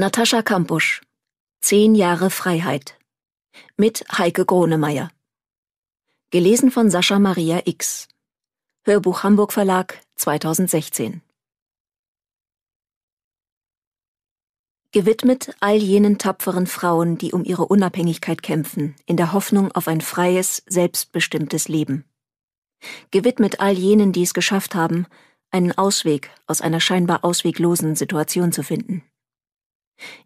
Natascha Kampusch Zehn Jahre Freiheit mit Heike Gronemeyer Gelesen von Sascha Maria X Hörbuch Hamburg Verlag 2016 Gewidmet all jenen tapferen Frauen, die um ihre Unabhängigkeit kämpfen, in der Hoffnung auf ein freies, selbstbestimmtes Leben. Gewidmet all jenen, die es geschafft haben, einen Ausweg aus einer scheinbar ausweglosen Situation zu finden.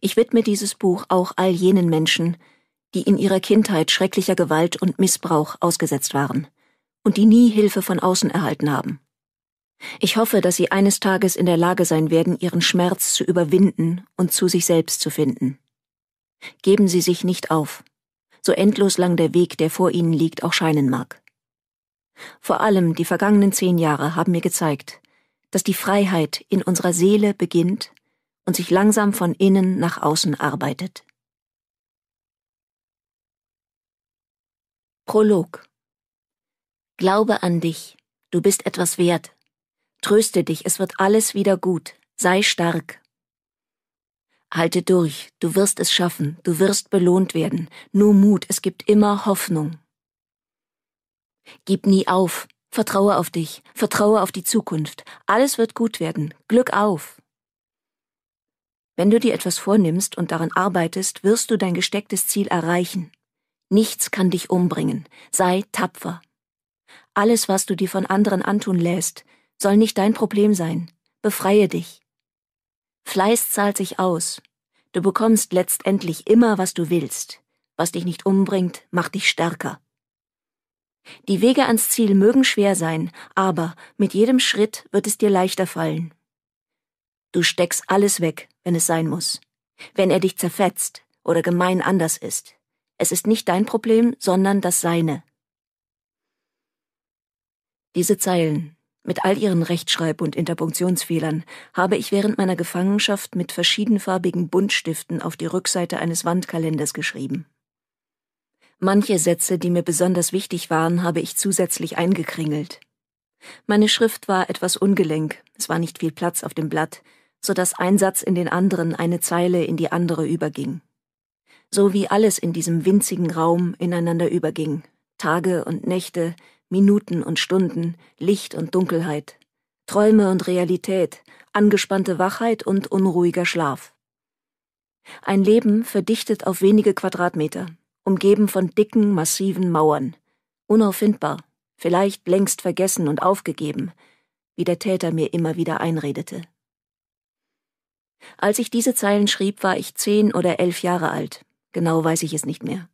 Ich widme dieses Buch auch all jenen Menschen, die in ihrer Kindheit schrecklicher Gewalt und Missbrauch ausgesetzt waren und die nie Hilfe von außen erhalten haben. Ich hoffe, dass sie eines Tages in der Lage sein werden, ihren Schmerz zu überwinden und zu sich selbst zu finden. Geben Sie sich nicht auf, so endlos lang der Weg, der vor Ihnen liegt, auch scheinen mag. Vor allem die vergangenen zehn Jahre haben mir gezeigt, dass die Freiheit in unserer Seele beginnt und sich langsam von innen nach außen arbeitet. Prolog Glaube an dich, du bist etwas wert. Tröste dich, es wird alles wieder gut, sei stark. Halte durch, du wirst es schaffen, du wirst belohnt werden, nur Mut, es gibt immer Hoffnung. Gib nie auf, vertraue auf dich, vertraue auf die Zukunft, alles wird gut werden, Glück auf. Wenn du dir etwas vornimmst und daran arbeitest, wirst du dein gestecktes Ziel erreichen. Nichts kann dich umbringen. Sei tapfer. Alles, was du dir von anderen antun lässt, soll nicht dein Problem sein. Befreie dich. Fleiß zahlt sich aus. Du bekommst letztendlich immer, was du willst. Was dich nicht umbringt, macht dich stärker. Die Wege ans Ziel mögen schwer sein, aber mit jedem Schritt wird es dir leichter fallen. Du steckst alles weg, wenn es sein muss. Wenn er dich zerfetzt oder gemein anders ist. Es ist nicht dein Problem, sondern das Seine. Diese Zeilen, mit all ihren Rechtschreib- und Interpunktionsfehlern, habe ich während meiner Gefangenschaft mit verschiedenfarbigen Buntstiften auf die Rückseite eines Wandkalenders geschrieben. Manche Sätze, die mir besonders wichtig waren, habe ich zusätzlich eingekringelt. Meine Schrift war etwas ungelenk, es war nicht viel Platz auf dem Blatt, so dass ein Satz in den anderen eine Zeile in die andere überging. So wie alles in diesem winzigen Raum ineinander überging, Tage und Nächte, Minuten und Stunden, Licht und Dunkelheit, Träume und Realität, angespannte Wachheit und unruhiger Schlaf. Ein Leben verdichtet auf wenige Quadratmeter, umgeben von dicken, massiven Mauern, unauffindbar, vielleicht längst vergessen und aufgegeben, wie der Täter mir immer wieder einredete. Als ich diese Zeilen schrieb, war ich zehn oder elf Jahre alt. Genau weiß ich es nicht mehr.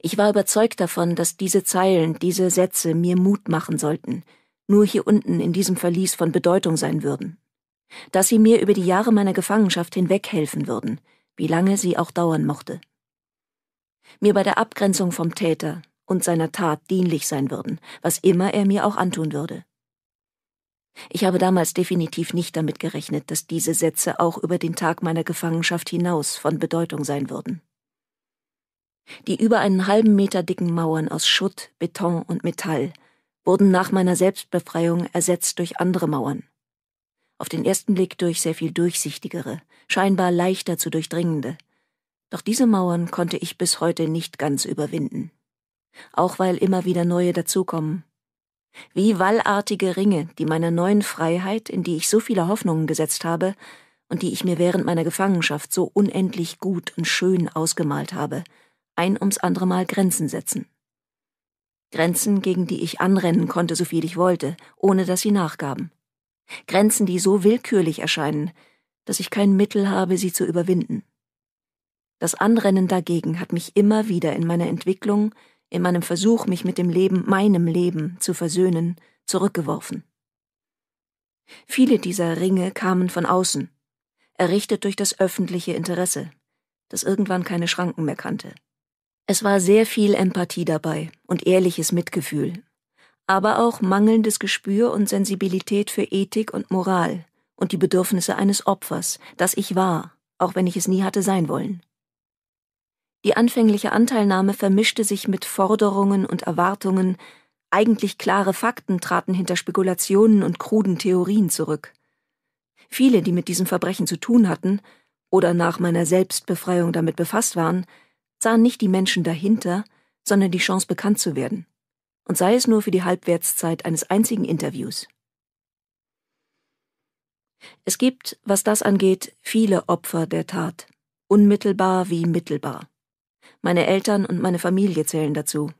Ich war überzeugt davon, dass diese Zeilen, diese Sätze mir Mut machen sollten, nur hier unten in diesem Verlies von Bedeutung sein würden. Dass sie mir über die Jahre meiner Gefangenschaft hinweg helfen würden, wie lange sie auch dauern mochte. Mir bei der Abgrenzung vom Täter und seiner Tat dienlich sein würden, was immer er mir auch antun würde. Ich habe damals definitiv nicht damit gerechnet, dass diese Sätze auch über den Tag meiner Gefangenschaft hinaus von Bedeutung sein würden. Die über einen halben Meter dicken Mauern aus Schutt, Beton und Metall wurden nach meiner Selbstbefreiung ersetzt durch andere Mauern. Auf den ersten Blick durch sehr viel durchsichtigere, scheinbar leichter zu durchdringende. Doch diese Mauern konnte ich bis heute nicht ganz überwinden. Auch weil immer wieder neue dazukommen wie wallartige Ringe, die meiner neuen Freiheit, in die ich so viele Hoffnungen gesetzt habe und die ich mir während meiner Gefangenschaft so unendlich gut und schön ausgemalt habe, ein ums andere Mal Grenzen setzen. Grenzen, gegen die ich anrennen konnte, so viel ich wollte, ohne dass sie nachgaben. Grenzen, die so willkürlich erscheinen, dass ich kein Mittel habe, sie zu überwinden. Das Anrennen dagegen hat mich immer wieder in meiner Entwicklung in meinem Versuch, mich mit dem Leben, meinem Leben, zu versöhnen, zurückgeworfen. Viele dieser Ringe kamen von außen, errichtet durch das öffentliche Interesse, das irgendwann keine Schranken mehr kannte. Es war sehr viel Empathie dabei und ehrliches Mitgefühl, aber auch mangelndes Gespür und Sensibilität für Ethik und Moral und die Bedürfnisse eines Opfers, das ich war, auch wenn ich es nie hatte sein wollen. Die anfängliche Anteilnahme vermischte sich mit Forderungen und Erwartungen, eigentlich klare Fakten traten hinter Spekulationen und kruden Theorien zurück. Viele, die mit diesem Verbrechen zu tun hatten oder nach meiner Selbstbefreiung damit befasst waren, sahen nicht die Menschen dahinter, sondern die Chance bekannt zu werden. Und sei es nur für die Halbwertszeit eines einzigen Interviews. Es gibt, was das angeht, viele Opfer der Tat, unmittelbar wie mittelbar. Meine Eltern und meine Familie zählen dazu.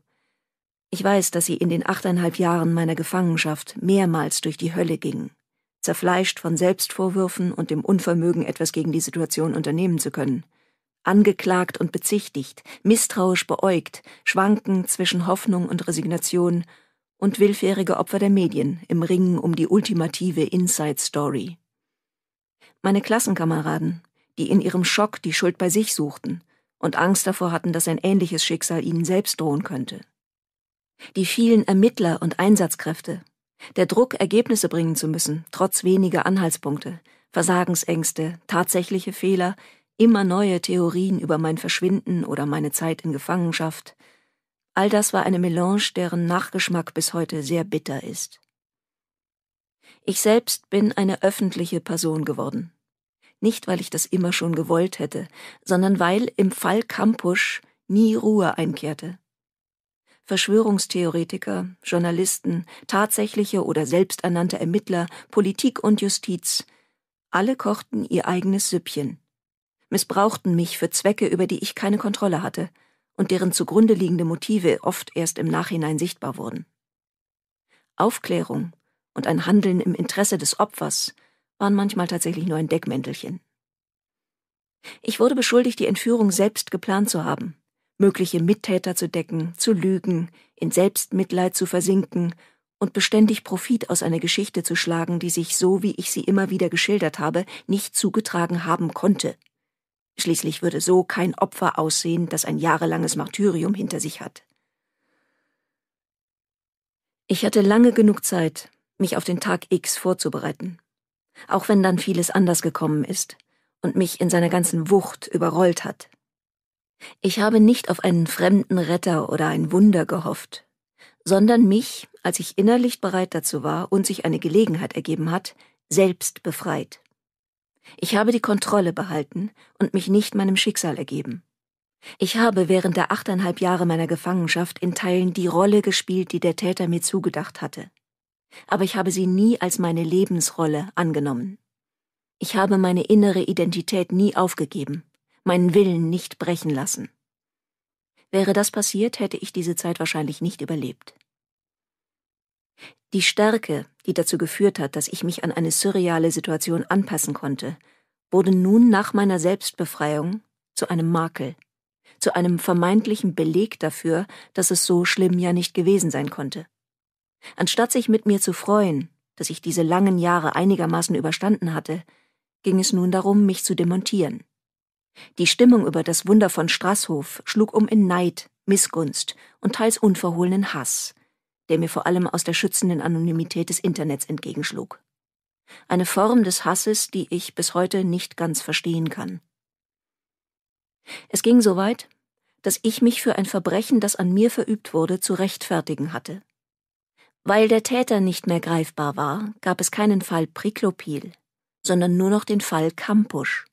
Ich weiß, dass sie in den achteinhalb Jahren meiner Gefangenschaft mehrmals durch die Hölle gingen, zerfleischt von Selbstvorwürfen und dem Unvermögen, etwas gegen die Situation unternehmen zu können, angeklagt und bezichtigt, misstrauisch beäugt, schwanken zwischen Hoffnung und Resignation und willfährige Opfer der Medien im Ringen um die ultimative Inside Story. Meine Klassenkameraden, die in ihrem Schock die Schuld bei sich suchten und Angst davor hatten, dass ein ähnliches Schicksal ihnen selbst drohen könnte. Die vielen Ermittler und Einsatzkräfte, der Druck, Ergebnisse bringen zu müssen, trotz weniger Anhaltspunkte, Versagensängste, tatsächliche Fehler, immer neue Theorien über mein Verschwinden oder meine Zeit in Gefangenschaft, all das war eine Melange, deren Nachgeschmack bis heute sehr bitter ist. Ich selbst bin eine öffentliche Person geworden, nicht weil ich das immer schon gewollt hätte, sondern weil im Fall Kampusch nie Ruhe einkehrte. Verschwörungstheoretiker, Journalisten, tatsächliche oder selbsternannte Ermittler, Politik und Justiz, alle kochten ihr eigenes Süppchen, missbrauchten mich für Zwecke, über die ich keine Kontrolle hatte und deren zugrunde liegende Motive oft erst im Nachhinein sichtbar wurden. Aufklärung und ein Handeln im Interesse des Opfers waren manchmal tatsächlich nur ein Deckmäntelchen. Ich wurde beschuldigt, die Entführung selbst geplant zu haben, mögliche Mittäter zu decken, zu lügen, in Selbstmitleid zu versinken und beständig Profit aus einer Geschichte zu schlagen, die sich so, wie ich sie immer wieder geschildert habe, nicht zugetragen haben konnte. Schließlich würde so kein Opfer aussehen, das ein jahrelanges Martyrium hinter sich hat. Ich hatte lange genug Zeit, mich auf den Tag X vorzubereiten auch wenn dann vieles anders gekommen ist und mich in seiner ganzen Wucht überrollt hat. Ich habe nicht auf einen fremden Retter oder ein Wunder gehofft, sondern mich, als ich innerlich bereit dazu war und sich eine Gelegenheit ergeben hat, selbst befreit. Ich habe die Kontrolle behalten und mich nicht meinem Schicksal ergeben. Ich habe während der achteinhalb Jahre meiner Gefangenschaft in Teilen die Rolle gespielt, die der Täter mir zugedacht hatte aber ich habe sie nie als meine Lebensrolle angenommen. Ich habe meine innere Identität nie aufgegeben, meinen Willen nicht brechen lassen. Wäre das passiert, hätte ich diese Zeit wahrscheinlich nicht überlebt. Die Stärke, die dazu geführt hat, dass ich mich an eine surreale Situation anpassen konnte, wurde nun nach meiner Selbstbefreiung zu einem Makel, zu einem vermeintlichen Beleg dafür, dass es so schlimm ja nicht gewesen sein konnte. Anstatt sich mit mir zu freuen, dass ich diese langen Jahre einigermaßen überstanden hatte, ging es nun darum, mich zu demontieren. Die Stimmung über das Wunder von Straßhof schlug um in Neid, Missgunst und teils unverhohlenen Hass, der mir vor allem aus der schützenden Anonymität des Internets entgegenschlug. Eine Form des Hasses, die ich bis heute nicht ganz verstehen kann. Es ging so weit, dass ich mich für ein Verbrechen, das an mir verübt wurde, zu rechtfertigen hatte. Weil der Täter nicht mehr greifbar war, gab es keinen Fall Priklopil, sondern nur noch den Fall Kampusch.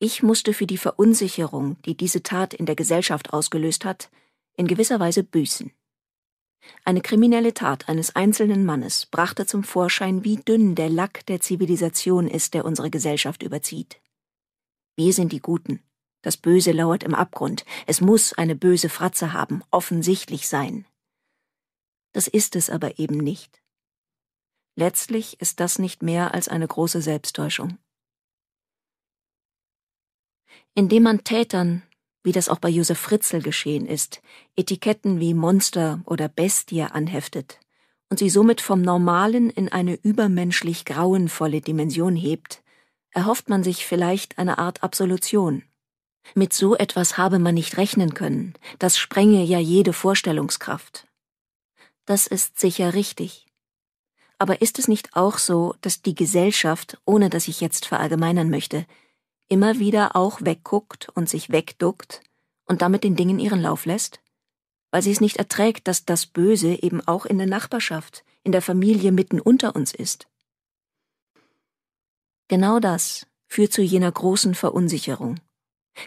Ich musste für die Verunsicherung, die diese Tat in der Gesellschaft ausgelöst hat, in gewisser Weise büßen. Eine kriminelle Tat eines einzelnen Mannes brachte zum Vorschein, wie dünn der Lack der Zivilisation ist, der unsere Gesellschaft überzieht. Wir sind die Guten. Das Böse lauert im Abgrund. Es muss eine böse Fratze haben, offensichtlich sein. Das ist es aber eben nicht. Letztlich ist das nicht mehr als eine große Selbsttäuschung. Indem man Tätern, wie das auch bei Josef Fritzl geschehen ist, Etiketten wie Monster oder Bestie anheftet und sie somit vom Normalen in eine übermenschlich grauenvolle Dimension hebt, erhofft man sich vielleicht eine Art Absolution. Mit so etwas habe man nicht rechnen können, das sprenge ja jede Vorstellungskraft. Das ist sicher richtig. Aber ist es nicht auch so, dass die Gesellschaft, ohne dass ich jetzt verallgemeinern möchte, immer wieder auch wegguckt und sich wegduckt und damit den Dingen ihren Lauf lässt? Weil sie es nicht erträgt, dass das Böse eben auch in der Nachbarschaft, in der Familie mitten unter uns ist. Genau das führt zu jener großen Verunsicherung.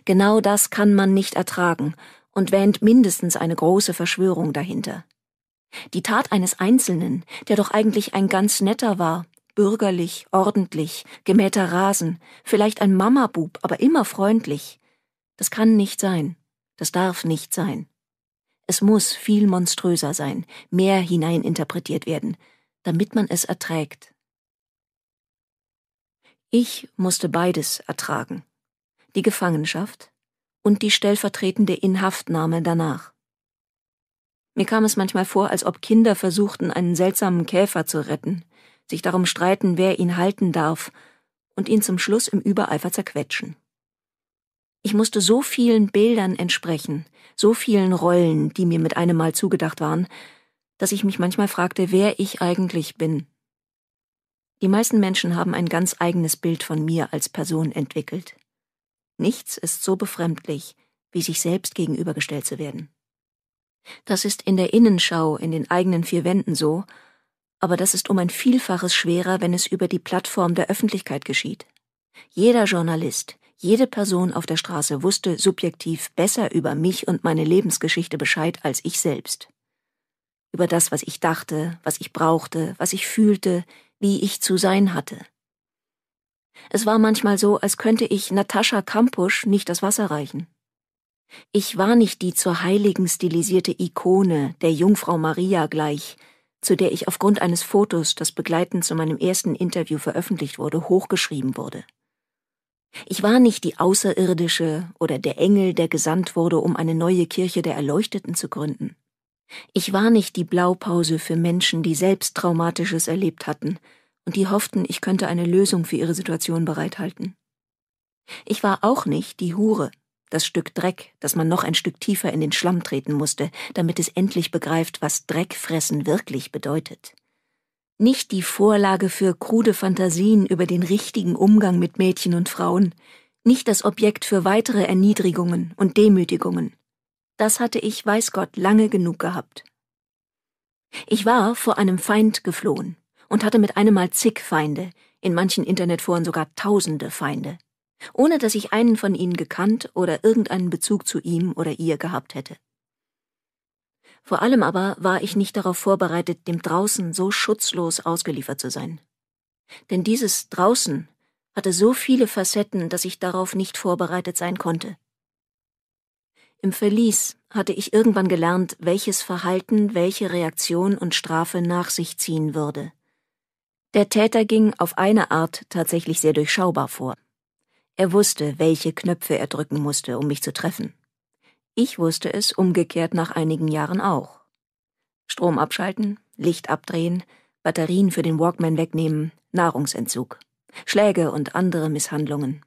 Genau das kann man nicht ertragen und wähnt mindestens eine große Verschwörung dahinter. Die Tat eines Einzelnen, der doch eigentlich ein ganz netter war, bürgerlich, ordentlich, gemähter Rasen, vielleicht ein Mamabub, aber immer freundlich, das kann nicht sein, das darf nicht sein. Es muss viel monströser sein, mehr hineininterpretiert werden, damit man es erträgt. Ich musste beides ertragen. Die Gefangenschaft und die stellvertretende Inhaftnahme danach. Mir kam es manchmal vor, als ob Kinder versuchten, einen seltsamen Käfer zu retten, sich darum streiten, wer ihn halten darf, und ihn zum Schluss im Übereifer zerquetschen. Ich musste so vielen Bildern entsprechen, so vielen Rollen, die mir mit einem Mal zugedacht waren, dass ich mich manchmal fragte, wer ich eigentlich bin. Die meisten Menschen haben ein ganz eigenes Bild von mir als Person entwickelt. Nichts ist so befremdlich, wie sich selbst gegenübergestellt zu werden. Das ist in der Innenschau, in den eigenen vier Wänden so, aber das ist um ein Vielfaches schwerer, wenn es über die Plattform der Öffentlichkeit geschieht. Jeder Journalist, jede Person auf der Straße wusste subjektiv besser über mich und meine Lebensgeschichte Bescheid als ich selbst. Über das, was ich dachte, was ich brauchte, was ich fühlte, wie ich zu sein hatte. Es war manchmal so, als könnte ich Natascha Kampusch nicht das Wasser reichen. Ich war nicht die zur Heiligen stilisierte Ikone der Jungfrau Maria gleich, zu der ich aufgrund eines Fotos, das begleitend zu meinem ersten Interview veröffentlicht wurde, hochgeschrieben wurde. Ich war nicht die Außerirdische oder der Engel, der gesandt wurde, um eine neue Kirche der Erleuchteten zu gründen. Ich war nicht die Blaupause für Menschen, die selbst Traumatisches erlebt hatten und die hofften, ich könnte eine Lösung für ihre Situation bereithalten. Ich war auch nicht die Hure, das Stück Dreck, das man noch ein Stück tiefer in den Schlamm treten musste, damit es endlich begreift, was Dreckfressen wirklich bedeutet. Nicht die Vorlage für krude Fantasien über den richtigen Umgang mit Mädchen und Frauen, nicht das Objekt für weitere Erniedrigungen und Demütigungen. Das hatte ich, weiß Gott, lange genug gehabt. Ich war vor einem Feind geflohen und hatte mit einem Mal zig Feinde, in manchen Internetforen sogar tausende Feinde ohne dass ich einen von ihnen gekannt oder irgendeinen Bezug zu ihm oder ihr gehabt hätte. Vor allem aber war ich nicht darauf vorbereitet, dem Draußen so schutzlos ausgeliefert zu sein. Denn dieses Draußen hatte so viele Facetten, dass ich darauf nicht vorbereitet sein konnte. Im Verlies hatte ich irgendwann gelernt, welches Verhalten, welche Reaktion und Strafe nach sich ziehen würde. Der Täter ging auf eine Art tatsächlich sehr durchschaubar vor. Er wusste, welche Knöpfe er drücken musste, um mich zu treffen. Ich wusste es umgekehrt nach einigen Jahren auch. Strom abschalten, Licht abdrehen, Batterien für den Walkman wegnehmen, Nahrungsentzug, Schläge und andere Misshandlungen.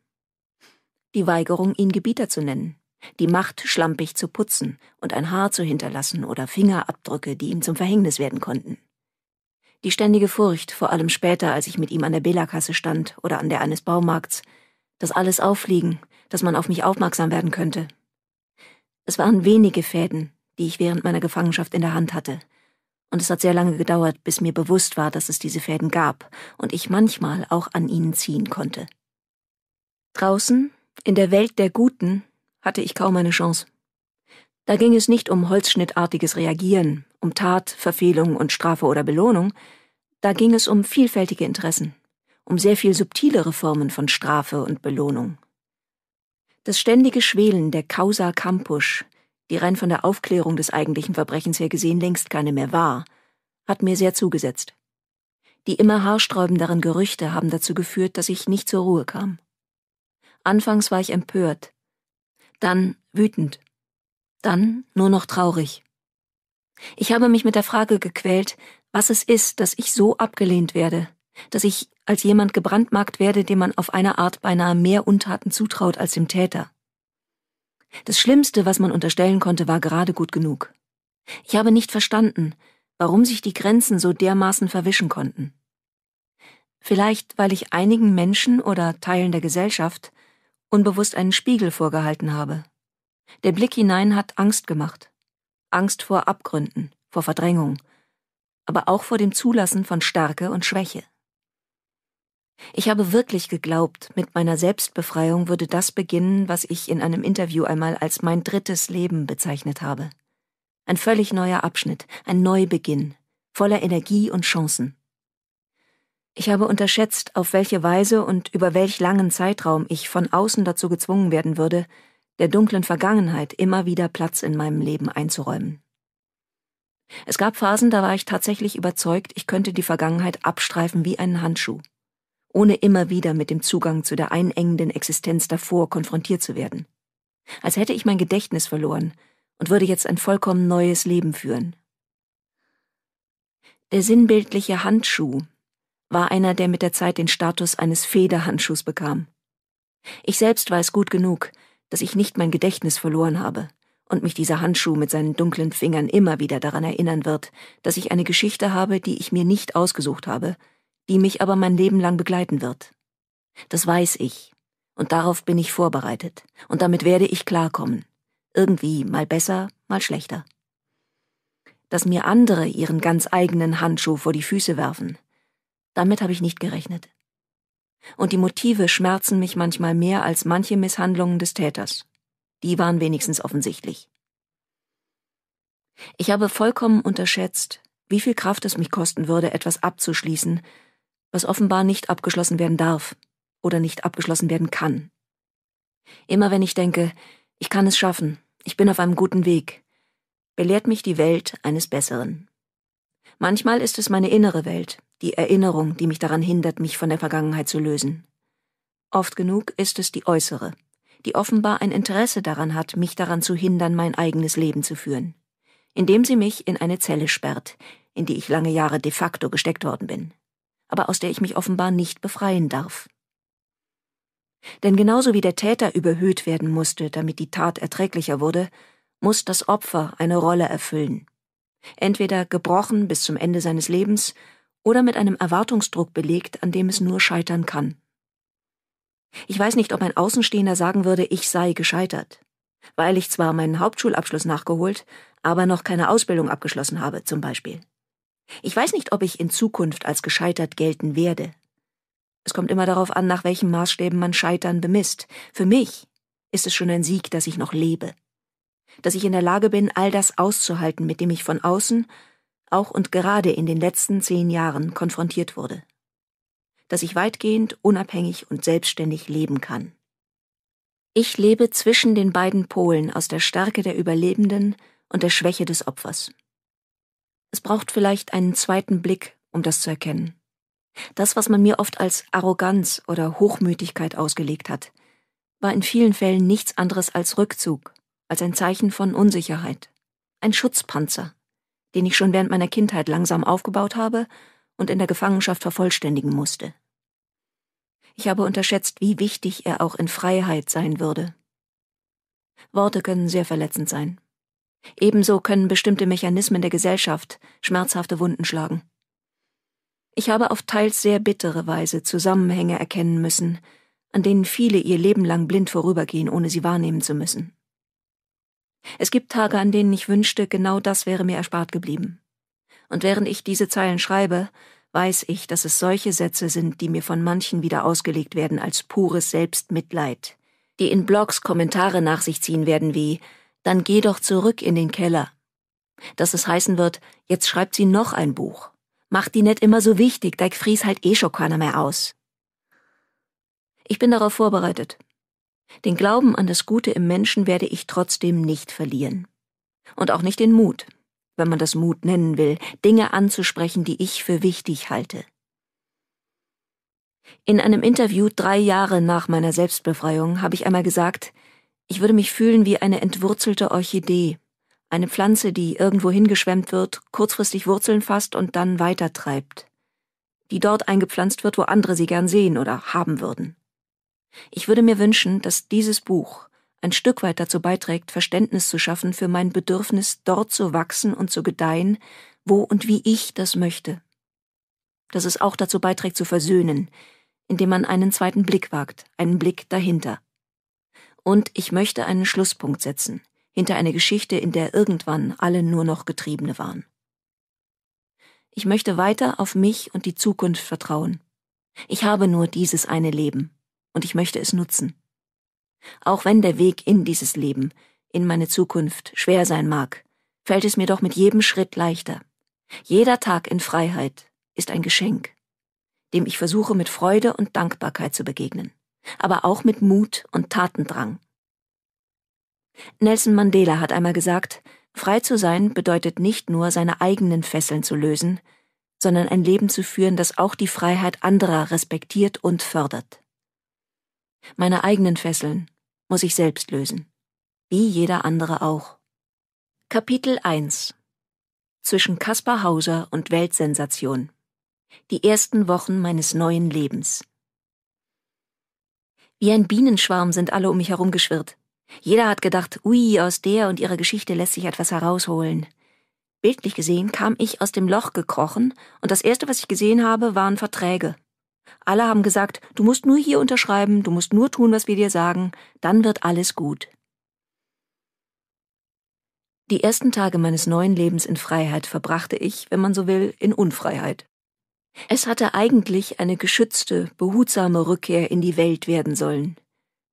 Die Weigerung, ihn Gebieter zu nennen, die Macht, schlampig zu putzen und ein Haar zu hinterlassen oder Fingerabdrücke, die ihm zum Verhängnis werden konnten. Die ständige Furcht, vor allem später, als ich mit ihm an der Bela-Kasse stand oder an der eines Baumarkts, dass alles auffliegen, dass man auf mich aufmerksam werden könnte. Es waren wenige Fäden, die ich während meiner Gefangenschaft in der Hand hatte, und es hat sehr lange gedauert, bis mir bewusst war, dass es diese Fäden gab und ich manchmal auch an ihnen ziehen konnte. Draußen, in der Welt der Guten, hatte ich kaum eine Chance. Da ging es nicht um holzschnittartiges Reagieren, um Tat, Verfehlung und Strafe oder Belohnung, da ging es um vielfältige Interessen um sehr viel subtilere Formen von Strafe und Belohnung. Das ständige Schwelen der Causa Campus, die rein von der Aufklärung des eigentlichen Verbrechens her gesehen längst keine mehr war, hat mir sehr zugesetzt. Die immer haarsträubenderen Gerüchte haben dazu geführt, dass ich nicht zur Ruhe kam. Anfangs war ich empört, dann wütend, dann nur noch traurig. Ich habe mich mit der Frage gequält, was es ist, dass ich so abgelehnt werde, dass ich als jemand gebrandmarkt werde, dem man auf einer Art beinahe mehr Untaten zutraut als dem Täter. Das Schlimmste, was man unterstellen konnte, war gerade gut genug. Ich habe nicht verstanden, warum sich die Grenzen so dermaßen verwischen konnten. Vielleicht, weil ich einigen Menschen oder Teilen der Gesellschaft unbewusst einen Spiegel vorgehalten habe. Der Blick hinein hat Angst gemacht. Angst vor Abgründen, vor Verdrängung, aber auch vor dem Zulassen von Stärke und Schwäche. Ich habe wirklich geglaubt, mit meiner Selbstbefreiung würde das beginnen, was ich in einem Interview einmal als mein drittes Leben bezeichnet habe. Ein völlig neuer Abschnitt, ein Neubeginn, voller Energie und Chancen. Ich habe unterschätzt, auf welche Weise und über welch langen Zeitraum ich von außen dazu gezwungen werden würde, der dunklen Vergangenheit immer wieder Platz in meinem Leben einzuräumen. Es gab Phasen, da war ich tatsächlich überzeugt, ich könnte die Vergangenheit abstreifen wie einen Handschuh ohne immer wieder mit dem Zugang zu der einengenden Existenz davor konfrontiert zu werden. Als hätte ich mein Gedächtnis verloren und würde jetzt ein vollkommen neues Leben führen. Der sinnbildliche Handschuh war einer, der mit der Zeit den Status eines Federhandschuhs bekam. Ich selbst weiß gut genug, dass ich nicht mein Gedächtnis verloren habe und mich dieser Handschuh mit seinen dunklen Fingern immer wieder daran erinnern wird, dass ich eine Geschichte habe, die ich mir nicht ausgesucht habe, die mich aber mein Leben lang begleiten wird. Das weiß ich. Und darauf bin ich vorbereitet. Und damit werde ich klarkommen. Irgendwie mal besser, mal schlechter. Dass mir andere ihren ganz eigenen Handschuh vor die Füße werfen, damit habe ich nicht gerechnet. Und die Motive schmerzen mich manchmal mehr als manche Misshandlungen des Täters. Die waren wenigstens offensichtlich. Ich habe vollkommen unterschätzt, wie viel Kraft es mich kosten würde, etwas abzuschließen, was offenbar nicht abgeschlossen werden darf oder nicht abgeschlossen werden kann. Immer wenn ich denke, ich kann es schaffen, ich bin auf einem guten Weg, belehrt mich die Welt eines Besseren. Manchmal ist es meine innere Welt, die Erinnerung, die mich daran hindert, mich von der Vergangenheit zu lösen. Oft genug ist es die äußere, die offenbar ein Interesse daran hat, mich daran zu hindern, mein eigenes Leben zu führen, indem sie mich in eine Zelle sperrt, in die ich lange Jahre de facto gesteckt worden bin aber aus der ich mich offenbar nicht befreien darf. Denn genauso wie der Täter überhöht werden musste, damit die Tat erträglicher wurde, muss das Opfer eine Rolle erfüllen. Entweder gebrochen bis zum Ende seines Lebens oder mit einem Erwartungsdruck belegt, an dem es nur scheitern kann. Ich weiß nicht, ob ein Außenstehender sagen würde, ich sei gescheitert, weil ich zwar meinen Hauptschulabschluss nachgeholt, aber noch keine Ausbildung abgeschlossen habe, zum Beispiel. Ich weiß nicht, ob ich in Zukunft als gescheitert gelten werde. Es kommt immer darauf an, nach welchen Maßstäben man Scheitern bemisst. Für mich ist es schon ein Sieg, dass ich noch lebe. Dass ich in der Lage bin, all das auszuhalten, mit dem ich von außen, auch und gerade in den letzten zehn Jahren konfrontiert wurde. Dass ich weitgehend, unabhängig und selbstständig leben kann. Ich lebe zwischen den beiden Polen aus der Stärke der Überlebenden und der Schwäche des Opfers. Es braucht vielleicht einen zweiten Blick, um das zu erkennen. Das, was man mir oft als Arroganz oder Hochmütigkeit ausgelegt hat, war in vielen Fällen nichts anderes als Rückzug, als ein Zeichen von Unsicherheit, ein Schutzpanzer, den ich schon während meiner Kindheit langsam aufgebaut habe und in der Gefangenschaft vervollständigen musste. Ich habe unterschätzt, wie wichtig er auch in Freiheit sein würde. Worte können sehr verletzend sein. Ebenso können bestimmte Mechanismen der Gesellschaft schmerzhafte Wunden schlagen. Ich habe auf teils sehr bittere Weise Zusammenhänge erkennen müssen, an denen viele ihr Leben lang blind vorübergehen, ohne sie wahrnehmen zu müssen. Es gibt Tage, an denen ich wünschte, genau das wäre mir erspart geblieben. Und während ich diese Zeilen schreibe, weiß ich, dass es solche Sätze sind, die mir von manchen wieder ausgelegt werden als pures Selbstmitleid, die in Blogs Kommentare nach sich ziehen werden wie dann geh doch zurück in den Keller. Dass es heißen wird, jetzt schreibt sie noch ein Buch. Mach die nicht immer so wichtig, da Fries halt eh schon keiner mehr aus. Ich bin darauf vorbereitet. Den Glauben an das Gute im Menschen werde ich trotzdem nicht verlieren. Und auch nicht den Mut, wenn man das Mut nennen will, Dinge anzusprechen, die ich für wichtig halte. In einem Interview drei Jahre nach meiner Selbstbefreiung habe ich einmal gesagt, ich würde mich fühlen wie eine entwurzelte Orchidee, eine Pflanze, die irgendwo hingeschwemmt wird, kurzfristig Wurzeln fasst und dann weitertreibt, die dort eingepflanzt wird, wo andere sie gern sehen oder haben würden. Ich würde mir wünschen, dass dieses Buch ein Stück weit dazu beiträgt, Verständnis zu schaffen für mein Bedürfnis, dort zu wachsen und zu gedeihen, wo und wie ich das möchte. Dass es auch dazu beiträgt, zu versöhnen, indem man einen zweiten Blick wagt, einen Blick dahinter. Und ich möchte einen Schlusspunkt setzen, hinter eine Geschichte, in der irgendwann alle nur noch Getriebene waren. Ich möchte weiter auf mich und die Zukunft vertrauen. Ich habe nur dieses eine Leben, und ich möchte es nutzen. Auch wenn der Weg in dieses Leben, in meine Zukunft, schwer sein mag, fällt es mir doch mit jedem Schritt leichter. Jeder Tag in Freiheit ist ein Geschenk, dem ich versuche mit Freude und Dankbarkeit zu begegnen aber auch mit Mut und Tatendrang. Nelson Mandela hat einmal gesagt, frei zu sein bedeutet nicht nur, seine eigenen Fesseln zu lösen, sondern ein Leben zu führen, das auch die Freiheit anderer respektiert und fördert. Meine eigenen Fesseln muss ich selbst lösen, wie jeder andere auch. Kapitel 1 Zwischen Kaspar Hauser und Weltsensation Die ersten Wochen meines neuen Lebens wie ein Bienenschwarm sind alle um mich herumgeschwirrt. Jeder hat gedacht, ui, aus der und ihrer Geschichte lässt sich etwas herausholen. Bildlich gesehen kam ich aus dem Loch gekrochen, und das Erste, was ich gesehen habe, waren Verträge. Alle haben gesagt, du musst nur hier unterschreiben, du musst nur tun, was wir dir sagen, dann wird alles gut. Die ersten Tage meines neuen Lebens in Freiheit verbrachte ich, wenn man so will, in Unfreiheit. Es hatte eigentlich eine geschützte, behutsame Rückkehr in die Welt werden sollen,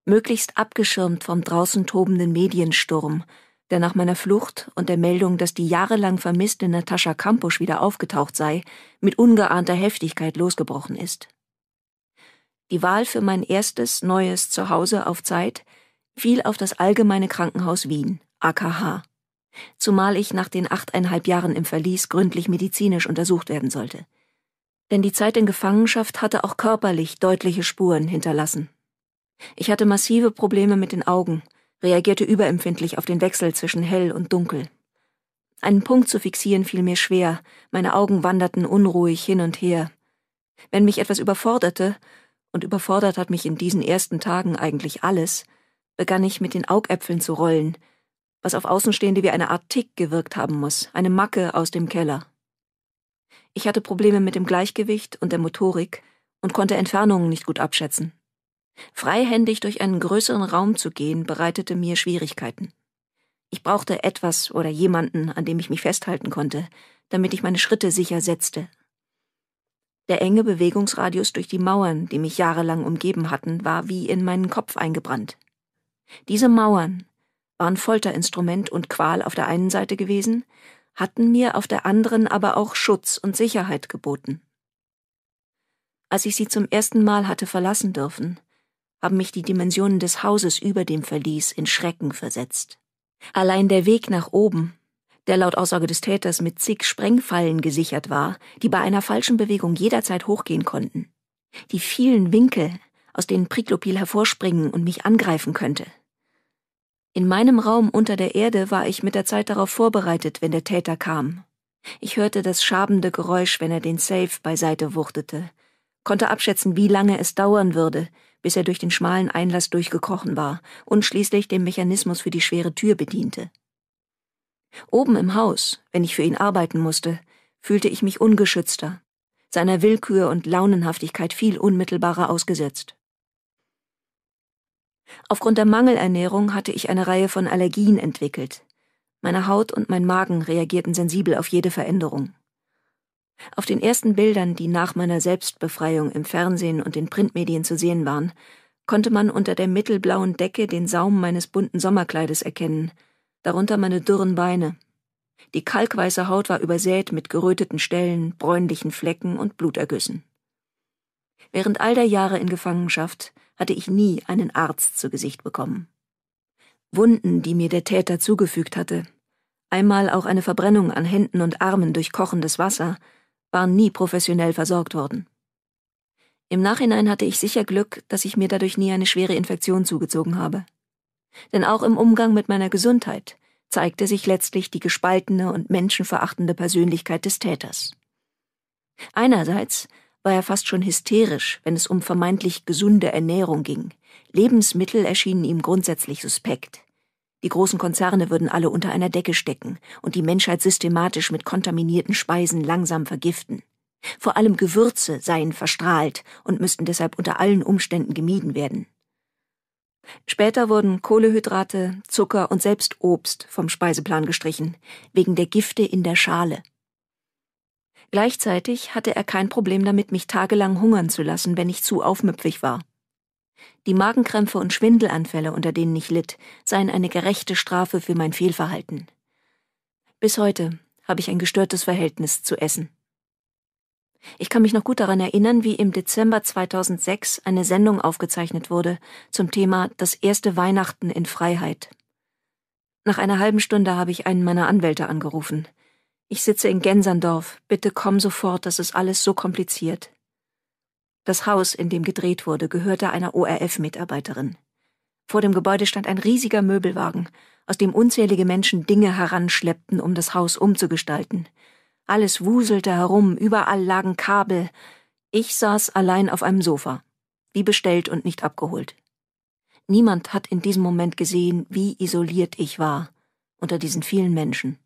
möglichst abgeschirmt vom draußen tobenden Mediensturm, der nach meiner Flucht und der Meldung, dass die jahrelang vermisste Natascha Kampusch wieder aufgetaucht sei, mit ungeahnter Heftigkeit losgebrochen ist. Die Wahl für mein erstes neues Zuhause auf Zeit fiel auf das Allgemeine Krankenhaus Wien, AKH, zumal ich nach den achteinhalb Jahren im Verlies gründlich medizinisch untersucht werden sollte denn die Zeit in Gefangenschaft hatte auch körperlich deutliche Spuren hinterlassen. Ich hatte massive Probleme mit den Augen, reagierte überempfindlich auf den Wechsel zwischen hell und dunkel. Einen Punkt zu fixieren fiel mir schwer, meine Augen wanderten unruhig hin und her. Wenn mich etwas überforderte, und überfordert hat mich in diesen ersten Tagen eigentlich alles, begann ich mit den Augäpfeln zu rollen, was auf Außenstehende wie eine Art Tick gewirkt haben muss, eine Macke aus dem Keller. Ich hatte Probleme mit dem Gleichgewicht und der Motorik und konnte Entfernungen nicht gut abschätzen. Freihändig durch einen größeren Raum zu gehen bereitete mir Schwierigkeiten. Ich brauchte etwas oder jemanden, an dem ich mich festhalten konnte, damit ich meine Schritte sicher setzte. Der enge Bewegungsradius durch die Mauern, die mich jahrelang umgeben hatten, war wie in meinen Kopf eingebrannt. Diese Mauern waren Folterinstrument und Qual auf der einen Seite gewesen hatten mir auf der anderen aber auch Schutz und Sicherheit geboten. Als ich sie zum ersten Mal hatte verlassen dürfen, haben mich die Dimensionen des Hauses über dem Verlies in Schrecken versetzt. Allein der Weg nach oben, der laut Aussage des Täters mit zig Sprengfallen gesichert war, die bei einer falschen Bewegung jederzeit hochgehen konnten, die vielen Winkel, aus denen Priklopil hervorspringen und mich angreifen könnte – in meinem Raum unter der Erde war ich mit der Zeit darauf vorbereitet, wenn der Täter kam. Ich hörte das schabende Geräusch, wenn er den Safe beiseite wuchtete, konnte abschätzen, wie lange es dauern würde, bis er durch den schmalen Einlass durchgekrochen war und schließlich den Mechanismus für die schwere Tür bediente. Oben im Haus, wenn ich für ihn arbeiten musste, fühlte ich mich ungeschützter, seiner Willkür und Launenhaftigkeit viel unmittelbarer ausgesetzt. Aufgrund der Mangelernährung hatte ich eine Reihe von Allergien entwickelt. Meine Haut und mein Magen reagierten sensibel auf jede Veränderung. Auf den ersten Bildern, die nach meiner Selbstbefreiung im Fernsehen und den Printmedien zu sehen waren, konnte man unter der mittelblauen Decke den Saum meines bunten Sommerkleides erkennen, darunter meine dürren Beine. Die kalkweiße Haut war übersät mit geröteten Stellen, bräunlichen Flecken und Blutergüssen. Während all der Jahre in Gefangenschaft hatte ich nie einen Arzt zu Gesicht bekommen. Wunden, die mir der Täter zugefügt hatte, einmal auch eine Verbrennung an Händen und Armen durch kochendes Wasser, waren nie professionell versorgt worden. Im Nachhinein hatte ich sicher Glück, dass ich mir dadurch nie eine schwere Infektion zugezogen habe. Denn auch im Umgang mit meiner Gesundheit zeigte sich letztlich die gespaltene und menschenverachtende Persönlichkeit des Täters. Einerseits war er fast schon hysterisch, wenn es um vermeintlich gesunde Ernährung ging. Lebensmittel erschienen ihm grundsätzlich suspekt. Die großen Konzerne würden alle unter einer Decke stecken und die Menschheit systematisch mit kontaminierten Speisen langsam vergiften. Vor allem Gewürze seien verstrahlt und müssten deshalb unter allen Umständen gemieden werden. Später wurden Kohlehydrate, Zucker und selbst Obst vom Speiseplan gestrichen, wegen der Gifte in der Schale. Gleichzeitig hatte er kein Problem damit, mich tagelang hungern zu lassen, wenn ich zu aufmüpfig war. Die Magenkrämpfe und Schwindelanfälle, unter denen ich litt, seien eine gerechte Strafe für mein Fehlverhalten. Bis heute habe ich ein gestörtes Verhältnis zu Essen. Ich kann mich noch gut daran erinnern, wie im Dezember 2006 eine Sendung aufgezeichnet wurde zum Thema Das erste Weihnachten in Freiheit. Nach einer halben Stunde habe ich einen meiner Anwälte angerufen. Ich sitze in Gensandorf. Bitte komm sofort, das ist alles so kompliziert. Das Haus, in dem gedreht wurde, gehörte einer ORF-Mitarbeiterin. Vor dem Gebäude stand ein riesiger Möbelwagen, aus dem unzählige Menschen Dinge heranschleppten, um das Haus umzugestalten. Alles wuselte herum, überall lagen Kabel. Ich saß allein auf einem Sofa, wie bestellt und nicht abgeholt. Niemand hat in diesem Moment gesehen, wie isoliert ich war unter diesen vielen Menschen.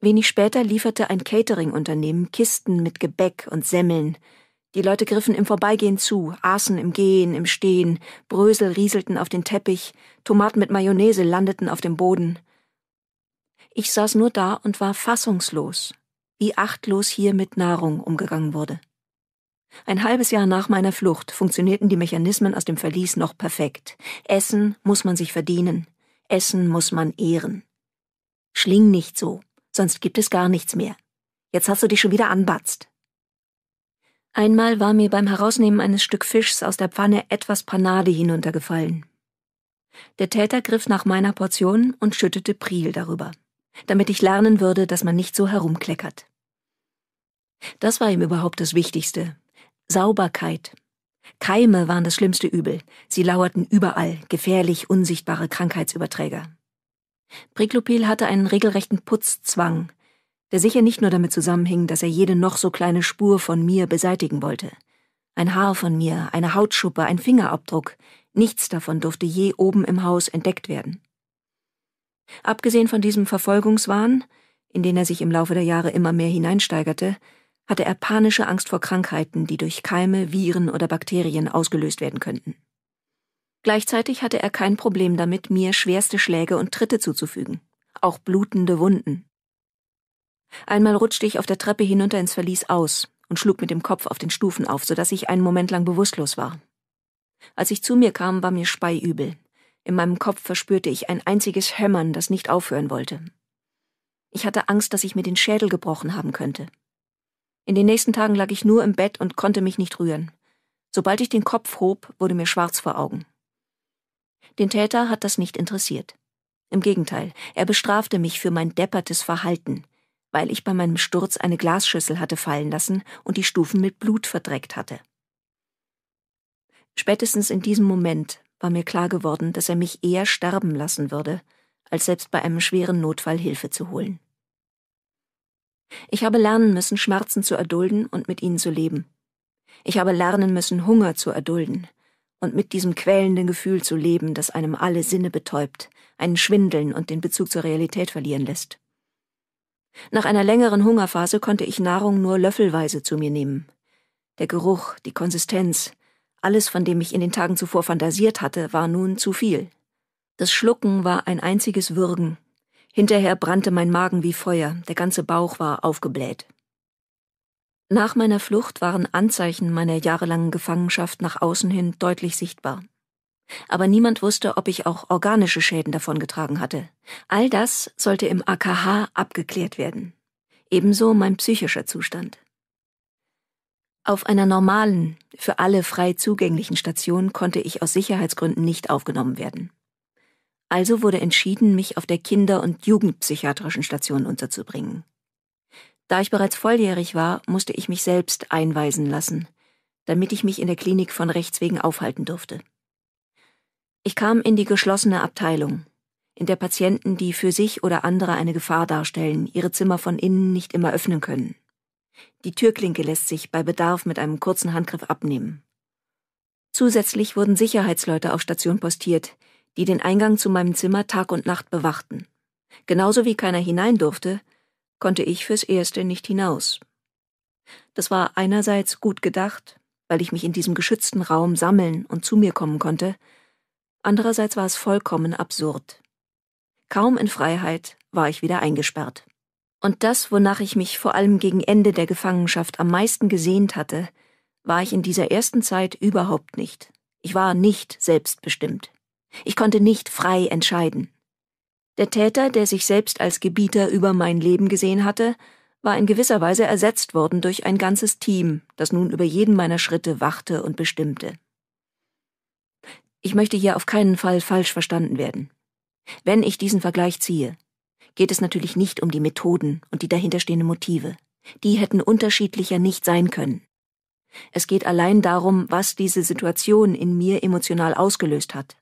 Wenig später lieferte ein Catering-Unternehmen Kisten mit Gebäck und Semmeln. Die Leute griffen im Vorbeigehen zu, aßen im Gehen, im Stehen, Brösel rieselten auf den Teppich, Tomaten mit Mayonnaise landeten auf dem Boden. Ich saß nur da und war fassungslos, wie achtlos hier mit Nahrung umgegangen wurde. Ein halbes Jahr nach meiner Flucht funktionierten die Mechanismen aus dem Verlies noch perfekt. Essen muss man sich verdienen, Essen muss man ehren. Schling nicht so, sonst gibt es gar nichts mehr. Jetzt hast du dich schon wieder anbatzt. Einmal war mir beim Herausnehmen eines Stück Fischs aus der Pfanne etwas Panade hinuntergefallen. Der Täter griff nach meiner Portion und schüttete Priel darüber, damit ich lernen würde, dass man nicht so herumkleckert. Das war ihm überhaupt das Wichtigste. Sauberkeit. Keime waren das schlimmste Übel. Sie lauerten überall, gefährlich unsichtbare Krankheitsüberträger. Priklopil hatte einen regelrechten Putzzwang, der sicher nicht nur damit zusammenhing, dass er jede noch so kleine Spur von mir beseitigen wollte. Ein Haar von mir, eine Hautschuppe, ein Fingerabdruck, nichts davon durfte je oben im Haus entdeckt werden. Abgesehen von diesem Verfolgungswahn, in den er sich im Laufe der Jahre immer mehr hineinsteigerte, hatte er panische Angst vor Krankheiten, die durch Keime, Viren oder Bakterien ausgelöst werden könnten. Gleichzeitig hatte er kein Problem damit, mir schwerste Schläge und Tritte zuzufügen, auch blutende Wunden. Einmal rutschte ich auf der Treppe hinunter ins Verlies aus und schlug mit dem Kopf auf den Stufen auf, so dass ich einen Moment lang bewusstlos war. Als ich zu mir kam, war mir speiübel. In meinem Kopf verspürte ich ein einziges Hämmern, das nicht aufhören wollte. Ich hatte Angst, dass ich mir den Schädel gebrochen haben könnte. In den nächsten Tagen lag ich nur im Bett und konnte mich nicht rühren. Sobald ich den Kopf hob, wurde mir schwarz vor Augen. Den Täter hat das nicht interessiert. Im Gegenteil, er bestrafte mich für mein deppertes Verhalten, weil ich bei meinem Sturz eine Glasschüssel hatte fallen lassen und die Stufen mit Blut verdreckt hatte. Spätestens in diesem Moment war mir klar geworden, dass er mich eher sterben lassen würde, als selbst bei einem schweren Notfall Hilfe zu holen. Ich habe lernen müssen, Schmerzen zu erdulden und mit ihnen zu leben. Ich habe lernen müssen, Hunger zu erdulden, und mit diesem quälenden Gefühl zu leben, das einem alle Sinne betäubt, einen schwindeln und den Bezug zur Realität verlieren lässt. Nach einer längeren Hungerphase konnte ich Nahrung nur löffelweise zu mir nehmen. Der Geruch, die Konsistenz, alles, von dem ich in den Tagen zuvor fantasiert hatte, war nun zu viel. Das Schlucken war ein einziges Würgen. Hinterher brannte mein Magen wie Feuer, der ganze Bauch war aufgebläht. Nach meiner Flucht waren Anzeichen meiner jahrelangen Gefangenschaft nach außen hin deutlich sichtbar. Aber niemand wusste, ob ich auch organische Schäden davongetragen hatte. All das sollte im AKH abgeklärt werden. Ebenso mein psychischer Zustand. Auf einer normalen, für alle frei zugänglichen Station konnte ich aus Sicherheitsgründen nicht aufgenommen werden. Also wurde entschieden, mich auf der Kinder- und Jugendpsychiatrischen Station unterzubringen. Da ich bereits volljährig war, musste ich mich selbst einweisen lassen, damit ich mich in der Klinik von Rechts wegen aufhalten durfte. Ich kam in die geschlossene Abteilung, in der Patienten, die für sich oder andere eine Gefahr darstellen, ihre Zimmer von innen nicht immer öffnen können. Die Türklinke lässt sich bei Bedarf mit einem kurzen Handgriff abnehmen. Zusätzlich wurden Sicherheitsleute auf Station postiert, die den Eingang zu meinem Zimmer Tag und Nacht bewachten. Genauso wie keiner hinein durfte, konnte ich fürs Erste nicht hinaus. Das war einerseits gut gedacht, weil ich mich in diesem geschützten Raum sammeln und zu mir kommen konnte, andererseits war es vollkommen absurd. Kaum in Freiheit war ich wieder eingesperrt. Und das, wonach ich mich vor allem gegen Ende der Gefangenschaft am meisten gesehnt hatte, war ich in dieser ersten Zeit überhaupt nicht. Ich war nicht selbstbestimmt. Ich konnte nicht frei entscheiden. Der Täter, der sich selbst als Gebieter über mein Leben gesehen hatte, war in gewisser Weise ersetzt worden durch ein ganzes Team, das nun über jeden meiner Schritte wachte und bestimmte. Ich möchte hier auf keinen Fall falsch verstanden werden. Wenn ich diesen Vergleich ziehe, geht es natürlich nicht um die Methoden und die dahinterstehenden Motive. Die hätten unterschiedlicher nicht sein können. Es geht allein darum, was diese Situation in mir emotional ausgelöst hat.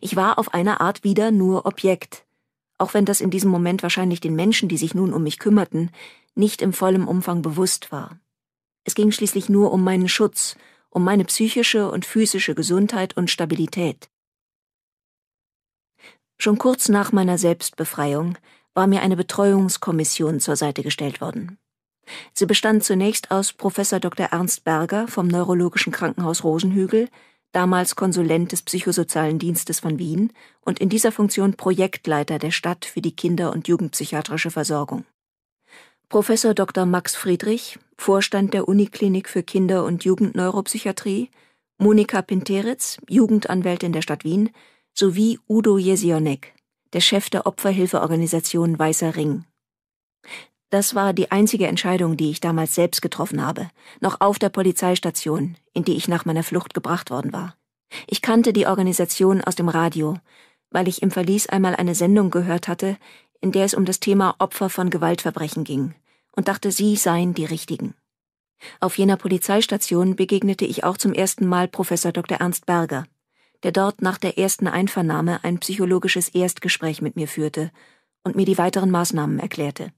Ich war auf eine Art wieder nur Objekt, auch wenn das in diesem Moment wahrscheinlich den Menschen, die sich nun um mich kümmerten, nicht im vollen Umfang bewusst war. Es ging schließlich nur um meinen Schutz, um meine psychische und physische Gesundheit und Stabilität. Schon kurz nach meiner Selbstbefreiung war mir eine Betreuungskommission zur Seite gestellt worden. Sie bestand zunächst aus Professor Dr. Ernst Berger vom Neurologischen Krankenhaus Rosenhügel, damals Konsulent des Psychosozialen Dienstes von Wien und in dieser Funktion Projektleiter der Stadt für die Kinder- und Jugendpsychiatrische Versorgung. Professor Dr. Max Friedrich, Vorstand der Uniklinik für Kinder- und Jugendneuropsychiatrie, Monika Pinteritz, Jugendanwältin der Stadt Wien, sowie Udo Jesionek, der Chef der Opferhilfeorganisation Weißer Ring. Das war die einzige Entscheidung, die ich damals selbst getroffen habe, noch auf der Polizeistation, in die ich nach meiner Flucht gebracht worden war. Ich kannte die Organisation aus dem Radio, weil ich im Verlies einmal eine Sendung gehört hatte, in der es um das Thema Opfer von Gewaltverbrechen ging, und dachte, sie seien die Richtigen. Auf jener Polizeistation begegnete ich auch zum ersten Mal Professor Dr. Ernst Berger, der dort nach der ersten Einvernahme ein psychologisches Erstgespräch mit mir führte und mir die weiteren Maßnahmen erklärte.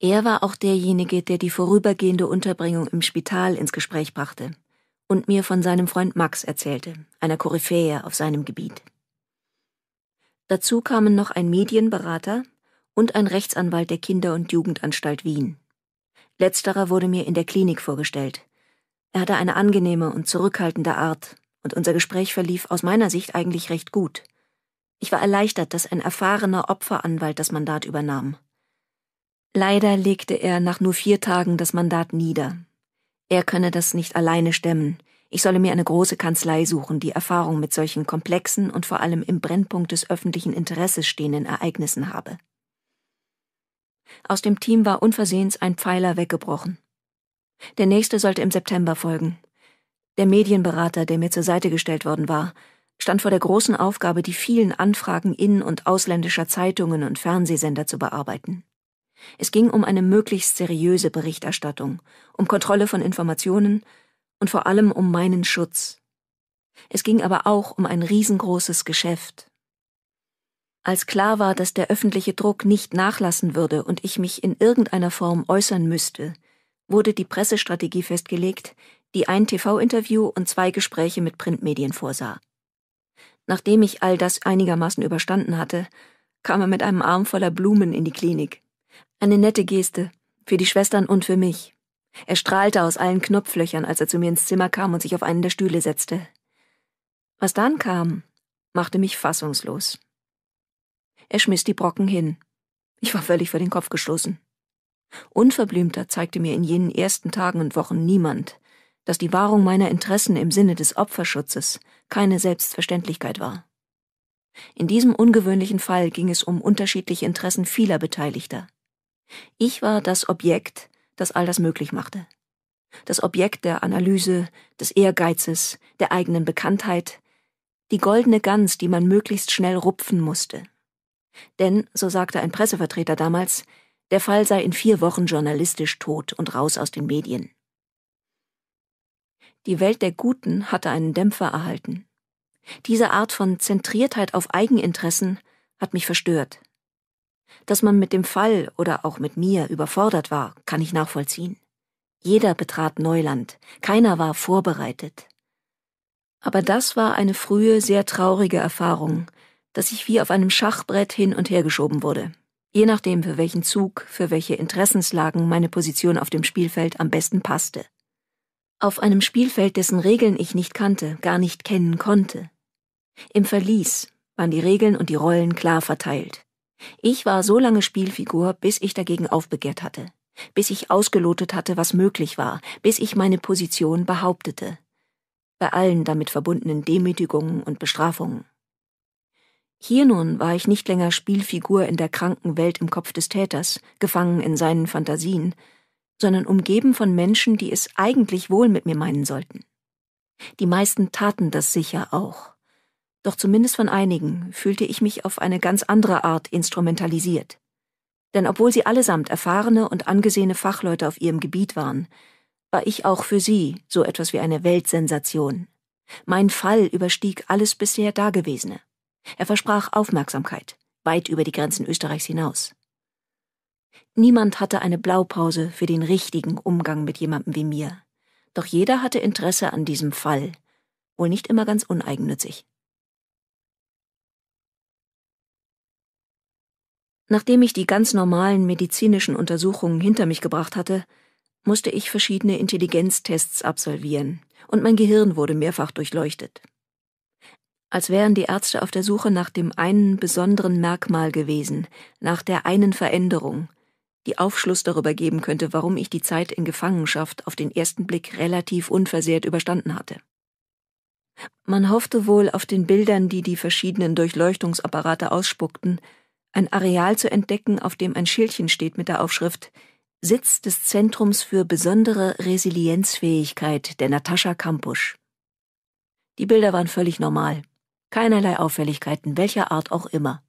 Er war auch derjenige, der die vorübergehende Unterbringung im Spital ins Gespräch brachte und mir von seinem Freund Max erzählte, einer Koryphäe auf seinem Gebiet. Dazu kamen noch ein Medienberater und ein Rechtsanwalt der Kinder- und Jugendanstalt Wien. Letzterer wurde mir in der Klinik vorgestellt. Er hatte eine angenehme und zurückhaltende Art, und unser Gespräch verlief aus meiner Sicht eigentlich recht gut. Ich war erleichtert, dass ein erfahrener Opferanwalt das Mandat übernahm. Leider legte er nach nur vier Tagen das Mandat nieder. Er könne das nicht alleine stemmen. Ich solle mir eine große Kanzlei suchen, die Erfahrung mit solchen komplexen und vor allem im Brennpunkt des öffentlichen Interesses stehenden Ereignissen habe. Aus dem Team war unversehens ein Pfeiler weggebrochen. Der nächste sollte im September folgen. Der Medienberater, der mir zur Seite gestellt worden war, stand vor der großen Aufgabe, die vielen Anfragen in- und ausländischer Zeitungen und Fernsehsender zu bearbeiten. Es ging um eine möglichst seriöse Berichterstattung, um Kontrolle von Informationen und vor allem um meinen Schutz. Es ging aber auch um ein riesengroßes Geschäft. Als klar war, dass der öffentliche Druck nicht nachlassen würde und ich mich in irgendeiner Form äußern müsste, wurde die Pressestrategie festgelegt, die ein TV-Interview und zwei Gespräche mit Printmedien vorsah. Nachdem ich all das einigermaßen überstanden hatte, kam er mit einem Arm voller Blumen in die Klinik. Eine nette Geste, für die Schwestern und für mich. Er strahlte aus allen Knopflöchern, als er zu mir ins Zimmer kam und sich auf einen der Stühle setzte. Was dann kam, machte mich fassungslos. Er schmiss die Brocken hin. Ich war völlig vor den Kopf gestoßen. Unverblümter zeigte mir in jenen ersten Tagen und Wochen niemand, dass die Wahrung meiner Interessen im Sinne des Opferschutzes keine Selbstverständlichkeit war. In diesem ungewöhnlichen Fall ging es um unterschiedliche Interessen vieler Beteiligter. Ich war das Objekt, das all das möglich machte. Das Objekt der Analyse, des Ehrgeizes, der eigenen Bekanntheit, die goldene Gans, die man möglichst schnell rupfen musste. Denn, so sagte ein Pressevertreter damals, der Fall sei in vier Wochen journalistisch tot und raus aus den Medien. Die Welt der Guten hatte einen Dämpfer erhalten. Diese Art von Zentriertheit auf Eigeninteressen hat mich verstört. Dass man mit dem Fall oder auch mit mir überfordert war, kann ich nachvollziehen. Jeder betrat Neuland, keiner war vorbereitet. Aber das war eine frühe, sehr traurige Erfahrung, dass ich wie auf einem Schachbrett hin und her geschoben wurde, je nachdem, für welchen Zug, für welche Interessenslagen meine Position auf dem Spielfeld am besten passte. Auf einem Spielfeld, dessen Regeln ich nicht kannte, gar nicht kennen konnte. Im Verlies waren die Regeln und die Rollen klar verteilt. Ich war so lange Spielfigur, bis ich dagegen aufbegehrt hatte, bis ich ausgelotet hatte, was möglich war, bis ich meine Position behauptete. Bei allen damit verbundenen Demütigungen und Bestrafungen. Hier nun war ich nicht länger Spielfigur in der kranken Welt im Kopf des Täters, gefangen in seinen Fantasien, sondern umgeben von Menschen, die es eigentlich wohl mit mir meinen sollten. Die meisten taten das sicher auch doch zumindest von einigen fühlte ich mich auf eine ganz andere Art instrumentalisiert. Denn obwohl sie allesamt erfahrene und angesehene Fachleute auf ihrem Gebiet waren, war ich auch für sie so etwas wie eine Weltsensation. Mein Fall überstieg alles bisher Dagewesene. Er versprach Aufmerksamkeit, weit über die Grenzen Österreichs hinaus. Niemand hatte eine Blaupause für den richtigen Umgang mit jemandem wie mir. Doch jeder hatte Interesse an diesem Fall, wohl nicht immer ganz uneigennützig. Nachdem ich die ganz normalen medizinischen Untersuchungen hinter mich gebracht hatte, musste ich verschiedene Intelligenztests absolvieren, und mein Gehirn wurde mehrfach durchleuchtet. Als wären die Ärzte auf der Suche nach dem einen besonderen Merkmal gewesen, nach der einen Veränderung, die Aufschluss darüber geben könnte, warum ich die Zeit in Gefangenschaft auf den ersten Blick relativ unversehrt überstanden hatte. Man hoffte wohl auf den Bildern, die die verschiedenen Durchleuchtungsapparate ausspuckten, ein Areal zu entdecken, auf dem ein Schildchen steht mit der Aufschrift Sitz des Zentrums für besondere Resilienzfähigkeit der Natascha Kampusch. Die Bilder waren völlig normal, keinerlei Auffälligkeiten welcher Art auch immer.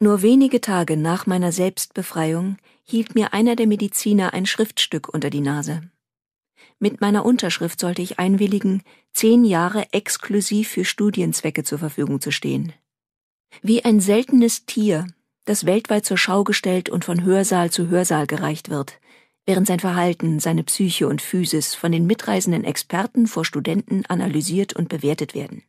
Nur wenige Tage nach meiner Selbstbefreiung hielt mir einer der Mediziner ein Schriftstück unter die Nase. Mit meiner Unterschrift sollte ich einwilligen, zehn Jahre exklusiv für Studienzwecke zur Verfügung zu stehen. Wie ein seltenes Tier, das weltweit zur Schau gestellt und von Hörsaal zu Hörsaal gereicht wird, während sein Verhalten, seine Psyche und Physis von den mitreisenden Experten vor Studenten analysiert und bewertet werden.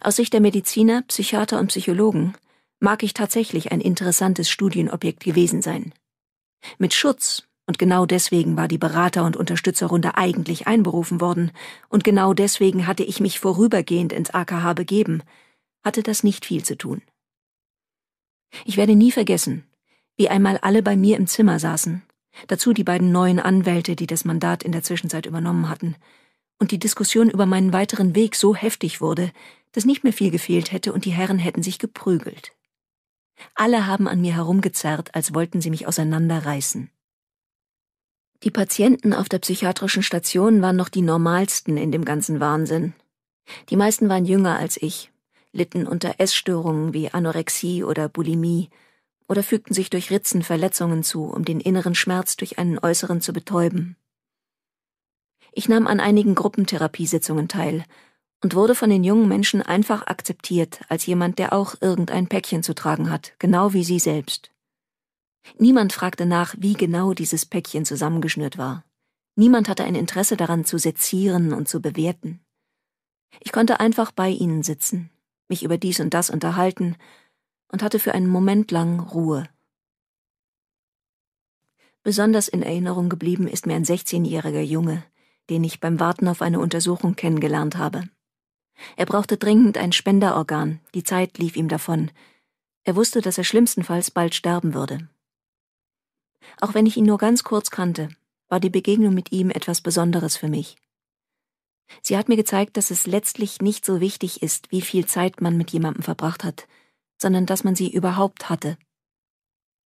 Aus Sicht der Mediziner, Psychiater und Psychologen mag ich tatsächlich ein interessantes Studienobjekt gewesen sein. Mit Schutz, und genau deswegen war die Berater- und Unterstützerrunde eigentlich einberufen worden, und genau deswegen hatte ich mich vorübergehend ins AKH begeben, hatte das nicht viel zu tun. Ich werde nie vergessen, wie einmal alle bei mir im Zimmer saßen, dazu die beiden neuen Anwälte, die das Mandat in der Zwischenzeit übernommen hatten, und die Diskussion über meinen weiteren Weg so heftig wurde, dass nicht mehr viel gefehlt hätte und die Herren hätten sich geprügelt. Alle haben an mir herumgezerrt, als wollten sie mich auseinanderreißen. Die Patienten auf der psychiatrischen Station waren noch die normalsten in dem ganzen Wahnsinn. Die meisten waren jünger als ich, litten unter Essstörungen wie Anorexie oder Bulimie oder fügten sich durch Ritzen Verletzungen zu, um den inneren Schmerz durch einen äußeren zu betäuben. Ich nahm an einigen Gruppentherapiesitzungen teil und wurde von den jungen Menschen einfach akzeptiert als jemand, der auch irgendein Päckchen zu tragen hat, genau wie sie selbst. Niemand fragte nach, wie genau dieses Päckchen zusammengeschnürt war. Niemand hatte ein Interesse daran zu sezieren und zu bewerten. Ich konnte einfach bei ihnen sitzen mich über dies und das unterhalten und hatte für einen Moment lang Ruhe. Besonders in Erinnerung geblieben ist mir ein 16-jähriger Junge, den ich beim Warten auf eine Untersuchung kennengelernt habe. Er brauchte dringend ein Spenderorgan, die Zeit lief ihm davon. Er wusste, dass er schlimmstenfalls bald sterben würde. Auch wenn ich ihn nur ganz kurz kannte, war die Begegnung mit ihm etwas Besonderes für mich. Sie hat mir gezeigt, dass es letztlich nicht so wichtig ist, wie viel Zeit man mit jemandem verbracht hat, sondern dass man sie überhaupt hatte.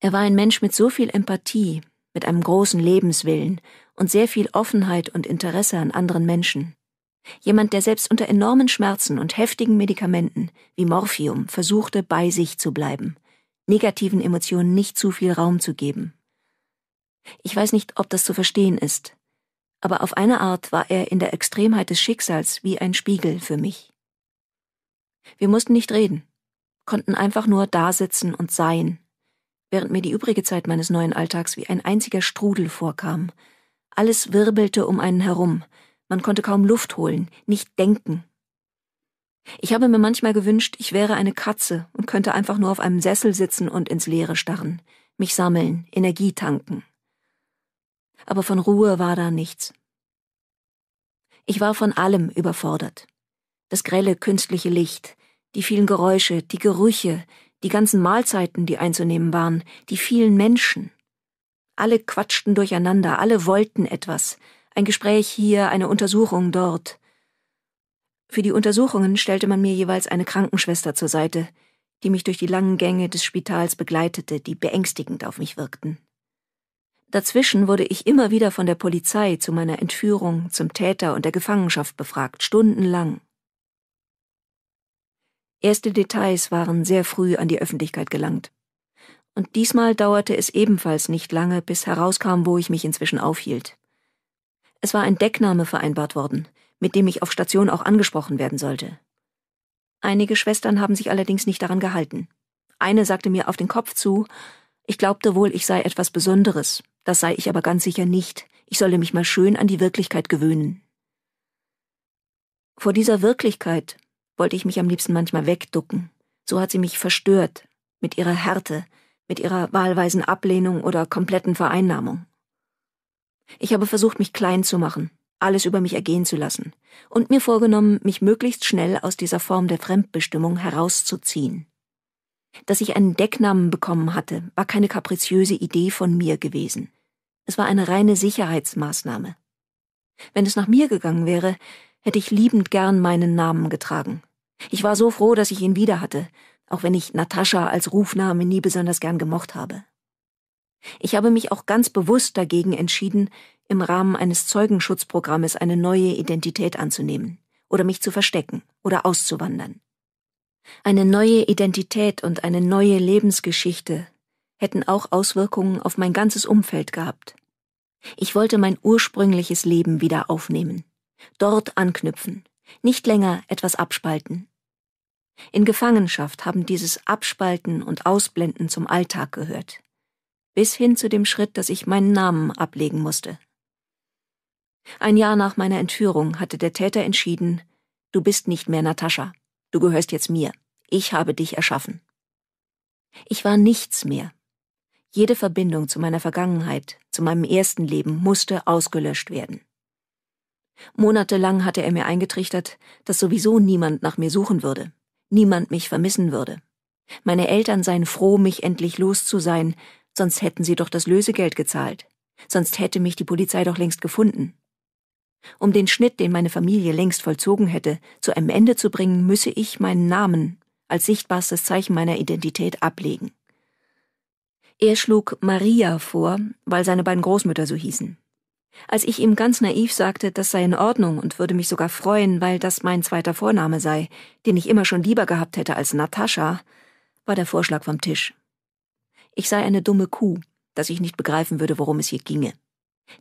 Er war ein Mensch mit so viel Empathie, mit einem großen Lebenswillen und sehr viel Offenheit und Interesse an anderen Menschen. Jemand, der selbst unter enormen Schmerzen und heftigen Medikamenten wie Morphium versuchte, bei sich zu bleiben, negativen Emotionen nicht zu viel Raum zu geben. Ich weiß nicht, ob das zu verstehen ist, aber auf eine Art war er in der Extremheit des Schicksals wie ein Spiegel für mich. Wir mussten nicht reden, konnten einfach nur dasitzen und sein, während mir die übrige Zeit meines neuen Alltags wie ein einziger Strudel vorkam. Alles wirbelte um einen herum, man konnte kaum Luft holen, nicht denken. Ich habe mir manchmal gewünscht, ich wäre eine Katze und könnte einfach nur auf einem Sessel sitzen und ins Leere starren, mich sammeln, Energie tanken aber von Ruhe war da nichts. Ich war von allem überfordert. Das grelle künstliche Licht, die vielen Geräusche, die Gerüche, die ganzen Mahlzeiten, die einzunehmen waren, die vielen Menschen. Alle quatschten durcheinander, alle wollten etwas, ein Gespräch hier, eine Untersuchung dort. Für die Untersuchungen stellte man mir jeweils eine Krankenschwester zur Seite, die mich durch die langen Gänge des Spitals begleitete, die beängstigend auf mich wirkten. Dazwischen wurde ich immer wieder von der Polizei zu meiner Entführung, zum Täter und der Gefangenschaft befragt, stundenlang. Erste Details waren sehr früh an die Öffentlichkeit gelangt. Und diesmal dauerte es ebenfalls nicht lange, bis herauskam, wo ich mich inzwischen aufhielt. Es war ein Deckname vereinbart worden, mit dem ich auf Station auch angesprochen werden sollte. Einige Schwestern haben sich allerdings nicht daran gehalten. Eine sagte mir auf den Kopf zu, ich glaubte wohl, ich sei etwas Besonderes, das sei ich aber ganz sicher nicht. Ich solle mich mal schön an die Wirklichkeit gewöhnen. Vor dieser Wirklichkeit wollte ich mich am liebsten manchmal wegducken. So hat sie mich verstört, mit ihrer Härte, mit ihrer wahlweisen Ablehnung oder kompletten Vereinnahmung. Ich habe versucht, mich klein zu machen, alles über mich ergehen zu lassen und mir vorgenommen, mich möglichst schnell aus dieser Form der Fremdbestimmung herauszuziehen. Dass ich einen Decknamen bekommen hatte, war keine kapriziöse Idee von mir gewesen. Es war eine reine Sicherheitsmaßnahme. Wenn es nach mir gegangen wäre, hätte ich liebend gern meinen Namen getragen. Ich war so froh, dass ich ihn wieder hatte, auch wenn ich Natascha als Rufname nie besonders gern gemocht habe. Ich habe mich auch ganz bewusst dagegen entschieden, im Rahmen eines Zeugenschutzprogrammes eine neue Identität anzunehmen oder mich zu verstecken oder auszuwandern. Eine neue Identität und eine neue Lebensgeschichte hätten auch Auswirkungen auf mein ganzes Umfeld gehabt. Ich wollte mein ursprüngliches Leben wieder aufnehmen, dort anknüpfen, nicht länger etwas abspalten. In Gefangenschaft haben dieses Abspalten und Ausblenden zum Alltag gehört, bis hin zu dem Schritt, dass ich meinen Namen ablegen musste. Ein Jahr nach meiner Entführung hatte der Täter entschieden, du bist nicht mehr Natascha, du gehörst jetzt mir, ich habe dich erschaffen. Ich war nichts mehr, jede Verbindung zu meiner Vergangenheit, zu meinem ersten Leben musste ausgelöscht werden. Monatelang hatte er mir eingetrichtert, dass sowieso niemand nach mir suchen würde, niemand mich vermissen würde. Meine Eltern seien froh, mich endlich los zu sein, sonst hätten sie doch das Lösegeld gezahlt, sonst hätte mich die Polizei doch längst gefunden. Um den Schnitt, den meine Familie längst vollzogen hätte, zu einem Ende zu bringen, müsse ich meinen Namen als sichtbarstes Zeichen meiner Identität ablegen. Er schlug Maria vor, weil seine beiden Großmütter so hießen. Als ich ihm ganz naiv sagte, das sei in Ordnung und würde mich sogar freuen, weil das mein zweiter Vorname sei, den ich immer schon lieber gehabt hätte als Natascha, war der Vorschlag vom Tisch. Ich sei eine dumme Kuh, dass ich nicht begreifen würde, worum es hier ginge.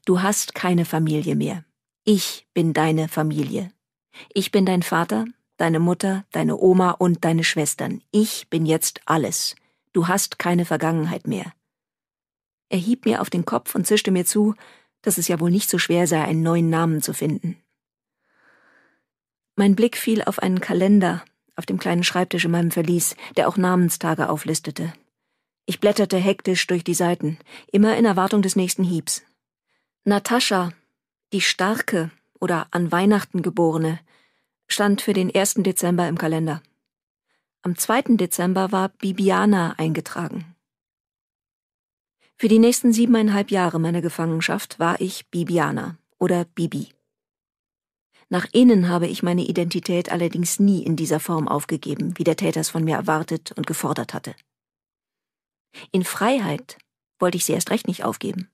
Du hast keine Familie mehr. Ich bin deine Familie. Ich bin dein Vater, deine Mutter, deine Oma und deine Schwestern. Ich bin jetzt alles. Du hast keine Vergangenheit mehr. Er hieb mir auf den Kopf und zischte mir zu, dass es ja wohl nicht so schwer sei, einen neuen Namen zu finden. Mein Blick fiel auf einen Kalender auf dem kleinen Schreibtisch in meinem Verlies, der auch Namenstage auflistete. Ich blätterte hektisch durch die Seiten, immer in Erwartung des nächsten Hiebs. Natascha, die Starke oder an Weihnachten geborene, stand für den 1. Dezember im Kalender. Am 2. Dezember war Bibiana eingetragen. Für die nächsten siebeneinhalb Jahre meiner Gefangenschaft war ich Bibiana oder Bibi. Nach innen habe ich meine Identität allerdings nie in dieser Form aufgegeben, wie der Täter es von mir erwartet und gefordert hatte. In Freiheit wollte ich sie erst recht nicht aufgeben.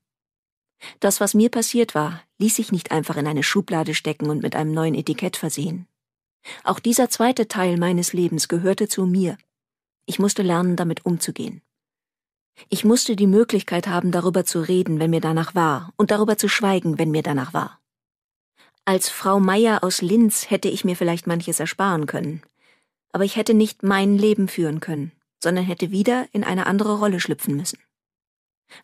Das, was mir passiert war, ließ sich nicht einfach in eine Schublade stecken und mit einem neuen Etikett versehen. Auch dieser zweite Teil meines Lebens gehörte zu mir. Ich musste lernen, damit umzugehen. Ich musste die Möglichkeit haben, darüber zu reden, wenn mir danach war, und darüber zu schweigen, wenn mir danach war. Als Frau Meier aus Linz hätte ich mir vielleicht manches ersparen können, aber ich hätte nicht mein Leben führen können, sondern hätte wieder in eine andere Rolle schlüpfen müssen.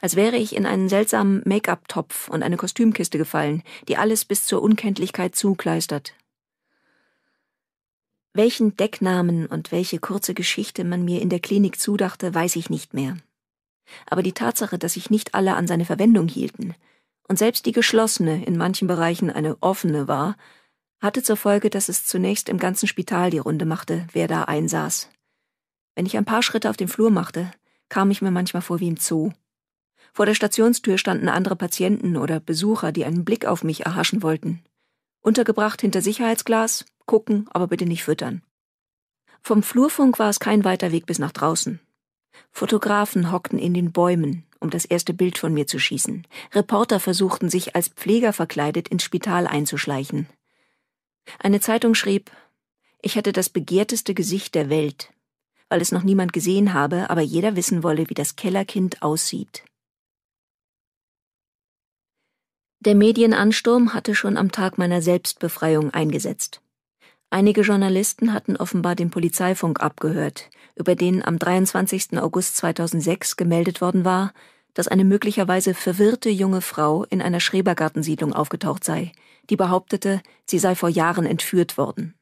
Als wäre ich in einen seltsamen Make-up-Topf und eine Kostümkiste gefallen, die alles bis zur Unkenntlichkeit zukleistert, welchen Decknamen und welche kurze Geschichte man mir in der Klinik zudachte, weiß ich nicht mehr. Aber die Tatsache, dass sich nicht alle an seine Verwendung hielten und selbst die geschlossene in manchen Bereichen eine offene war, hatte zur Folge, dass es zunächst im ganzen Spital die Runde machte, wer da einsaß. Wenn ich ein paar Schritte auf den Flur machte, kam ich mir manchmal vor wie im Zoo. Vor der Stationstür standen andere Patienten oder Besucher, die einen Blick auf mich erhaschen wollten. Untergebracht hinter Sicherheitsglas gucken, aber bitte nicht füttern. Vom Flurfunk war es kein weiter Weg bis nach draußen. Fotografen hockten in den Bäumen, um das erste Bild von mir zu schießen. Reporter versuchten sich als Pfleger verkleidet ins Spital einzuschleichen. Eine Zeitung schrieb, ich hätte das begehrteste Gesicht der Welt, weil es noch niemand gesehen habe, aber jeder wissen wolle, wie das Kellerkind aussieht. Der Medienansturm hatte schon am Tag meiner Selbstbefreiung eingesetzt. Einige Journalisten hatten offenbar den Polizeifunk abgehört, über den am 23. August 2006 gemeldet worden war, dass eine möglicherweise verwirrte junge Frau in einer Schrebergartensiedlung aufgetaucht sei, die behauptete, sie sei vor Jahren entführt worden.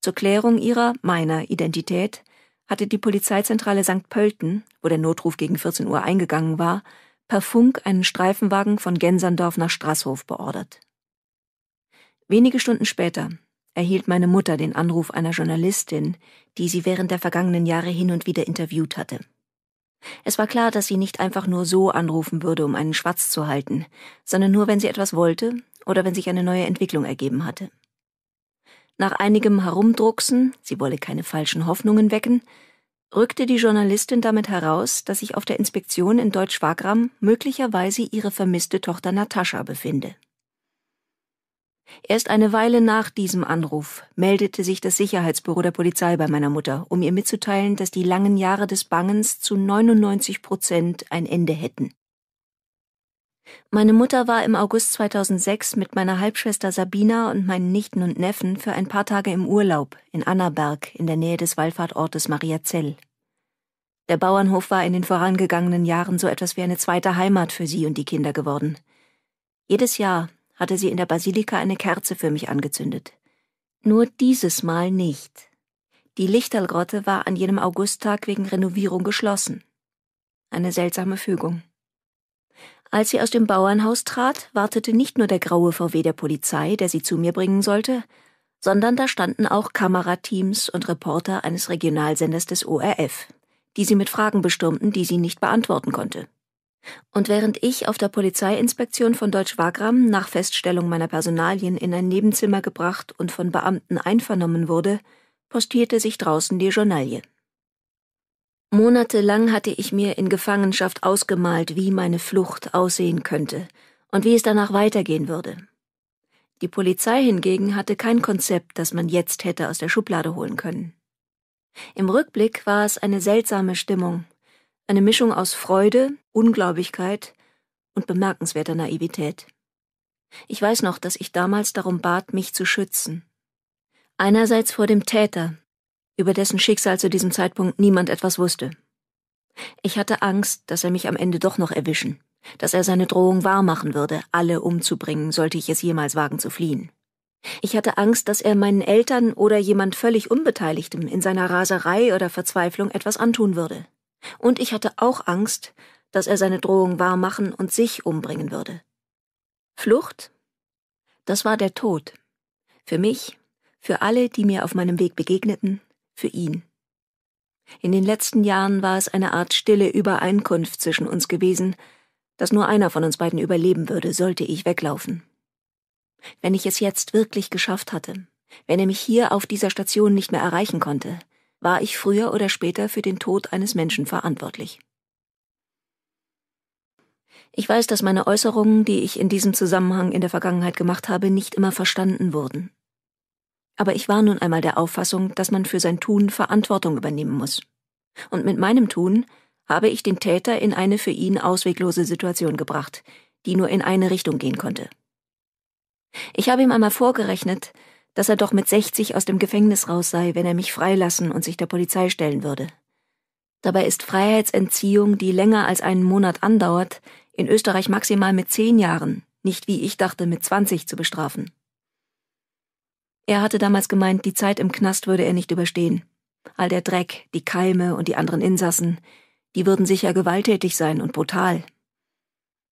Zur Klärung ihrer, meiner Identität hatte die Polizeizentrale St. Pölten, wo der Notruf gegen 14 Uhr eingegangen war, per Funk einen Streifenwagen von Gensandorf nach Straßhof beordert. Wenige Stunden später, erhielt meine Mutter den Anruf einer Journalistin, die sie während der vergangenen Jahre hin und wieder interviewt hatte. Es war klar, dass sie nicht einfach nur so anrufen würde, um einen Schwatz zu halten, sondern nur, wenn sie etwas wollte oder wenn sich eine neue Entwicklung ergeben hatte. Nach einigem Herumdrucksen, sie wolle keine falschen Hoffnungen wecken, rückte die Journalistin damit heraus, dass sich auf der Inspektion in Deutsch-Wagram möglicherweise ihre vermisste Tochter Natascha befinde. Erst eine Weile nach diesem Anruf meldete sich das Sicherheitsbüro der Polizei bei meiner Mutter, um ihr mitzuteilen, dass die langen Jahre des Bangens zu 99 Prozent ein Ende hätten. Meine Mutter war im August 2006 mit meiner Halbschwester Sabina und meinen Nichten und Neffen für ein paar Tage im Urlaub in Annaberg in der Nähe des Wallfahrtortes Mariazell. Der Bauernhof war in den vorangegangenen Jahren so etwas wie eine zweite Heimat für sie und die Kinder geworden. Jedes Jahr, hatte sie in der Basilika eine Kerze für mich angezündet. Nur dieses Mal nicht. Die Lichterlgrotte war an jenem Augusttag wegen Renovierung geschlossen. Eine seltsame Fügung. Als sie aus dem Bauernhaus trat, wartete nicht nur der graue VW der Polizei, der sie zu mir bringen sollte, sondern da standen auch Kamerateams und Reporter eines Regionalsenders des ORF, die sie mit Fragen bestürmten, die sie nicht beantworten konnte und während ich auf der Polizeiinspektion von Deutsch-Wagram nach Feststellung meiner Personalien in ein Nebenzimmer gebracht und von Beamten einvernommen wurde, postierte sich draußen die Journalie. Monatelang hatte ich mir in Gefangenschaft ausgemalt, wie meine Flucht aussehen könnte und wie es danach weitergehen würde. Die Polizei hingegen hatte kein Konzept, das man jetzt hätte aus der Schublade holen können. Im Rückblick war es eine seltsame Stimmung, eine Mischung aus Freude, Ungläubigkeit und bemerkenswerter Naivität. Ich weiß noch, dass ich damals darum bat, mich zu schützen. Einerseits vor dem Täter, über dessen Schicksal zu diesem Zeitpunkt niemand etwas wusste. Ich hatte Angst, dass er mich am Ende doch noch erwischen, dass er seine Drohung wahrmachen würde, alle umzubringen, sollte ich es jemals wagen zu fliehen. Ich hatte Angst, dass er meinen Eltern oder jemand völlig Unbeteiligtem in seiner Raserei oder Verzweiflung etwas antun würde. Und ich hatte auch Angst, dass er seine Drohung wahrmachen und sich umbringen würde. Flucht? Das war der Tod. Für mich, für alle, die mir auf meinem Weg begegneten, für ihn. In den letzten Jahren war es eine Art stille Übereinkunft zwischen uns gewesen, dass nur einer von uns beiden überleben würde, sollte ich weglaufen. Wenn ich es jetzt wirklich geschafft hatte, wenn er mich hier auf dieser Station nicht mehr erreichen konnte, war ich früher oder später für den Tod eines Menschen verantwortlich. Ich weiß, dass meine Äußerungen, die ich in diesem Zusammenhang in der Vergangenheit gemacht habe, nicht immer verstanden wurden. Aber ich war nun einmal der Auffassung, dass man für sein Tun Verantwortung übernehmen muss. Und mit meinem Tun habe ich den Täter in eine für ihn ausweglose Situation gebracht, die nur in eine Richtung gehen konnte. Ich habe ihm einmal vorgerechnet, dass er doch mit 60 aus dem Gefängnis raus sei, wenn er mich freilassen und sich der Polizei stellen würde. Dabei ist Freiheitsentziehung, die länger als einen Monat andauert, in Österreich maximal mit zehn Jahren, nicht wie ich dachte, mit 20 zu bestrafen. Er hatte damals gemeint, die Zeit im Knast würde er nicht überstehen. All der Dreck, die Keime und die anderen Insassen, die würden sicher gewalttätig sein und brutal.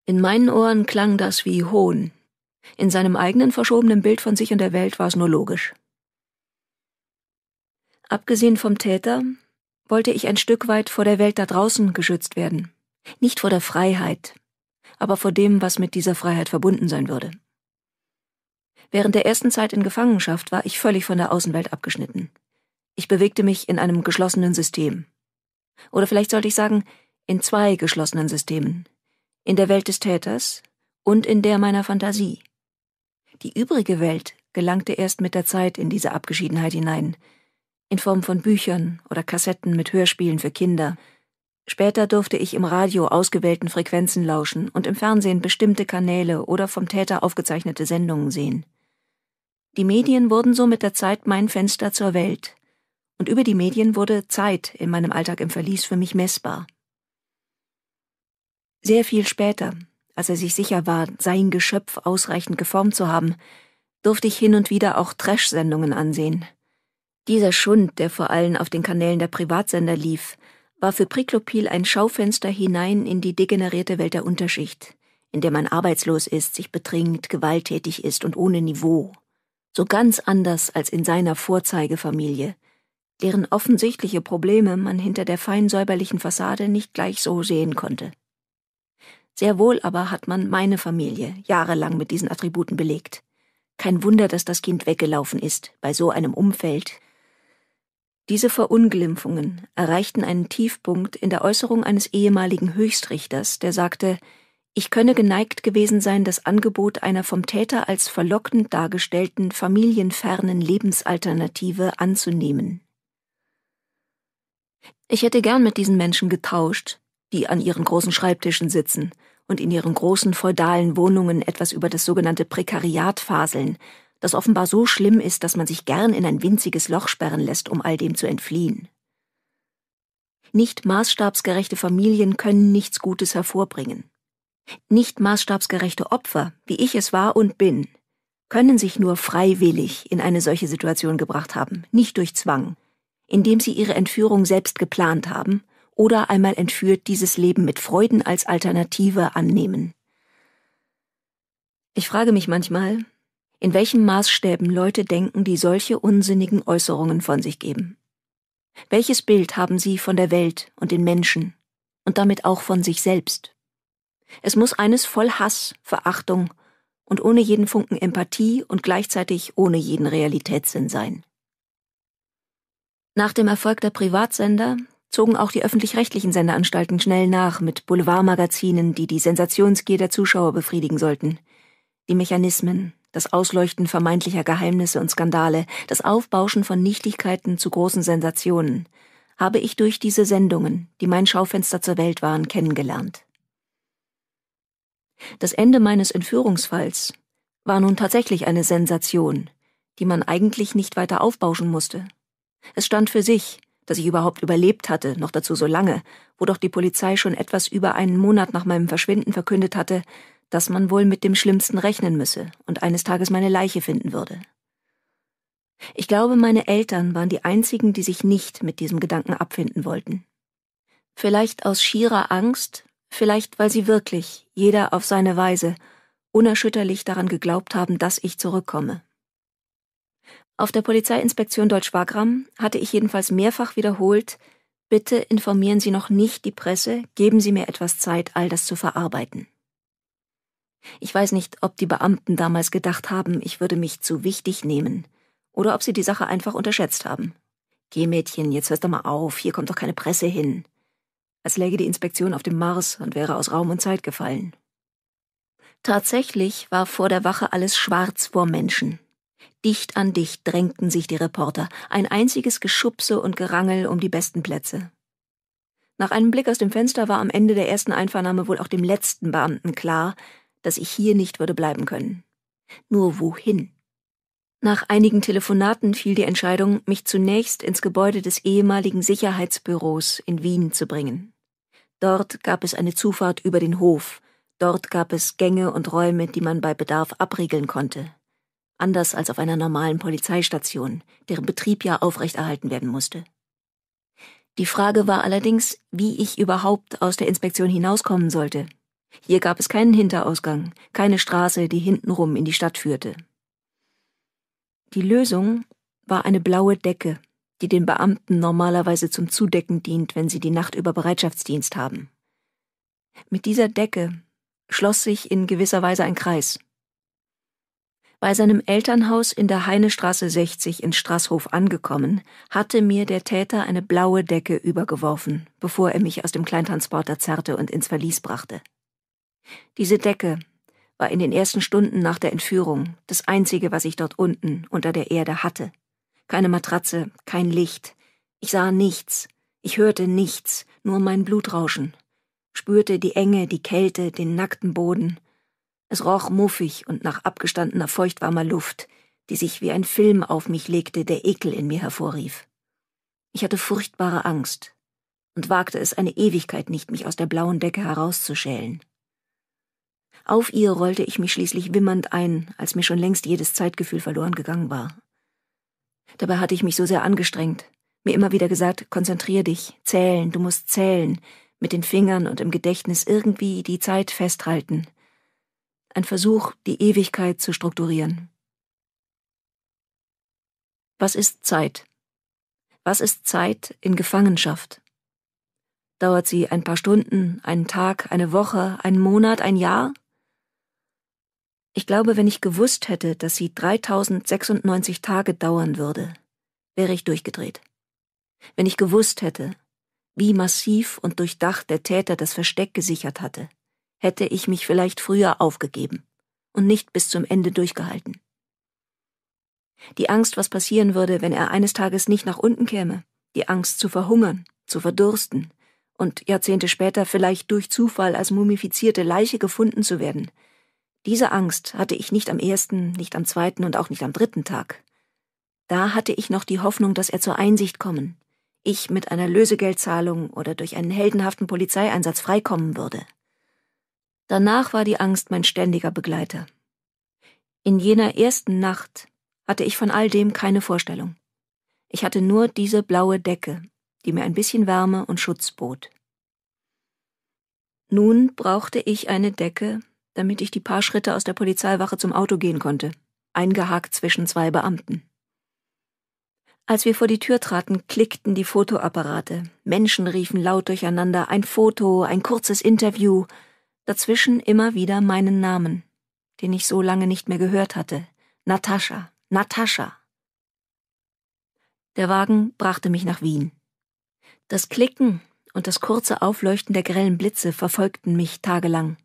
In meinen Ohren klang das wie Hohn. In seinem eigenen verschobenen Bild von sich und der Welt war es nur logisch. Abgesehen vom Täter wollte ich ein Stück weit vor der Welt da draußen geschützt werden, nicht vor der Freiheit, aber vor dem, was mit dieser Freiheit verbunden sein würde. Während der ersten Zeit in Gefangenschaft war ich völlig von der Außenwelt abgeschnitten. Ich bewegte mich in einem geschlossenen System. Oder vielleicht sollte ich sagen, in zwei geschlossenen Systemen. In der Welt des Täters und in der meiner Fantasie. Die übrige Welt gelangte erst mit der Zeit in diese Abgeschiedenheit hinein, in Form von Büchern oder Kassetten mit Hörspielen für Kinder, Später durfte ich im Radio ausgewählten Frequenzen lauschen und im Fernsehen bestimmte Kanäle oder vom Täter aufgezeichnete Sendungen sehen. Die Medien wurden so mit der Zeit mein Fenster zur Welt, und über die Medien wurde Zeit in meinem Alltag im Verlies für mich messbar. Sehr viel später, als er sich sicher war, sein Geschöpf ausreichend geformt zu haben, durfte ich hin und wieder auch Trash-Sendungen ansehen. Dieser Schund, der vor allem auf den Kanälen der Privatsender lief, war für Priklopil ein Schaufenster hinein in die degenerierte Welt der Unterschicht, in der man arbeitslos ist, sich betrinkt, gewalttätig ist und ohne Niveau. So ganz anders als in seiner Vorzeigefamilie, deren offensichtliche Probleme man hinter der feinsäuberlichen Fassade nicht gleich so sehen konnte. Sehr wohl aber hat man meine Familie jahrelang mit diesen Attributen belegt. Kein Wunder, dass das Kind weggelaufen ist, bei so einem Umfeld, diese Verunglimpfungen erreichten einen Tiefpunkt in der Äußerung eines ehemaligen Höchstrichters, der sagte, ich könne geneigt gewesen sein, das Angebot einer vom Täter als verlockend dargestellten familienfernen Lebensalternative anzunehmen. Ich hätte gern mit diesen Menschen getauscht, die an ihren großen Schreibtischen sitzen und in ihren großen feudalen Wohnungen etwas über das sogenannte Prekariat faseln das offenbar so schlimm ist, dass man sich gern in ein winziges Loch sperren lässt, um all dem zu entfliehen. Nicht maßstabsgerechte Familien können nichts Gutes hervorbringen. Nicht maßstabsgerechte Opfer, wie ich es war und bin, können sich nur freiwillig in eine solche Situation gebracht haben, nicht durch Zwang, indem sie ihre Entführung selbst geplant haben oder einmal entführt dieses Leben mit Freuden als Alternative annehmen. Ich frage mich manchmal, in welchen Maßstäben Leute denken, die solche unsinnigen Äußerungen von sich geben. Welches Bild haben sie von der Welt und den Menschen und damit auch von sich selbst? Es muss eines voll Hass, Verachtung und ohne jeden Funken Empathie und gleichzeitig ohne jeden Realitätssinn sein. Nach dem Erfolg der Privatsender zogen auch die öffentlich-rechtlichen Sendeanstalten schnell nach mit Boulevardmagazinen, die die Sensationsgier der Zuschauer befriedigen sollten. Die Mechanismen das Ausleuchten vermeintlicher Geheimnisse und Skandale, das Aufbauschen von Nichtigkeiten zu großen Sensationen, habe ich durch diese Sendungen, die mein Schaufenster zur Welt waren, kennengelernt. Das Ende meines Entführungsfalls war nun tatsächlich eine Sensation, die man eigentlich nicht weiter aufbauschen musste. Es stand für sich, dass ich überhaupt überlebt hatte, noch dazu so lange, wo doch die Polizei schon etwas über einen Monat nach meinem Verschwinden verkündet hatte, dass man wohl mit dem Schlimmsten rechnen müsse und eines Tages meine Leiche finden würde. Ich glaube, meine Eltern waren die einzigen, die sich nicht mit diesem Gedanken abfinden wollten. Vielleicht aus schierer Angst, vielleicht weil sie wirklich, jeder auf seine Weise, unerschütterlich daran geglaubt haben, dass ich zurückkomme. Auf der Polizeiinspektion Deutsch-Wagram hatte ich jedenfalls mehrfach wiederholt, bitte informieren Sie noch nicht die Presse, geben Sie mir etwas Zeit, all das zu verarbeiten. Ich weiß nicht, ob die Beamten damals gedacht haben, ich würde mich zu wichtig nehmen, oder ob sie die Sache einfach unterschätzt haben. Geh, Mädchen, jetzt hörst du mal auf, hier kommt doch keine Presse hin. Als läge die Inspektion auf dem Mars und wäre aus Raum und Zeit gefallen. Tatsächlich war vor der Wache alles schwarz vor Menschen. Dicht an dicht drängten sich die Reporter, ein einziges Geschubse und Gerangel um die besten Plätze. Nach einem Blick aus dem Fenster war am Ende der ersten Einvernahme wohl auch dem letzten Beamten klar, dass ich hier nicht würde bleiben können. Nur wohin? Nach einigen Telefonaten fiel die Entscheidung, mich zunächst ins Gebäude des ehemaligen Sicherheitsbüros in Wien zu bringen. Dort gab es eine Zufahrt über den Hof, dort gab es Gänge und Räume, die man bei Bedarf abriegeln konnte. Anders als auf einer normalen Polizeistation, deren Betrieb ja aufrechterhalten werden musste. Die Frage war allerdings, wie ich überhaupt aus der Inspektion hinauskommen sollte. Hier gab es keinen Hinterausgang, keine Straße, die hintenrum in die Stadt führte. Die Lösung war eine blaue Decke, die den Beamten normalerweise zum Zudecken dient, wenn sie die Nacht über Bereitschaftsdienst haben. Mit dieser Decke schloss sich in gewisser Weise ein Kreis. Bei seinem Elternhaus in der Heinestraße 60 in Straßhof angekommen, hatte mir der Täter eine blaue Decke übergeworfen, bevor er mich aus dem Kleintransporter zerrte und ins Verlies brachte. Diese Decke war in den ersten Stunden nach der Entführung das Einzige, was ich dort unten unter der Erde hatte. Keine Matratze, kein Licht. Ich sah nichts, ich hörte nichts, nur mein Blutrauschen, spürte die Enge, die Kälte, den nackten Boden. Es roch muffig und nach abgestandener feuchtwarmer Luft, die sich wie ein Film auf mich legte, der Ekel in mir hervorrief. Ich hatte furchtbare Angst und wagte es eine Ewigkeit nicht, mich aus der blauen Decke herauszuschälen. Auf ihr rollte ich mich schließlich wimmernd ein, als mir schon längst jedes Zeitgefühl verloren gegangen war. Dabei hatte ich mich so sehr angestrengt, mir immer wieder gesagt, konzentrier dich, zählen, du musst zählen, mit den Fingern und im Gedächtnis irgendwie die Zeit festhalten. Ein Versuch, die Ewigkeit zu strukturieren. Was ist Zeit? Was ist Zeit in Gefangenschaft? Dauert sie ein paar Stunden, einen Tag, eine Woche, einen Monat, ein Jahr? Ich glaube, wenn ich gewusst hätte, dass sie 3096 Tage dauern würde, wäre ich durchgedreht. Wenn ich gewusst hätte, wie massiv und durchdacht der Täter das Versteck gesichert hatte, hätte ich mich vielleicht früher aufgegeben und nicht bis zum Ende durchgehalten. Die Angst, was passieren würde, wenn er eines Tages nicht nach unten käme, die Angst zu verhungern, zu verdursten und Jahrzehnte später vielleicht durch Zufall als mumifizierte Leiche gefunden zu werden, diese Angst hatte ich nicht am ersten, nicht am zweiten und auch nicht am dritten Tag. Da hatte ich noch die Hoffnung, dass er zur Einsicht kommen, ich mit einer Lösegeldzahlung oder durch einen heldenhaften Polizeieinsatz freikommen würde. Danach war die Angst mein ständiger Begleiter. In jener ersten Nacht hatte ich von all dem keine Vorstellung. Ich hatte nur diese blaue Decke, die mir ein bisschen Wärme und Schutz bot. Nun brauchte ich eine Decke, damit ich die paar Schritte aus der Polizeiwache zum Auto gehen konnte, eingehakt zwischen zwei Beamten. Als wir vor die Tür traten, klickten die Fotoapparate. Menschen riefen laut durcheinander ein Foto, ein kurzes Interview, dazwischen immer wieder meinen Namen, den ich so lange nicht mehr gehört hatte. Natascha, Natascha. Der Wagen brachte mich nach Wien. Das Klicken und das kurze Aufleuchten der grellen Blitze verfolgten mich tagelang.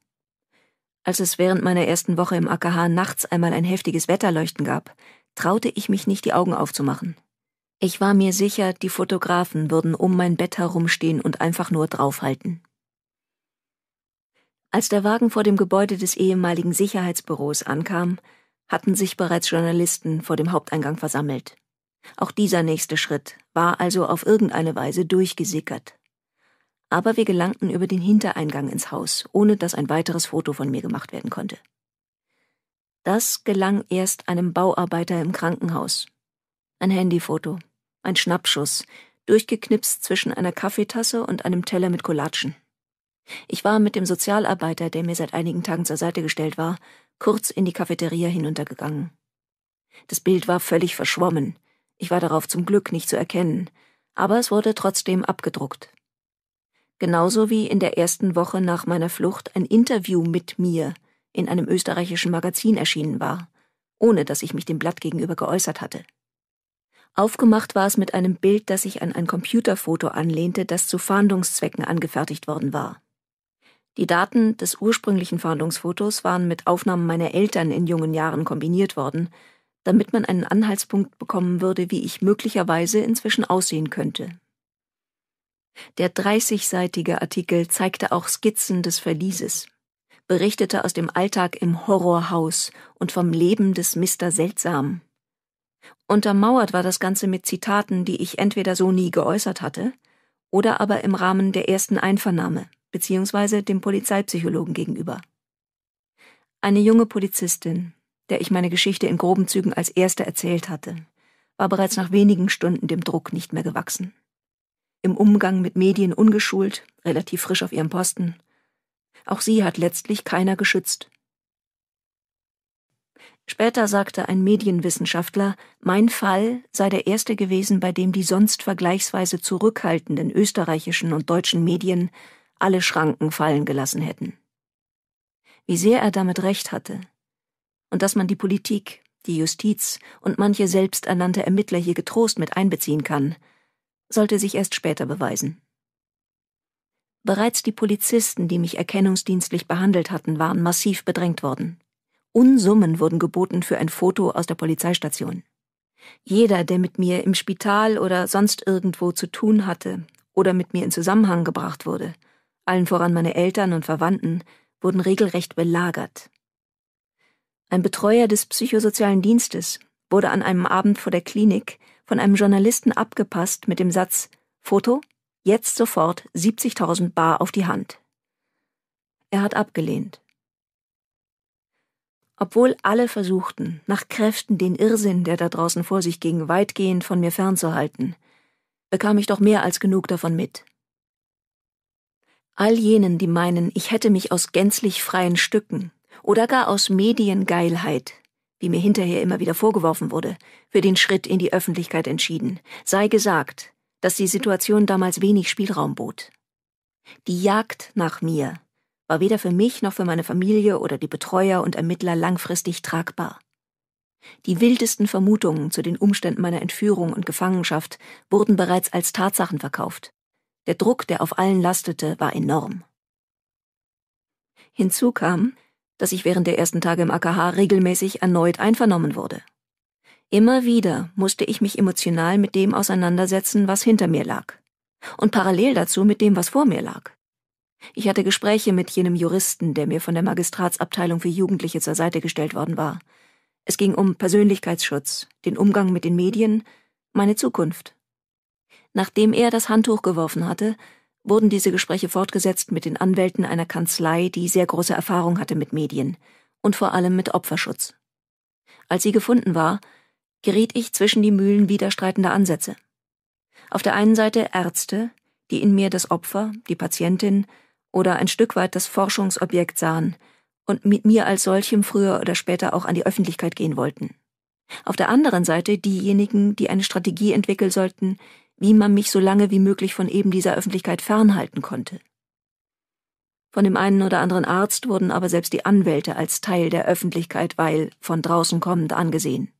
Als es während meiner ersten Woche im AKH nachts einmal ein heftiges Wetterleuchten gab, traute ich mich nicht, die Augen aufzumachen. Ich war mir sicher, die Fotografen würden um mein Bett herumstehen und einfach nur draufhalten. Als der Wagen vor dem Gebäude des ehemaligen Sicherheitsbüros ankam, hatten sich bereits Journalisten vor dem Haupteingang versammelt. Auch dieser nächste Schritt war also auf irgendeine Weise durchgesickert aber wir gelangten über den Hintereingang ins Haus, ohne dass ein weiteres Foto von mir gemacht werden konnte. Das gelang erst einem Bauarbeiter im Krankenhaus. Ein Handyfoto, ein Schnappschuss, durchgeknipst zwischen einer Kaffeetasse und einem Teller mit Kolatschen. Ich war mit dem Sozialarbeiter, der mir seit einigen Tagen zur Seite gestellt war, kurz in die Cafeteria hinuntergegangen. Das Bild war völlig verschwommen. Ich war darauf zum Glück nicht zu erkennen, aber es wurde trotzdem abgedruckt genauso wie in der ersten Woche nach meiner Flucht ein Interview mit mir in einem österreichischen Magazin erschienen war, ohne dass ich mich dem Blatt gegenüber geäußert hatte. Aufgemacht war es mit einem Bild, das ich an ein Computerfoto anlehnte, das zu Fahndungszwecken angefertigt worden war. Die Daten des ursprünglichen Fahndungsfotos waren mit Aufnahmen meiner Eltern in jungen Jahren kombiniert worden, damit man einen Anhaltspunkt bekommen würde, wie ich möglicherweise inzwischen aussehen könnte. Der 30-seitige Artikel zeigte auch Skizzen des Verlieses, berichtete aus dem Alltag im Horrorhaus und vom Leben des Mister Seltsam. Untermauert war das Ganze mit Zitaten, die ich entweder so nie geäußert hatte, oder aber im Rahmen der ersten Einvernahme, bzw. dem Polizeipsychologen gegenüber. Eine junge Polizistin, der ich meine Geschichte in groben Zügen als erste erzählt hatte, war bereits nach wenigen Stunden dem Druck nicht mehr gewachsen im Umgang mit Medien ungeschult, relativ frisch auf ihrem Posten. Auch sie hat letztlich keiner geschützt. Später sagte ein Medienwissenschaftler, mein Fall sei der erste gewesen, bei dem die sonst vergleichsweise zurückhaltenden österreichischen und deutschen Medien alle Schranken fallen gelassen hätten. Wie sehr er damit recht hatte, und dass man die Politik, die Justiz und manche selbsternannte Ermittler hier getrost mit einbeziehen kann, sollte sich erst später beweisen. Bereits die Polizisten, die mich erkennungsdienstlich behandelt hatten, waren massiv bedrängt worden. Unsummen wurden geboten für ein Foto aus der Polizeistation. Jeder, der mit mir im Spital oder sonst irgendwo zu tun hatte oder mit mir in Zusammenhang gebracht wurde, allen voran meine Eltern und Verwandten, wurden regelrecht belagert. Ein Betreuer des psychosozialen Dienstes wurde an einem Abend vor der Klinik von einem Journalisten abgepasst mit dem Satz Foto, jetzt sofort 70.000 Bar auf die Hand. Er hat abgelehnt. Obwohl alle versuchten, nach Kräften den Irrsinn, der da draußen vor sich ging, weitgehend von mir fernzuhalten, bekam ich doch mehr als genug davon mit. All jenen, die meinen, ich hätte mich aus gänzlich freien Stücken oder gar aus Mediengeilheit wie mir hinterher immer wieder vorgeworfen wurde, für den Schritt in die Öffentlichkeit entschieden, sei gesagt, dass die Situation damals wenig Spielraum bot. Die Jagd nach mir war weder für mich noch für meine Familie oder die Betreuer und Ermittler langfristig tragbar. Die wildesten Vermutungen zu den Umständen meiner Entführung und Gefangenschaft wurden bereits als Tatsachen verkauft. Der Druck, der auf allen lastete, war enorm. Hinzu kam, dass ich während der ersten Tage im AKH regelmäßig erneut einvernommen wurde. Immer wieder musste ich mich emotional mit dem auseinandersetzen, was hinter mir lag. Und parallel dazu mit dem, was vor mir lag. Ich hatte Gespräche mit jenem Juristen, der mir von der Magistratsabteilung für Jugendliche zur Seite gestellt worden war. Es ging um Persönlichkeitsschutz, den Umgang mit den Medien, meine Zukunft. Nachdem er das Handtuch geworfen hatte, wurden diese Gespräche fortgesetzt mit den Anwälten einer Kanzlei, die sehr große Erfahrung hatte mit Medien und vor allem mit Opferschutz. Als sie gefunden war, geriet ich zwischen die Mühlen widerstreitender Ansätze. Auf der einen Seite Ärzte, die in mir das Opfer, die Patientin oder ein Stück weit das Forschungsobjekt sahen und mit mir als solchem früher oder später auch an die Öffentlichkeit gehen wollten. Auf der anderen Seite diejenigen, die eine Strategie entwickeln sollten, wie man mich so lange wie möglich von eben dieser Öffentlichkeit fernhalten konnte. Von dem einen oder anderen Arzt wurden aber selbst die Anwälte als Teil der Öffentlichkeit, weil von draußen kommend angesehen.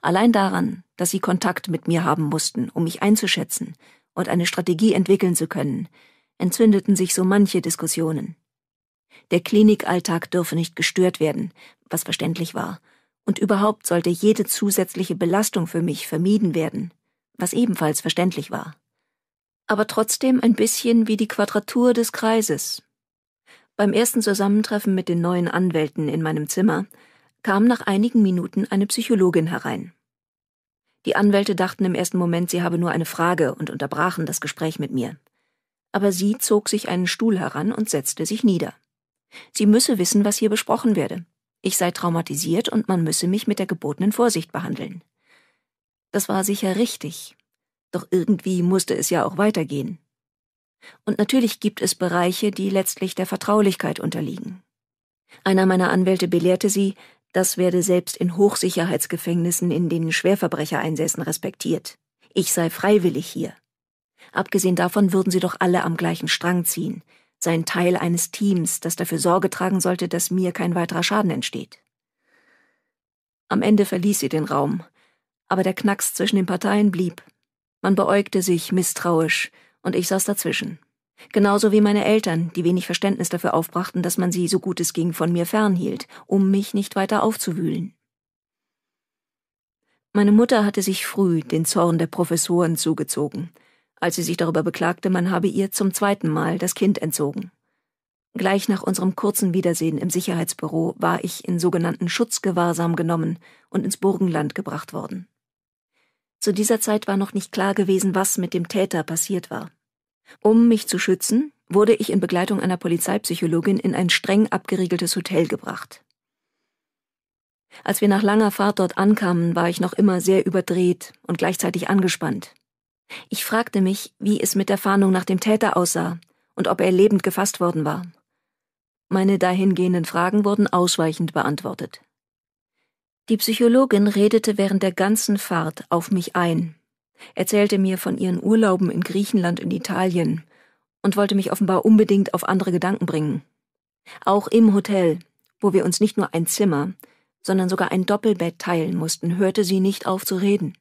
Allein daran, dass sie Kontakt mit mir haben mussten, um mich einzuschätzen und eine Strategie entwickeln zu können, entzündeten sich so manche Diskussionen. Der Klinikalltag dürfe nicht gestört werden, was verständlich war, und überhaupt sollte jede zusätzliche Belastung für mich vermieden werden – was ebenfalls verständlich war. Aber trotzdem ein bisschen wie die Quadratur des Kreises. Beim ersten Zusammentreffen mit den neuen Anwälten in meinem Zimmer kam nach einigen Minuten eine Psychologin herein. Die Anwälte dachten im ersten Moment, sie habe nur eine Frage und unterbrachen das Gespräch mit mir. Aber sie zog sich einen Stuhl heran und setzte sich nieder. Sie müsse wissen, was hier besprochen werde. Ich sei traumatisiert und man müsse mich mit der gebotenen Vorsicht behandeln. Das war sicher richtig. Doch irgendwie musste es ja auch weitergehen. Und natürlich gibt es Bereiche, die letztlich der Vertraulichkeit unterliegen. Einer meiner Anwälte belehrte sie, das werde selbst in Hochsicherheitsgefängnissen, in denen Schwerverbrecher einsäßen, respektiert. Ich sei freiwillig hier. Abgesehen davon würden sie doch alle am gleichen Strang ziehen, sein Teil eines Teams, das dafür Sorge tragen sollte, dass mir kein weiterer Schaden entsteht. Am Ende verließ sie den Raum, aber der Knacks zwischen den Parteien blieb. Man beäugte sich misstrauisch, und ich saß dazwischen. Genauso wie meine Eltern, die wenig Verständnis dafür aufbrachten, dass man sie so gut es ging von mir fernhielt, um mich nicht weiter aufzuwühlen. Meine Mutter hatte sich früh den Zorn der Professoren zugezogen, als sie sich darüber beklagte, man habe ihr zum zweiten Mal das Kind entzogen. Gleich nach unserem kurzen Wiedersehen im Sicherheitsbüro war ich in sogenannten Schutzgewahrsam genommen und ins Burgenland gebracht worden. Zu dieser Zeit war noch nicht klar gewesen, was mit dem Täter passiert war. Um mich zu schützen, wurde ich in Begleitung einer Polizeipsychologin in ein streng abgeriegeltes Hotel gebracht. Als wir nach langer Fahrt dort ankamen, war ich noch immer sehr überdreht und gleichzeitig angespannt. Ich fragte mich, wie es mit der Fahndung nach dem Täter aussah und ob er lebend gefasst worden war. Meine dahingehenden Fragen wurden ausweichend beantwortet. Die Psychologin redete während der ganzen Fahrt auf mich ein, erzählte mir von ihren Urlauben in Griechenland und Italien und wollte mich offenbar unbedingt auf andere Gedanken bringen. Auch im Hotel, wo wir uns nicht nur ein Zimmer, sondern sogar ein Doppelbett teilen mussten, hörte sie nicht auf zu reden.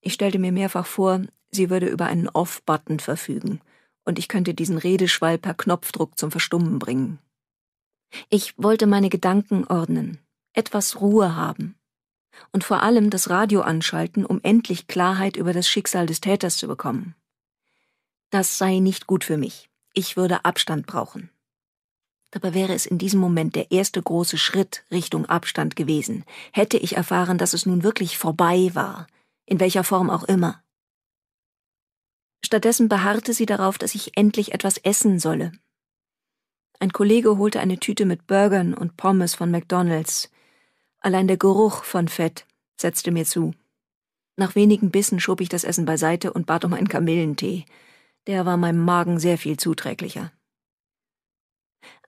Ich stellte mir mehrfach vor, sie würde über einen Off-Button verfügen und ich könnte diesen Redeschwall per Knopfdruck zum Verstummen bringen. Ich wollte meine Gedanken ordnen etwas Ruhe haben und vor allem das Radio anschalten, um endlich Klarheit über das Schicksal des Täters zu bekommen. Das sei nicht gut für mich. Ich würde Abstand brauchen. Dabei wäre es in diesem Moment der erste große Schritt Richtung Abstand gewesen, hätte ich erfahren, dass es nun wirklich vorbei war, in welcher Form auch immer. Stattdessen beharrte sie darauf, dass ich endlich etwas essen solle. Ein Kollege holte eine Tüte mit Burgern und Pommes von McDonald's, Allein der Geruch von Fett setzte mir zu. Nach wenigen Bissen schob ich das Essen beiseite und bat um einen Kamillentee. Der war meinem Magen sehr viel zuträglicher.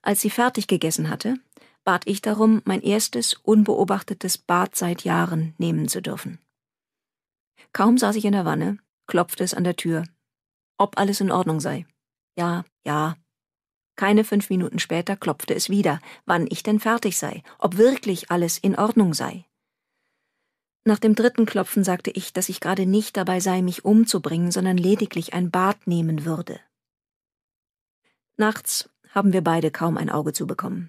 Als sie fertig gegessen hatte, bat ich darum, mein erstes unbeobachtetes Bad seit Jahren nehmen zu dürfen. Kaum saß ich in der Wanne, klopfte es an der Tür. Ob alles in Ordnung sei. Ja, ja, keine fünf Minuten später klopfte es wieder, wann ich denn fertig sei, ob wirklich alles in Ordnung sei. Nach dem dritten Klopfen sagte ich, dass ich gerade nicht dabei sei, mich umzubringen, sondern lediglich ein Bad nehmen würde. Nachts haben wir beide kaum ein Auge zubekommen.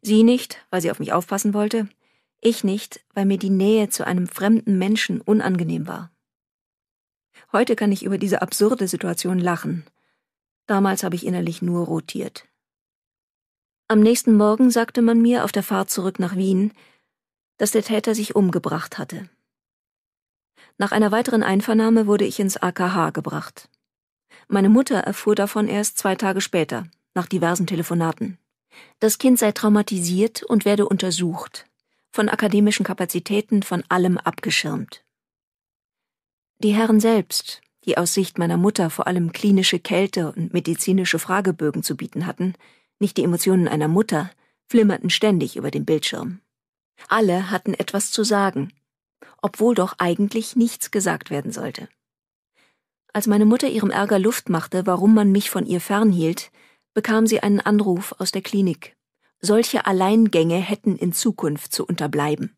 Sie nicht, weil sie auf mich aufpassen wollte, ich nicht, weil mir die Nähe zu einem fremden Menschen unangenehm war. Heute kann ich über diese absurde Situation lachen, Damals habe ich innerlich nur rotiert. Am nächsten Morgen sagte man mir auf der Fahrt zurück nach Wien, dass der Täter sich umgebracht hatte. Nach einer weiteren Einvernahme wurde ich ins AKH gebracht. Meine Mutter erfuhr davon erst zwei Tage später, nach diversen Telefonaten. Das Kind sei traumatisiert und werde untersucht, von akademischen Kapazitäten, von allem abgeschirmt. Die Herren selbst, die aus Sicht meiner Mutter vor allem klinische Kälte und medizinische Fragebögen zu bieten hatten, nicht die Emotionen einer Mutter, flimmerten ständig über den Bildschirm. Alle hatten etwas zu sagen, obwohl doch eigentlich nichts gesagt werden sollte. Als meine Mutter ihrem Ärger Luft machte, warum man mich von ihr fernhielt, bekam sie einen Anruf aus der Klinik. Solche Alleingänge hätten in Zukunft zu unterbleiben.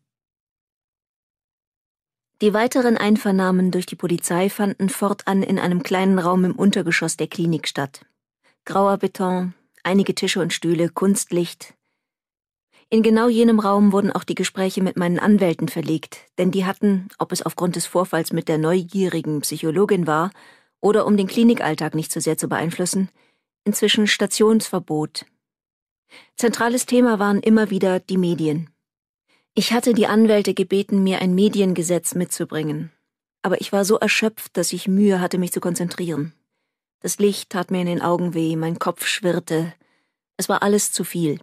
Die weiteren Einvernahmen durch die Polizei fanden fortan in einem kleinen Raum im Untergeschoss der Klinik statt. Grauer Beton, einige Tische und Stühle, Kunstlicht. In genau jenem Raum wurden auch die Gespräche mit meinen Anwälten verlegt, denn die hatten, ob es aufgrund des Vorfalls mit der neugierigen Psychologin war oder um den Klinikalltag nicht so sehr zu beeinflussen, inzwischen Stationsverbot. Zentrales Thema waren immer wieder die Medien. Ich hatte die Anwälte gebeten, mir ein Mediengesetz mitzubringen, aber ich war so erschöpft, dass ich Mühe hatte, mich zu konzentrieren. Das Licht tat mir in den Augen weh, mein Kopf schwirrte, es war alles zu viel.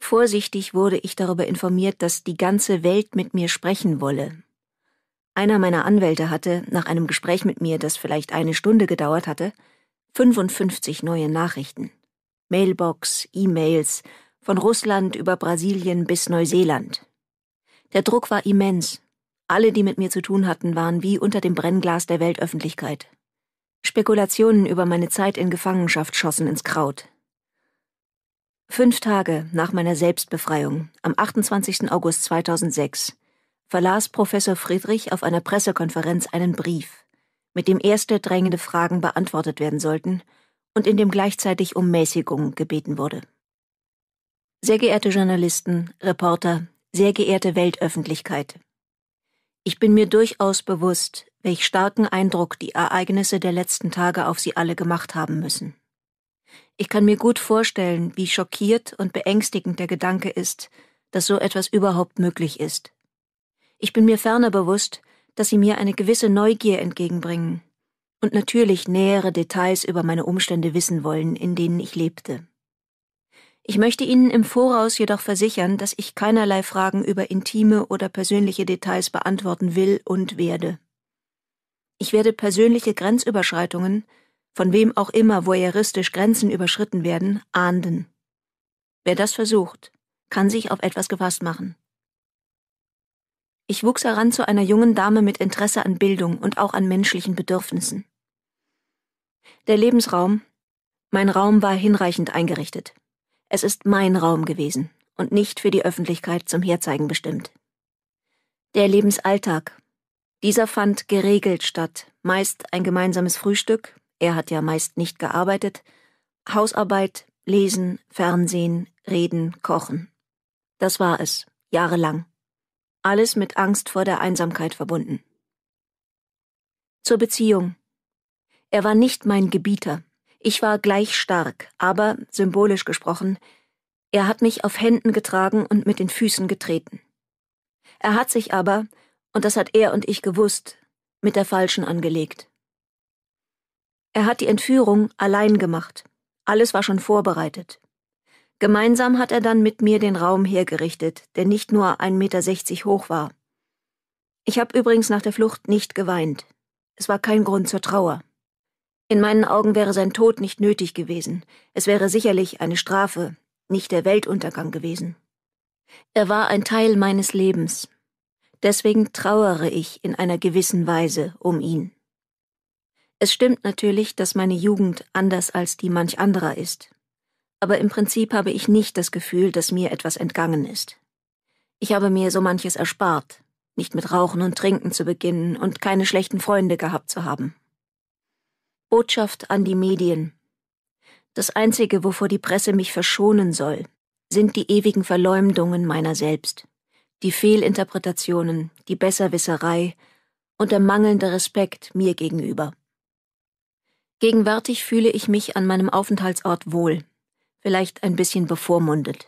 Vorsichtig wurde ich darüber informiert, dass die ganze Welt mit mir sprechen wolle. Einer meiner Anwälte hatte, nach einem Gespräch mit mir, das vielleicht eine Stunde gedauert hatte, 55 neue Nachrichten. Mailbox, E-Mails, von Russland über Brasilien bis Neuseeland. Der Druck war immens. Alle, die mit mir zu tun hatten, waren wie unter dem Brennglas der Weltöffentlichkeit. Spekulationen über meine Zeit in Gefangenschaft schossen ins Kraut. Fünf Tage nach meiner Selbstbefreiung, am 28. August 2006, verlas Professor Friedrich auf einer Pressekonferenz einen Brief, mit dem erste drängende Fragen beantwortet werden sollten und in dem gleichzeitig um Mäßigung gebeten wurde. Sehr geehrte Journalisten, Reporter, sehr geehrte Weltöffentlichkeit. Ich bin mir durchaus bewusst, welch starken Eindruck die Ereignisse der letzten Tage auf Sie alle gemacht haben müssen. Ich kann mir gut vorstellen, wie schockiert und beängstigend der Gedanke ist, dass so etwas überhaupt möglich ist. Ich bin mir ferner bewusst, dass Sie mir eine gewisse Neugier entgegenbringen und natürlich nähere Details über meine Umstände wissen wollen, in denen ich lebte. Ich möchte Ihnen im Voraus jedoch versichern, dass ich keinerlei Fragen über intime oder persönliche Details beantworten will und werde. Ich werde persönliche Grenzüberschreitungen, von wem auch immer voyeuristisch Grenzen überschritten werden, ahnden. Wer das versucht, kann sich auf etwas gefasst machen. Ich wuchs heran zu einer jungen Dame mit Interesse an Bildung und auch an menschlichen Bedürfnissen. Der Lebensraum, mein Raum war hinreichend eingerichtet. Es ist mein Raum gewesen und nicht für die Öffentlichkeit zum Herzeigen bestimmt. Der Lebensalltag. Dieser fand geregelt statt, meist ein gemeinsames Frühstück, er hat ja meist nicht gearbeitet, Hausarbeit, Lesen, Fernsehen, Reden, Kochen. Das war es, jahrelang. Alles mit Angst vor der Einsamkeit verbunden. Zur Beziehung. Er war nicht mein Gebieter, ich war gleich stark, aber, symbolisch gesprochen, er hat mich auf Händen getragen und mit den Füßen getreten. Er hat sich aber, und das hat er und ich gewusst, mit der falschen angelegt. Er hat die Entführung allein gemacht. Alles war schon vorbereitet. Gemeinsam hat er dann mit mir den Raum hergerichtet, der nicht nur 1,60 Meter hoch war. Ich habe übrigens nach der Flucht nicht geweint. Es war kein Grund zur Trauer. In meinen Augen wäre sein Tod nicht nötig gewesen. Es wäre sicherlich eine Strafe, nicht der Weltuntergang gewesen. Er war ein Teil meines Lebens. Deswegen trauere ich in einer gewissen Weise um ihn. Es stimmt natürlich, dass meine Jugend anders als die manch anderer ist. Aber im Prinzip habe ich nicht das Gefühl, dass mir etwas entgangen ist. Ich habe mir so manches erspart, nicht mit Rauchen und Trinken zu beginnen und keine schlechten Freunde gehabt zu haben. Botschaft an die Medien. Das Einzige, wovor die Presse mich verschonen soll, sind die ewigen Verleumdungen meiner selbst, die Fehlinterpretationen, die Besserwisserei und der mangelnde Respekt mir gegenüber. Gegenwärtig fühle ich mich an meinem Aufenthaltsort wohl, vielleicht ein bisschen bevormundet.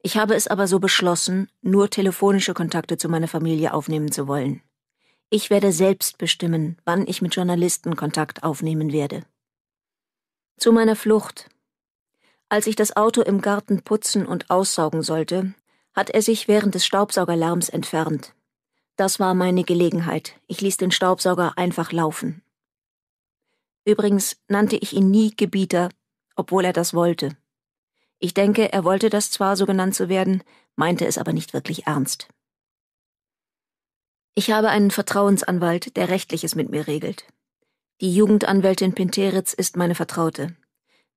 Ich habe es aber so beschlossen, nur telefonische Kontakte zu meiner Familie aufnehmen zu wollen. Ich werde selbst bestimmen, wann ich mit Journalisten Kontakt aufnehmen werde. Zu meiner Flucht. Als ich das Auto im Garten putzen und aussaugen sollte, hat er sich während des Staubsaugerlärms entfernt. Das war meine Gelegenheit. Ich ließ den Staubsauger einfach laufen. Übrigens nannte ich ihn nie Gebieter, obwohl er das wollte. Ich denke, er wollte das zwar so genannt zu werden, meinte es aber nicht wirklich ernst. Ich habe einen Vertrauensanwalt, der Rechtliches mit mir regelt. Die Jugendanwältin Pinteritz ist meine Vertraute.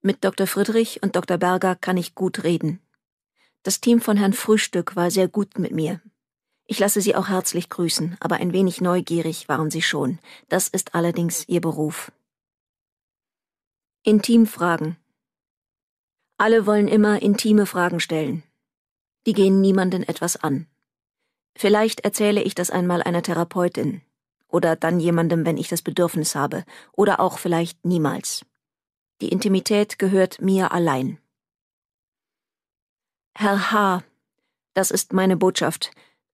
Mit Dr. Friedrich und Dr. Berger kann ich gut reden. Das Team von Herrn Frühstück war sehr gut mit mir. Ich lasse Sie auch herzlich grüßen, aber ein wenig neugierig waren Sie schon. Das ist allerdings Ihr Beruf. Intimfragen. Alle wollen immer intime Fragen stellen. Die gehen niemanden etwas an. Vielleicht erzähle ich das einmal einer Therapeutin oder dann jemandem, wenn ich das Bedürfnis habe, oder auch vielleicht niemals. Die Intimität gehört mir allein. Herr H., das ist meine Botschaft,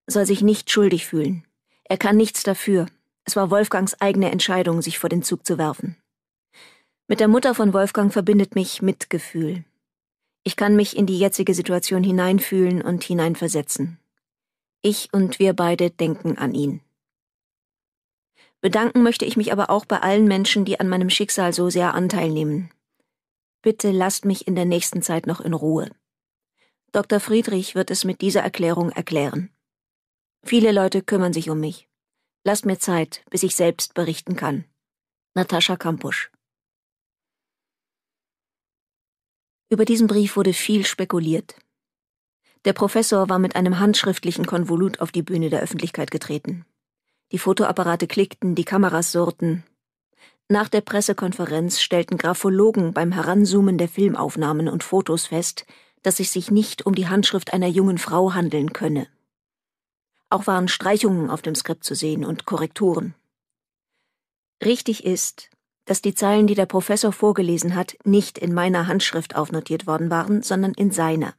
soll sich nicht schuldig fühlen. Er kann nichts dafür. Es war Wolfgangs eigene Entscheidung, sich vor den Zug zu werfen. Mit der Mutter von Wolfgang verbindet mich Mitgefühl. Ich kann mich in die jetzige Situation hineinfühlen und hineinversetzen. Ich und wir beide denken an ihn. Bedanken möchte ich mich aber auch bei allen Menschen, die an meinem Schicksal so sehr Anteil nehmen. Bitte lasst mich in der nächsten Zeit noch in Ruhe. Dr. Friedrich wird es mit dieser Erklärung erklären. Viele Leute kümmern sich um mich. Lasst mir Zeit, bis ich selbst berichten kann. Natascha Kampusch Über diesen Brief wurde viel spekuliert. Der Professor war mit einem handschriftlichen Konvolut auf die Bühne der Öffentlichkeit getreten. Die Fotoapparate klickten, die Kameras surrten. Nach der Pressekonferenz stellten Graphologen beim Heranzoomen der Filmaufnahmen und Fotos fest, dass es sich nicht um die Handschrift einer jungen Frau handeln könne. Auch waren Streichungen auf dem Skript zu sehen und Korrekturen. Richtig ist, dass die Zeilen, die der Professor vorgelesen hat, nicht in meiner Handschrift aufnotiert worden waren, sondern in seiner.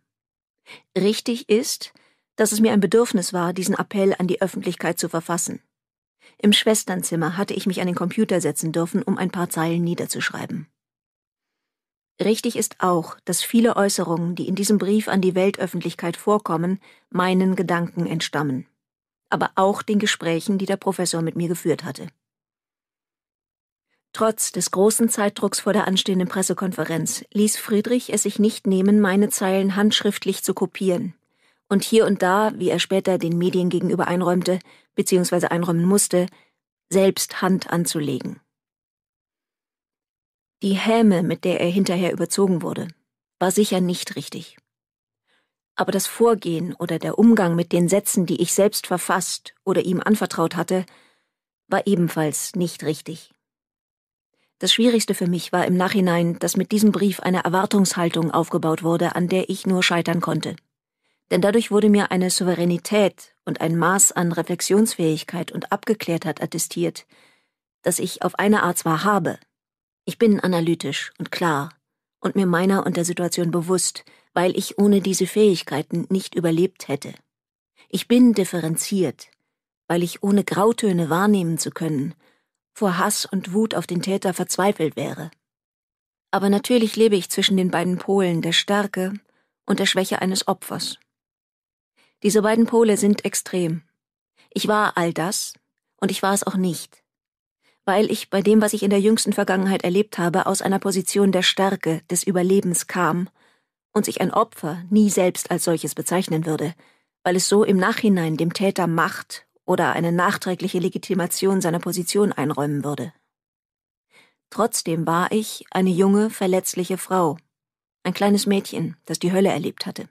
Richtig ist, dass es mir ein Bedürfnis war, diesen Appell an die Öffentlichkeit zu verfassen. Im Schwesternzimmer hatte ich mich an den Computer setzen dürfen, um ein paar Zeilen niederzuschreiben. Richtig ist auch, dass viele Äußerungen, die in diesem Brief an die Weltöffentlichkeit vorkommen, meinen Gedanken entstammen, aber auch den Gesprächen, die der Professor mit mir geführt hatte. Trotz des großen Zeitdrucks vor der anstehenden Pressekonferenz ließ Friedrich es sich nicht nehmen, meine Zeilen handschriftlich zu kopieren und hier und da, wie er später den Medien gegenüber einräumte bzw. einräumen musste, selbst Hand anzulegen. Die Häme, mit der er hinterher überzogen wurde, war sicher nicht richtig. Aber das Vorgehen oder der Umgang mit den Sätzen, die ich selbst verfasst oder ihm anvertraut hatte, war ebenfalls nicht richtig. Das Schwierigste für mich war im Nachhinein, dass mit diesem Brief eine Erwartungshaltung aufgebaut wurde, an der ich nur scheitern konnte. Denn dadurch wurde mir eine Souveränität und ein Maß an Reflexionsfähigkeit und Abgeklärtheit attestiert, das ich auf eine Art zwar habe. Ich bin analytisch und klar und mir meiner und der Situation bewusst, weil ich ohne diese Fähigkeiten nicht überlebt hätte. Ich bin differenziert, weil ich ohne Grautöne wahrnehmen zu können, vor Hass und Wut auf den Täter verzweifelt wäre. Aber natürlich lebe ich zwischen den beiden Polen der Stärke und der Schwäche eines Opfers. Diese beiden Pole sind extrem. Ich war all das und ich war es auch nicht, weil ich bei dem, was ich in der jüngsten Vergangenheit erlebt habe, aus einer Position der Stärke, des Überlebens kam und sich ein Opfer nie selbst als solches bezeichnen würde, weil es so im Nachhinein dem Täter Macht oder eine nachträgliche Legitimation seiner Position einräumen würde. Trotzdem war ich eine junge, verletzliche Frau, ein kleines Mädchen, das die Hölle erlebt hatte.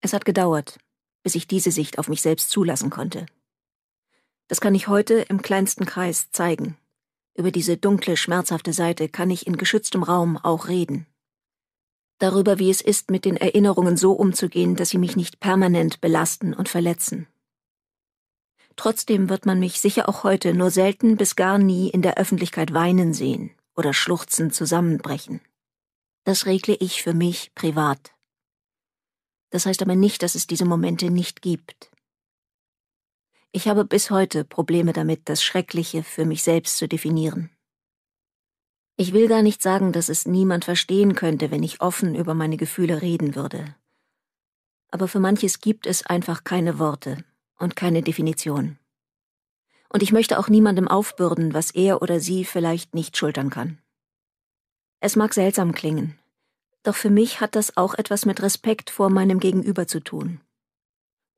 Es hat gedauert, bis ich diese Sicht auf mich selbst zulassen konnte. Das kann ich heute im kleinsten Kreis zeigen. Über diese dunkle, schmerzhafte Seite kann ich in geschütztem Raum auch reden. Darüber, wie es ist, mit den Erinnerungen so umzugehen, dass sie mich nicht permanent belasten und verletzen. Trotzdem wird man mich sicher auch heute nur selten bis gar nie in der Öffentlichkeit weinen sehen oder schluchzen zusammenbrechen. Das regle ich für mich privat. Das heißt aber nicht, dass es diese Momente nicht gibt. Ich habe bis heute Probleme damit, das Schreckliche für mich selbst zu definieren. Ich will gar nicht sagen, dass es niemand verstehen könnte, wenn ich offen über meine Gefühle reden würde. Aber für manches gibt es einfach keine Worte und keine Definition. Und ich möchte auch niemandem aufbürden, was er oder sie vielleicht nicht schultern kann. Es mag seltsam klingen, doch für mich hat das auch etwas mit Respekt vor meinem Gegenüber zu tun.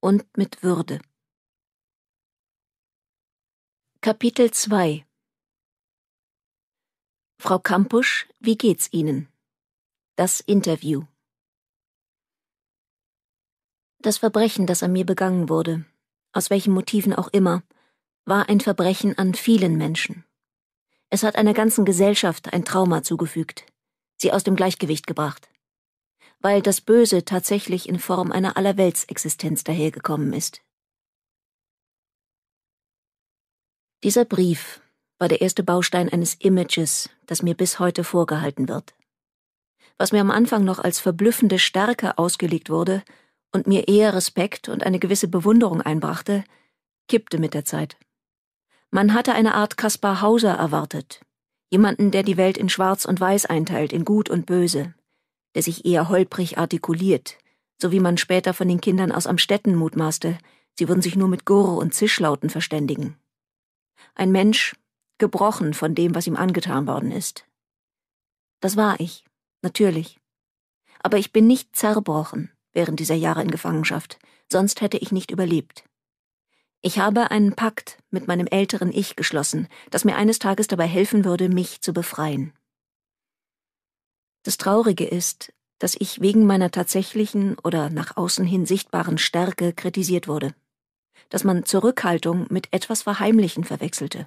Und mit Würde. Kapitel 2 Frau Kampusch, wie geht's Ihnen? Das Interview. Das Verbrechen, das an mir begangen wurde, aus welchen Motiven auch immer, war ein Verbrechen an vielen Menschen. Es hat einer ganzen Gesellschaft ein Trauma zugefügt, sie aus dem Gleichgewicht gebracht, weil das Böse tatsächlich in Form einer Allerweltsexistenz dahergekommen ist. Dieser Brief war der erste Baustein eines Images, das mir bis heute vorgehalten wird. Was mir am Anfang noch als verblüffende Stärke ausgelegt wurde, und mir eher Respekt und eine gewisse Bewunderung einbrachte, kippte mit der Zeit. Man hatte eine Art Kaspar Hauser erwartet, jemanden, der die Welt in Schwarz und Weiß einteilt, in Gut und Böse, der sich eher holprig artikuliert, so wie man später von den Kindern aus Amstetten mutmaßte, sie würden sich nur mit Gurr und Zischlauten verständigen. Ein Mensch, gebrochen von dem, was ihm angetan worden ist. Das war ich, natürlich. Aber ich bin nicht zerbrochen während dieser Jahre in Gefangenschaft, sonst hätte ich nicht überlebt. Ich habe einen Pakt mit meinem älteren Ich geschlossen, das mir eines Tages dabei helfen würde, mich zu befreien. Das Traurige ist, dass ich wegen meiner tatsächlichen oder nach außen hin sichtbaren Stärke kritisiert wurde, dass man Zurückhaltung mit etwas Verheimlichen verwechselte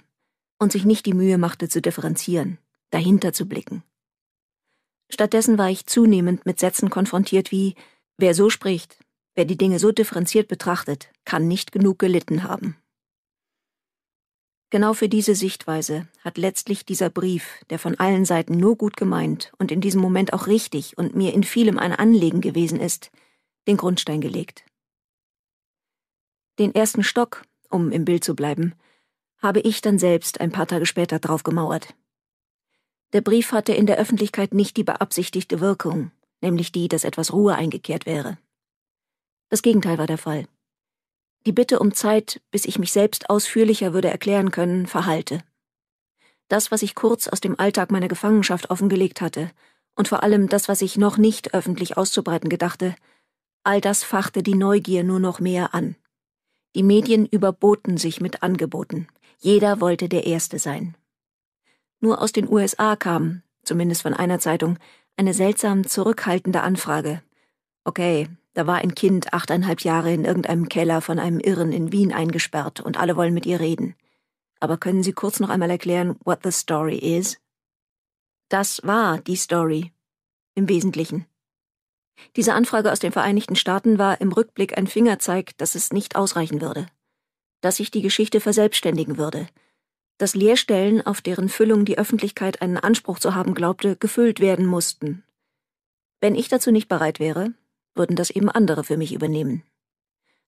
und sich nicht die Mühe machte zu differenzieren, dahinter zu blicken. Stattdessen war ich zunehmend mit Sätzen konfrontiert wie Wer so spricht, wer die Dinge so differenziert betrachtet, kann nicht genug gelitten haben. Genau für diese Sichtweise hat letztlich dieser Brief, der von allen Seiten nur gut gemeint und in diesem Moment auch richtig und mir in vielem ein Anliegen gewesen ist, den Grundstein gelegt. Den ersten Stock, um im Bild zu bleiben, habe ich dann selbst ein paar Tage später draufgemauert. Der Brief hatte in der Öffentlichkeit nicht die beabsichtigte Wirkung, nämlich die, dass etwas Ruhe eingekehrt wäre. Das Gegenteil war der Fall. Die Bitte um Zeit, bis ich mich selbst ausführlicher würde erklären können, verhallte. Das, was ich kurz aus dem Alltag meiner Gefangenschaft offengelegt hatte, und vor allem das, was ich noch nicht öffentlich auszubreiten gedachte, all das fachte die Neugier nur noch mehr an. Die Medien überboten sich mit Angeboten. Jeder wollte der Erste sein. Nur aus den USA kam, zumindest von einer Zeitung, eine seltsam zurückhaltende Anfrage. Okay, da war ein Kind achteinhalb Jahre in irgendeinem Keller von einem Irren in Wien eingesperrt und alle wollen mit ihr reden. Aber können Sie kurz noch einmal erklären, what the story is? Das war die Story. Im Wesentlichen. Diese Anfrage aus den Vereinigten Staaten war im Rückblick ein Fingerzeig, dass es nicht ausreichen würde. Dass sich die Geschichte verselbstständigen würde – dass Leerstellen, auf deren Füllung die Öffentlichkeit einen Anspruch zu haben glaubte, gefüllt werden mussten. Wenn ich dazu nicht bereit wäre, würden das eben andere für mich übernehmen.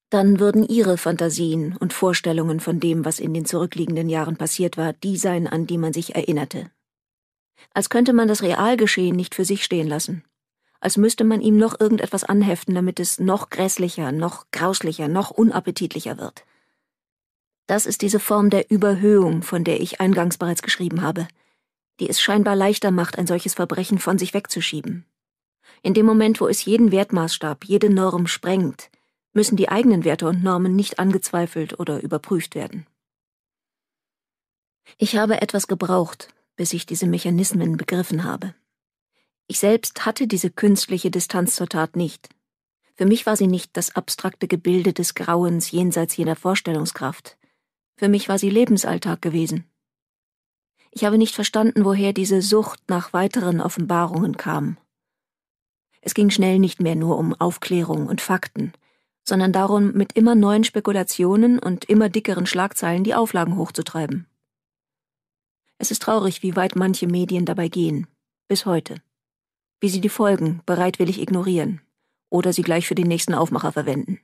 Dann würden ihre Fantasien und Vorstellungen von dem, was in den zurückliegenden Jahren passiert war, die sein, an die man sich erinnerte. Als könnte man das Realgeschehen nicht für sich stehen lassen. Als müsste man ihm noch irgendetwas anheften, damit es noch grässlicher, noch grauslicher, noch unappetitlicher wird. Das ist diese Form der Überhöhung, von der ich eingangs bereits geschrieben habe, die es scheinbar leichter macht, ein solches Verbrechen von sich wegzuschieben. In dem Moment, wo es jeden Wertmaßstab, jede Norm sprengt, müssen die eigenen Werte und Normen nicht angezweifelt oder überprüft werden. Ich habe etwas gebraucht, bis ich diese Mechanismen begriffen habe. Ich selbst hatte diese künstliche Distanz zur Tat nicht. Für mich war sie nicht das abstrakte Gebilde des Grauens jenseits jener Vorstellungskraft, für mich war sie Lebensalltag gewesen. Ich habe nicht verstanden, woher diese Sucht nach weiteren Offenbarungen kam. Es ging schnell nicht mehr nur um Aufklärung und Fakten, sondern darum, mit immer neuen Spekulationen und immer dickeren Schlagzeilen die Auflagen hochzutreiben. Es ist traurig, wie weit manche Medien dabei gehen, bis heute. Wie sie die Folgen bereitwillig ignorieren oder sie gleich für den nächsten Aufmacher verwenden.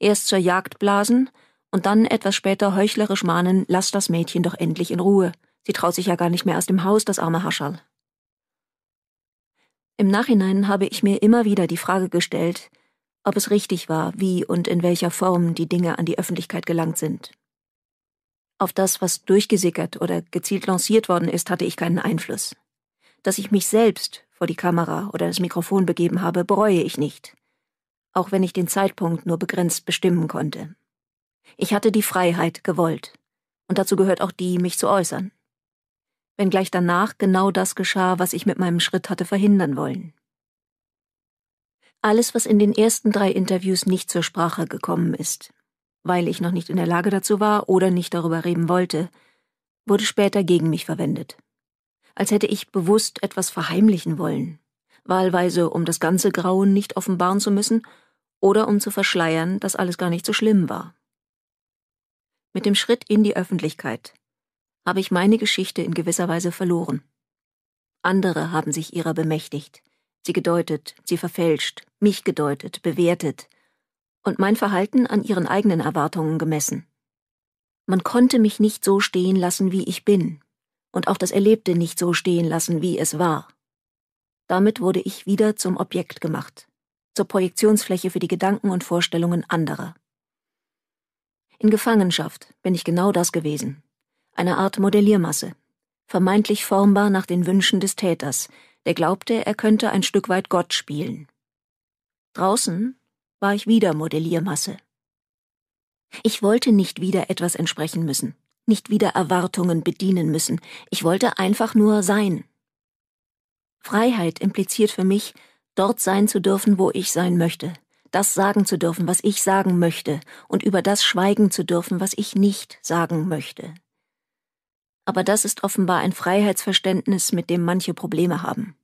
Erst zur Jagd blasen, und dann etwas später heuchlerisch mahnen, lass das Mädchen doch endlich in Ruhe. Sie traut sich ja gar nicht mehr aus dem Haus, das arme Hascherl. Im Nachhinein habe ich mir immer wieder die Frage gestellt, ob es richtig war, wie und in welcher Form die Dinge an die Öffentlichkeit gelangt sind. Auf das, was durchgesickert oder gezielt lanciert worden ist, hatte ich keinen Einfluss. Dass ich mich selbst vor die Kamera oder das Mikrofon begeben habe, bereue ich nicht, auch wenn ich den Zeitpunkt nur begrenzt bestimmen konnte. Ich hatte die Freiheit gewollt. Und dazu gehört auch die, mich zu äußern. Wenn gleich danach genau das geschah, was ich mit meinem Schritt hatte verhindern wollen. Alles, was in den ersten drei Interviews nicht zur Sprache gekommen ist, weil ich noch nicht in der Lage dazu war oder nicht darüber reden wollte, wurde später gegen mich verwendet. Als hätte ich bewusst etwas verheimlichen wollen, wahlweise um das ganze Grauen nicht offenbaren zu müssen oder um zu verschleiern, dass alles gar nicht so schlimm war. Mit dem Schritt in die Öffentlichkeit habe ich meine Geschichte in gewisser Weise verloren. Andere haben sich ihrer bemächtigt, sie gedeutet, sie verfälscht, mich gedeutet, bewertet und mein Verhalten an ihren eigenen Erwartungen gemessen. Man konnte mich nicht so stehen lassen, wie ich bin, und auch das Erlebte nicht so stehen lassen, wie es war. Damit wurde ich wieder zum Objekt gemacht, zur Projektionsfläche für die Gedanken und Vorstellungen anderer. In Gefangenschaft bin ich genau das gewesen. Eine Art Modelliermasse. Vermeintlich formbar nach den Wünschen des Täters, der glaubte, er könnte ein Stück weit Gott spielen. Draußen war ich wieder Modelliermasse. Ich wollte nicht wieder etwas entsprechen müssen, nicht wieder Erwartungen bedienen müssen, ich wollte einfach nur sein. Freiheit impliziert für mich, dort sein zu dürfen, wo ich sein möchte, das sagen zu dürfen, was ich sagen möchte, und über das schweigen zu dürfen, was ich nicht sagen möchte. Aber das ist offenbar ein Freiheitsverständnis, mit dem manche Probleme haben.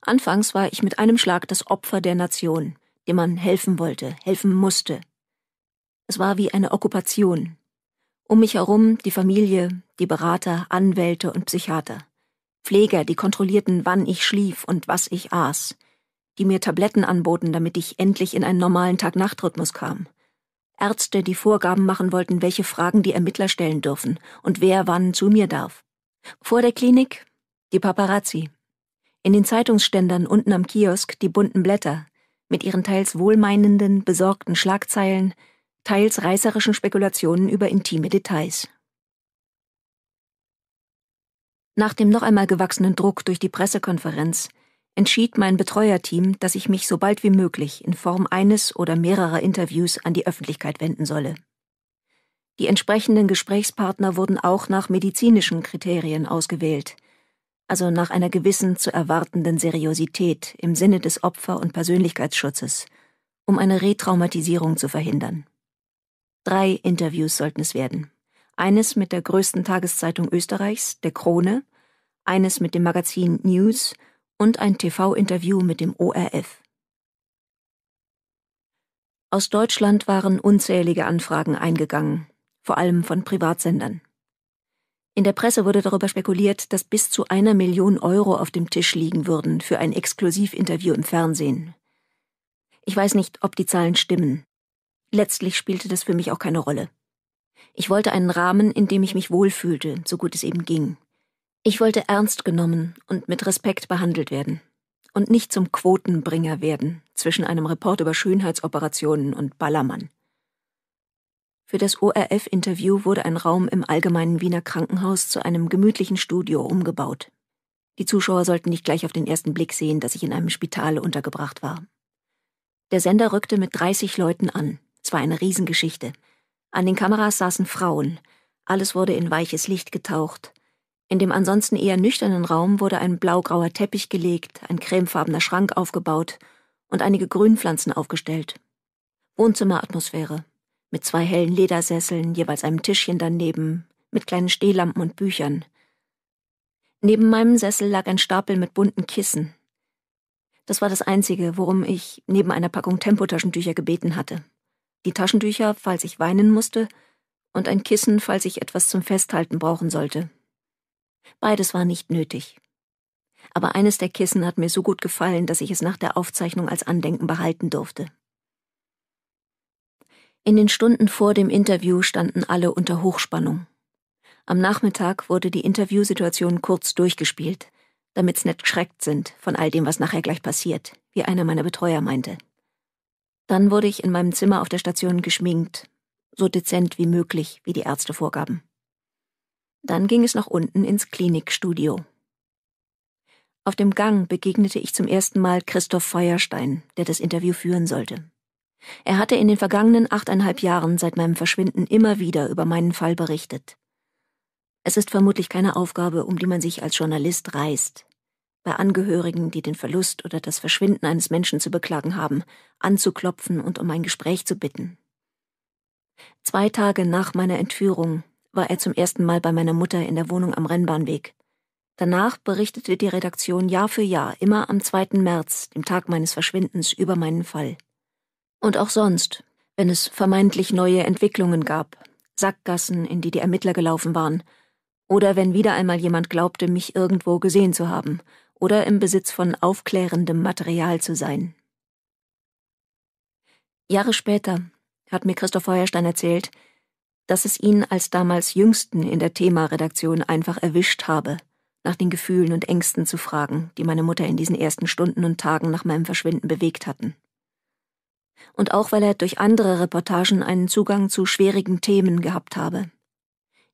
Anfangs war ich mit einem Schlag das Opfer der Nation, dem man helfen wollte, helfen musste. Es war wie eine Okkupation. Um mich herum die Familie, die Berater, Anwälte und Psychiater. Pfleger, die kontrollierten, wann ich schlief und was ich aß die mir Tabletten anboten, damit ich endlich in einen normalen Tag-Nacht-Rhythmus kam. Ärzte, die Vorgaben machen wollten, welche Fragen die Ermittler stellen dürfen und wer wann zu mir darf. Vor der Klinik die Paparazzi. In den Zeitungsständern unten am Kiosk die bunten Blätter, mit ihren teils wohlmeinenden, besorgten Schlagzeilen, teils reißerischen Spekulationen über intime Details. Nach dem noch einmal gewachsenen Druck durch die Pressekonferenz entschied mein Betreuerteam, dass ich mich so bald wie möglich in Form eines oder mehrerer Interviews an die Öffentlichkeit wenden solle. Die entsprechenden Gesprächspartner wurden auch nach medizinischen Kriterien ausgewählt, also nach einer gewissen zu erwartenden Seriosität im Sinne des Opfer- und Persönlichkeitsschutzes, um eine Retraumatisierung zu verhindern. Drei Interviews sollten es werden. Eines mit der größten Tageszeitung Österreichs, der Krone, eines mit dem Magazin News und ein TV-Interview mit dem ORF. Aus Deutschland waren unzählige Anfragen eingegangen, vor allem von Privatsendern. In der Presse wurde darüber spekuliert, dass bis zu einer Million Euro auf dem Tisch liegen würden für ein Exklusivinterview im Fernsehen. Ich weiß nicht, ob die Zahlen stimmen. Letztlich spielte das für mich auch keine Rolle. Ich wollte einen Rahmen, in dem ich mich wohlfühlte, so gut es eben ging. Ich wollte ernst genommen und mit Respekt behandelt werden und nicht zum Quotenbringer werden zwischen einem Report über Schönheitsoperationen und Ballermann. Für das ORF-Interview wurde ein Raum im allgemeinen Wiener Krankenhaus zu einem gemütlichen Studio umgebaut. Die Zuschauer sollten nicht gleich auf den ersten Blick sehen, dass ich in einem Spital untergebracht war. Der Sender rückte mit 30 Leuten an. Es war eine Riesengeschichte. An den Kameras saßen Frauen. Alles wurde in weiches Licht getaucht. In dem ansonsten eher nüchternen Raum wurde ein blaugrauer Teppich gelegt, ein cremefarbener Schrank aufgebaut und einige Grünpflanzen aufgestellt. Wohnzimmeratmosphäre. Mit zwei hellen Ledersesseln, jeweils einem Tischchen daneben, mit kleinen Stehlampen und Büchern. Neben meinem Sessel lag ein Stapel mit bunten Kissen. Das war das Einzige, worum ich neben einer Packung Tempotaschentücher gebeten hatte. Die Taschentücher, falls ich weinen musste, und ein Kissen, falls ich etwas zum Festhalten brauchen sollte. Beides war nicht nötig. Aber eines der Kissen hat mir so gut gefallen, dass ich es nach der Aufzeichnung als Andenken behalten durfte. In den Stunden vor dem Interview standen alle unter Hochspannung. Am Nachmittag wurde die Interviewsituation kurz durchgespielt, damit's nicht geschreckt sind von all dem, was nachher gleich passiert, wie einer meiner Betreuer meinte. Dann wurde ich in meinem Zimmer auf der Station geschminkt, so dezent wie möglich, wie die Ärzte vorgaben. Dann ging es nach unten ins Klinikstudio. Auf dem Gang begegnete ich zum ersten Mal Christoph Feuerstein, der das Interview führen sollte. Er hatte in den vergangenen achteinhalb Jahren seit meinem Verschwinden immer wieder über meinen Fall berichtet. Es ist vermutlich keine Aufgabe, um die man sich als Journalist reißt. Bei Angehörigen, die den Verlust oder das Verschwinden eines Menschen zu beklagen haben, anzuklopfen und um ein Gespräch zu bitten. Zwei Tage nach meiner Entführung war er zum ersten Mal bei meiner Mutter in der Wohnung am Rennbahnweg. Danach berichtete die Redaktion Jahr für Jahr, immer am 2. März, dem Tag meines Verschwindens, über meinen Fall. Und auch sonst, wenn es vermeintlich neue Entwicklungen gab, Sackgassen, in die die Ermittler gelaufen waren, oder wenn wieder einmal jemand glaubte, mich irgendwo gesehen zu haben oder im Besitz von aufklärendem Material zu sein. Jahre später hat mir Christoph Feuerstein erzählt, dass es ihn als damals Jüngsten in der Thema-Redaktion einfach erwischt habe, nach den Gefühlen und Ängsten zu fragen, die meine Mutter in diesen ersten Stunden und Tagen nach meinem Verschwinden bewegt hatten. Und auch weil er durch andere Reportagen einen Zugang zu schwierigen Themen gehabt habe.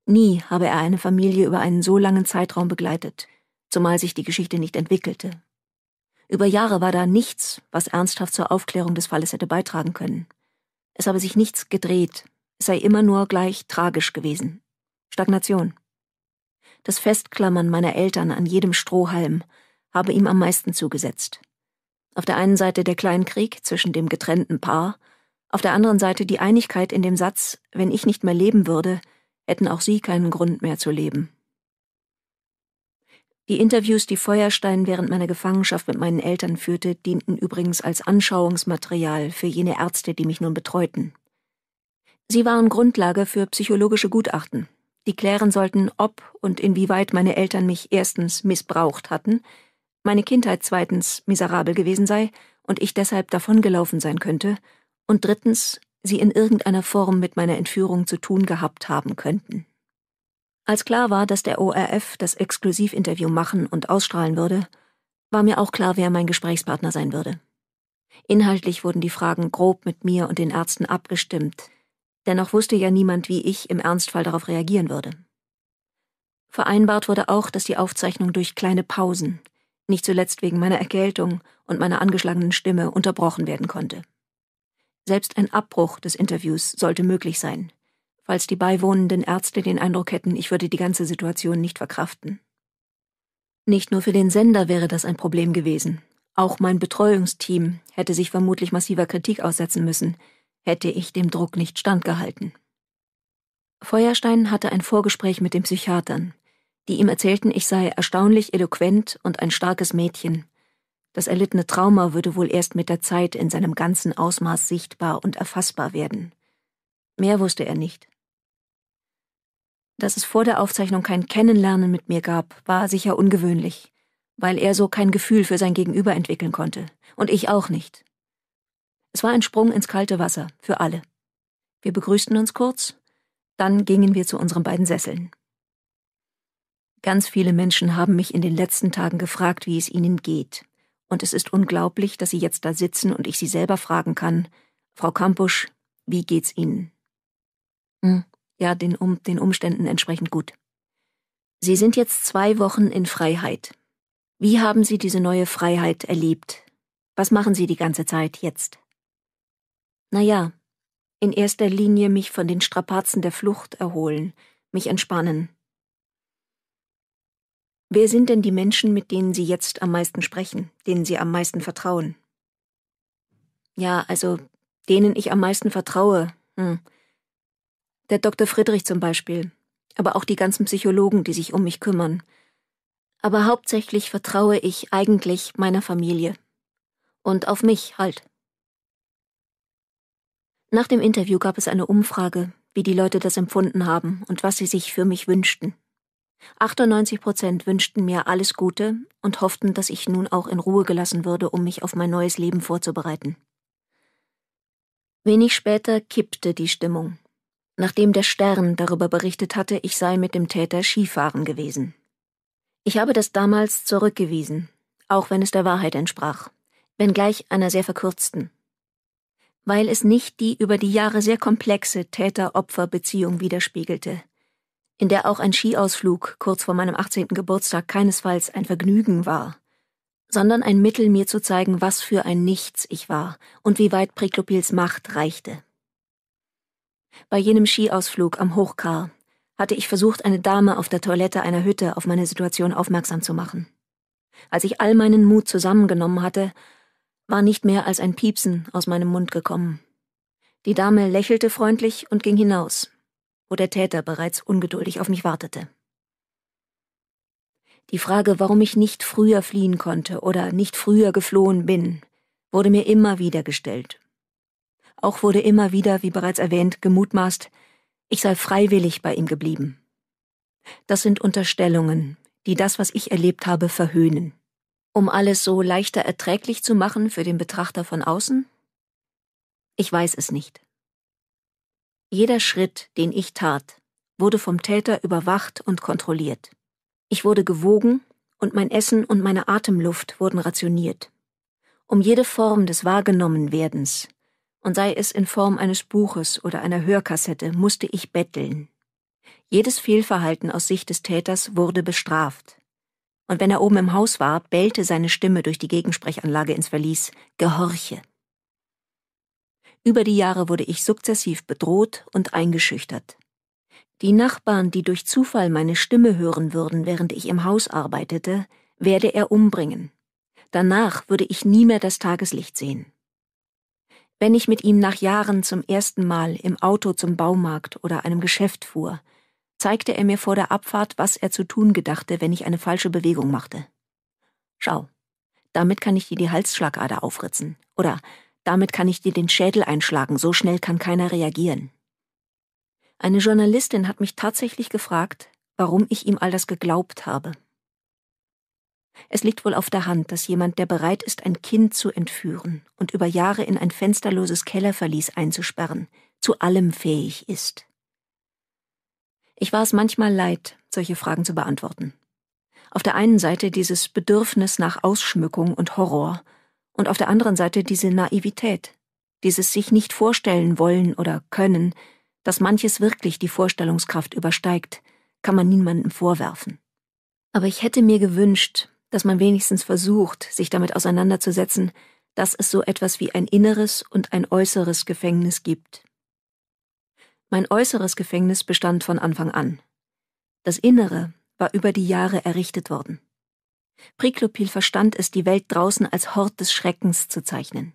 Nie habe er eine Familie über einen so langen Zeitraum begleitet, zumal sich die Geschichte nicht entwickelte. Über Jahre war da nichts, was ernsthaft zur Aufklärung des Falles hätte beitragen können. Es habe sich nichts gedreht, es sei immer nur gleich tragisch gewesen. Stagnation. Das Festklammern meiner Eltern an jedem Strohhalm habe ihm am meisten zugesetzt. Auf der einen Seite der Kleinkrieg zwischen dem getrennten Paar, auf der anderen Seite die Einigkeit in dem Satz, wenn ich nicht mehr leben würde, hätten auch sie keinen Grund mehr zu leben. Die Interviews, die Feuerstein während meiner Gefangenschaft mit meinen Eltern führte, dienten übrigens als Anschauungsmaterial für jene Ärzte, die mich nun betreuten. Sie waren Grundlage für psychologische Gutachten, die klären sollten, ob und inwieweit meine Eltern mich erstens missbraucht hatten, meine Kindheit zweitens miserabel gewesen sei und ich deshalb davongelaufen sein könnte, und drittens sie in irgendeiner Form mit meiner Entführung zu tun gehabt haben könnten. Als klar war, dass der ORF das Exklusivinterview machen und ausstrahlen würde, war mir auch klar, wer mein Gesprächspartner sein würde. Inhaltlich wurden die Fragen grob mit mir und den Ärzten abgestimmt, dennoch wusste ja niemand, wie ich im Ernstfall darauf reagieren würde. Vereinbart wurde auch, dass die Aufzeichnung durch kleine Pausen, nicht zuletzt wegen meiner Erkältung und meiner angeschlagenen Stimme, unterbrochen werden konnte. Selbst ein Abbruch des Interviews sollte möglich sein, falls die beiwohnenden Ärzte den Eindruck hätten, ich würde die ganze Situation nicht verkraften. Nicht nur für den Sender wäre das ein Problem gewesen, auch mein Betreuungsteam hätte sich vermutlich massiver Kritik aussetzen müssen, hätte ich dem Druck nicht standgehalten. Feuerstein hatte ein Vorgespräch mit den Psychiatern, die ihm erzählten, ich sei erstaunlich eloquent und ein starkes Mädchen. Das erlittene Trauma würde wohl erst mit der Zeit in seinem ganzen Ausmaß sichtbar und erfassbar werden. Mehr wusste er nicht. Dass es vor der Aufzeichnung kein Kennenlernen mit mir gab, war sicher ungewöhnlich, weil er so kein Gefühl für sein Gegenüber entwickeln konnte, und ich auch nicht. Es war ein Sprung ins kalte Wasser, für alle. Wir begrüßten uns kurz, dann gingen wir zu unseren beiden Sesseln. Ganz viele Menschen haben mich in den letzten Tagen gefragt, wie es ihnen geht. Und es ist unglaublich, dass sie jetzt da sitzen und ich sie selber fragen kann, Frau Kampusch, wie geht's Ihnen? Hm, ja, den, um, den Umständen entsprechend gut. Sie sind jetzt zwei Wochen in Freiheit. Wie haben Sie diese neue Freiheit erlebt? Was machen Sie die ganze Zeit jetzt? Naja, in erster Linie mich von den Strapazen der Flucht erholen, mich entspannen. Wer sind denn die Menschen, mit denen Sie jetzt am meisten sprechen, denen Sie am meisten vertrauen? Ja, also denen ich am meisten vertraue. Hm. Der Dr. Friedrich zum Beispiel, aber auch die ganzen Psychologen, die sich um mich kümmern. Aber hauptsächlich vertraue ich eigentlich meiner Familie. Und auf mich halt. Nach dem Interview gab es eine Umfrage, wie die Leute das empfunden haben und was sie sich für mich wünschten. 98 Prozent wünschten mir alles Gute und hofften, dass ich nun auch in Ruhe gelassen würde, um mich auf mein neues Leben vorzubereiten. Wenig später kippte die Stimmung, nachdem der Stern darüber berichtet hatte, ich sei mit dem Täter Skifahren gewesen. Ich habe das damals zurückgewiesen, auch wenn es der Wahrheit entsprach, wenngleich einer sehr verkürzten weil es nicht die über die Jahre sehr komplexe Täter-Opfer-Beziehung widerspiegelte, in der auch ein Skiausflug kurz vor meinem 18. Geburtstag keinesfalls ein Vergnügen war, sondern ein Mittel, mir zu zeigen, was für ein Nichts ich war und wie weit Priklopils Macht reichte. Bei jenem Skiausflug am Hochkar hatte ich versucht, eine Dame auf der Toilette einer Hütte auf meine Situation aufmerksam zu machen. Als ich all meinen Mut zusammengenommen hatte, war nicht mehr als ein Piepsen aus meinem Mund gekommen. Die Dame lächelte freundlich und ging hinaus, wo der Täter bereits ungeduldig auf mich wartete. Die Frage, warum ich nicht früher fliehen konnte oder nicht früher geflohen bin, wurde mir immer wieder gestellt. Auch wurde immer wieder, wie bereits erwähnt, gemutmaßt, ich sei freiwillig bei ihm geblieben. Das sind Unterstellungen, die das, was ich erlebt habe, verhöhnen. Um alles so leichter erträglich zu machen für den Betrachter von außen? Ich weiß es nicht. Jeder Schritt, den ich tat, wurde vom Täter überwacht und kontrolliert. Ich wurde gewogen und mein Essen und meine Atemluft wurden rationiert. Um jede Form des Wahrgenommenwerdens, und sei es in Form eines Buches oder einer Hörkassette, musste ich betteln. Jedes Fehlverhalten aus Sicht des Täters wurde bestraft und wenn er oben im Haus war, bellte seine Stimme durch die Gegensprechanlage ins Verlies Gehorche. Über die Jahre wurde ich sukzessiv bedroht und eingeschüchtert. Die Nachbarn, die durch Zufall meine Stimme hören würden, während ich im Haus arbeitete, werde er umbringen. Danach würde ich nie mehr das Tageslicht sehen. Wenn ich mit ihm nach Jahren zum ersten Mal im Auto zum Baumarkt oder einem Geschäft fuhr, zeigte er mir vor der Abfahrt, was er zu tun gedachte, wenn ich eine falsche Bewegung machte. Schau, damit kann ich dir die Halsschlagader aufritzen. Oder damit kann ich dir den Schädel einschlagen, so schnell kann keiner reagieren. Eine Journalistin hat mich tatsächlich gefragt, warum ich ihm all das geglaubt habe. Es liegt wohl auf der Hand, dass jemand, der bereit ist, ein Kind zu entführen und über Jahre in ein fensterloses Kellerverlies einzusperren, zu allem fähig ist. Ich war es manchmal leid, solche Fragen zu beantworten. Auf der einen Seite dieses Bedürfnis nach Ausschmückung und Horror und auf der anderen Seite diese Naivität, dieses sich nicht vorstellen wollen oder können, dass manches wirklich die Vorstellungskraft übersteigt, kann man niemandem vorwerfen. Aber ich hätte mir gewünscht, dass man wenigstens versucht, sich damit auseinanderzusetzen, dass es so etwas wie ein inneres und ein äußeres Gefängnis gibt. Mein äußeres Gefängnis bestand von Anfang an. Das Innere war über die Jahre errichtet worden. Priklopil verstand es, die Welt draußen als Hort des Schreckens zu zeichnen.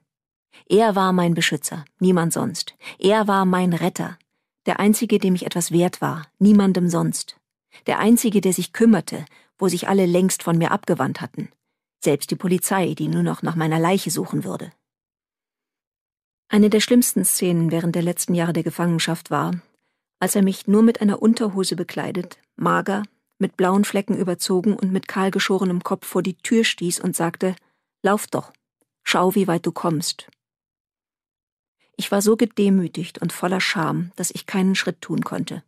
Er war mein Beschützer, niemand sonst. Er war mein Retter, der Einzige, dem ich etwas wert war, niemandem sonst. Der Einzige, der sich kümmerte, wo sich alle längst von mir abgewandt hatten. Selbst die Polizei, die nur noch nach meiner Leiche suchen würde. Eine der schlimmsten Szenen während der letzten Jahre der Gefangenschaft war, als er mich nur mit einer Unterhose bekleidet, mager, mit blauen Flecken überzogen und mit kahlgeschorenem Kopf vor die Tür stieß und sagte, Lauf doch, schau, wie weit du kommst. Ich war so gedemütigt und voller Scham, dass ich keinen Schritt tun konnte.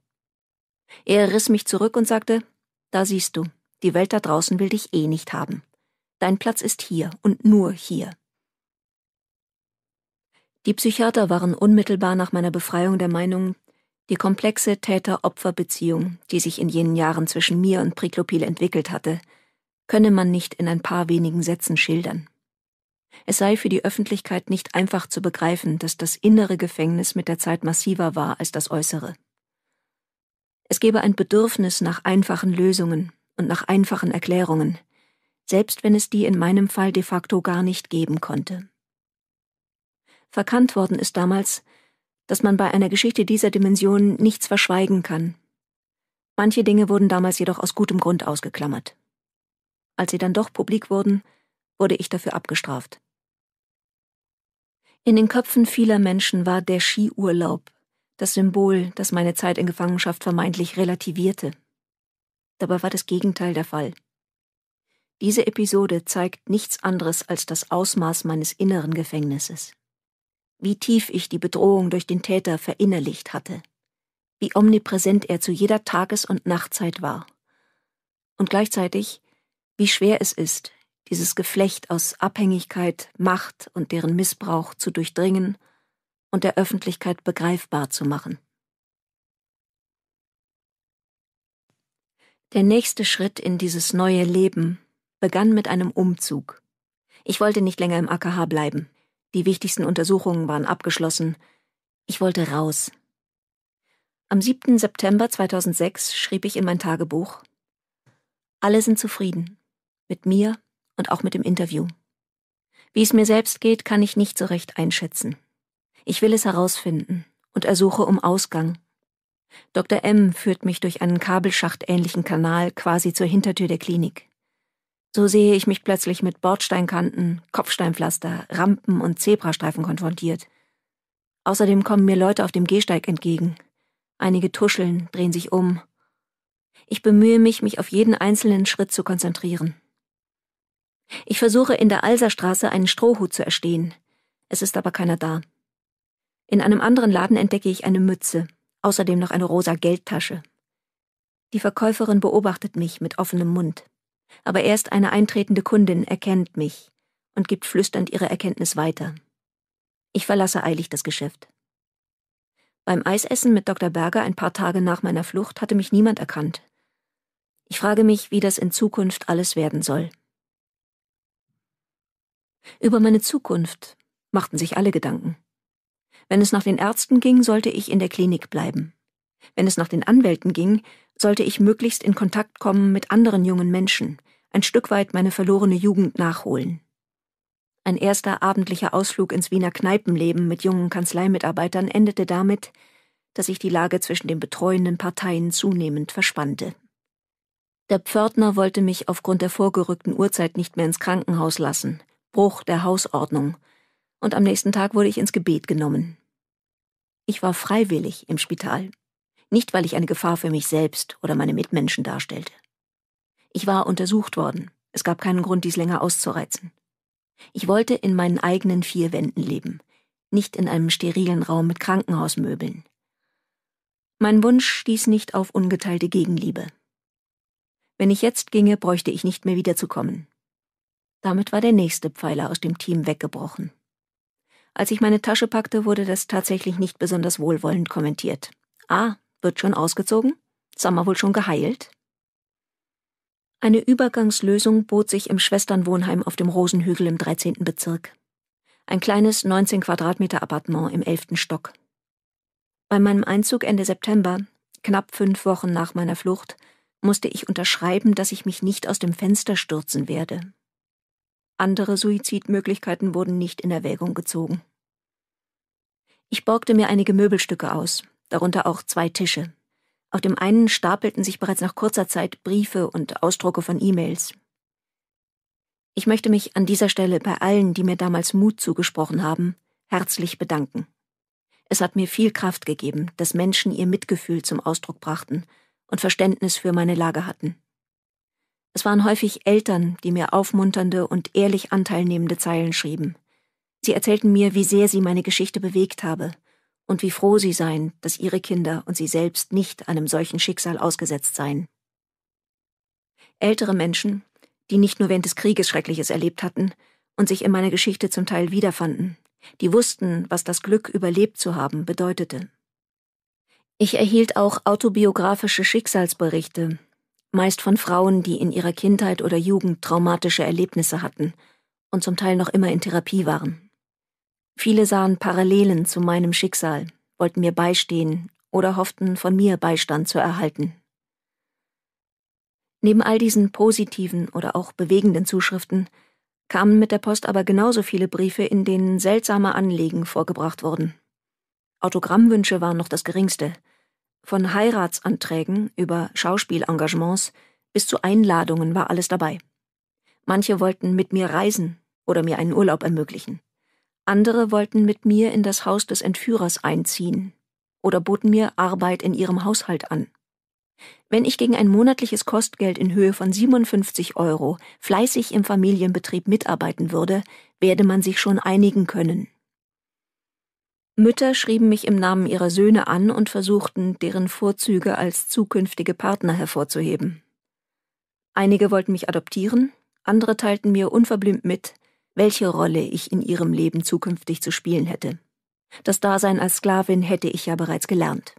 Er riss mich zurück und sagte, Da siehst du, die Welt da draußen will dich eh nicht haben. Dein Platz ist hier und nur hier. Die Psychiater waren unmittelbar nach meiner Befreiung der Meinung, die komplexe Täter-Opfer-Beziehung, die sich in jenen Jahren zwischen mir und Priklopil entwickelt hatte, könne man nicht in ein paar wenigen Sätzen schildern. Es sei für die Öffentlichkeit nicht einfach zu begreifen, dass das innere Gefängnis mit der Zeit massiver war als das äußere. Es gebe ein Bedürfnis nach einfachen Lösungen und nach einfachen Erklärungen, selbst wenn es die in meinem Fall de facto gar nicht geben konnte. Verkannt worden ist damals, dass man bei einer Geschichte dieser Dimension nichts verschweigen kann. Manche Dinge wurden damals jedoch aus gutem Grund ausgeklammert. Als sie dann doch publik wurden, wurde ich dafür abgestraft. In den Köpfen vieler Menschen war der Skiurlaub das Symbol, das meine Zeit in Gefangenschaft vermeintlich relativierte. Dabei war das Gegenteil der Fall. Diese Episode zeigt nichts anderes als das Ausmaß meines inneren Gefängnisses wie tief ich die Bedrohung durch den Täter verinnerlicht hatte, wie omnipräsent er zu jeder Tages- und Nachtzeit war, und gleichzeitig, wie schwer es ist, dieses Geflecht aus Abhängigkeit, Macht und deren Missbrauch zu durchdringen und der Öffentlichkeit begreifbar zu machen. Der nächste Schritt in dieses neue Leben begann mit einem Umzug. Ich wollte nicht länger im AKH bleiben. Die wichtigsten Untersuchungen waren abgeschlossen. Ich wollte raus. Am 7. September 2006 schrieb ich in mein Tagebuch, alle sind zufrieden. Mit mir und auch mit dem Interview. Wie es mir selbst geht, kann ich nicht so recht einschätzen. Ich will es herausfinden und ersuche um Ausgang. Dr. M führt mich durch einen kabelschachtähnlichen Kanal quasi zur Hintertür der Klinik. So sehe ich mich plötzlich mit Bordsteinkanten, Kopfsteinpflaster, Rampen und Zebrastreifen konfrontiert. Außerdem kommen mir Leute auf dem Gehsteig entgegen. Einige tuscheln, drehen sich um. Ich bemühe mich, mich auf jeden einzelnen Schritt zu konzentrieren. Ich versuche in der Alserstraße einen Strohhut zu erstehen. Es ist aber keiner da. In einem anderen Laden entdecke ich eine Mütze, außerdem noch eine rosa Geldtasche. Die Verkäuferin beobachtet mich mit offenem Mund aber erst eine eintretende Kundin erkennt mich und gibt flüsternd ihre Erkenntnis weiter. Ich verlasse eilig das Geschäft. Beim Eisessen mit Dr. Berger ein paar Tage nach meiner Flucht hatte mich niemand erkannt. Ich frage mich, wie das in Zukunft alles werden soll. Über meine Zukunft machten sich alle Gedanken. Wenn es nach den Ärzten ging, sollte ich in der Klinik bleiben. Wenn es nach den Anwälten ging, sollte ich möglichst in Kontakt kommen mit anderen jungen Menschen, ein Stück weit meine verlorene Jugend nachholen. Ein erster abendlicher Ausflug ins Wiener Kneipenleben mit jungen Kanzleimitarbeitern endete damit, dass sich die Lage zwischen den betreuenden Parteien zunehmend verspannte. Der Pförtner wollte mich aufgrund der vorgerückten Uhrzeit nicht mehr ins Krankenhaus lassen, Bruch der Hausordnung, und am nächsten Tag wurde ich ins Gebet genommen. Ich war freiwillig im Spital nicht weil ich eine Gefahr für mich selbst oder meine Mitmenschen darstellte. Ich war untersucht worden, es gab keinen Grund, dies länger auszureizen. Ich wollte in meinen eigenen vier Wänden leben, nicht in einem sterilen Raum mit Krankenhausmöbeln. Mein Wunsch stieß nicht auf ungeteilte Gegenliebe. Wenn ich jetzt ginge, bräuchte ich nicht mehr wiederzukommen. Damit war der nächste Pfeiler aus dem Team weggebrochen. Als ich meine Tasche packte, wurde das tatsächlich nicht besonders wohlwollend kommentiert. Ah, wird schon ausgezogen? Sommer wohl schon geheilt? Eine Übergangslösung bot sich im Schwesternwohnheim auf dem Rosenhügel im 13. Bezirk. Ein kleines 19 Quadratmeter Appartement im 11. Stock. Bei meinem Einzug Ende September, knapp fünf Wochen nach meiner Flucht, musste ich unterschreiben, dass ich mich nicht aus dem Fenster stürzen werde. Andere Suizidmöglichkeiten wurden nicht in Erwägung gezogen. Ich borgte mir einige Möbelstücke aus, darunter auch zwei Tische. Auf dem einen stapelten sich bereits nach kurzer Zeit Briefe und Ausdrucke von E-Mails. Ich möchte mich an dieser Stelle bei allen, die mir damals Mut zugesprochen haben, herzlich bedanken. Es hat mir viel Kraft gegeben, dass Menschen ihr Mitgefühl zum Ausdruck brachten und Verständnis für meine Lage hatten. Es waren häufig Eltern, die mir aufmunternde und ehrlich anteilnehmende Zeilen schrieben. Sie erzählten mir, wie sehr sie meine Geschichte bewegt habe und wie froh sie seien, dass ihre Kinder und sie selbst nicht einem solchen Schicksal ausgesetzt seien. Ältere Menschen, die nicht nur während des Krieges Schreckliches erlebt hatten und sich in meiner Geschichte zum Teil wiederfanden, die wussten, was das Glück, überlebt zu haben, bedeutete. Ich erhielt auch autobiografische Schicksalsberichte, meist von Frauen, die in ihrer Kindheit oder Jugend traumatische Erlebnisse hatten und zum Teil noch immer in Therapie waren. Viele sahen Parallelen zu meinem Schicksal, wollten mir beistehen oder hofften, von mir Beistand zu erhalten. Neben all diesen positiven oder auch bewegenden Zuschriften kamen mit der Post aber genauso viele Briefe, in denen seltsame Anliegen vorgebracht wurden. Autogrammwünsche waren noch das geringste. Von Heiratsanträgen über Schauspielengagements bis zu Einladungen war alles dabei. Manche wollten mit mir reisen oder mir einen Urlaub ermöglichen. Andere wollten mit mir in das Haus des Entführers einziehen oder boten mir Arbeit in ihrem Haushalt an. Wenn ich gegen ein monatliches Kostgeld in Höhe von 57 Euro fleißig im Familienbetrieb mitarbeiten würde, werde man sich schon einigen können. Mütter schrieben mich im Namen ihrer Söhne an und versuchten, deren Vorzüge als zukünftige Partner hervorzuheben. Einige wollten mich adoptieren, andere teilten mir unverblümt mit, welche Rolle ich in ihrem Leben zukünftig zu spielen hätte. Das Dasein als Sklavin hätte ich ja bereits gelernt.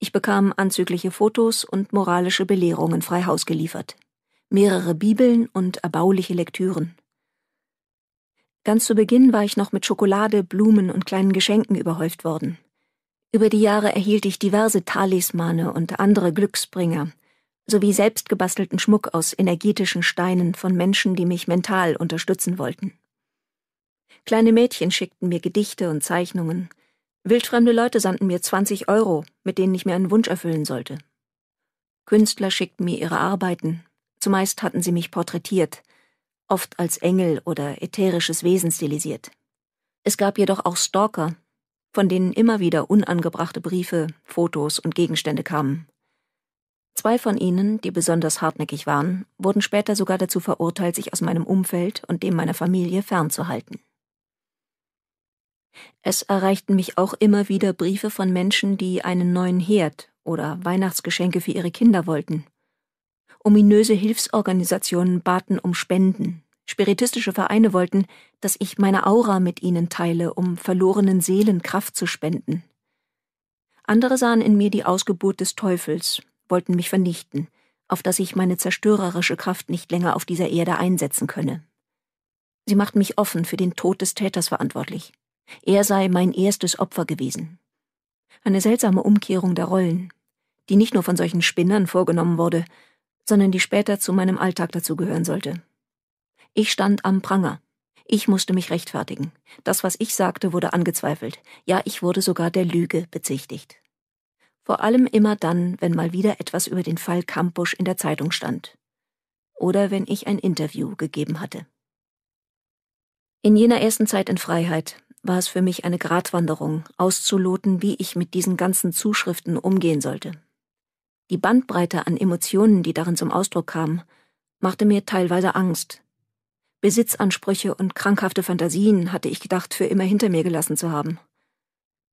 Ich bekam anzügliche Fotos und moralische Belehrungen frei Haus geliefert, mehrere Bibeln und erbauliche Lektüren. Ganz zu Beginn war ich noch mit Schokolade, Blumen und kleinen Geschenken überhäuft worden. Über die Jahre erhielt ich diverse Talismane und andere Glücksbringer, sowie selbstgebastelten Schmuck aus energetischen Steinen von Menschen, die mich mental unterstützen wollten. Kleine Mädchen schickten mir Gedichte und Zeichnungen. Wildfremde Leute sandten mir 20 Euro, mit denen ich mir einen Wunsch erfüllen sollte. Künstler schickten mir ihre Arbeiten. Zumeist hatten sie mich porträtiert, oft als Engel oder ätherisches Wesen stilisiert. Es gab jedoch auch Stalker, von denen immer wieder unangebrachte Briefe, Fotos und Gegenstände kamen. Zwei von ihnen, die besonders hartnäckig waren, wurden später sogar dazu verurteilt, sich aus meinem Umfeld und dem meiner Familie fernzuhalten. Es erreichten mich auch immer wieder Briefe von Menschen, die einen neuen Herd oder Weihnachtsgeschenke für ihre Kinder wollten. Ominöse Hilfsorganisationen baten um Spenden, spiritistische Vereine wollten, dass ich meine Aura mit ihnen teile, um verlorenen Seelen Kraft zu spenden. Andere sahen in mir die Ausgeburt des Teufels wollten mich vernichten, auf dass ich meine zerstörerische Kraft nicht länger auf dieser Erde einsetzen könne. Sie macht mich offen für den Tod des Täters verantwortlich. Er sei mein erstes Opfer gewesen. Eine seltsame Umkehrung der Rollen, die nicht nur von solchen Spinnern vorgenommen wurde, sondern die später zu meinem Alltag dazugehören sollte. Ich stand am Pranger. Ich musste mich rechtfertigen. Das, was ich sagte, wurde angezweifelt. Ja, ich wurde sogar der Lüge bezichtigt vor allem immer dann, wenn mal wieder etwas über den Fall Kampusch in der Zeitung stand oder wenn ich ein Interview gegeben hatte. In jener ersten Zeit in Freiheit war es für mich eine Gratwanderung, auszuloten, wie ich mit diesen ganzen Zuschriften umgehen sollte. Die Bandbreite an Emotionen, die darin zum Ausdruck kam, machte mir teilweise Angst. Besitzansprüche und krankhafte Fantasien hatte ich gedacht, für immer hinter mir gelassen zu haben.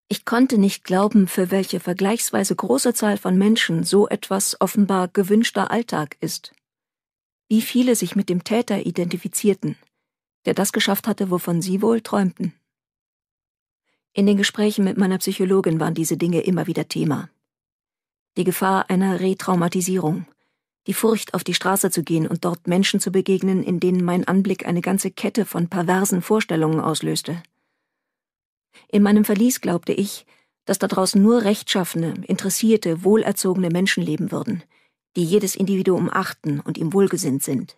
Ich konnte nicht glauben, für welche vergleichsweise große Zahl von Menschen so etwas offenbar gewünschter Alltag ist. Wie viele sich mit dem Täter identifizierten, der das geschafft hatte, wovon sie wohl träumten. In den Gesprächen mit meiner Psychologin waren diese Dinge immer wieder Thema. Die Gefahr einer Retraumatisierung, die Furcht, auf die Straße zu gehen und dort Menschen zu begegnen, in denen mein Anblick eine ganze Kette von perversen Vorstellungen auslöste – in meinem Verlies glaubte ich, dass da draußen nur rechtschaffene, interessierte, wohlerzogene Menschen leben würden, die jedes Individuum achten und ihm wohlgesinnt sind.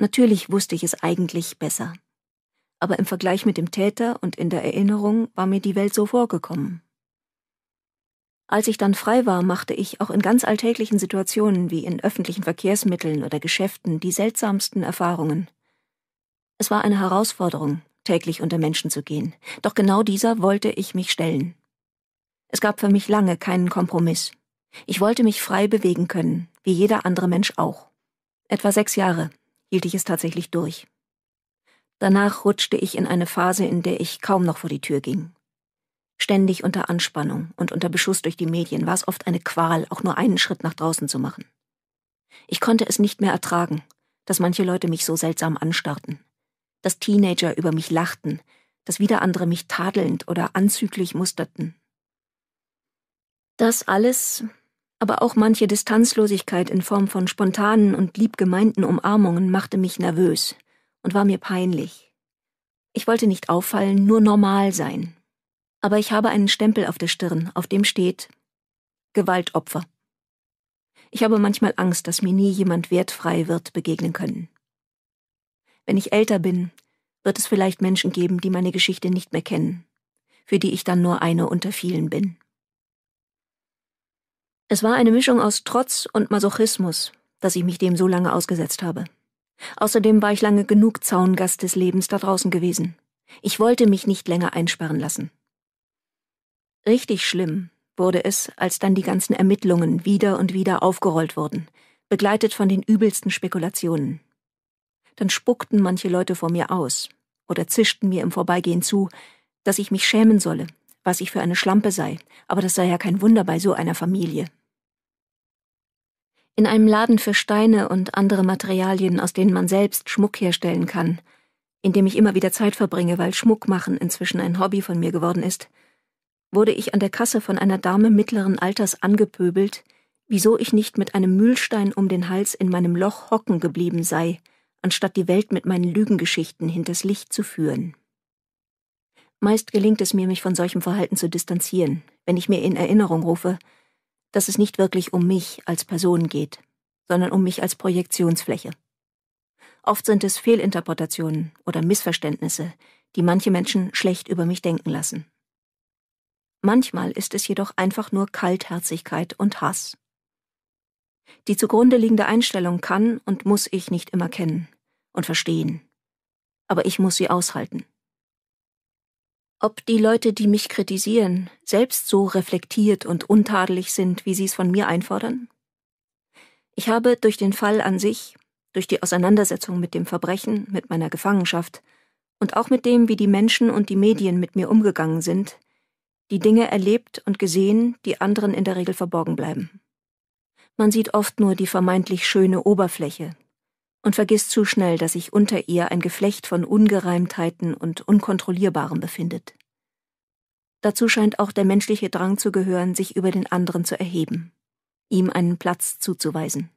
Natürlich wusste ich es eigentlich besser. Aber im Vergleich mit dem Täter und in der Erinnerung war mir die Welt so vorgekommen. Als ich dann frei war, machte ich auch in ganz alltäglichen Situationen wie in öffentlichen Verkehrsmitteln oder Geschäften die seltsamsten Erfahrungen. Es war eine Herausforderung, täglich unter Menschen zu gehen, doch genau dieser wollte ich mich stellen. Es gab für mich lange keinen Kompromiss. Ich wollte mich frei bewegen können, wie jeder andere Mensch auch. Etwa sechs Jahre hielt ich es tatsächlich durch. Danach rutschte ich in eine Phase, in der ich kaum noch vor die Tür ging. Ständig unter Anspannung und unter Beschuss durch die Medien war es oft eine Qual, auch nur einen Schritt nach draußen zu machen. Ich konnte es nicht mehr ertragen, dass manche Leute mich so seltsam anstarrten dass Teenager über mich lachten, dass wieder andere mich tadelnd oder anzüglich musterten. Das alles, aber auch manche Distanzlosigkeit in Form von spontanen und liebgemeinten Umarmungen machte mich nervös und war mir peinlich. Ich wollte nicht auffallen, nur normal sein. Aber ich habe einen Stempel auf der Stirn, auf dem steht Gewaltopfer. Ich habe manchmal Angst, dass mir nie jemand wertfrei wird begegnen können. Wenn ich älter bin, wird es vielleicht Menschen geben, die meine Geschichte nicht mehr kennen, für die ich dann nur eine unter vielen bin. Es war eine Mischung aus Trotz und Masochismus, dass ich mich dem so lange ausgesetzt habe. Außerdem war ich lange genug Zaungast des Lebens da draußen gewesen. Ich wollte mich nicht länger einsperren lassen. Richtig schlimm wurde es, als dann die ganzen Ermittlungen wieder und wieder aufgerollt wurden, begleitet von den übelsten Spekulationen dann spuckten manche Leute vor mir aus oder zischten mir im Vorbeigehen zu, dass ich mich schämen solle, was ich für eine Schlampe sei, aber das sei ja kein Wunder bei so einer Familie. In einem Laden für Steine und andere Materialien, aus denen man selbst Schmuck herstellen kann, in dem ich immer wieder Zeit verbringe, weil Schmuckmachen inzwischen ein Hobby von mir geworden ist, wurde ich an der Kasse von einer Dame mittleren Alters angepöbelt, wieso ich nicht mit einem Mühlstein um den Hals in meinem Loch hocken geblieben sei, anstatt die Welt mit meinen Lügengeschichten hinters Licht zu führen. Meist gelingt es mir, mich von solchem Verhalten zu distanzieren, wenn ich mir in Erinnerung rufe, dass es nicht wirklich um mich als Person geht, sondern um mich als Projektionsfläche. Oft sind es Fehlinterpretationen oder Missverständnisse, die manche Menschen schlecht über mich denken lassen. Manchmal ist es jedoch einfach nur Kaltherzigkeit und Hass. Die zugrunde liegende Einstellung kann und muss ich nicht immer kennen und verstehen. Aber ich muss sie aushalten. Ob die Leute, die mich kritisieren, selbst so reflektiert und untadelig sind, wie sie es von mir einfordern? Ich habe durch den Fall an sich, durch die Auseinandersetzung mit dem Verbrechen, mit meiner Gefangenschaft und auch mit dem, wie die Menschen und die Medien mit mir umgegangen sind, die Dinge erlebt und gesehen, die anderen in der Regel verborgen bleiben. Man sieht oft nur die vermeintlich schöne Oberfläche und vergisst zu schnell, dass sich unter ihr ein Geflecht von Ungereimtheiten und Unkontrollierbarem befindet. Dazu scheint auch der menschliche Drang zu gehören, sich über den anderen zu erheben, ihm einen Platz zuzuweisen.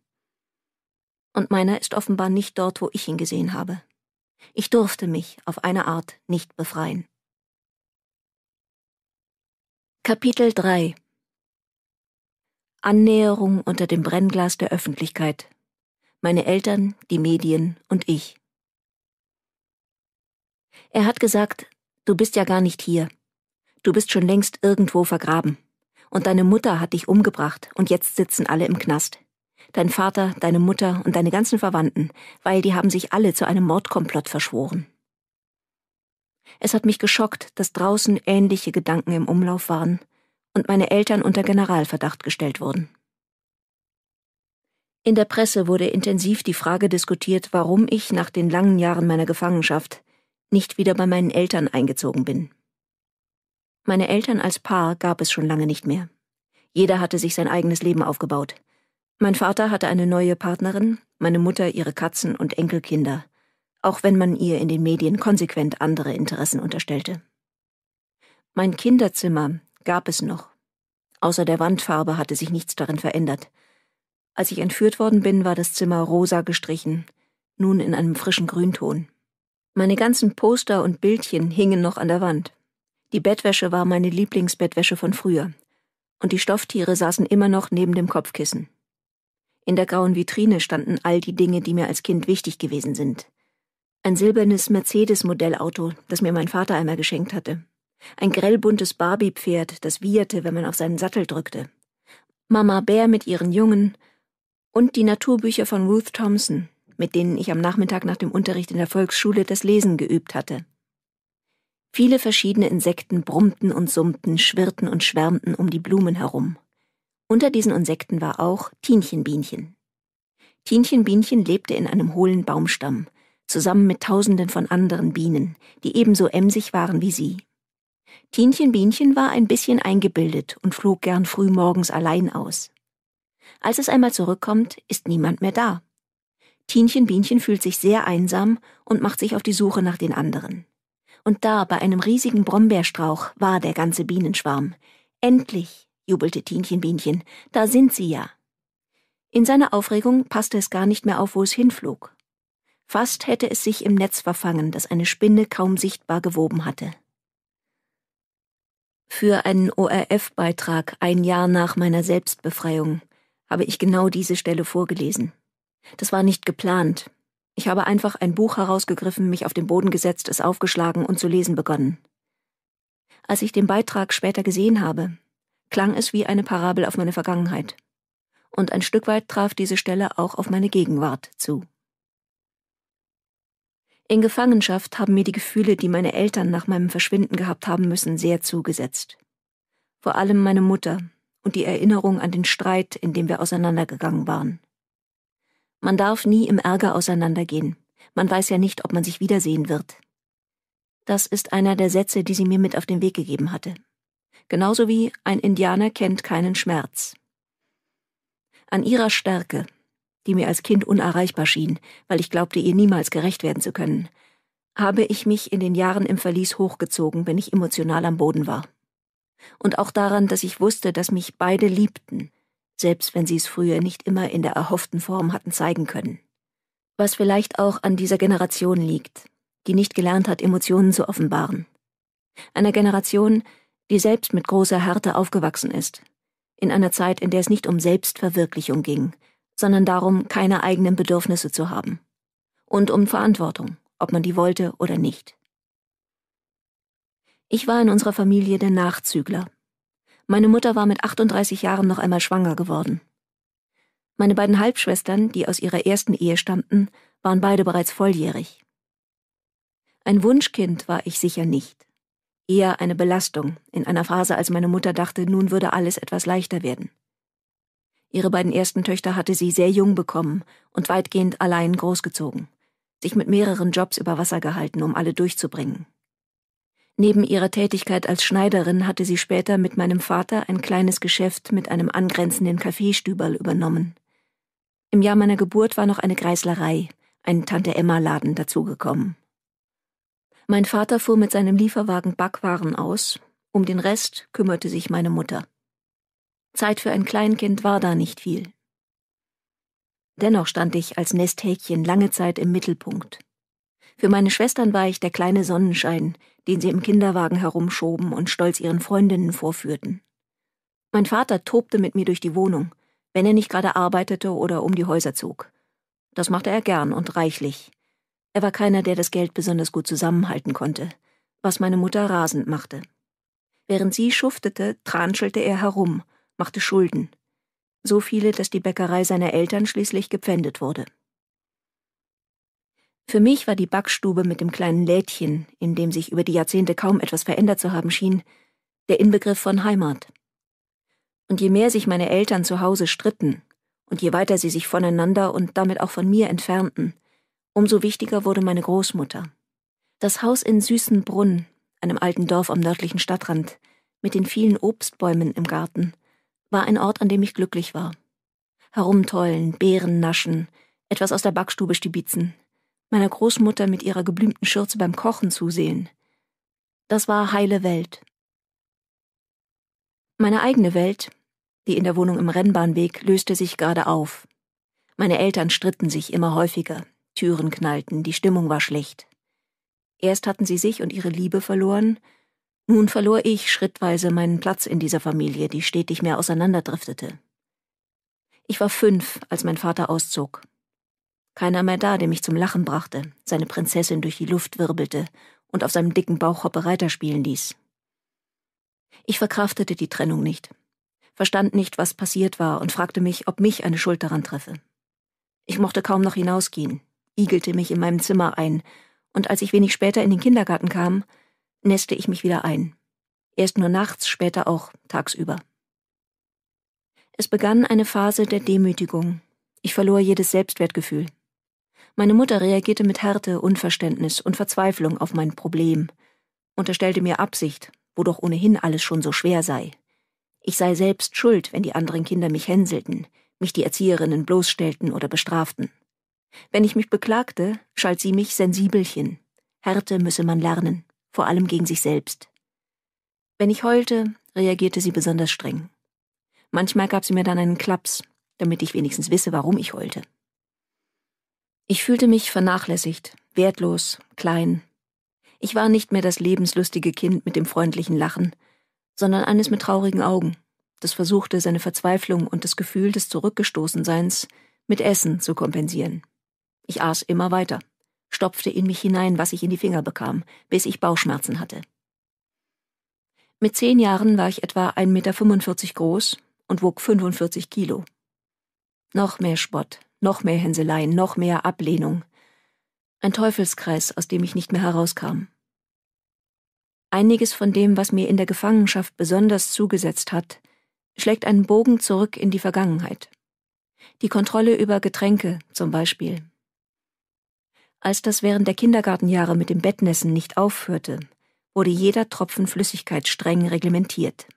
Und meiner ist offenbar nicht dort, wo ich ihn gesehen habe. Ich durfte mich auf eine Art nicht befreien. Kapitel 3 Annäherung unter dem Brennglas der Öffentlichkeit. Meine Eltern, die Medien und ich. Er hat gesagt, du bist ja gar nicht hier. Du bist schon längst irgendwo vergraben. Und deine Mutter hat dich umgebracht und jetzt sitzen alle im Knast. Dein Vater, deine Mutter und deine ganzen Verwandten, weil die haben sich alle zu einem Mordkomplott verschworen. Es hat mich geschockt, dass draußen ähnliche Gedanken im Umlauf waren und meine Eltern unter Generalverdacht gestellt wurden. In der Presse wurde intensiv die Frage diskutiert, warum ich nach den langen Jahren meiner Gefangenschaft nicht wieder bei meinen Eltern eingezogen bin. Meine Eltern als Paar gab es schon lange nicht mehr. Jeder hatte sich sein eigenes Leben aufgebaut. Mein Vater hatte eine neue Partnerin, meine Mutter ihre Katzen und Enkelkinder, auch wenn man ihr in den Medien konsequent andere Interessen unterstellte. Mein Kinderzimmer gab es noch. Außer der Wandfarbe hatte sich nichts darin verändert. Als ich entführt worden bin, war das Zimmer rosa gestrichen, nun in einem frischen Grünton. Meine ganzen Poster und Bildchen hingen noch an der Wand. Die Bettwäsche war meine Lieblingsbettwäsche von früher, und die Stofftiere saßen immer noch neben dem Kopfkissen. In der grauen Vitrine standen all die Dinge, die mir als Kind wichtig gewesen sind. Ein silbernes Mercedes-Modellauto, das mir mein Vater einmal geschenkt hatte. Ein grellbuntes Barbie-Pferd, das wieherte, wenn man auf seinen Sattel drückte. Mama Bär mit ihren Jungen und die Naturbücher von Ruth Thompson, mit denen ich am Nachmittag nach dem Unterricht in der Volksschule das Lesen geübt hatte. Viele verschiedene Insekten brummten und summten, schwirrten und schwärmten um die Blumen herum. Unter diesen Insekten war auch Tienchenbienchen. Tienchenbienchen lebte in einem hohlen Baumstamm, zusammen mit tausenden von anderen Bienen, die ebenso emsig waren wie sie. Tinchen Bienchen war ein bisschen eingebildet und flog gern frühmorgens allein aus. Als es einmal zurückkommt, ist niemand mehr da. Tinchen Bienchen fühlt sich sehr einsam und macht sich auf die Suche nach den anderen. Und da bei einem riesigen Brombeerstrauch war der ganze Bienenschwarm. Endlich, jubelte Tinchen Bienchen, da sind sie ja. In seiner Aufregung passte es gar nicht mehr auf, wo es hinflog. Fast hätte es sich im Netz verfangen, das eine Spinne kaum sichtbar gewoben hatte. Für einen ORF-Beitrag ein Jahr nach meiner Selbstbefreiung habe ich genau diese Stelle vorgelesen. Das war nicht geplant. Ich habe einfach ein Buch herausgegriffen, mich auf den Boden gesetzt, es aufgeschlagen und zu lesen begonnen. Als ich den Beitrag später gesehen habe, klang es wie eine Parabel auf meine Vergangenheit. Und ein Stück weit traf diese Stelle auch auf meine Gegenwart zu. In Gefangenschaft haben mir die Gefühle, die meine Eltern nach meinem Verschwinden gehabt haben müssen, sehr zugesetzt. Vor allem meine Mutter und die Erinnerung an den Streit, in dem wir auseinandergegangen waren. Man darf nie im Ärger auseinandergehen. Man weiß ja nicht, ob man sich wiedersehen wird. Das ist einer der Sätze, die sie mir mit auf den Weg gegeben hatte. Genauso wie ein Indianer kennt keinen Schmerz. An ihrer Stärke, die mir als Kind unerreichbar schien, weil ich glaubte, ihr niemals gerecht werden zu können, habe ich mich in den Jahren im Verlies hochgezogen, wenn ich emotional am Boden war. Und auch daran, dass ich wusste, dass mich beide liebten, selbst wenn sie es früher nicht immer in der erhofften Form hatten zeigen können. Was vielleicht auch an dieser Generation liegt, die nicht gelernt hat, Emotionen zu offenbaren. Einer Generation, die selbst mit großer Härte aufgewachsen ist, in einer Zeit, in der es nicht um Selbstverwirklichung ging, sondern darum, keine eigenen Bedürfnisse zu haben. Und um Verantwortung, ob man die wollte oder nicht. Ich war in unserer Familie der Nachzügler. Meine Mutter war mit 38 Jahren noch einmal schwanger geworden. Meine beiden Halbschwestern, die aus ihrer ersten Ehe stammten, waren beide bereits volljährig. Ein Wunschkind war ich sicher nicht. Eher eine Belastung, in einer Phase, als meine Mutter dachte, nun würde alles etwas leichter werden. Ihre beiden ersten Töchter hatte sie sehr jung bekommen und weitgehend allein großgezogen, sich mit mehreren Jobs über Wasser gehalten, um alle durchzubringen. Neben ihrer Tätigkeit als Schneiderin hatte sie später mit meinem Vater ein kleines Geschäft mit einem angrenzenden Kaffeestüberl übernommen. Im Jahr meiner Geburt war noch eine Kreislerei, ein Tante-Emma-Laden dazugekommen. Mein Vater fuhr mit seinem Lieferwagen Backwaren aus, um den Rest kümmerte sich meine Mutter. Zeit für ein Kleinkind war da nicht viel. Dennoch stand ich als Nesthäkchen lange Zeit im Mittelpunkt. Für meine Schwestern war ich der kleine Sonnenschein, den sie im Kinderwagen herumschoben und stolz ihren Freundinnen vorführten. Mein Vater tobte mit mir durch die Wohnung, wenn er nicht gerade arbeitete oder um die Häuser zog. Das machte er gern und reichlich. Er war keiner, der das Geld besonders gut zusammenhalten konnte, was meine Mutter rasend machte. Während sie schuftete, transchelte er herum, machte Schulden, so viele, dass die Bäckerei seiner Eltern schließlich gepfändet wurde. Für mich war die Backstube mit dem kleinen Lädchen, in dem sich über die Jahrzehnte kaum etwas verändert zu haben schien, der Inbegriff von Heimat. Und je mehr sich meine Eltern zu Hause stritten, und je weiter sie sich voneinander und damit auch von mir entfernten, umso wichtiger wurde meine Großmutter. Das Haus in Süßenbrunn, einem alten Dorf am nördlichen Stadtrand, mit den vielen Obstbäumen im Garten, war ein Ort, an dem ich glücklich war. Herumtollen, Beeren naschen, etwas aus der Backstube stibitzen, meiner Großmutter mit ihrer geblümten Schürze beim Kochen zusehen. Das war heile Welt. Meine eigene Welt, die in der Wohnung im Rennbahnweg, löste sich gerade auf. Meine Eltern stritten sich immer häufiger, Türen knallten, die Stimmung war schlecht. Erst hatten sie sich und ihre Liebe verloren, nun verlor ich schrittweise meinen Platz in dieser Familie, die stetig mehr auseinanderdriftete. Ich war fünf, als mein Vater auszog. Keiner mehr da, der mich zum Lachen brachte, seine Prinzessin durch die Luft wirbelte und auf seinem dicken Bauch Hoppe Reiter spielen ließ. Ich verkraftete die Trennung nicht, verstand nicht, was passiert war und fragte mich, ob mich eine Schuld daran treffe. Ich mochte kaum noch hinausgehen, igelte mich in meinem Zimmer ein, und als ich wenig später in den Kindergarten kam, neste ich mich wieder ein. Erst nur nachts, später auch tagsüber. Es begann eine Phase der Demütigung. Ich verlor jedes Selbstwertgefühl. Meine Mutter reagierte mit Härte, Unverständnis und Verzweiflung auf mein Problem, unterstellte mir Absicht, wo doch ohnehin alles schon so schwer sei. Ich sei selbst schuld, wenn die anderen Kinder mich hänselten, mich die Erzieherinnen bloßstellten oder bestraften. Wenn ich mich beklagte, schalt sie mich Sensibelchen. Härte müsse man lernen vor allem gegen sich selbst. Wenn ich heulte, reagierte sie besonders streng. Manchmal gab sie mir dann einen Klaps, damit ich wenigstens wisse, warum ich heulte. Ich fühlte mich vernachlässigt, wertlos, klein. Ich war nicht mehr das lebenslustige Kind mit dem freundlichen Lachen, sondern eines mit traurigen Augen, das versuchte, seine Verzweiflung und das Gefühl des Zurückgestoßenseins mit Essen zu kompensieren. Ich aß immer weiter stopfte in mich hinein, was ich in die Finger bekam, bis ich Bauchschmerzen hatte. Mit zehn Jahren war ich etwa 1,45 Meter groß und wog 45 Kilo. Noch mehr Spott, noch mehr Hänseleien, noch mehr Ablehnung. Ein Teufelskreis, aus dem ich nicht mehr herauskam. Einiges von dem, was mir in der Gefangenschaft besonders zugesetzt hat, schlägt einen Bogen zurück in die Vergangenheit. Die Kontrolle über Getränke zum Beispiel, als das während der Kindergartenjahre mit dem Bettnässen nicht aufhörte, wurde jeder Tropfen Flüssigkeit streng reglementiert.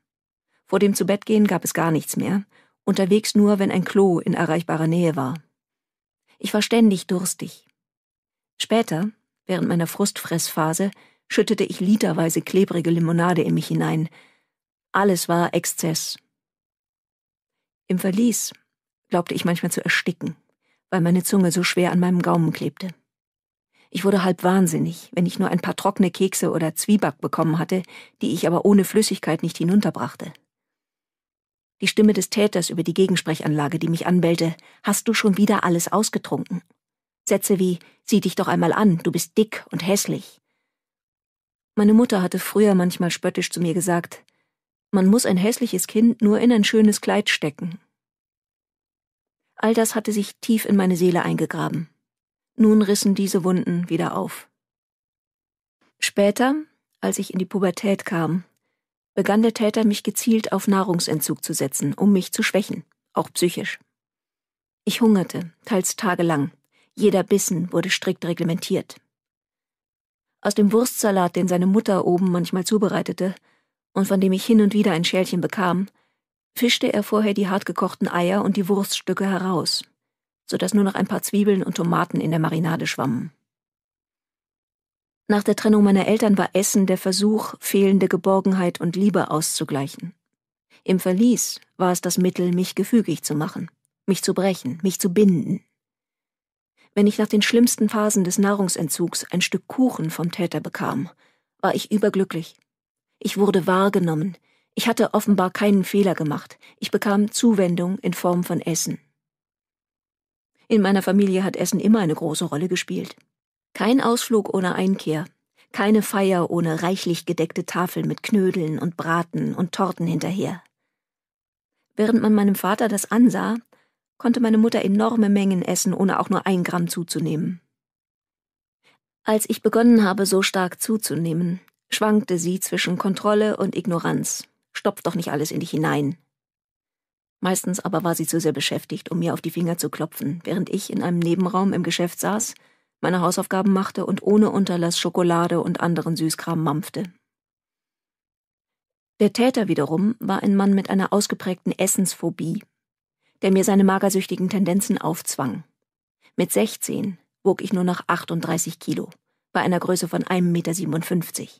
Vor dem Zubettgehen gab es gar nichts mehr, unterwegs nur, wenn ein Klo in erreichbarer Nähe war. Ich war ständig durstig. Später, während meiner Frustfressphase, schüttete ich literweise klebrige Limonade in mich hinein. Alles war Exzess. Im Verlies glaubte ich manchmal zu ersticken, weil meine Zunge so schwer an meinem Gaumen klebte. Ich wurde halb wahnsinnig, wenn ich nur ein paar trockene Kekse oder Zwieback bekommen hatte, die ich aber ohne Flüssigkeit nicht hinunterbrachte. Die Stimme des Täters über die Gegensprechanlage, die mich anbellte, hast du schon wieder alles ausgetrunken? Sätze wie, sieh dich doch einmal an, du bist dick und hässlich. Meine Mutter hatte früher manchmal spöttisch zu mir gesagt, man muss ein hässliches Kind nur in ein schönes Kleid stecken. All das hatte sich tief in meine Seele eingegraben. Nun rissen diese Wunden wieder auf. Später, als ich in die Pubertät kam, begann der Täter mich gezielt auf Nahrungsentzug zu setzen, um mich zu schwächen, auch psychisch. Ich hungerte, teils tagelang. Jeder Bissen wurde strikt reglementiert. Aus dem Wurstsalat, den seine Mutter oben manchmal zubereitete und von dem ich hin und wieder ein Schälchen bekam, fischte er vorher die hartgekochten Eier und die Wurststücke heraus so dass nur noch ein paar Zwiebeln und Tomaten in der Marinade schwammen. Nach der Trennung meiner Eltern war Essen der Versuch, fehlende Geborgenheit und Liebe auszugleichen. Im Verlies war es das Mittel, mich gefügig zu machen, mich zu brechen, mich zu binden. Wenn ich nach den schlimmsten Phasen des Nahrungsentzugs ein Stück Kuchen vom Täter bekam, war ich überglücklich. Ich wurde wahrgenommen. Ich hatte offenbar keinen Fehler gemacht. Ich bekam Zuwendung in Form von Essen. In meiner Familie hat Essen immer eine große Rolle gespielt. Kein Ausflug ohne Einkehr, keine Feier ohne reichlich gedeckte Tafel mit Knödeln und Braten und Torten hinterher. Während man meinem Vater das ansah, konnte meine Mutter enorme Mengen essen, ohne auch nur ein Gramm zuzunehmen. Als ich begonnen habe, so stark zuzunehmen, schwankte sie zwischen Kontrolle und Ignoranz. Stopf doch nicht alles in dich hinein, Meistens aber war sie zu sehr beschäftigt, um mir auf die Finger zu klopfen, während ich in einem Nebenraum im Geschäft saß, meine Hausaufgaben machte und ohne Unterlass Schokolade und anderen Süßkram mampfte. Der Täter wiederum war ein Mann mit einer ausgeprägten Essensphobie, der mir seine magersüchtigen Tendenzen aufzwang. Mit 16 wog ich nur noch 38 Kilo, bei einer Größe von 1,57 Meter.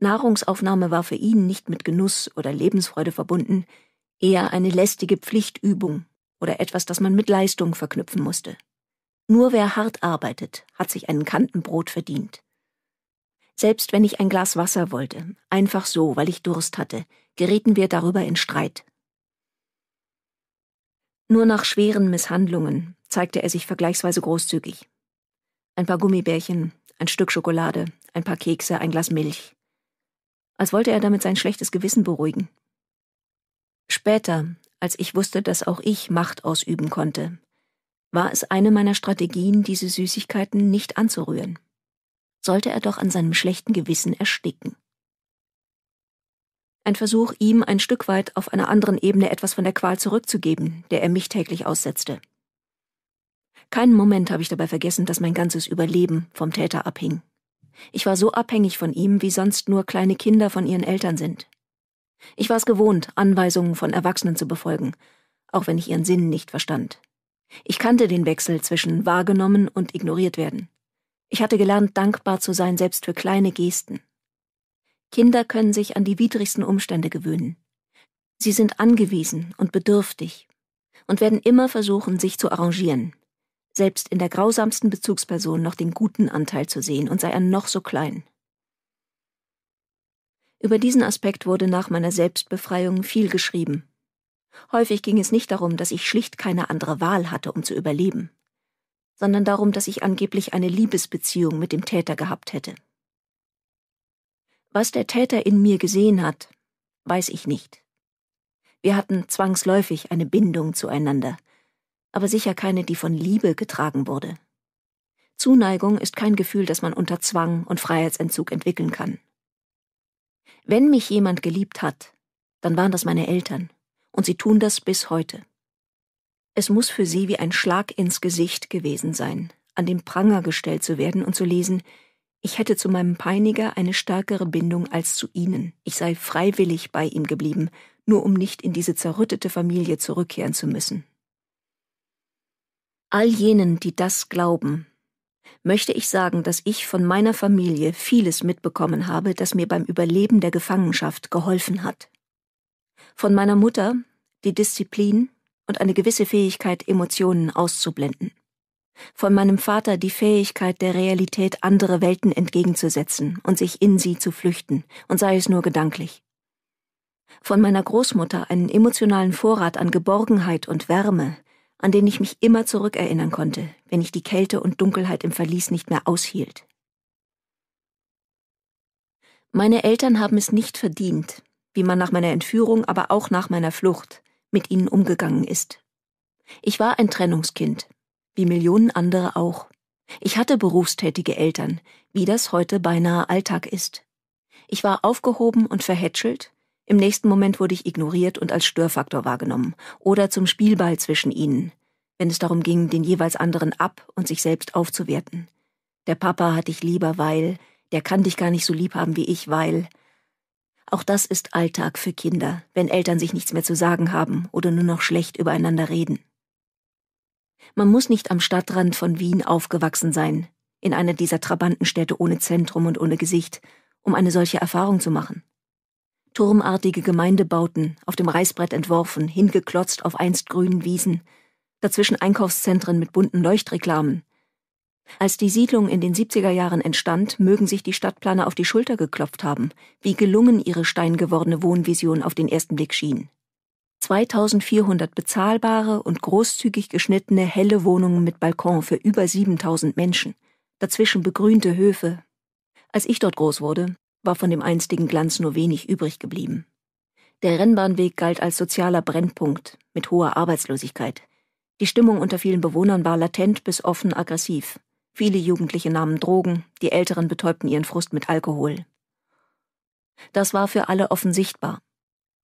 Nahrungsaufnahme war für ihn nicht mit Genuss oder Lebensfreude verbunden, eher eine lästige Pflichtübung oder etwas, das man mit Leistung verknüpfen musste. Nur wer hart arbeitet, hat sich einen Kantenbrot verdient. Selbst wenn ich ein Glas Wasser wollte, einfach so, weil ich Durst hatte, gerieten wir darüber in Streit. Nur nach schweren Misshandlungen zeigte er sich vergleichsweise großzügig. Ein paar Gummibärchen, ein Stück Schokolade, ein paar Kekse, ein Glas Milch. Als wollte er damit sein schlechtes Gewissen beruhigen. Später, als ich wusste, dass auch ich Macht ausüben konnte, war es eine meiner Strategien, diese Süßigkeiten nicht anzurühren. Sollte er doch an seinem schlechten Gewissen ersticken. Ein Versuch, ihm ein Stück weit auf einer anderen Ebene etwas von der Qual zurückzugeben, der er mich täglich aussetzte. Keinen Moment habe ich dabei vergessen, dass mein ganzes Überleben vom Täter abhing. Ich war so abhängig von ihm, wie sonst nur kleine Kinder von ihren Eltern sind. Ich war es gewohnt, Anweisungen von Erwachsenen zu befolgen, auch wenn ich ihren Sinn nicht verstand. Ich kannte den Wechsel zwischen wahrgenommen und ignoriert werden. Ich hatte gelernt, dankbar zu sein, selbst für kleine Gesten. Kinder können sich an die widrigsten Umstände gewöhnen. Sie sind angewiesen und bedürftig und werden immer versuchen, sich zu arrangieren, selbst in der grausamsten Bezugsperson noch den guten Anteil zu sehen und sei er noch so klein. Über diesen Aspekt wurde nach meiner Selbstbefreiung viel geschrieben. Häufig ging es nicht darum, dass ich schlicht keine andere Wahl hatte, um zu überleben, sondern darum, dass ich angeblich eine Liebesbeziehung mit dem Täter gehabt hätte. Was der Täter in mir gesehen hat, weiß ich nicht. Wir hatten zwangsläufig eine Bindung zueinander, aber sicher keine, die von Liebe getragen wurde. Zuneigung ist kein Gefühl, das man unter Zwang und Freiheitsentzug entwickeln kann. Wenn mich jemand geliebt hat, dann waren das meine Eltern, und sie tun das bis heute. Es muss für sie wie ein Schlag ins Gesicht gewesen sein, an den Pranger gestellt zu werden und zu lesen, ich hätte zu meinem Peiniger eine stärkere Bindung als zu ihnen, ich sei freiwillig bei ihm geblieben, nur um nicht in diese zerrüttete Familie zurückkehren zu müssen. All jenen, die das glauben, möchte ich sagen, dass ich von meiner Familie vieles mitbekommen habe, das mir beim Überleben der Gefangenschaft geholfen hat. Von meiner Mutter die Disziplin und eine gewisse Fähigkeit, Emotionen auszublenden. Von meinem Vater die Fähigkeit, der Realität andere Welten entgegenzusetzen und sich in sie zu flüchten, und sei es nur gedanklich. Von meiner Großmutter einen emotionalen Vorrat an Geborgenheit und Wärme, an den ich mich immer zurückerinnern konnte, wenn ich die Kälte und Dunkelheit im Verlies nicht mehr aushielt. Meine Eltern haben es nicht verdient, wie man nach meiner Entführung, aber auch nach meiner Flucht mit ihnen umgegangen ist. Ich war ein Trennungskind, wie Millionen andere auch. Ich hatte berufstätige Eltern, wie das heute beinahe Alltag ist. Ich war aufgehoben und verhätschelt, im nächsten Moment wurde ich ignoriert und als Störfaktor wahrgenommen oder zum Spielball zwischen ihnen, wenn es darum ging, den jeweils anderen ab und sich selbst aufzuwerten. Der Papa hat dich lieber, weil, der kann dich gar nicht so lieb haben wie ich, weil. Auch das ist Alltag für Kinder, wenn Eltern sich nichts mehr zu sagen haben oder nur noch schlecht übereinander reden. Man muss nicht am Stadtrand von Wien aufgewachsen sein, in einer dieser Trabantenstädte ohne Zentrum und ohne Gesicht, um eine solche Erfahrung zu machen turmartige Gemeindebauten, auf dem Reißbrett entworfen, hingeklotzt auf einst grünen Wiesen, dazwischen Einkaufszentren mit bunten Leuchtreklamen. Als die Siedlung in den 70er Jahren entstand, mögen sich die Stadtplaner auf die Schulter geklopft haben, wie gelungen ihre steingewordene Wohnvision auf den ersten Blick schien. 2400 bezahlbare und großzügig geschnittene helle Wohnungen mit Balkon für über 7000 Menschen, dazwischen begrünte Höfe. Als ich dort groß wurde, war von dem einstigen Glanz nur wenig übrig geblieben. Der Rennbahnweg galt als sozialer Brennpunkt mit hoher Arbeitslosigkeit. Die Stimmung unter vielen Bewohnern war latent bis offen aggressiv. Viele Jugendliche nahmen Drogen, die Älteren betäubten ihren Frust mit Alkohol. Das war für alle offen sichtbar.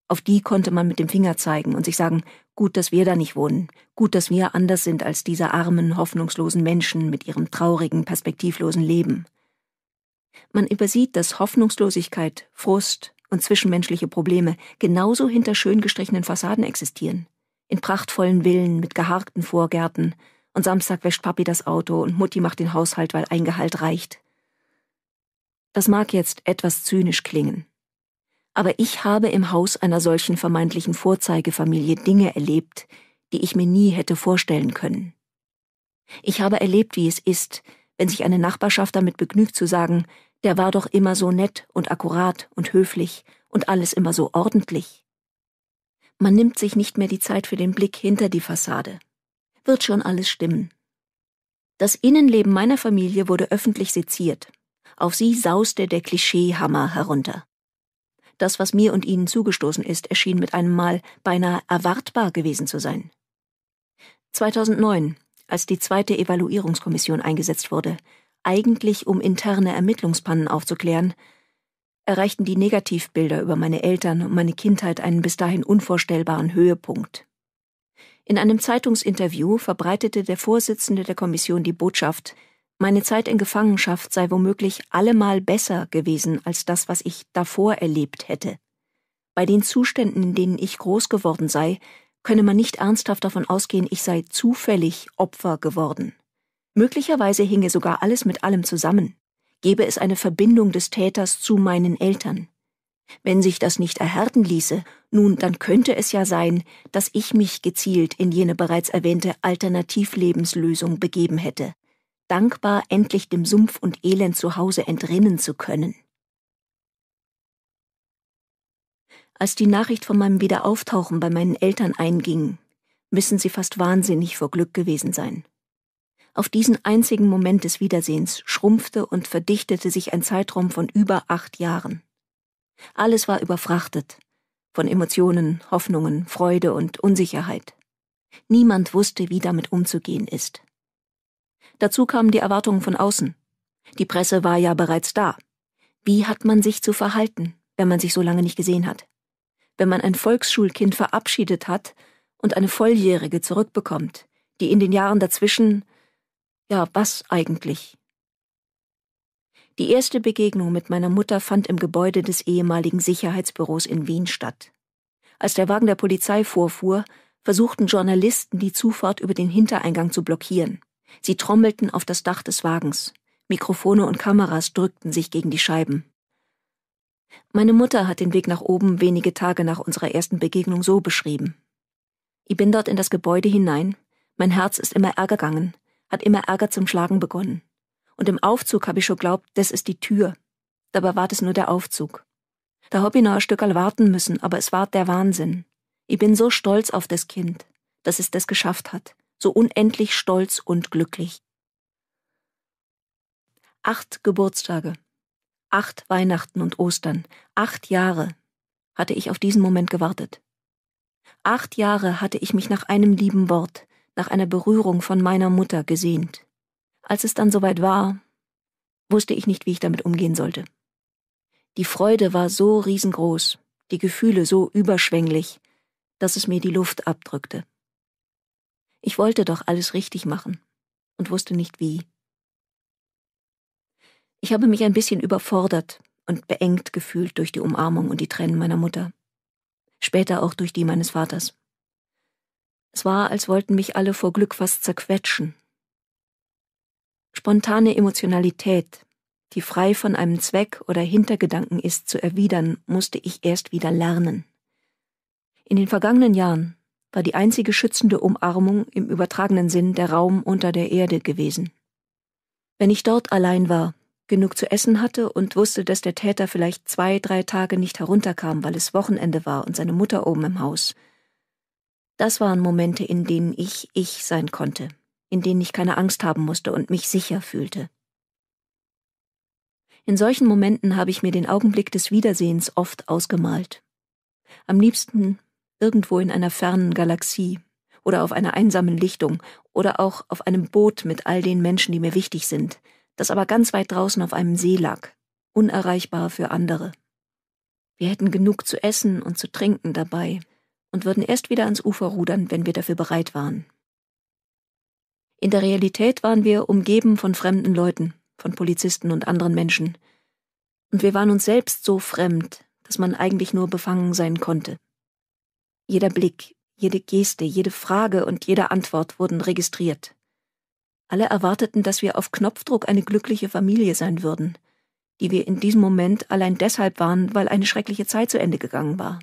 Auf die konnte man mit dem Finger zeigen und sich sagen, gut, dass wir da nicht wohnen, gut, dass wir anders sind als diese armen, hoffnungslosen Menschen mit ihrem traurigen, perspektivlosen Leben. Man übersieht, dass Hoffnungslosigkeit, Frust und zwischenmenschliche Probleme genauso hinter schön gestrichenen Fassaden existieren. In prachtvollen Villen mit geharkten Vorgärten und Samstag wäscht Papi das Auto und Mutti macht den Haushalt, weil ein Gehalt reicht. Das mag jetzt etwas zynisch klingen. Aber ich habe im Haus einer solchen vermeintlichen Vorzeigefamilie Dinge erlebt, die ich mir nie hätte vorstellen können. Ich habe erlebt, wie es ist, wenn sich eine Nachbarschaft damit begnügt zu sagen, der war doch immer so nett und akkurat und höflich und alles immer so ordentlich. Man nimmt sich nicht mehr die Zeit für den Blick hinter die Fassade. Wird schon alles stimmen. Das Innenleben meiner Familie wurde öffentlich seziert. Auf sie sauste der Klischeehammer herunter. Das, was mir und ihnen zugestoßen ist, erschien mit einem Mal beinahe erwartbar gewesen zu sein. 2009, als die zweite Evaluierungskommission eingesetzt wurde, eigentlich um interne Ermittlungspannen aufzuklären, erreichten die Negativbilder über meine Eltern und meine Kindheit einen bis dahin unvorstellbaren Höhepunkt. In einem Zeitungsinterview verbreitete der Vorsitzende der Kommission die Botschaft, meine Zeit in Gefangenschaft sei womöglich allemal besser gewesen als das, was ich davor erlebt hätte. Bei den Zuständen, in denen ich groß geworden sei, könne man nicht ernsthaft davon ausgehen, ich sei zufällig Opfer geworden. Möglicherweise hinge sogar alles mit allem zusammen. Gäbe es eine Verbindung des Täters zu meinen Eltern. Wenn sich das nicht erhärten ließe, nun, dann könnte es ja sein, dass ich mich gezielt in jene bereits erwähnte Alternativlebenslösung begeben hätte, dankbar endlich dem Sumpf und Elend zu Hause entrinnen zu können. Als die Nachricht von meinem Wiederauftauchen bei meinen Eltern einging, müssen sie fast wahnsinnig vor Glück gewesen sein. Auf diesen einzigen Moment des Wiedersehens schrumpfte und verdichtete sich ein Zeitraum von über acht Jahren. Alles war überfrachtet von Emotionen, Hoffnungen, Freude und Unsicherheit. Niemand wusste, wie damit umzugehen ist. Dazu kamen die Erwartungen von außen. Die Presse war ja bereits da. Wie hat man sich zu verhalten, wenn man sich so lange nicht gesehen hat? Wenn man ein Volksschulkind verabschiedet hat und eine Volljährige zurückbekommt, die in den Jahren dazwischen ja, was eigentlich? Die erste Begegnung mit meiner Mutter fand im Gebäude des ehemaligen Sicherheitsbüros in Wien statt. Als der Wagen der Polizei vorfuhr, versuchten Journalisten, die Zufahrt über den Hintereingang zu blockieren. Sie trommelten auf das Dach des Wagens. Mikrofone und Kameras drückten sich gegen die Scheiben. Meine Mutter hat den Weg nach oben wenige Tage nach unserer ersten Begegnung so beschrieben. Ich bin dort in das Gebäude hinein. Mein Herz ist immer ärger gegangen hat immer Ärger zum Schlagen begonnen. Und im Aufzug habe ich schon glaubt, das ist die Tür. Dabei war das nur der Aufzug. Da hab ich noch ein Stückerl warten müssen, aber es war der Wahnsinn. Ich bin so stolz auf das Kind, dass es das geschafft hat. So unendlich stolz und glücklich. Acht Geburtstage, acht Weihnachten und Ostern, acht Jahre hatte ich auf diesen Moment gewartet. Acht Jahre hatte ich mich nach einem lieben Wort, nach einer Berührung von meiner Mutter gesehnt. Als es dann soweit war, wusste ich nicht, wie ich damit umgehen sollte. Die Freude war so riesengroß, die Gefühle so überschwänglich, dass es mir die Luft abdrückte. Ich wollte doch alles richtig machen und wusste nicht wie. Ich habe mich ein bisschen überfordert und beengt gefühlt durch die Umarmung und die Tränen meiner Mutter, später auch durch die meines Vaters. Es war, als wollten mich alle vor Glück was zerquetschen. Spontane Emotionalität, die frei von einem Zweck oder Hintergedanken ist, zu erwidern, musste ich erst wieder lernen. In den vergangenen Jahren war die einzige schützende Umarmung im übertragenen Sinn der Raum unter der Erde gewesen. Wenn ich dort allein war, genug zu essen hatte und wusste, dass der Täter vielleicht zwei, drei Tage nicht herunterkam, weil es Wochenende war und seine Mutter oben im Haus, das waren Momente, in denen ich ich sein konnte, in denen ich keine Angst haben musste und mich sicher fühlte. In solchen Momenten habe ich mir den Augenblick des Wiedersehens oft ausgemalt. Am liebsten irgendwo in einer fernen Galaxie oder auf einer einsamen Lichtung oder auch auf einem Boot mit all den Menschen, die mir wichtig sind, das aber ganz weit draußen auf einem See lag, unerreichbar für andere. Wir hätten genug zu essen und zu trinken dabei, und würden erst wieder ans Ufer rudern, wenn wir dafür bereit waren. In der Realität waren wir umgeben von fremden Leuten, von Polizisten und anderen Menschen. Und wir waren uns selbst so fremd, dass man eigentlich nur befangen sein konnte. Jeder Blick, jede Geste, jede Frage und jede Antwort wurden registriert. Alle erwarteten, dass wir auf Knopfdruck eine glückliche Familie sein würden, die wir in diesem Moment allein deshalb waren, weil eine schreckliche Zeit zu Ende gegangen war.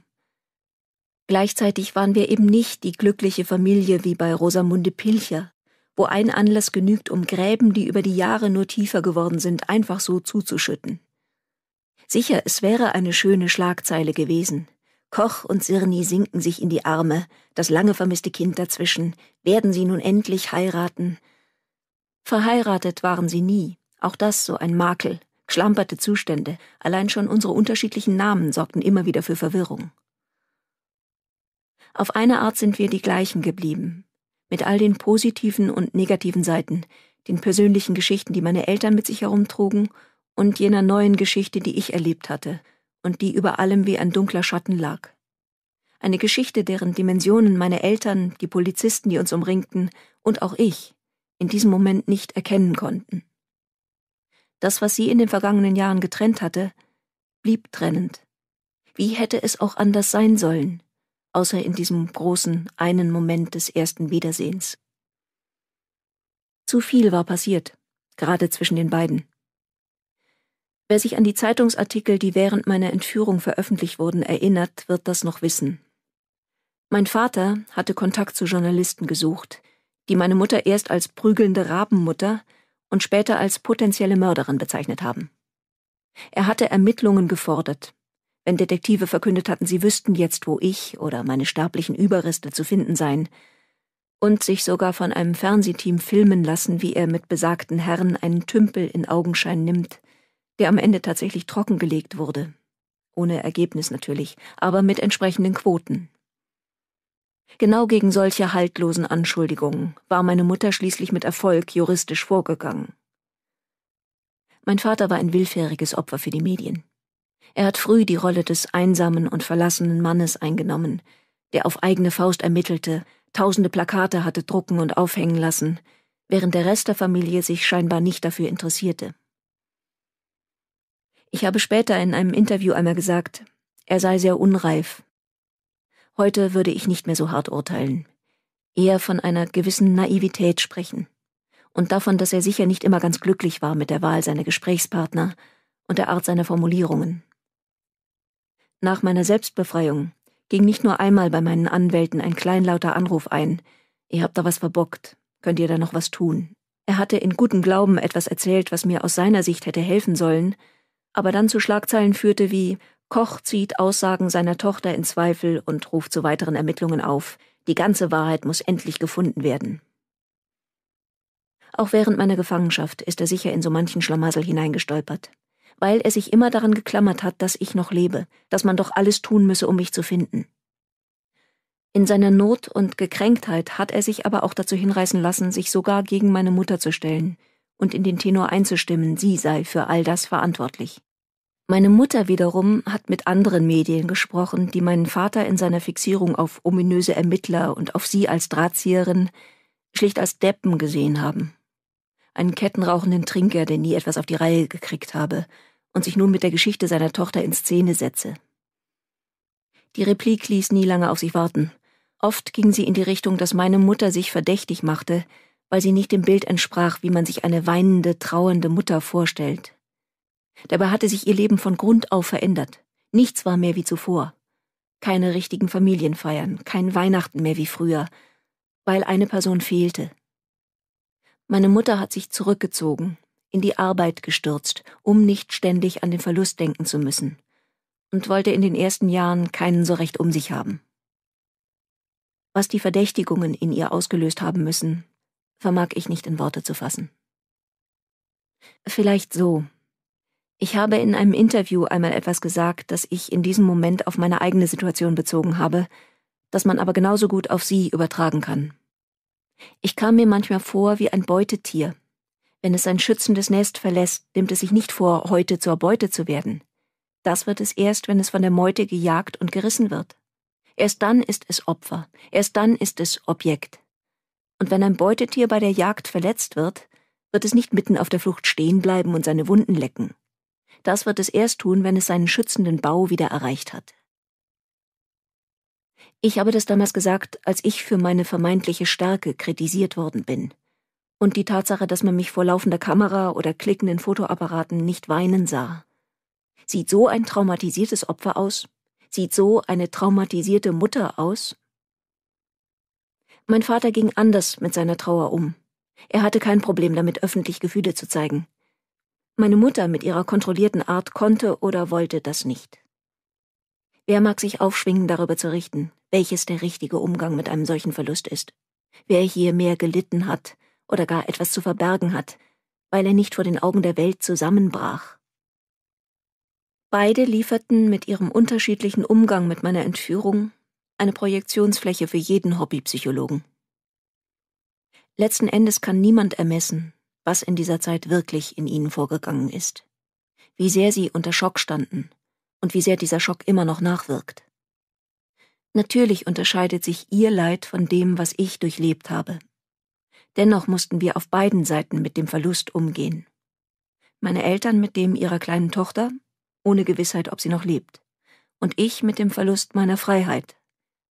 Gleichzeitig waren wir eben nicht die glückliche Familie wie bei Rosamunde Pilcher, wo ein Anlass genügt, um Gräben, die über die Jahre nur tiefer geworden sind, einfach so zuzuschütten. Sicher, es wäre eine schöne Schlagzeile gewesen. Koch und Sirni sinken sich in die Arme, das lange vermisste Kind dazwischen, werden sie nun endlich heiraten. Verheiratet waren sie nie, auch das so ein Makel, schlamperte Zustände, allein schon unsere unterschiedlichen Namen sorgten immer wieder für Verwirrung. Auf eine Art sind wir die gleichen geblieben, mit all den positiven und negativen Seiten, den persönlichen Geschichten, die meine Eltern mit sich herumtrugen, und jener neuen Geschichte, die ich erlebt hatte, und die über allem wie ein dunkler Schatten lag. Eine Geschichte, deren Dimensionen meine Eltern, die Polizisten, die uns umringten, und auch ich in diesem Moment nicht erkennen konnten. Das, was sie in den vergangenen Jahren getrennt hatte, blieb trennend. Wie hätte es auch anders sein sollen? außer in diesem großen einen Moment des ersten Wiedersehens. Zu viel war passiert, gerade zwischen den beiden. Wer sich an die Zeitungsartikel, die während meiner Entführung veröffentlicht wurden, erinnert, wird das noch wissen. Mein Vater hatte Kontakt zu Journalisten gesucht, die meine Mutter erst als prügelnde Rabenmutter und später als potenzielle Mörderin bezeichnet haben. Er hatte Ermittlungen gefordert, wenn Detektive verkündet hatten, sie wüssten jetzt, wo ich oder meine sterblichen Überreste zu finden seien, und sich sogar von einem Fernsehteam filmen lassen, wie er mit besagten Herren einen Tümpel in Augenschein nimmt, der am Ende tatsächlich trockengelegt wurde. Ohne Ergebnis natürlich, aber mit entsprechenden Quoten. Genau gegen solche haltlosen Anschuldigungen war meine Mutter schließlich mit Erfolg juristisch vorgegangen. Mein Vater war ein willfähriges Opfer für die Medien. Er hat früh die Rolle des einsamen und verlassenen Mannes eingenommen, der auf eigene Faust ermittelte, tausende Plakate hatte drucken und aufhängen lassen, während der Rest der Familie sich scheinbar nicht dafür interessierte. Ich habe später in einem Interview einmal gesagt, er sei sehr unreif. Heute würde ich nicht mehr so hart urteilen, eher von einer gewissen Naivität sprechen und davon, dass er sicher nicht immer ganz glücklich war mit der Wahl seiner Gesprächspartner und der Art seiner Formulierungen. Nach meiner Selbstbefreiung ging nicht nur einmal bei meinen Anwälten ein kleinlauter Anruf ein. Ihr habt da was verbockt. Könnt ihr da noch was tun? Er hatte in gutem Glauben etwas erzählt, was mir aus seiner Sicht hätte helfen sollen, aber dann zu Schlagzeilen führte wie Koch zieht Aussagen seiner Tochter in Zweifel und ruft zu weiteren Ermittlungen auf. Die ganze Wahrheit muss endlich gefunden werden. Auch während meiner Gefangenschaft ist er sicher in so manchen Schlamassel hineingestolpert weil er sich immer daran geklammert hat, dass ich noch lebe, dass man doch alles tun müsse, um mich zu finden. In seiner Not und Gekränktheit hat er sich aber auch dazu hinreißen lassen, sich sogar gegen meine Mutter zu stellen und in den Tenor einzustimmen, sie sei für all das verantwortlich. Meine Mutter wiederum hat mit anderen Medien gesprochen, die meinen Vater in seiner Fixierung auf ominöse Ermittler und auf sie als Drahtzieherin schlicht als Deppen gesehen haben einen kettenrauchenden Trinker, der nie etwas auf die Reihe gekriegt habe und sich nun mit der Geschichte seiner Tochter in Szene setze. Die Replik ließ nie lange auf sich warten. Oft ging sie in die Richtung, dass meine Mutter sich verdächtig machte, weil sie nicht dem Bild entsprach, wie man sich eine weinende, trauernde Mutter vorstellt. Dabei hatte sich ihr Leben von Grund auf verändert. Nichts war mehr wie zuvor. Keine richtigen Familienfeiern, kein Weihnachten mehr wie früher, weil eine Person fehlte. Meine Mutter hat sich zurückgezogen, in die Arbeit gestürzt, um nicht ständig an den Verlust denken zu müssen, und wollte in den ersten Jahren keinen so recht um sich haben. Was die Verdächtigungen in ihr ausgelöst haben müssen, vermag ich nicht in Worte zu fassen. Vielleicht so. Ich habe in einem Interview einmal etwas gesagt, das ich in diesem Moment auf meine eigene Situation bezogen habe, das man aber genauso gut auf sie übertragen kann. Ich kam mir manchmal vor wie ein Beutetier. Wenn es ein schützendes Nest verlässt, nimmt es sich nicht vor, heute zur Beute zu werden. Das wird es erst, wenn es von der Meute gejagt und gerissen wird. Erst dann ist es Opfer, erst dann ist es Objekt. Und wenn ein Beutetier bei der Jagd verletzt wird, wird es nicht mitten auf der Flucht stehen bleiben und seine Wunden lecken. Das wird es erst tun, wenn es seinen schützenden Bau wieder erreicht hat. Ich habe das damals gesagt, als ich für meine vermeintliche Stärke kritisiert worden bin. Und die Tatsache, dass man mich vor laufender Kamera oder klickenden Fotoapparaten nicht weinen sah. Sieht so ein traumatisiertes Opfer aus? Sieht so eine traumatisierte Mutter aus? Mein Vater ging anders mit seiner Trauer um. Er hatte kein Problem damit, öffentlich Gefühle zu zeigen. Meine Mutter mit ihrer kontrollierten Art konnte oder wollte das nicht. Wer mag sich aufschwingen, darüber zu richten, welches der richtige Umgang mit einem solchen Verlust ist. Wer hier mehr gelitten hat oder gar etwas zu verbergen hat, weil er nicht vor den Augen der Welt zusammenbrach. Beide lieferten mit ihrem unterschiedlichen Umgang mit meiner Entführung eine Projektionsfläche für jeden Hobbypsychologen. Letzten Endes kann niemand ermessen, was in dieser Zeit wirklich in ihnen vorgegangen ist, wie sehr sie unter Schock standen und wie sehr dieser Schock immer noch nachwirkt. Natürlich unterscheidet sich ihr Leid von dem, was ich durchlebt habe. Dennoch mussten wir auf beiden Seiten mit dem Verlust umgehen. Meine Eltern mit dem ihrer kleinen Tochter, ohne Gewissheit, ob sie noch lebt, und ich mit dem Verlust meiner Freiheit,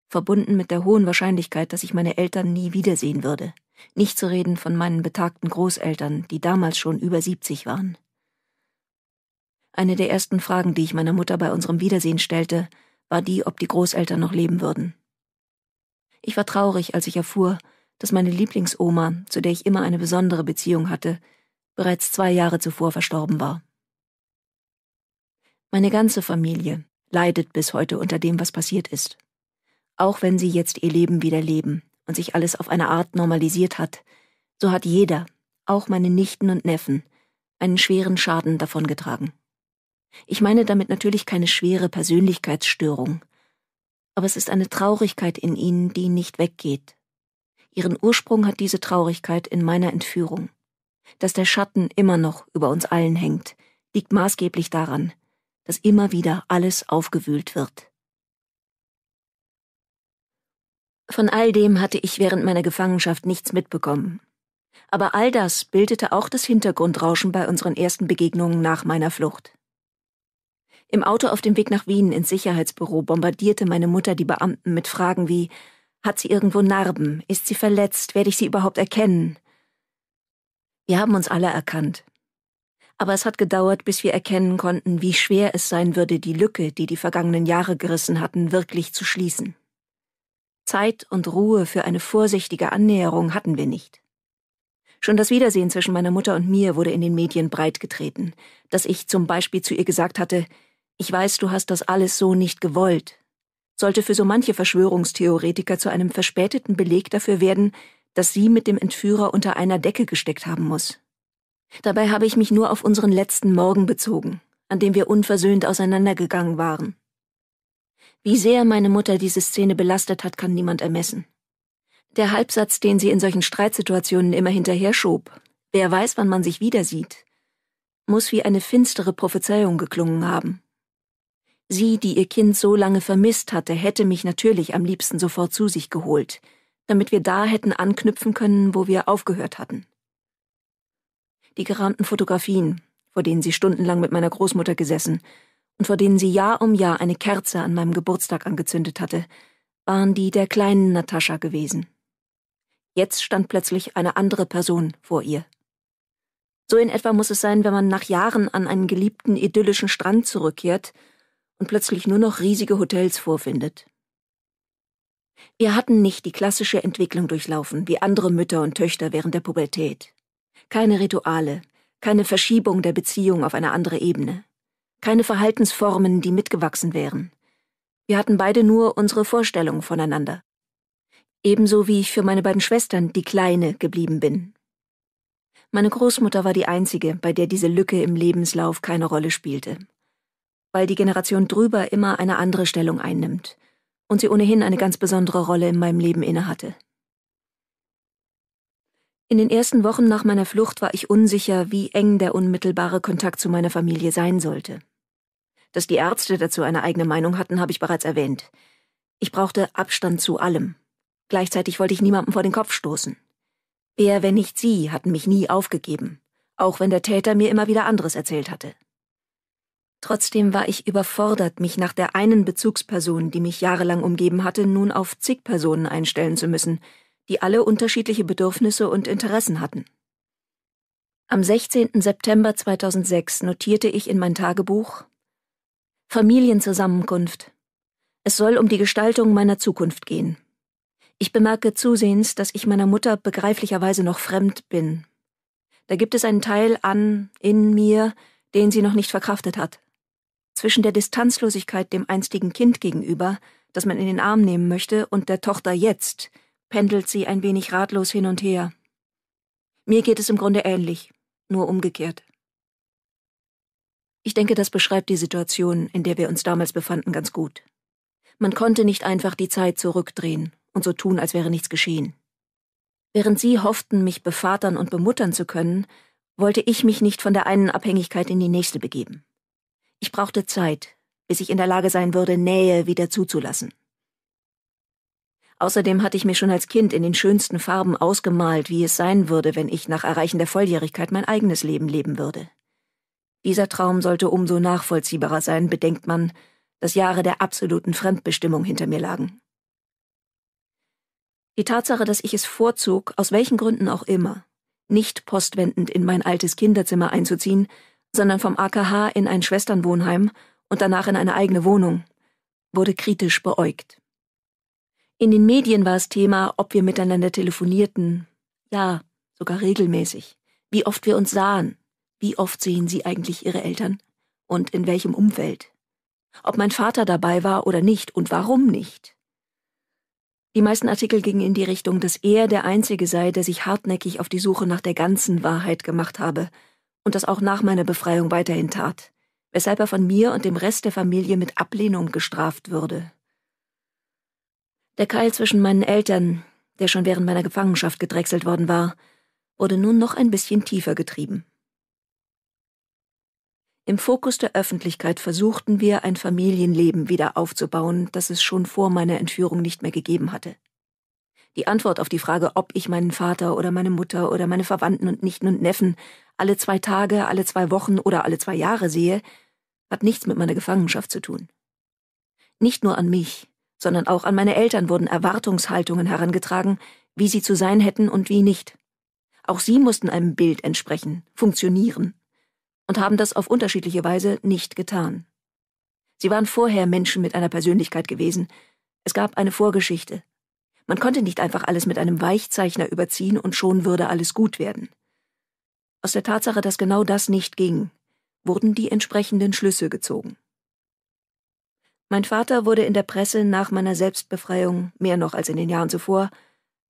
verbunden mit der hohen Wahrscheinlichkeit, dass ich meine Eltern nie wiedersehen würde, nicht zu reden von meinen betagten Großeltern, die damals schon über 70 waren. Eine der ersten Fragen, die ich meiner Mutter bei unserem Wiedersehen stellte, war die, ob die Großeltern noch leben würden. Ich war traurig, als ich erfuhr, dass meine Lieblingsoma, zu der ich immer eine besondere Beziehung hatte, bereits zwei Jahre zuvor verstorben war. Meine ganze Familie leidet bis heute unter dem, was passiert ist. Auch wenn sie jetzt ihr Leben wieder leben und sich alles auf eine Art normalisiert hat, so hat jeder, auch meine Nichten und Neffen, einen schweren Schaden davongetragen. Ich meine damit natürlich keine schwere Persönlichkeitsstörung. Aber es ist eine Traurigkeit in ihnen, die nicht weggeht. Ihren Ursprung hat diese Traurigkeit in meiner Entführung. Dass der Schatten immer noch über uns allen hängt, liegt maßgeblich daran, dass immer wieder alles aufgewühlt wird. Von all dem hatte ich während meiner Gefangenschaft nichts mitbekommen. Aber all das bildete auch das Hintergrundrauschen bei unseren ersten Begegnungen nach meiner Flucht. Im Auto auf dem Weg nach Wien ins Sicherheitsbüro bombardierte meine Mutter die Beamten mit Fragen wie Hat sie irgendwo Narben? Ist sie verletzt? Werde ich sie überhaupt erkennen? Wir haben uns alle erkannt. Aber es hat gedauert, bis wir erkennen konnten, wie schwer es sein würde, die Lücke, die die vergangenen Jahre gerissen hatten, wirklich zu schließen. Zeit und Ruhe für eine vorsichtige Annäherung hatten wir nicht. Schon das Wiedersehen zwischen meiner Mutter und mir wurde in den Medien breitgetreten, dass ich zum Beispiel zu ihr gesagt hatte, ich weiß, du hast das alles so nicht gewollt, sollte für so manche Verschwörungstheoretiker zu einem verspäteten Beleg dafür werden, dass sie mit dem Entführer unter einer Decke gesteckt haben muss. Dabei habe ich mich nur auf unseren letzten Morgen bezogen, an dem wir unversöhnt auseinandergegangen waren. Wie sehr meine Mutter diese Szene belastet hat, kann niemand ermessen. Der Halbsatz, den sie in solchen Streitsituationen immer hinterher schob, wer weiß, wann man sich wieder sieht, muss wie eine finstere Prophezeiung geklungen haben. Sie, die ihr Kind so lange vermisst hatte, hätte mich natürlich am liebsten sofort zu sich geholt, damit wir da hätten anknüpfen können, wo wir aufgehört hatten. Die gerahmten Fotografien, vor denen sie stundenlang mit meiner Großmutter gesessen und vor denen sie Jahr um Jahr eine Kerze an meinem Geburtstag angezündet hatte, waren die der kleinen Natascha gewesen. Jetzt stand plötzlich eine andere Person vor ihr. So in etwa muss es sein, wenn man nach Jahren an einen geliebten idyllischen Strand zurückkehrt und plötzlich nur noch riesige Hotels vorfindet. Wir hatten nicht die klassische Entwicklung durchlaufen, wie andere Mütter und Töchter während der Pubertät. Keine Rituale, keine Verschiebung der Beziehung auf eine andere Ebene, keine Verhaltensformen, die mitgewachsen wären. Wir hatten beide nur unsere Vorstellung voneinander. Ebenso wie ich für meine beiden Schwestern die Kleine geblieben bin. Meine Großmutter war die einzige, bei der diese Lücke im Lebenslauf keine Rolle spielte weil die Generation drüber immer eine andere Stellung einnimmt und sie ohnehin eine ganz besondere Rolle in meinem Leben innehatte. In den ersten Wochen nach meiner Flucht war ich unsicher, wie eng der unmittelbare Kontakt zu meiner Familie sein sollte. Dass die Ärzte dazu eine eigene Meinung hatten, habe ich bereits erwähnt. Ich brauchte Abstand zu allem. Gleichzeitig wollte ich niemandem vor den Kopf stoßen. Wer, wenn nicht Sie, hatten mich nie aufgegeben, auch wenn der Täter mir immer wieder anderes erzählt hatte. Trotzdem war ich überfordert, mich nach der einen Bezugsperson, die mich jahrelang umgeben hatte, nun auf zig Personen einstellen zu müssen, die alle unterschiedliche Bedürfnisse und Interessen hatten. Am 16. September 2006 notierte ich in mein Tagebuch Familienzusammenkunft. Es soll um die Gestaltung meiner Zukunft gehen. Ich bemerke zusehends, dass ich meiner Mutter begreiflicherweise noch fremd bin. Da gibt es einen Teil an, in mir, den sie noch nicht verkraftet hat. Zwischen der Distanzlosigkeit dem einstigen Kind gegenüber, das man in den Arm nehmen möchte, und der Tochter jetzt, pendelt sie ein wenig ratlos hin und her. Mir geht es im Grunde ähnlich, nur umgekehrt. Ich denke, das beschreibt die Situation, in der wir uns damals befanden, ganz gut. Man konnte nicht einfach die Zeit zurückdrehen und so tun, als wäre nichts geschehen. Während Sie hofften, mich bevatern und bemuttern zu können, wollte ich mich nicht von der einen Abhängigkeit in die nächste begeben. Ich brauchte Zeit, bis ich in der Lage sein würde, Nähe wieder zuzulassen. Außerdem hatte ich mir schon als Kind in den schönsten Farben ausgemalt, wie es sein würde, wenn ich nach Erreichen der Volljährigkeit mein eigenes Leben leben würde. Dieser Traum sollte umso nachvollziehbarer sein, bedenkt man, dass Jahre der absoluten Fremdbestimmung hinter mir lagen. Die Tatsache, dass ich es vorzog, aus welchen Gründen auch immer, nicht postwendend in mein altes Kinderzimmer einzuziehen, sondern vom AKH in ein Schwesternwohnheim und danach in eine eigene Wohnung, wurde kritisch beäugt. In den Medien war es Thema, ob wir miteinander telefonierten. Ja, sogar regelmäßig. Wie oft wir uns sahen. Wie oft sehen Sie eigentlich Ihre Eltern? Und in welchem Umfeld? Ob mein Vater dabei war oder nicht und warum nicht? Die meisten Artikel gingen in die Richtung, dass er der Einzige sei, der sich hartnäckig auf die Suche nach der ganzen Wahrheit gemacht habe und das auch nach meiner Befreiung weiterhin tat, weshalb er von mir und dem Rest der Familie mit Ablehnung gestraft würde. Der Keil zwischen meinen Eltern, der schon während meiner Gefangenschaft gedrechselt worden war, wurde nun noch ein bisschen tiefer getrieben. Im Fokus der Öffentlichkeit versuchten wir, ein Familienleben wieder aufzubauen, das es schon vor meiner Entführung nicht mehr gegeben hatte. Die Antwort auf die Frage, ob ich meinen Vater oder meine Mutter oder meine Verwandten und Nichten und Neffen alle zwei Tage, alle zwei Wochen oder alle zwei Jahre sehe, hat nichts mit meiner Gefangenschaft zu tun. Nicht nur an mich, sondern auch an meine Eltern wurden Erwartungshaltungen herangetragen, wie sie zu sein hätten und wie nicht. Auch sie mussten einem Bild entsprechen, funktionieren, und haben das auf unterschiedliche Weise nicht getan. Sie waren vorher Menschen mit einer Persönlichkeit gewesen, es gab eine Vorgeschichte. Man konnte nicht einfach alles mit einem Weichzeichner überziehen und schon würde alles gut werden. Aus der Tatsache, dass genau das nicht ging, wurden die entsprechenden Schlüsse gezogen. Mein Vater wurde in der Presse nach meiner Selbstbefreiung, mehr noch als in den Jahren zuvor,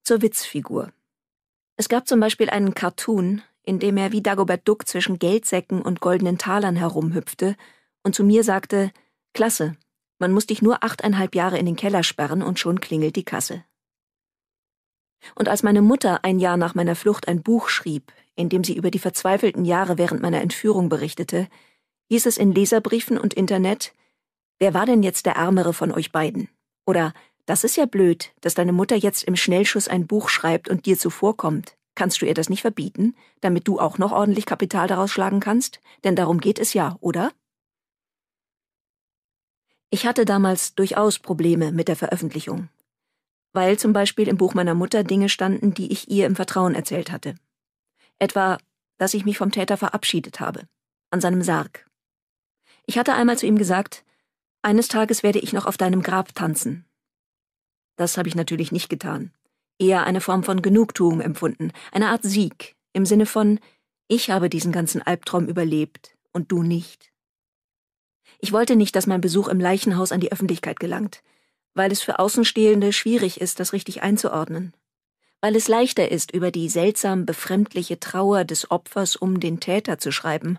zur Witzfigur. Es gab zum Beispiel einen Cartoon, in dem er wie Dagobert Duck zwischen Geldsäcken und goldenen Talern herumhüpfte und zu mir sagte, Klasse, man muss dich nur achteinhalb Jahre in den Keller sperren und schon klingelt die Kasse. Und als meine Mutter ein Jahr nach meiner Flucht ein Buch schrieb, in dem sie über die verzweifelten Jahre während meiner Entführung berichtete, hieß es in Leserbriefen und Internet, wer war denn jetzt der Ärmere von euch beiden? Oder, das ist ja blöd, dass deine Mutter jetzt im Schnellschuss ein Buch schreibt und dir zuvorkommt. Kannst du ihr das nicht verbieten, damit du auch noch ordentlich Kapital daraus schlagen kannst? Denn darum geht es ja, oder? Ich hatte damals durchaus Probleme mit der Veröffentlichung, weil zum Beispiel im Buch meiner Mutter Dinge standen, die ich ihr im Vertrauen erzählt hatte etwa, dass ich mich vom Täter verabschiedet habe, an seinem Sarg. Ich hatte einmal zu ihm gesagt, eines Tages werde ich noch auf deinem Grab tanzen. Das habe ich natürlich nicht getan, eher eine Form von Genugtuung empfunden, eine Art Sieg, im Sinne von ich habe diesen ganzen Albtraum überlebt und du nicht. Ich wollte nicht, dass mein Besuch im Leichenhaus an die Öffentlichkeit gelangt, weil es für Außenstehende schwierig ist, das richtig einzuordnen weil es leichter ist, über die seltsam befremdliche Trauer des Opfers um den Täter zu schreiben,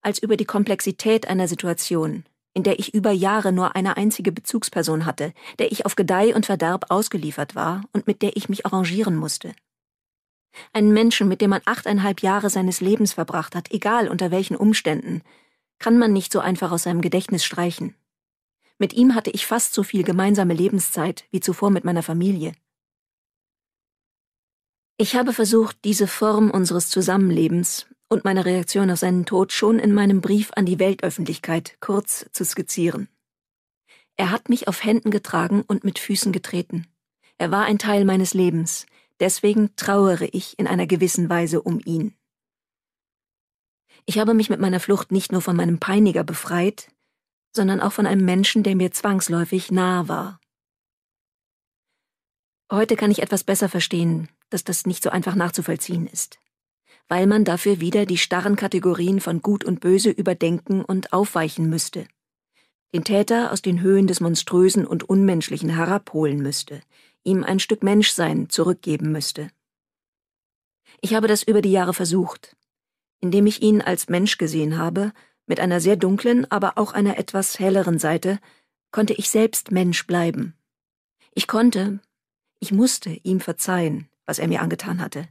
als über die Komplexität einer Situation, in der ich über Jahre nur eine einzige Bezugsperson hatte, der ich auf Gedeih und Verderb ausgeliefert war und mit der ich mich arrangieren musste. Einen Menschen, mit dem man achteinhalb Jahre seines Lebens verbracht hat, egal unter welchen Umständen, kann man nicht so einfach aus seinem Gedächtnis streichen. Mit ihm hatte ich fast so viel gemeinsame Lebenszeit wie zuvor mit meiner Familie. Ich habe versucht, diese Form unseres Zusammenlebens und meine Reaktion auf seinen Tod schon in meinem Brief an die Weltöffentlichkeit kurz zu skizzieren. Er hat mich auf Händen getragen und mit Füßen getreten. Er war ein Teil meines Lebens, deswegen trauere ich in einer gewissen Weise um ihn. Ich habe mich mit meiner Flucht nicht nur von meinem Peiniger befreit, sondern auch von einem Menschen, der mir zwangsläufig nah war. Heute kann ich etwas besser verstehen, dass das nicht so einfach nachzuvollziehen ist, weil man dafür wieder die starren Kategorien von Gut und Böse überdenken und aufweichen müsste, den Täter aus den Höhen des Monströsen und Unmenschlichen herabholen müsste, ihm ein Stück Menschsein zurückgeben müsste. Ich habe das über die Jahre versucht, indem ich ihn als Mensch gesehen habe, mit einer sehr dunklen, aber auch einer etwas helleren Seite, konnte ich selbst Mensch bleiben. Ich konnte, ich musste ihm verzeihen, was er mir angetan hatte,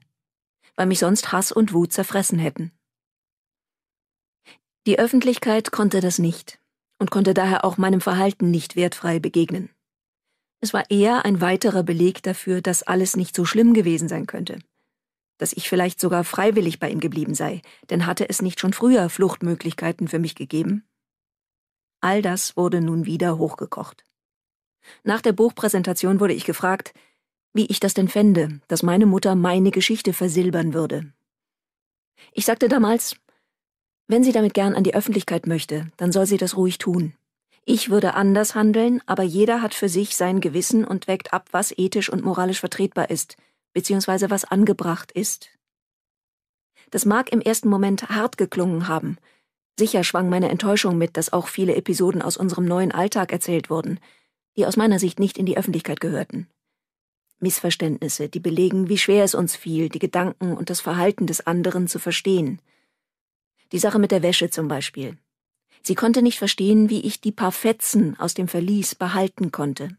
weil mich sonst Hass und Wut zerfressen hätten. Die Öffentlichkeit konnte das nicht und konnte daher auch meinem Verhalten nicht wertfrei begegnen. Es war eher ein weiterer Beleg dafür, dass alles nicht so schlimm gewesen sein könnte, dass ich vielleicht sogar freiwillig bei ihm geblieben sei, denn hatte es nicht schon früher Fluchtmöglichkeiten für mich gegeben? All das wurde nun wieder hochgekocht. Nach der Buchpräsentation wurde ich gefragt, wie ich das denn fände, dass meine Mutter meine Geschichte versilbern würde. Ich sagte damals, wenn sie damit gern an die Öffentlichkeit möchte, dann soll sie das ruhig tun. Ich würde anders handeln, aber jeder hat für sich sein Gewissen und weckt ab, was ethisch und moralisch vertretbar ist, beziehungsweise was angebracht ist. Das mag im ersten Moment hart geklungen haben. Sicher schwang meine Enttäuschung mit, dass auch viele Episoden aus unserem neuen Alltag erzählt wurden, die aus meiner Sicht nicht in die Öffentlichkeit gehörten. Missverständnisse, die belegen, wie schwer es uns fiel, die Gedanken und das Verhalten des anderen zu verstehen. Die Sache mit der Wäsche zum Beispiel. Sie konnte nicht verstehen, wie ich die paar Fetzen aus dem Verlies behalten konnte,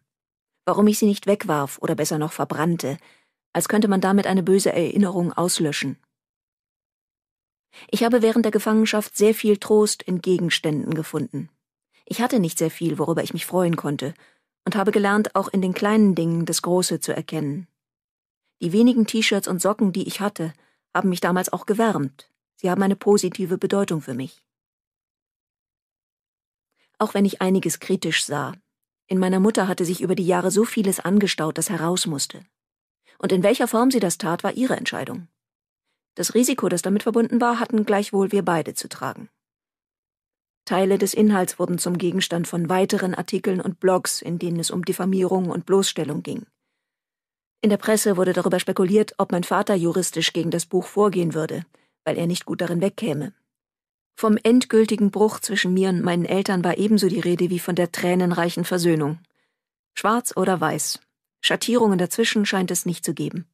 warum ich sie nicht wegwarf oder besser noch verbrannte, als könnte man damit eine böse Erinnerung auslöschen. Ich habe während der Gefangenschaft sehr viel Trost in Gegenständen gefunden. Ich hatte nicht sehr viel, worüber ich mich freuen konnte, und habe gelernt, auch in den kleinen Dingen das Große zu erkennen. Die wenigen T-Shirts und Socken, die ich hatte, haben mich damals auch gewärmt. Sie haben eine positive Bedeutung für mich. Auch wenn ich einiges kritisch sah, in meiner Mutter hatte sich über die Jahre so vieles angestaut, das heraus musste. Und in welcher Form sie das tat, war ihre Entscheidung. Das Risiko, das damit verbunden war, hatten gleichwohl wir beide zu tragen. Teile des Inhalts wurden zum Gegenstand von weiteren Artikeln und Blogs, in denen es um Diffamierung und Bloßstellung ging. In der Presse wurde darüber spekuliert, ob mein Vater juristisch gegen das Buch vorgehen würde, weil er nicht gut darin wegkäme. Vom endgültigen Bruch zwischen mir und meinen Eltern war ebenso die Rede wie von der tränenreichen Versöhnung. Schwarz oder weiß. Schattierungen dazwischen scheint es nicht zu geben.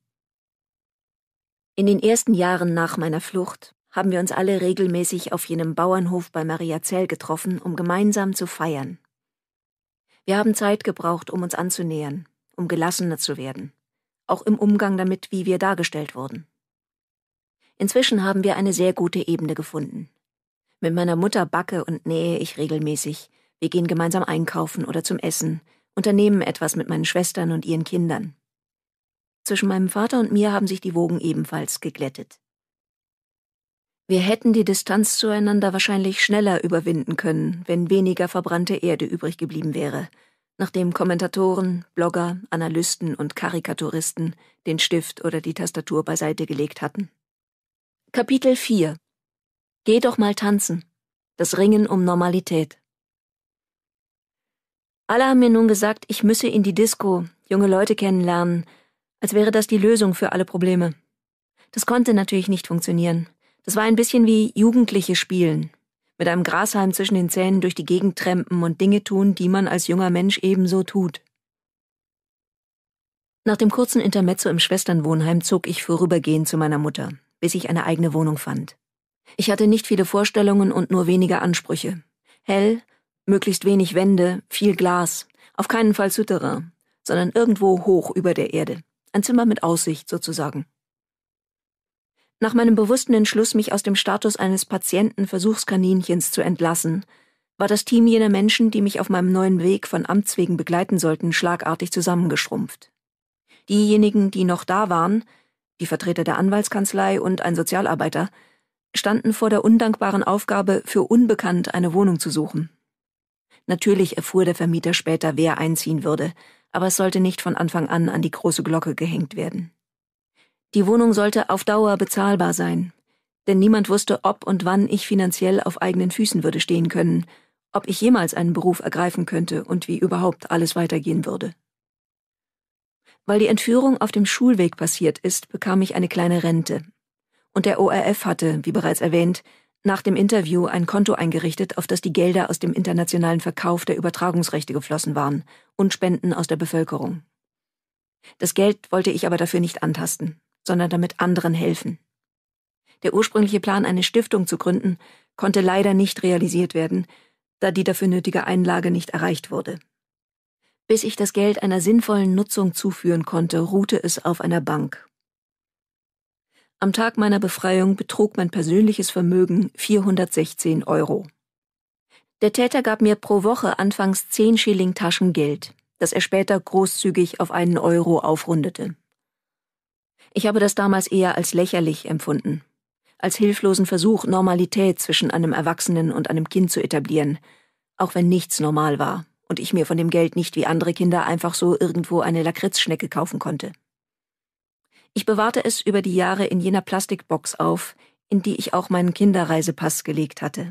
In den ersten Jahren nach meiner Flucht haben wir uns alle regelmäßig auf jenem Bauernhof bei Mariazell getroffen, um gemeinsam zu feiern. Wir haben Zeit gebraucht, um uns anzunähern, um gelassener zu werden, auch im Umgang damit, wie wir dargestellt wurden. Inzwischen haben wir eine sehr gute Ebene gefunden. Mit meiner Mutter backe und nähe ich regelmäßig, wir gehen gemeinsam einkaufen oder zum Essen, unternehmen etwas mit meinen Schwestern und ihren Kindern. Zwischen meinem Vater und mir haben sich die Wogen ebenfalls geglättet. Wir hätten die Distanz zueinander wahrscheinlich schneller überwinden können, wenn weniger verbrannte Erde übrig geblieben wäre, nachdem Kommentatoren, Blogger, Analysten und Karikaturisten den Stift oder die Tastatur beiseite gelegt hatten. Kapitel 4 Geh doch mal tanzen. Das Ringen um Normalität. Alle haben mir nun gesagt, ich müsse in die Disco, junge Leute kennenlernen, als wäre das die Lösung für alle Probleme. Das konnte natürlich nicht funktionieren. Das war ein bisschen wie Jugendliche spielen. Mit einem Grashalm zwischen den Zähnen durch die Gegend trempen und Dinge tun, die man als junger Mensch ebenso tut. Nach dem kurzen Intermezzo im Schwesternwohnheim zog ich vorübergehend zu meiner Mutter, bis ich eine eigene Wohnung fand. Ich hatte nicht viele Vorstellungen und nur wenige Ansprüche. Hell, möglichst wenig Wände, viel Glas, auf keinen Fall Souterrain, sondern irgendwo hoch über der Erde. Ein Zimmer mit Aussicht sozusagen. Nach meinem bewussten Entschluss, mich aus dem Status eines Patientenversuchskaninchens zu entlassen, war das Team jener Menschen, die mich auf meinem neuen Weg von Amts wegen begleiten sollten, schlagartig zusammengeschrumpft. Diejenigen, die noch da waren, die Vertreter der Anwaltskanzlei und ein Sozialarbeiter, standen vor der undankbaren Aufgabe, für unbekannt eine Wohnung zu suchen. Natürlich erfuhr der Vermieter später, wer einziehen würde, aber es sollte nicht von Anfang an an die große Glocke gehängt werden. Die Wohnung sollte auf Dauer bezahlbar sein, denn niemand wusste, ob und wann ich finanziell auf eigenen Füßen würde stehen können, ob ich jemals einen Beruf ergreifen könnte und wie überhaupt alles weitergehen würde. Weil die Entführung auf dem Schulweg passiert ist, bekam ich eine kleine Rente. Und der ORF hatte, wie bereits erwähnt, nach dem Interview ein Konto eingerichtet, auf das die Gelder aus dem internationalen Verkauf der Übertragungsrechte geflossen waren und Spenden aus der Bevölkerung. Das Geld wollte ich aber dafür nicht antasten sondern damit anderen helfen. Der ursprüngliche Plan, eine Stiftung zu gründen, konnte leider nicht realisiert werden, da die dafür nötige Einlage nicht erreicht wurde. Bis ich das Geld einer sinnvollen Nutzung zuführen konnte, ruhte es auf einer Bank. Am Tag meiner Befreiung betrug mein persönliches Vermögen 416 Euro. Der Täter gab mir pro Woche anfangs 10 Schilling Taschengeld, das er später großzügig auf einen Euro aufrundete. Ich habe das damals eher als lächerlich empfunden, als hilflosen Versuch, Normalität zwischen einem Erwachsenen und einem Kind zu etablieren, auch wenn nichts normal war und ich mir von dem Geld nicht wie andere Kinder einfach so irgendwo eine Lakritzschnecke kaufen konnte. Ich bewahrte es über die Jahre in jener Plastikbox auf, in die ich auch meinen Kinderreisepass gelegt hatte.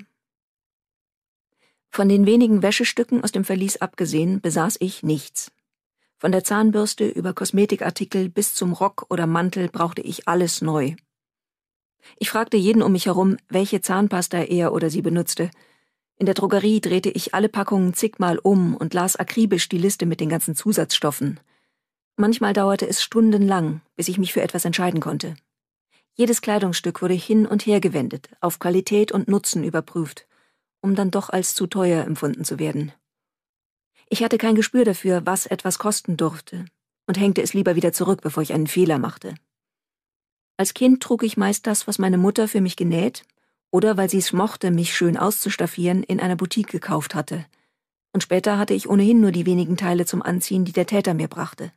Von den wenigen Wäschestücken aus dem Verlies abgesehen besaß ich nichts. Von der Zahnbürste über Kosmetikartikel bis zum Rock oder Mantel brauchte ich alles neu. Ich fragte jeden um mich herum, welche Zahnpasta er oder sie benutzte. In der Drogerie drehte ich alle Packungen zigmal um und las akribisch die Liste mit den ganzen Zusatzstoffen. Manchmal dauerte es stundenlang, bis ich mich für etwas entscheiden konnte. Jedes Kleidungsstück wurde hin und her gewendet, auf Qualität und Nutzen überprüft, um dann doch als zu teuer empfunden zu werden. Ich hatte kein Gespür dafür, was etwas kosten durfte, und hängte es lieber wieder zurück, bevor ich einen Fehler machte. Als Kind trug ich meist das, was meine Mutter für mich genäht oder weil sie es mochte, mich schön auszustaffieren, in einer Boutique gekauft hatte. Und später hatte ich ohnehin nur die wenigen Teile zum Anziehen, die der Täter mir brachte.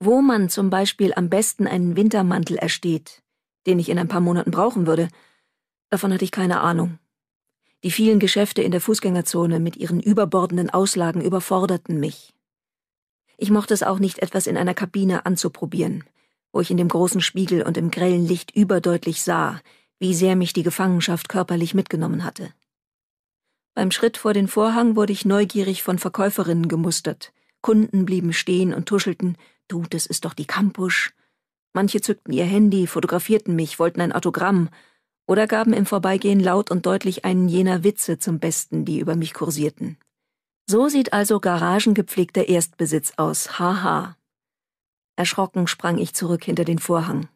Wo man zum Beispiel am besten einen Wintermantel ersteht, den ich in ein paar Monaten brauchen würde, davon hatte ich keine Ahnung. Die vielen Geschäfte in der Fußgängerzone mit ihren überbordenden Auslagen überforderten mich. Ich mochte es auch nicht, etwas in einer Kabine anzuprobieren, wo ich in dem großen Spiegel und im grellen Licht überdeutlich sah, wie sehr mich die Gefangenschaft körperlich mitgenommen hatte. Beim Schritt vor den Vorhang wurde ich neugierig von Verkäuferinnen gemustert. Kunden blieben stehen und tuschelten, du, das ist doch die Kampusch. Manche zückten ihr Handy, fotografierten mich, wollten ein Autogramm, oder gaben im Vorbeigehen laut und deutlich einen jener Witze zum Besten, die über mich kursierten. So sieht also garagengepflegter Erstbesitz aus, haha. Erschrocken sprang ich zurück hinter den Vorhang.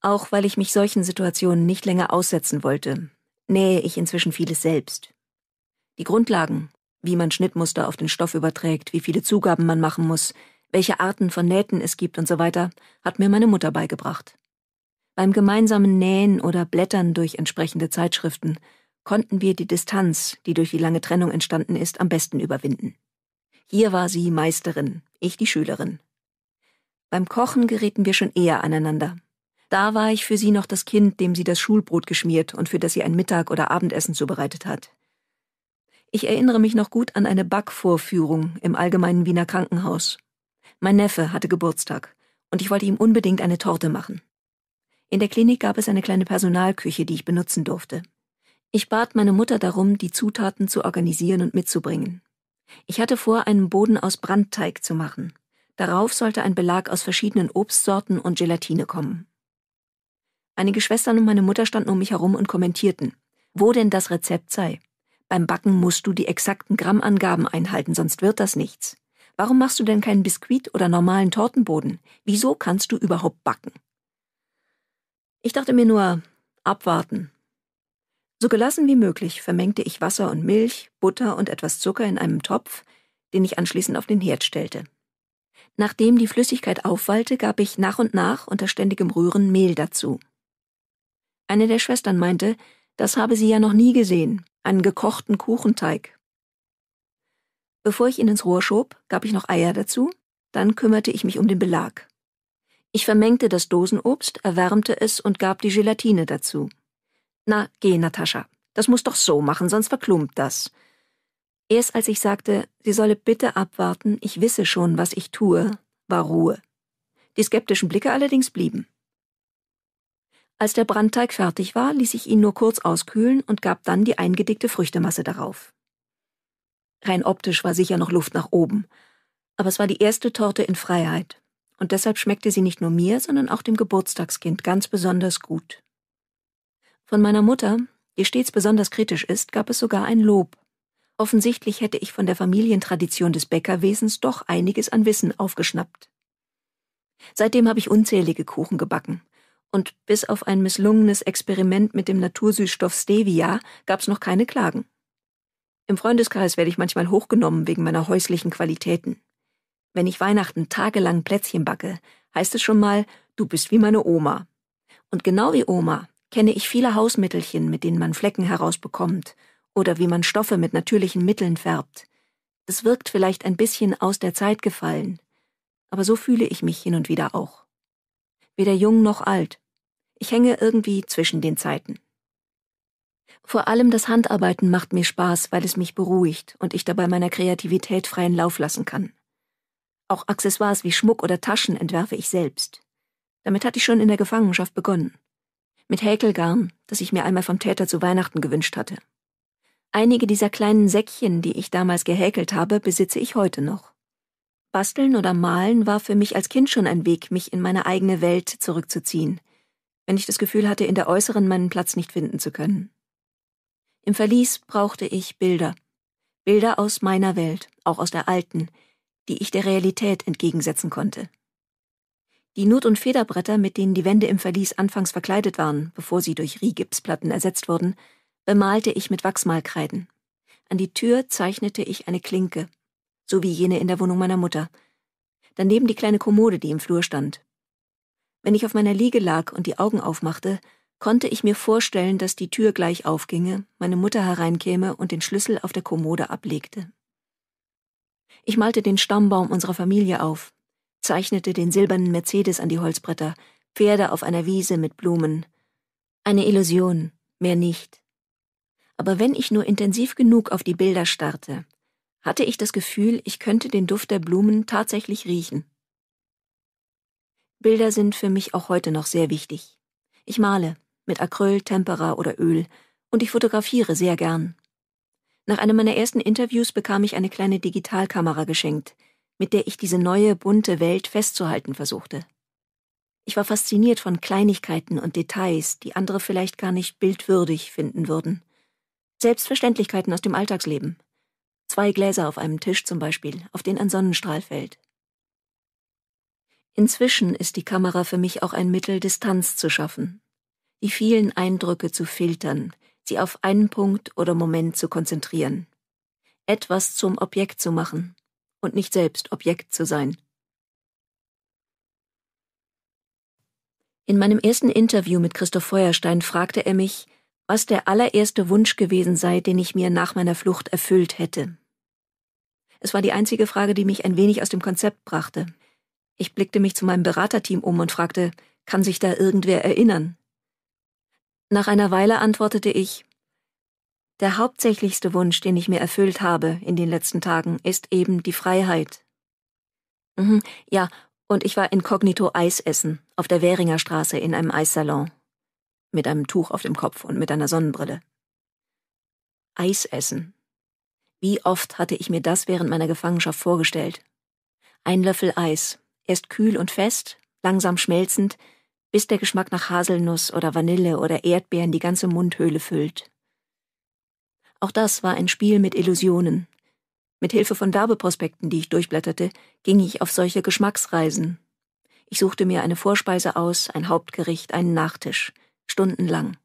Auch weil ich mich solchen Situationen nicht länger aussetzen wollte, nähe ich inzwischen vieles selbst. Die Grundlagen, wie man Schnittmuster auf den Stoff überträgt, wie viele Zugaben man machen muss, welche Arten von Nähten es gibt und so weiter, hat mir meine Mutter beigebracht. Beim gemeinsamen Nähen oder Blättern durch entsprechende Zeitschriften konnten wir die Distanz, die durch die lange Trennung entstanden ist, am besten überwinden. Hier war sie Meisterin, ich die Schülerin. Beim Kochen gerieten wir schon eher aneinander. Da war ich für sie noch das Kind, dem sie das Schulbrot geschmiert und für das sie ein Mittag- oder Abendessen zubereitet hat. Ich erinnere mich noch gut an eine Backvorführung im allgemeinen Wiener Krankenhaus. Mein Neffe hatte Geburtstag und ich wollte ihm unbedingt eine Torte machen. In der Klinik gab es eine kleine Personalküche, die ich benutzen durfte. Ich bat meine Mutter darum, die Zutaten zu organisieren und mitzubringen. Ich hatte vor, einen Boden aus Brandteig zu machen. Darauf sollte ein Belag aus verschiedenen Obstsorten und Gelatine kommen. Einige Schwestern und meine Mutter standen um mich herum und kommentierten, wo denn das Rezept sei. Beim Backen musst du die exakten Grammangaben einhalten, sonst wird das nichts. Warum machst du denn keinen Biskuit oder normalen Tortenboden? Wieso kannst du überhaupt backen? Ich dachte mir nur, abwarten. So gelassen wie möglich vermengte ich Wasser und Milch, Butter und etwas Zucker in einem Topf, den ich anschließend auf den Herd stellte. Nachdem die Flüssigkeit aufwallte, gab ich nach und nach unter ständigem Rühren Mehl dazu. Eine der Schwestern meinte, das habe sie ja noch nie gesehen, einen gekochten Kuchenteig. Bevor ich ihn ins Rohr schob, gab ich noch Eier dazu, dann kümmerte ich mich um den Belag. Ich vermengte das Dosenobst, erwärmte es und gab die Gelatine dazu. Na, geh, Natascha. Das muss doch so machen, sonst verklumpt das. Erst als ich sagte, sie solle bitte abwarten, ich wisse schon, was ich tue, war Ruhe. Die skeptischen Blicke allerdings blieben. Als der Brandteig fertig war, ließ ich ihn nur kurz auskühlen und gab dann die eingedickte Früchtemasse darauf. Rein optisch war sicher noch Luft nach oben, aber es war die erste Torte in Freiheit und deshalb schmeckte sie nicht nur mir, sondern auch dem Geburtstagskind ganz besonders gut. Von meiner Mutter, die stets besonders kritisch ist, gab es sogar ein Lob. Offensichtlich hätte ich von der Familientradition des Bäckerwesens doch einiges an Wissen aufgeschnappt. Seitdem habe ich unzählige Kuchen gebacken. Und bis auf ein misslungenes Experiment mit dem Natursüßstoff Stevia gab's noch keine Klagen. Im Freundeskreis werde ich manchmal hochgenommen wegen meiner häuslichen Qualitäten. Wenn ich Weihnachten tagelang Plätzchen backe, heißt es schon mal, du bist wie meine Oma. Und genau wie Oma kenne ich viele Hausmittelchen, mit denen man Flecken herausbekommt oder wie man Stoffe mit natürlichen Mitteln färbt. Es wirkt vielleicht ein bisschen aus der Zeit gefallen, aber so fühle ich mich hin und wieder auch. Weder jung noch alt. Ich hänge irgendwie zwischen den Zeiten. Vor allem das Handarbeiten macht mir Spaß, weil es mich beruhigt und ich dabei meiner Kreativität freien Lauf lassen kann. Auch Accessoires wie Schmuck oder Taschen entwerfe ich selbst. Damit hatte ich schon in der Gefangenschaft begonnen. Mit Häkelgarn, das ich mir einmal vom Täter zu Weihnachten gewünscht hatte. Einige dieser kleinen Säckchen, die ich damals gehäkelt habe, besitze ich heute noch. Basteln oder Malen war für mich als Kind schon ein Weg, mich in meine eigene Welt zurückzuziehen, wenn ich das Gefühl hatte, in der äußeren meinen Platz nicht finden zu können. Im Verlies brauchte ich Bilder. Bilder aus meiner Welt, auch aus der alten, die ich der Realität entgegensetzen konnte. Die Not- und Federbretter, mit denen die Wände im Verlies anfangs verkleidet waren, bevor sie durch Riehgipsplatten ersetzt wurden, bemalte ich mit Wachsmalkreiden. An die Tür zeichnete ich eine Klinke, so wie jene in der Wohnung meiner Mutter. Daneben die kleine Kommode, die im Flur stand. Wenn ich auf meiner Liege lag und die Augen aufmachte, konnte ich mir vorstellen, dass die Tür gleich aufginge, meine Mutter hereinkäme und den Schlüssel auf der Kommode ablegte. Ich malte den Stammbaum unserer Familie auf, zeichnete den silbernen Mercedes an die Holzbretter, Pferde auf einer Wiese mit Blumen. Eine Illusion, mehr nicht. Aber wenn ich nur intensiv genug auf die Bilder starrte, hatte ich das Gefühl, ich könnte den Duft der Blumen tatsächlich riechen. Bilder sind für mich auch heute noch sehr wichtig. Ich male mit Acryl, Tempera oder Öl und ich fotografiere sehr gern. Nach einem meiner ersten Interviews bekam ich eine kleine Digitalkamera geschenkt, mit der ich diese neue, bunte Welt festzuhalten versuchte. Ich war fasziniert von Kleinigkeiten und Details, die andere vielleicht gar nicht bildwürdig finden würden. Selbstverständlichkeiten aus dem Alltagsleben. Zwei Gläser auf einem Tisch zum Beispiel, auf den ein Sonnenstrahl fällt. Inzwischen ist die Kamera für mich auch ein Mittel, Distanz zu schaffen, die vielen Eindrücke zu filtern, sie auf einen Punkt oder Moment zu konzentrieren, etwas zum Objekt zu machen und nicht selbst Objekt zu sein. In meinem ersten Interview mit Christoph Feuerstein fragte er mich, was der allererste Wunsch gewesen sei, den ich mir nach meiner Flucht erfüllt hätte. Es war die einzige Frage, die mich ein wenig aus dem Konzept brachte. Ich blickte mich zu meinem Beraterteam um und fragte, kann sich da irgendwer erinnern? Nach einer Weile antwortete ich Der hauptsächlichste Wunsch, den ich mir erfüllt habe in den letzten Tagen, ist eben die Freiheit. Mhm, ja, und ich war inkognito Eis essen, auf der Währinger Straße in einem Eissalon. Mit einem Tuch auf dem Kopf und mit einer Sonnenbrille. Eis essen. Wie oft hatte ich mir das während meiner Gefangenschaft vorgestellt? Ein Löffel Eis, erst kühl und fest, langsam schmelzend, bis der Geschmack nach Haselnuss oder Vanille oder Erdbeeren die ganze Mundhöhle füllt. Auch das war ein Spiel mit Illusionen. Mit Hilfe von Werbeprospekten, die ich durchblätterte, ging ich auf solche Geschmacksreisen. Ich suchte mir eine Vorspeise aus, ein Hauptgericht, einen Nachtisch, stundenlang.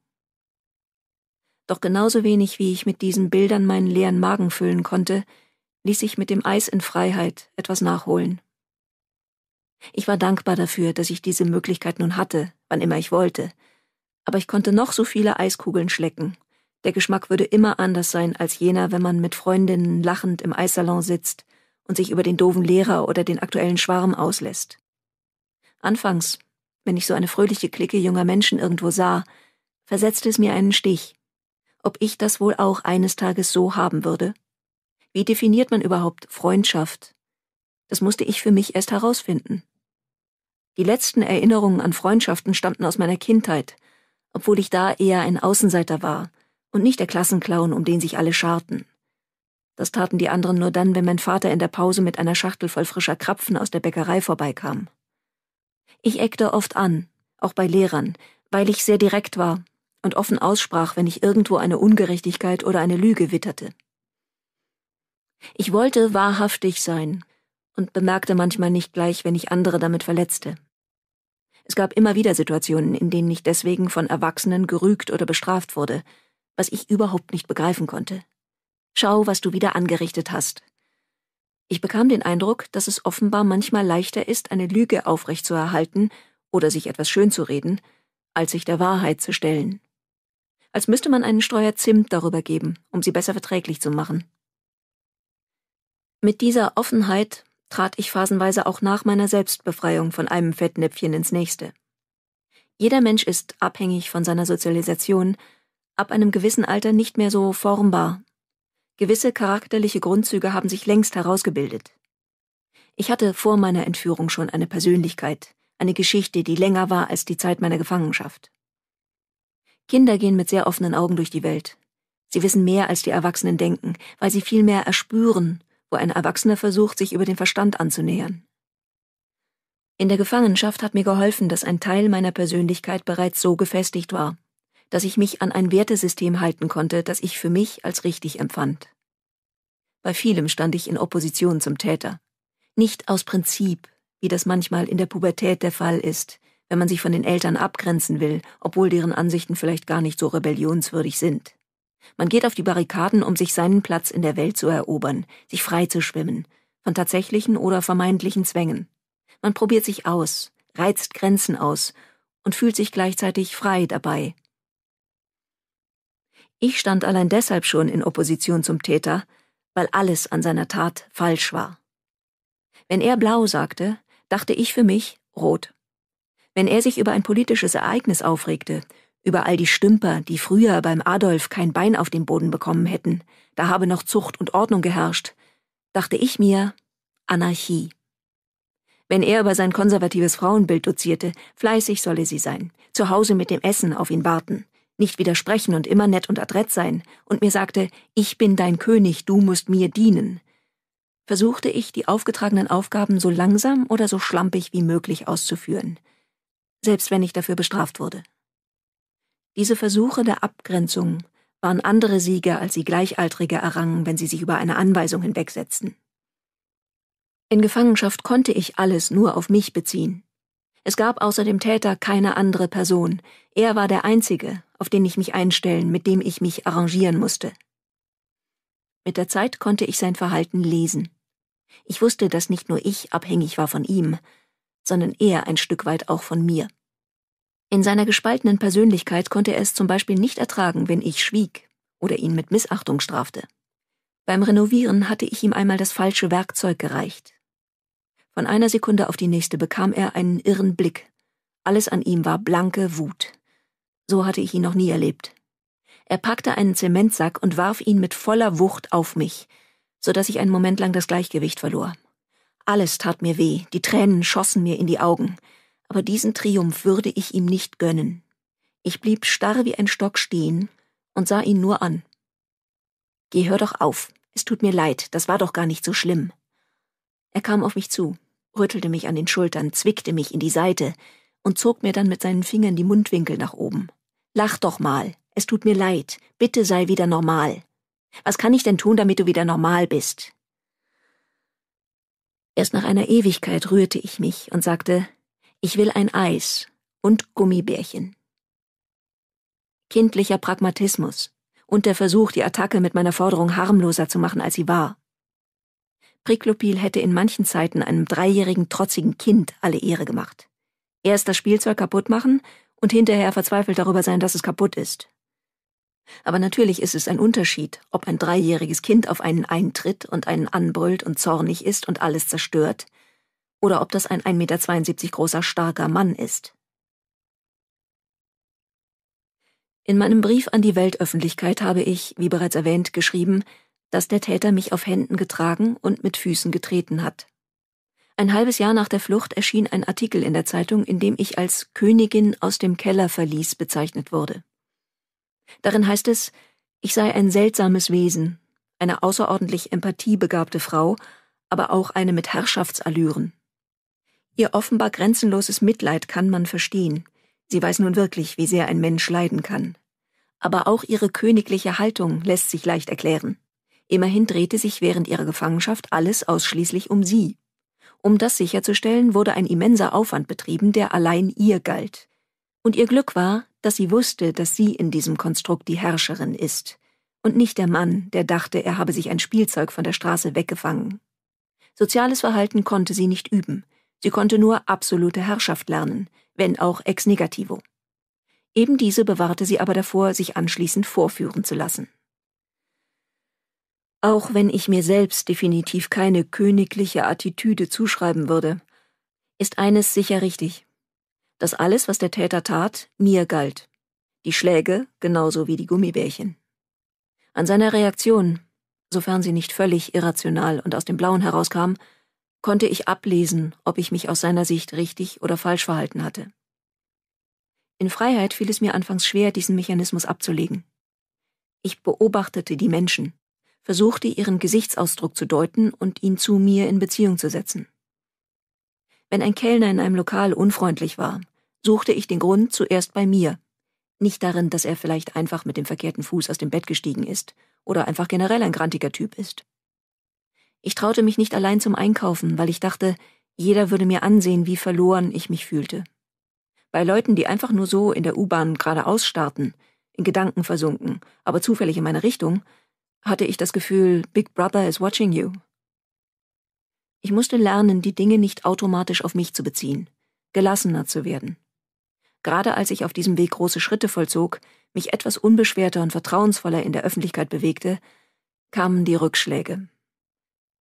Doch genauso wenig, wie ich mit diesen Bildern meinen leeren Magen füllen konnte, ließ ich mit dem Eis in Freiheit etwas nachholen. Ich war dankbar dafür, dass ich diese Möglichkeit nun hatte, wann immer ich wollte. Aber ich konnte noch so viele Eiskugeln schlecken. Der Geschmack würde immer anders sein als jener, wenn man mit Freundinnen lachend im Eissalon sitzt und sich über den doofen Lehrer oder den aktuellen Schwarm auslässt. Anfangs, wenn ich so eine fröhliche Clique junger Menschen irgendwo sah, versetzte es mir einen Stich. Ob ich das wohl auch eines Tages so haben würde? Wie definiert man überhaupt Freundschaft? Das musste ich für mich erst herausfinden. Die letzten Erinnerungen an Freundschaften stammten aus meiner Kindheit, obwohl ich da eher ein Außenseiter war und nicht der Klassenclown, um den sich alle scharten. Das taten die anderen nur dann, wenn mein Vater in der Pause mit einer Schachtel voll frischer Krapfen aus der Bäckerei vorbeikam. Ich eckte oft an, auch bei Lehrern, weil ich sehr direkt war und offen aussprach, wenn ich irgendwo eine Ungerechtigkeit oder eine Lüge witterte. Ich wollte wahrhaftig sein und bemerkte manchmal nicht gleich, wenn ich andere damit verletzte. Es gab immer wieder Situationen, in denen ich deswegen von Erwachsenen gerügt oder bestraft wurde, was ich überhaupt nicht begreifen konnte. Schau, was du wieder angerichtet hast. Ich bekam den Eindruck, dass es offenbar manchmal leichter ist, eine Lüge aufrechtzuerhalten oder sich etwas schönzureden, als sich der Wahrheit zu stellen. Als müsste man einen Streuer Zimt darüber geben, um sie besser verträglich zu machen. Mit dieser Offenheit trat ich phasenweise auch nach meiner Selbstbefreiung von einem Fettnäpfchen ins nächste. Jeder Mensch ist abhängig von seiner Sozialisation, ab einem gewissen Alter nicht mehr so formbar. Gewisse charakterliche Grundzüge haben sich längst herausgebildet. Ich hatte vor meiner Entführung schon eine Persönlichkeit, eine Geschichte, die länger war als die Zeit meiner Gefangenschaft. Kinder gehen mit sehr offenen Augen durch die Welt. Sie wissen mehr, als die Erwachsenen denken, weil sie viel mehr erspüren wo ein Erwachsener versucht, sich über den Verstand anzunähern. In der Gefangenschaft hat mir geholfen, dass ein Teil meiner Persönlichkeit bereits so gefestigt war, dass ich mich an ein Wertesystem halten konnte, das ich für mich als richtig empfand. Bei vielem stand ich in Opposition zum Täter. Nicht aus Prinzip, wie das manchmal in der Pubertät der Fall ist, wenn man sich von den Eltern abgrenzen will, obwohl deren Ansichten vielleicht gar nicht so rebellionswürdig sind. Man geht auf die Barrikaden, um sich seinen Platz in der Welt zu erobern, sich frei zu schwimmen, von tatsächlichen oder vermeintlichen Zwängen. Man probiert sich aus, reizt Grenzen aus und fühlt sich gleichzeitig frei dabei. Ich stand allein deshalb schon in Opposition zum Täter, weil alles an seiner Tat falsch war. Wenn er blau sagte, dachte ich für mich rot. Wenn er sich über ein politisches Ereignis aufregte, über all die Stümper, die früher beim Adolf kein Bein auf dem Boden bekommen hätten, da habe noch Zucht und Ordnung geherrscht, dachte ich mir Anarchie. Wenn er über sein konservatives Frauenbild dozierte, fleißig solle sie sein, zu Hause mit dem Essen auf ihn warten, nicht widersprechen und immer nett und adrett sein, und mir sagte, ich bin dein König, du musst mir dienen, versuchte ich, die aufgetragenen Aufgaben so langsam oder so schlampig wie möglich auszuführen, selbst wenn ich dafür bestraft wurde. Diese Versuche der Abgrenzung waren andere Siege, als sie Gleichaltrige errangen, wenn sie sich über eine Anweisung hinwegsetzten. In Gefangenschaft konnte ich alles nur auf mich beziehen. Es gab außer dem Täter keine andere Person. Er war der Einzige, auf den ich mich einstellen, mit dem ich mich arrangieren musste. Mit der Zeit konnte ich sein Verhalten lesen. Ich wusste, dass nicht nur ich abhängig war von ihm, sondern er ein Stück weit auch von mir. In seiner gespaltenen Persönlichkeit konnte er es zum Beispiel nicht ertragen, wenn ich schwieg oder ihn mit Missachtung strafte. Beim Renovieren hatte ich ihm einmal das falsche Werkzeug gereicht. Von einer Sekunde auf die nächste bekam er einen irren Blick. Alles an ihm war blanke Wut. So hatte ich ihn noch nie erlebt. Er packte einen Zementsack und warf ihn mit voller Wucht auf mich, so dass ich einen Moment lang das Gleichgewicht verlor. Alles tat mir weh, die Tränen schossen mir in die Augen aber diesen Triumph würde ich ihm nicht gönnen. Ich blieb starr wie ein Stock stehen und sah ihn nur an. Geh, hör doch auf. Es tut mir leid, das war doch gar nicht so schlimm. Er kam auf mich zu, rüttelte mich an den Schultern, zwickte mich in die Seite und zog mir dann mit seinen Fingern die Mundwinkel nach oben. Lach doch mal, es tut mir leid, bitte sei wieder normal. Was kann ich denn tun, damit du wieder normal bist? Erst nach einer Ewigkeit rührte ich mich und sagte, ich will ein Eis und Gummibärchen. Kindlicher Pragmatismus und der Versuch, die Attacke mit meiner Forderung harmloser zu machen, als sie war. Priklopil hätte in manchen Zeiten einem dreijährigen trotzigen Kind alle Ehre gemacht. Erst das Spielzeug kaputt machen und hinterher verzweifelt darüber sein, dass es kaputt ist. Aber natürlich ist es ein Unterschied, ob ein dreijähriges Kind auf einen eintritt und einen anbrüllt und zornig ist und alles zerstört, oder ob das ein 1,72 Meter großer starker Mann ist. In meinem Brief an die Weltöffentlichkeit habe ich, wie bereits erwähnt, geschrieben, dass der Täter mich auf Händen getragen und mit Füßen getreten hat. Ein halbes Jahr nach der Flucht erschien ein Artikel in der Zeitung, in dem ich als Königin aus dem Keller verließ bezeichnet wurde. Darin heißt es, ich sei ein seltsames Wesen, eine außerordentlich empathiebegabte Frau, aber auch eine mit Herrschaftsallüren. Ihr offenbar grenzenloses Mitleid kann man verstehen. Sie weiß nun wirklich, wie sehr ein Mensch leiden kann. Aber auch ihre königliche Haltung lässt sich leicht erklären. Immerhin drehte sich während ihrer Gefangenschaft alles ausschließlich um sie. Um das sicherzustellen, wurde ein immenser Aufwand betrieben, der allein ihr galt. Und ihr Glück war, dass sie wusste, dass sie in diesem Konstrukt die Herrscherin ist und nicht der Mann, der dachte, er habe sich ein Spielzeug von der Straße weggefangen. Soziales Verhalten konnte sie nicht üben, Sie konnte nur absolute Herrschaft lernen, wenn auch ex negativo. Eben diese bewahrte sie aber davor, sich anschließend vorführen zu lassen. Auch wenn ich mir selbst definitiv keine königliche Attitüde zuschreiben würde, ist eines sicher richtig, dass alles, was der Täter tat, mir galt. Die Schläge genauso wie die Gummibärchen. An seiner Reaktion, sofern sie nicht völlig irrational und aus dem Blauen herauskam, konnte ich ablesen, ob ich mich aus seiner Sicht richtig oder falsch verhalten hatte. In Freiheit fiel es mir anfangs schwer, diesen Mechanismus abzulegen. Ich beobachtete die Menschen, versuchte ihren Gesichtsausdruck zu deuten und ihn zu mir in Beziehung zu setzen. Wenn ein Kellner in einem Lokal unfreundlich war, suchte ich den Grund zuerst bei mir, nicht darin, dass er vielleicht einfach mit dem verkehrten Fuß aus dem Bett gestiegen ist oder einfach generell ein grantiger Typ ist. Ich traute mich nicht allein zum Einkaufen, weil ich dachte, jeder würde mir ansehen, wie verloren ich mich fühlte. Bei Leuten, die einfach nur so in der U-Bahn geradeaus starten, in Gedanken versunken, aber zufällig in meine Richtung, hatte ich das Gefühl, Big Brother is watching you. Ich musste lernen, die Dinge nicht automatisch auf mich zu beziehen, gelassener zu werden. Gerade als ich auf diesem Weg große Schritte vollzog, mich etwas unbeschwerter und vertrauensvoller in der Öffentlichkeit bewegte, kamen die Rückschläge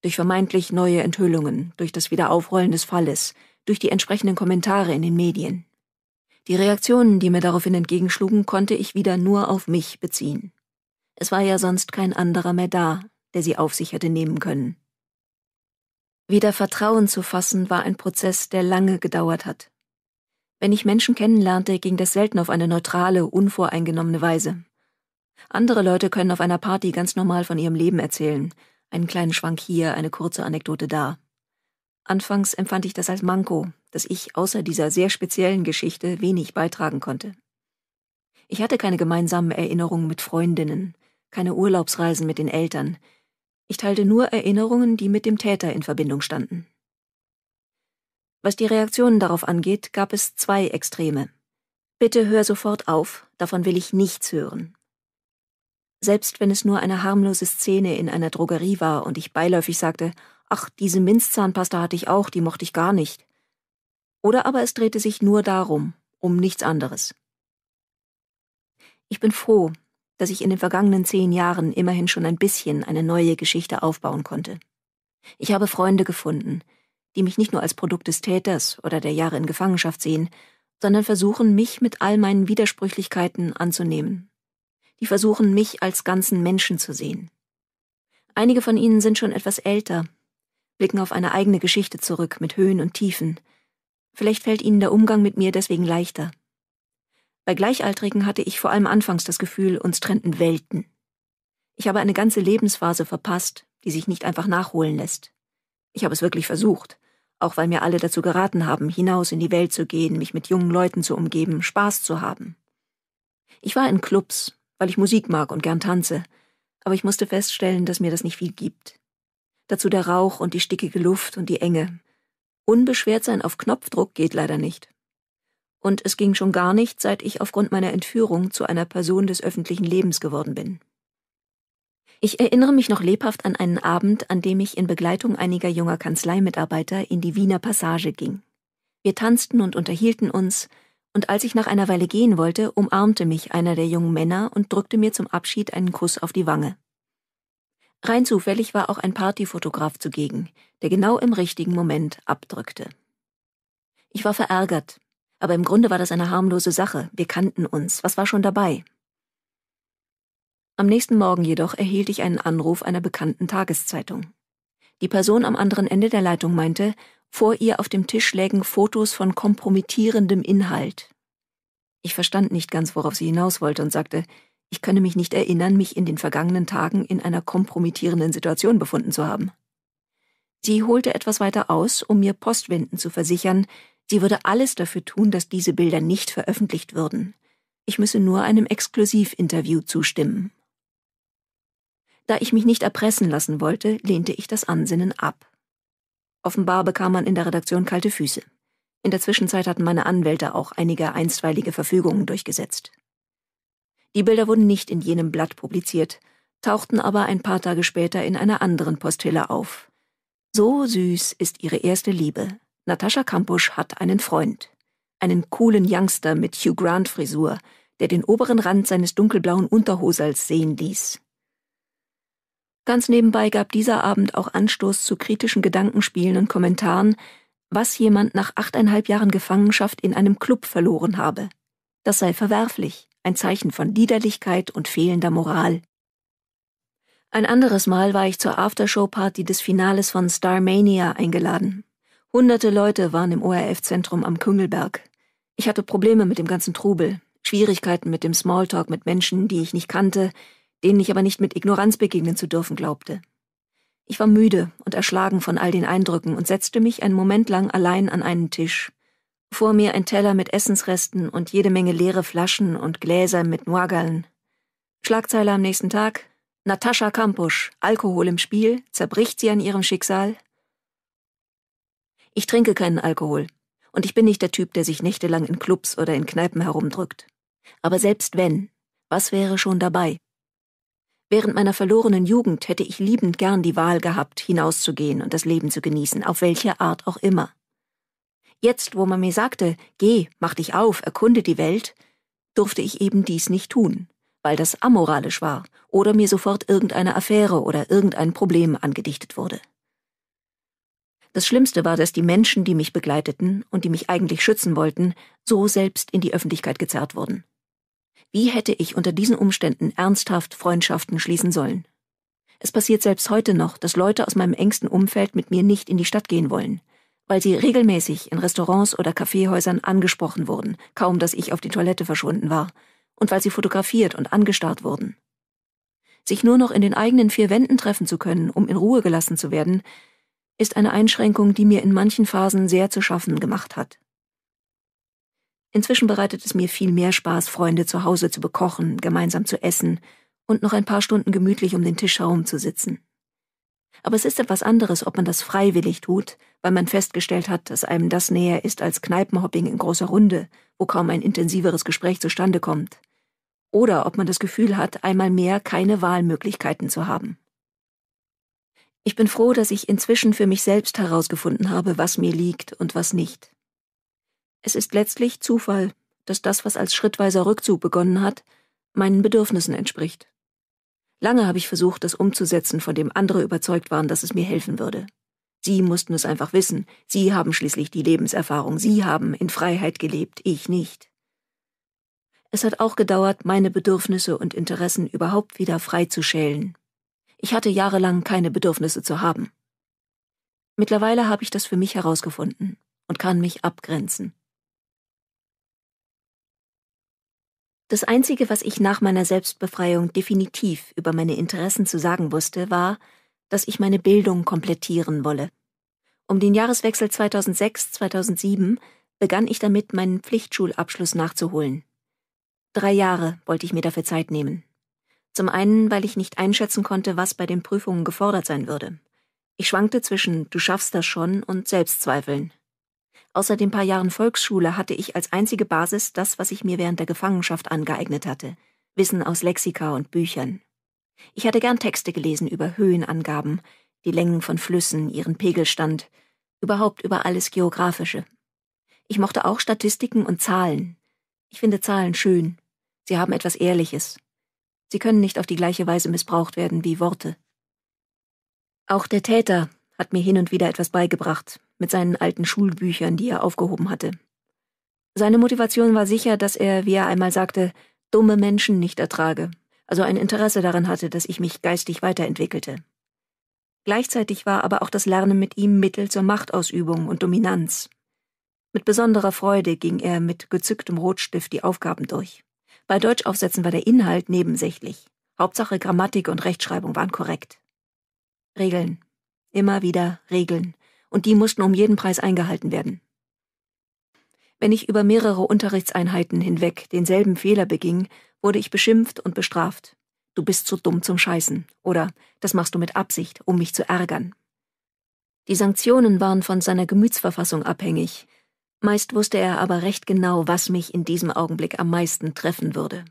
durch vermeintlich neue Enthüllungen, durch das Wiederaufrollen des Falles, durch die entsprechenden Kommentare in den Medien. Die Reaktionen, die mir daraufhin entgegenschlugen, konnte ich wieder nur auf mich beziehen. Es war ja sonst kein anderer mehr da, der sie auf sich hätte nehmen können. Wieder Vertrauen zu fassen war ein Prozess, der lange gedauert hat. Wenn ich Menschen kennenlernte, ging das selten auf eine neutrale, unvoreingenommene Weise. Andere Leute können auf einer Party ganz normal von ihrem Leben erzählen, einen kleinen Schwank hier, eine kurze Anekdote da. Anfangs empfand ich das als Manko, dass ich außer dieser sehr speziellen Geschichte wenig beitragen konnte. Ich hatte keine gemeinsamen Erinnerungen mit Freundinnen, keine Urlaubsreisen mit den Eltern. Ich teilte nur Erinnerungen, die mit dem Täter in Verbindung standen. Was die Reaktionen darauf angeht, gab es zwei Extreme. Bitte hör sofort auf, davon will ich nichts hören selbst wenn es nur eine harmlose Szene in einer Drogerie war und ich beiläufig sagte, ach, diese Minzzahnpasta hatte ich auch, die mochte ich gar nicht. Oder aber es drehte sich nur darum, um nichts anderes. Ich bin froh, dass ich in den vergangenen zehn Jahren immerhin schon ein bisschen eine neue Geschichte aufbauen konnte. Ich habe Freunde gefunden, die mich nicht nur als Produkt des Täters oder der Jahre in Gefangenschaft sehen, sondern versuchen, mich mit all meinen Widersprüchlichkeiten anzunehmen die versuchen, mich als ganzen Menschen zu sehen. Einige von ihnen sind schon etwas älter, blicken auf eine eigene Geschichte zurück mit Höhen und Tiefen. Vielleicht fällt ihnen der Umgang mit mir deswegen leichter. Bei Gleichaltrigen hatte ich vor allem anfangs das Gefühl, uns trennten Welten. Ich habe eine ganze Lebensphase verpasst, die sich nicht einfach nachholen lässt. Ich habe es wirklich versucht, auch weil mir alle dazu geraten haben, hinaus in die Welt zu gehen, mich mit jungen Leuten zu umgeben, Spaß zu haben. Ich war in Clubs, weil ich Musik mag und gern tanze, aber ich musste feststellen, dass mir das nicht viel gibt. Dazu der Rauch und die stickige Luft und die Enge. Unbeschwert sein auf Knopfdruck geht leider nicht. Und es ging schon gar nicht, seit ich aufgrund meiner Entführung zu einer Person des öffentlichen Lebens geworden bin. Ich erinnere mich noch lebhaft an einen Abend, an dem ich in Begleitung einiger junger Kanzleimitarbeiter in die Wiener Passage ging. Wir tanzten und unterhielten uns, und als ich nach einer Weile gehen wollte, umarmte mich einer der jungen Männer und drückte mir zum Abschied einen Kuss auf die Wange. Rein zufällig war auch ein Partyfotograf zugegen, der genau im richtigen Moment abdrückte. Ich war verärgert, aber im Grunde war das eine harmlose Sache, wir kannten uns, was war schon dabei? Am nächsten Morgen jedoch erhielt ich einen Anruf einer bekannten Tageszeitung. Die Person am anderen Ende der Leitung meinte, vor ihr auf dem Tisch lägen Fotos von kompromittierendem Inhalt. Ich verstand nicht ganz, worauf sie hinaus wollte und sagte, ich könne mich nicht erinnern, mich in den vergangenen Tagen in einer kompromittierenden Situation befunden zu haben. Sie holte etwas weiter aus, um mir postwendend zu versichern, sie würde alles dafür tun, dass diese Bilder nicht veröffentlicht würden. Ich müsse nur einem Exklusivinterview zustimmen. Da ich mich nicht erpressen lassen wollte, lehnte ich das Ansinnen ab. Offenbar bekam man in der Redaktion kalte Füße. In der Zwischenzeit hatten meine Anwälte auch einige einstweilige Verfügungen durchgesetzt. Die Bilder wurden nicht in jenem Blatt publiziert, tauchten aber ein paar Tage später in einer anderen Posthille auf. So süß ist ihre erste Liebe. Natascha Kampusch hat einen Freund. Einen coolen Youngster mit Hugh Grant-Frisur, der den oberen Rand seines dunkelblauen Unterhosals sehen ließ. Ganz nebenbei gab dieser Abend auch Anstoß zu kritischen Gedankenspielen und Kommentaren, was jemand nach achteinhalb Jahren Gefangenschaft in einem Club verloren habe. Das sei verwerflich, ein Zeichen von Liederlichkeit und fehlender Moral. Ein anderes Mal war ich zur Aftershow-Party des Finales von Starmania eingeladen. Hunderte Leute waren im ORF-Zentrum am Küngelberg. Ich hatte Probleme mit dem ganzen Trubel, Schwierigkeiten mit dem Smalltalk mit Menschen, die ich nicht kannte, denen ich aber nicht mit Ignoranz begegnen zu dürfen glaubte. Ich war müde und erschlagen von all den Eindrücken und setzte mich einen Moment lang allein an einen Tisch. Vor mir ein Teller mit Essensresten und jede Menge leere Flaschen und Gläser mit Noagallen. Schlagzeile am nächsten Tag. Natascha Kampusch, Alkohol im Spiel, zerbricht sie an ihrem Schicksal? Ich trinke keinen Alkohol. Und ich bin nicht der Typ, der sich nächtelang in Clubs oder in Kneipen herumdrückt. Aber selbst wenn, was wäre schon dabei? Während meiner verlorenen Jugend hätte ich liebend gern die Wahl gehabt, hinauszugehen und das Leben zu genießen, auf welche Art auch immer. Jetzt, wo man mir sagte, geh, mach dich auf, erkunde die Welt, durfte ich eben dies nicht tun, weil das amoralisch war oder mir sofort irgendeine Affäre oder irgendein Problem angedichtet wurde. Das Schlimmste war, dass die Menschen, die mich begleiteten und die mich eigentlich schützen wollten, so selbst in die Öffentlichkeit gezerrt wurden. Wie hätte ich unter diesen Umständen ernsthaft Freundschaften schließen sollen? Es passiert selbst heute noch, dass Leute aus meinem engsten Umfeld mit mir nicht in die Stadt gehen wollen, weil sie regelmäßig in Restaurants oder Kaffeehäusern angesprochen wurden, kaum dass ich auf die Toilette verschwunden war, und weil sie fotografiert und angestarrt wurden. Sich nur noch in den eigenen vier Wänden treffen zu können, um in Ruhe gelassen zu werden, ist eine Einschränkung, die mir in manchen Phasen sehr zu schaffen gemacht hat. Inzwischen bereitet es mir viel mehr Spaß, Freunde zu Hause zu bekochen, gemeinsam zu essen und noch ein paar Stunden gemütlich um den Tisch herumzusitzen. Aber es ist etwas anderes, ob man das freiwillig tut, weil man festgestellt hat, dass einem das näher ist als Kneipenhopping in großer Runde, wo kaum ein intensiveres Gespräch zustande kommt. Oder ob man das Gefühl hat, einmal mehr keine Wahlmöglichkeiten zu haben. Ich bin froh, dass ich inzwischen für mich selbst herausgefunden habe, was mir liegt und was nicht. Es ist letztlich Zufall, dass das, was als schrittweiser Rückzug begonnen hat, meinen Bedürfnissen entspricht. Lange habe ich versucht, das umzusetzen, von dem andere überzeugt waren, dass es mir helfen würde. Sie mussten es einfach wissen, Sie haben schließlich die Lebenserfahrung, Sie haben in Freiheit gelebt, ich nicht. Es hat auch gedauert, meine Bedürfnisse und Interessen überhaupt wieder frei zu schälen. Ich hatte jahrelang keine Bedürfnisse zu haben. Mittlerweile habe ich das für mich herausgefunden und kann mich abgrenzen. Das Einzige, was ich nach meiner Selbstbefreiung definitiv über meine Interessen zu sagen wusste, war, dass ich meine Bildung komplettieren wolle. Um den Jahreswechsel 2006-2007 begann ich damit, meinen Pflichtschulabschluss nachzuholen. Drei Jahre wollte ich mir dafür Zeit nehmen. Zum einen, weil ich nicht einschätzen konnte, was bei den Prüfungen gefordert sein würde. Ich schwankte zwischen du schaffst das schon und Selbstzweifeln. Außer den paar Jahren Volksschule hatte ich als einzige Basis das, was ich mir während der Gefangenschaft angeeignet hatte. Wissen aus Lexika und Büchern. Ich hatte gern Texte gelesen über Höhenangaben, die Längen von Flüssen, ihren Pegelstand, überhaupt über alles Geografische. Ich mochte auch Statistiken und Zahlen. Ich finde Zahlen schön. Sie haben etwas Ehrliches. Sie können nicht auf die gleiche Weise missbraucht werden wie Worte. Auch der Täter hat mir hin und wieder etwas beigebracht, mit seinen alten Schulbüchern, die er aufgehoben hatte. Seine Motivation war sicher, dass er, wie er einmal sagte, dumme Menschen nicht ertrage, also ein Interesse daran hatte, dass ich mich geistig weiterentwickelte. Gleichzeitig war aber auch das Lernen mit ihm Mittel zur Machtausübung und Dominanz. Mit besonderer Freude ging er mit gezücktem Rotstift die Aufgaben durch. Bei Deutschaufsätzen war der Inhalt nebensächlich. Hauptsache Grammatik und Rechtschreibung waren korrekt. Regeln. Immer wieder Regeln und die mussten um jeden Preis eingehalten werden. Wenn ich über mehrere Unterrichtseinheiten hinweg denselben Fehler beging, wurde ich beschimpft und bestraft. Du bist zu dumm zum Scheißen oder das machst du mit Absicht, um mich zu ärgern. Die Sanktionen waren von seiner Gemütsverfassung abhängig, meist wusste er aber recht genau, was mich in diesem Augenblick am meisten treffen würde.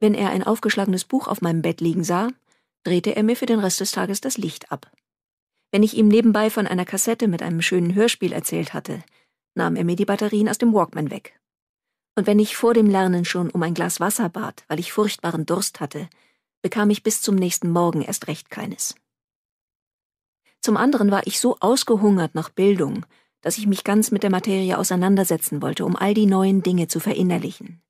Wenn er ein aufgeschlagenes Buch auf meinem Bett liegen sah, drehte er mir für den Rest des Tages das Licht ab. Wenn ich ihm nebenbei von einer Kassette mit einem schönen Hörspiel erzählt hatte, nahm er mir die Batterien aus dem Walkman weg. Und wenn ich vor dem Lernen schon um ein Glas Wasser bat, weil ich furchtbaren Durst hatte, bekam ich bis zum nächsten Morgen erst recht keines. Zum anderen war ich so ausgehungert nach Bildung, dass ich mich ganz mit der Materie auseinandersetzen wollte, um all die neuen Dinge zu verinnerlichen.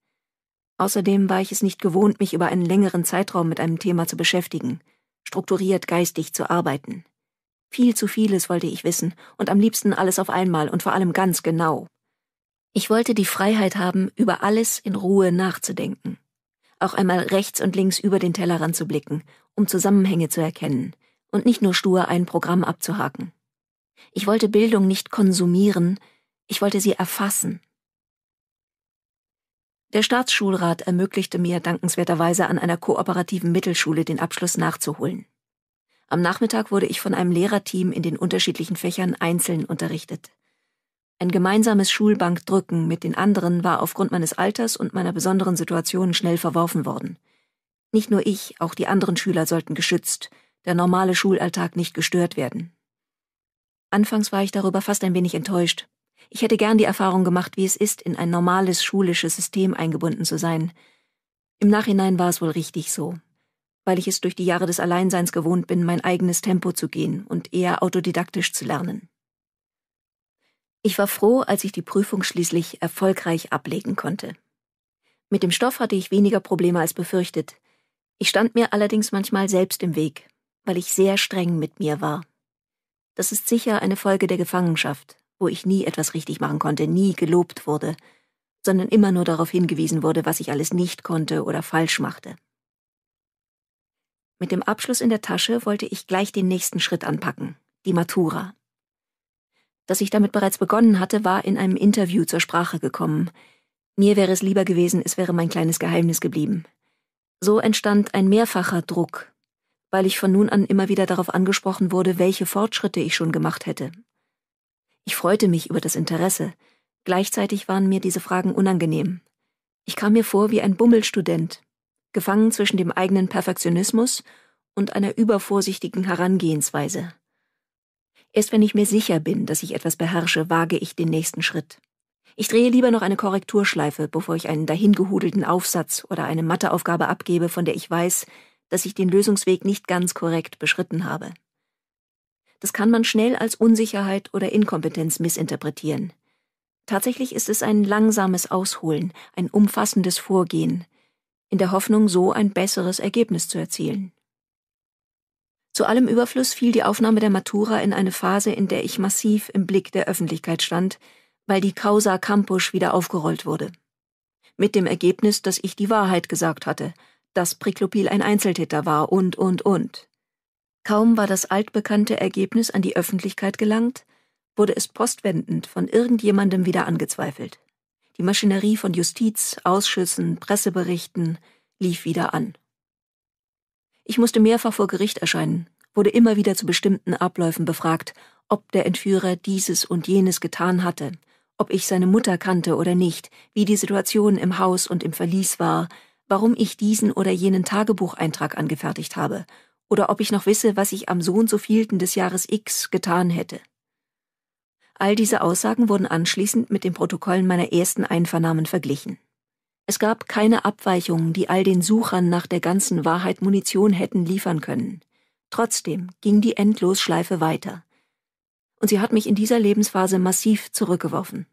Außerdem war ich es nicht gewohnt, mich über einen längeren Zeitraum mit einem Thema zu beschäftigen, strukturiert geistig zu arbeiten. Viel zu vieles wollte ich wissen und am liebsten alles auf einmal und vor allem ganz genau. Ich wollte die Freiheit haben, über alles in Ruhe nachzudenken. Auch einmal rechts und links über den Tellerrand zu blicken, um Zusammenhänge zu erkennen und nicht nur stur ein Programm abzuhaken. Ich wollte Bildung nicht konsumieren, ich wollte sie erfassen. Der Staatsschulrat ermöglichte mir dankenswerterweise an einer kooperativen Mittelschule den Abschluss nachzuholen. Am Nachmittag wurde ich von einem Lehrerteam in den unterschiedlichen Fächern einzeln unterrichtet. Ein gemeinsames Schulbankdrücken mit den anderen war aufgrund meines Alters und meiner besonderen Situation schnell verworfen worden. Nicht nur ich, auch die anderen Schüler sollten geschützt, der normale Schulalltag nicht gestört werden. Anfangs war ich darüber fast ein wenig enttäuscht. Ich hätte gern die Erfahrung gemacht, wie es ist, in ein normales schulisches System eingebunden zu sein. Im Nachhinein war es wohl richtig so weil ich es durch die Jahre des Alleinseins gewohnt bin, mein eigenes Tempo zu gehen und eher autodidaktisch zu lernen. Ich war froh, als ich die Prüfung schließlich erfolgreich ablegen konnte. Mit dem Stoff hatte ich weniger Probleme als befürchtet. Ich stand mir allerdings manchmal selbst im Weg, weil ich sehr streng mit mir war. Das ist sicher eine Folge der Gefangenschaft, wo ich nie etwas richtig machen konnte, nie gelobt wurde, sondern immer nur darauf hingewiesen wurde, was ich alles nicht konnte oder falsch machte. Mit dem Abschluss in der Tasche wollte ich gleich den nächsten Schritt anpacken, die Matura. Dass ich damit bereits begonnen hatte, war in einem Interview zur Sprache gekommen. Mir wäre es lieber gewesen, es wäre mein kleines Geheimnis geblieben. So entstand ein mehrfacher Druck, weil ich von nun an immer wieder darauf angesprochen wurde, welche Fortschritte ich schon gemacht hätte. Ich freute mich über das Interesse, gleichzeitig waren mir diese Fragen unangenehm. Ich kam mir vor wie ein Bummelstudent, gefangen zwischen dem eigenen Perfektionismus und einer übervorsichtigen Herangehensweise. Erst wenn ich mir sicher bin, dass ich etwas beherrsche, wage ich den nächsten Schritt. Ich drehe lieber noch eine Korrekturschleife, bevor ich einen dahingehudelten Aufsatz oder eine Matheaufgabe abgebe, von der ich weiß, dass ich den Lösungsweg nicht ganz korrekt beschritten habe. Das kann man schnell als Unsicherheit oder Inkompetenz missinterpretieren. Tatsächlich ist es ein langsames Ausholen, ein umfassendes Vorgehen, in der Hoffnung, so ein besseres Ergebnis zu erzielen. Zu allem Überfluss fiel die Aufnahme der Matura in eine Phase, in der ich massiv im Blick der Öffentlichkeit stand, weil die Causa Campus wieder aufgerollt wurde. Mit dem Ergebnis, dass ich die Wahrheit gesagt hatte, dass Priklopil ein Einzeltäter war und, und, und. Kaum war das altbekannte Ergebnis an die Öffentlichkeit gelangt, wurde es postwendend von irgendjemandem wieder angezweifelt. Die Maschinerie von Justiz, Ausschüssen, Presseberichten lief wieder an. Ich musste mehrfach vor Gericht erscheinen, wurde immer wieder zu bestimmten Abläufen befragt, ob der Entführer dieses und jenes getan hatte, ob ich seine Mutter kannte oder nicht, wie die Situation im Haus und im Verlies war, warum ich diesen oder jenen Tagebucheintrag angefertigt habe, oder ob ich noch wisse, was ich am so und so vielten des Jahres X getan hätte. All diese Aussagen wurden anschließend mit den Protokollen meiner ersten Einvernahmen verglichen. Es gab keine Abweichungen, die all den Suchern nach der ganzen Wahrheit Munition hätten liefern können. Trotzdem ging die Endlosschleife weiter. Und sie hat mich in dieser Lebensphase massiv zurückgeworfen.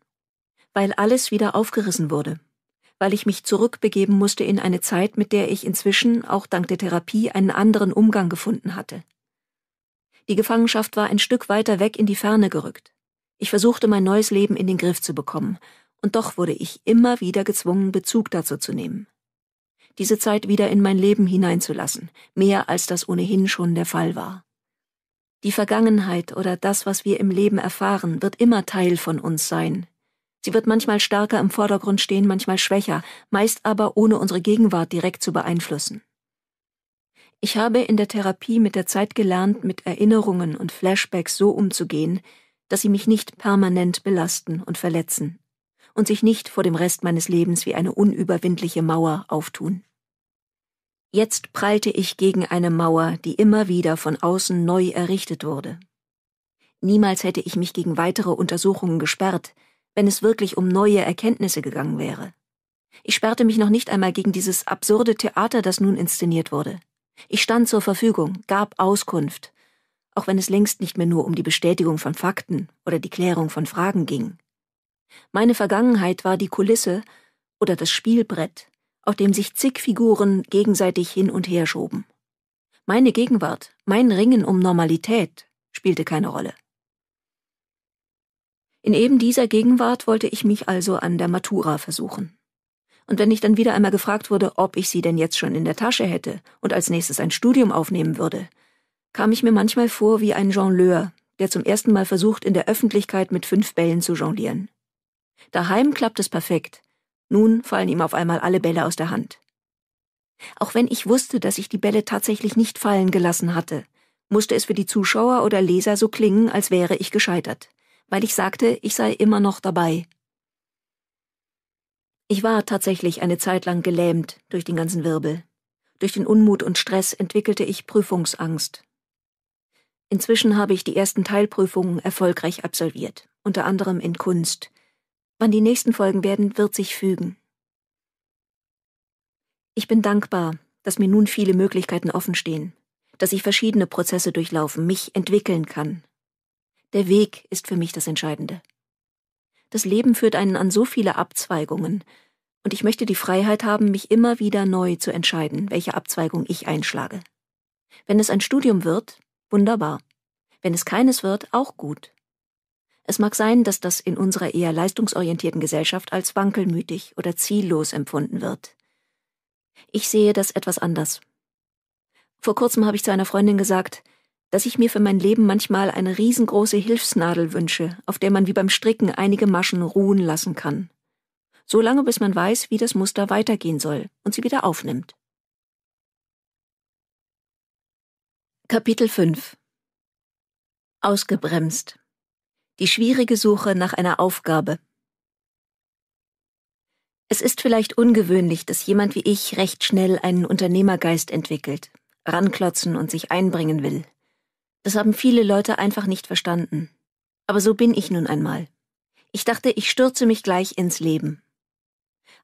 Weil alles wieder aufgerissen wurde. Weil ich mich zurückbegeben musste in eine Zeit, mit der ich inzwischen, auch dank der Therapie, einen anderen Umgang gefunden hatte. Die Gefangenschaft war ein Stück weiter weg in die Ferne gerückt. Ich versuchte, mein neues Leben in den Griff zu bekommen, und doch wurde ich immer wieder gezwungen, Bezug dazu zu nehmen. Diese Zeit wieder in mein Leben hineinzulassen, mehr als das ohnehin schon der Fall war. Die Vergangenheit oder das, was wir im Leben erfahren, wird immer Teil von uns sein. Sie wird manchmal stärker im Vordergrund stehen, manchmal schwächer, meist aber ohne unsere Gegenwart direkt zu beeinflussen. Ich habe in der Therapie mit der Zeit gelernt, mit Erinnerungen und Flashbacks so umzugehen, dass sie mich nicht permanent belasten und verletzen und sich nicht vor dem Rest meines Lebens wie eine unüberwindliche Mauer auftun. Jetzt prallte ich gegen eine Mauer, die immer wieder von außen neu errichtet wurde. Niemals hätte ich mich gegen weitere Untersuchungen gesperrt, wenn es wirklich um neue Erkenntnisse gegangen wäre. Ich sperrte mich noch nicht einmal gegen dieses absurde Theater, das nun inszeniert wurde. Ich stand zur Verfügung, gab Auskunft, auch wenn es längst nicht mehr nur um die Bestätigung von Fakten oder die Klärung von Fragen ging. Meine Vergangenheit war die Kulisse oder das Spielbrett, auf dem sich zig Figuren gegenseitig hin und her schoben. Meine Gegenwart, mein Ringen um Normalität spielte keine Rolle. In eben dieser Gegenwart wollte ich mich also an der Matura versuchen. Und wenn ich dann wieder einmal gefragt wurde, ob ich sie denn jetzt schon in der Tasche hätte und als nächstes ein Studium aufnehmen würde, kam ich mir manchmal vor wie ein Jongleur, der zum ersten Mal versucht, in der Öffentlichkeit mit fünf Bällen zu jonglieren. Daheim klappt es perfekt, nun fallen ihm auf einmal alle Bälle aus der Hand. Auch wenn ich wusste, dass ich die Bälle tatsächlich nicht fallen gelassen hatte, musste es für die Zuschauer oder Leser so klingen, als wäre ich gescheitert, weil ich sagte, ich sei immer noch dabei. Ich war tatsächlich eine Zeit lang gelähmt durch den ganzen Wirbel. Durch den Unmut und Stress entwickelte ich Prüfungsangst. Inzwischen habe ich die ersten Teilprüfungen erfolgreich absolviert, unter anderem in Kunst. Wann die nächsten Folgen werden, wird sich fügen. Ich bin dankbar, dass mir nun viele Möglichkeiten offenstehen, dass ich verschiedene Prozesse durchlaufen, mich entwickeln kann. Der Weg ist für mich das Entscheidende. Das Leben führt einen an so viele Abzweigungen, und ich möchte die Freiheit haben, mich immer wieder neu zu entscheiden, welche Abzweigung ich einschlage. Wenn es ein Studium wird, Wunderbar. Wenn es keines wird, auch gut. Es mag sein, dass das in unserer eher leistungsorientierten Gesellschaft als wankelmütig oder ziellos empfunden wird. Ich sehe das etwas anders. Vor kurzem habe ich zu einer Freundin gesagt, dass ich mir für mein Leben manchmal eine riesengroße Hilfsnadel wünsche, auf der man wie beim Stricken einige Maschen ruhen lassen kann. So lange, bis man weiß, wie das Muster weitergehen soll und sie wieder aufnimmt. Kapitel 5 Ausgebremst. Die schwierige Suche nach einer Aufgabe. Es ist vielleicht ungewöhnlich, dass jemand wie ich recht schnell einen Unternehmergeist entwickelt, ranklotzen und sich einbringen will. Das haben viele Leute einfach nicht verstanden. Aber so bin ich nun einmal. Ich dachte, ich stürze mich gleich ins Leben.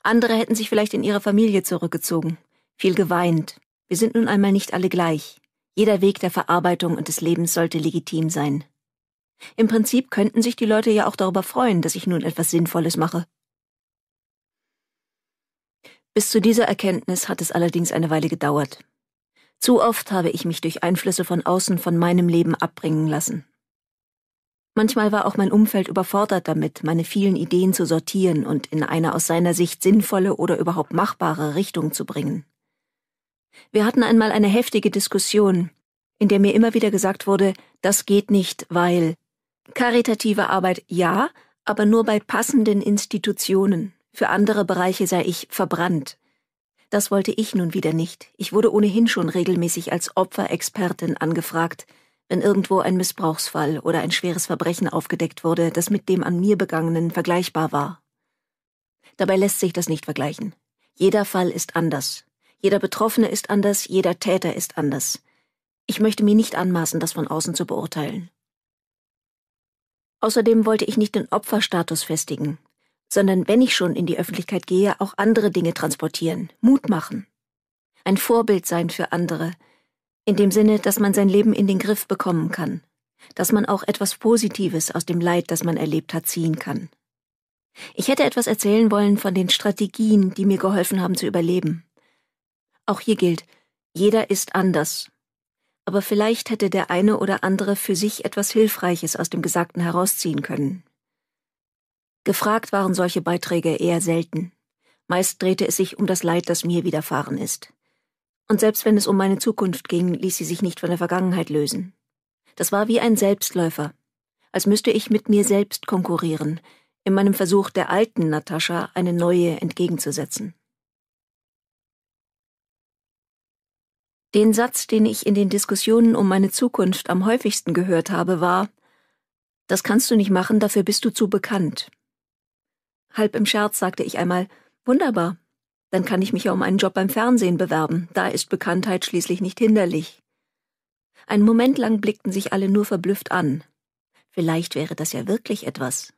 Andere hätten sich vielleicht in ihre Familie zurückgezogen, viel geweint. Wir sind nun einmal nicht alle gleich. Jeder Weg der Verarbeitung und des Lebens sollte legitim sein. Im Prinzip könnten sich die Leute ja auch darüber freuen, dass ich nun etwas Sinnvolles mache. Bis zu dieser Erkenntnis hat es allerdings eine Weile gedauert. Zu oft habe ich mich durch Einflüsse von außen von meinem Leben abbringen lassen. Manchmal war auch mein Umfeld überfordert damit, meine vielen Ideen zu sortieren und in eine aus seiner Sicht sinnvolle oder überhaupt machbare Richtung zu bringen. Wir hatten einmal eine heftige Diskussion, in der mir immer wieder gesagt wurde, das geht nicht, weil karitative Arbeit ja, aber nur bei passenden Institutionen. Für andere Bereiche sei ich verbrannt. Das wollte ich nun wieder nicht. Ich wurde ohnehin schon regelmäßig als Opferexpertin angefragt, wenn irgendwo ein Missbrauchsfall oder ein schweres Verbrechen aufgedeckt wurde, das mit dem an mir begangenen vergleichbar war. Dabei lässt sich das nicht vergleichen. Jeder Fall ist anders. Jeder Betroffene ist anders, jeder Täter ist anders. Ich möchte mir nicht anmaßen, das von außen zu beurteilen. Außerdem wollte ich nicht den Opferstatus festigen, sondern wenn ich schon in die Öffentlichkeit gehe, auch andere Dinge transportieren, Mut machen, ein Vorbild sein für andere, in dem Sinne, dass man sein Leben in den Griff bekommen kann, dass man auch etwas Positives aus dem Leid, das man erlebt hat, ziehen kann. Ich hätte etwas erzählen wollen von den Strategien, die mir geholfen haben zu überleben. Auch hier gilt, jeder ist anders. Aber vielleicht hätte der eine oder andere für sich etwas Hilfreiches aus dem Gesagten herausziehen können. Gefragt waren solche Beiträge eher selten. Meist drehte es sich um das Leid, das mir widerfahren ist. Und selbst wenn es um meine Zukunft ging, ließ sie sich nicht von der Vergangenheit lösen. Das war wie ein Selbstläufer, als müsste ich mit mir selbst konkurrieren, in meinem Versuch der alten Natascha eine neue entgegenzusetzen. Den Satz, den ich in den Diskussionen um meine Zukunft am häufigsten gehört habe, war Das kannst du nicht machen, dafür bist du zu bekannt. Halb im Scherz sagte ich einmal Wunderbar, dann kann ich mich ja um einen Job beim Fernsehen bewerben, da ist Bekanntheit schließlich nicht hinderlich. Einen Moment lang blickten sich alle nur verblüfft an. Vielleicht wäre das ja wirklich etwas.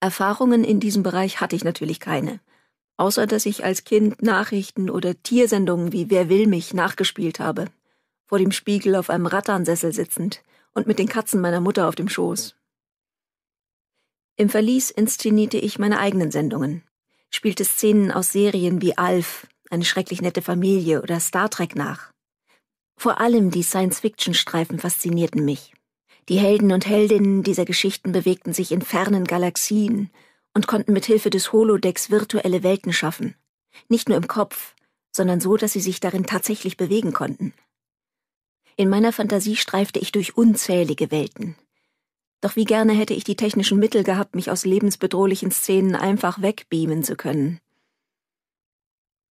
Erfahrungen in diesem Bereich hatte ich natürlich keine außer dass ich als Kind Nachrichten oder Tiersendungen wie Wer will mich nachgespielt habe, vor dem Spiegel auf einem Rattansessel sitzend und mit den Katzen meiner Mutter auf dem Schoß. Im Verlies inszenierte ich meine eigenen Sendungen, spielte Szenen aus Serien wie Alf, eine schrecklich nette Familie oder Star Trek nach. Vor allem die Science-Fiction-Streifen faszinierten mich. Die Helden und Heldinnen dieser Geschichten bewegten sich in fernen Galaxien und konnten mit Hilfe des Holodecks virtuelle Welten schaffen. Nicht nur im Kopf, sondern so, dass sie sich darin tatsächlich bewegen konnten. In meiner Fantasie streifte ich durch unzählige Welten. Doch wie gerne hätte ich die technischen Mittel gehabt, mich aus lebensbedrohlichen Szenen einfach wegbeamen zu können.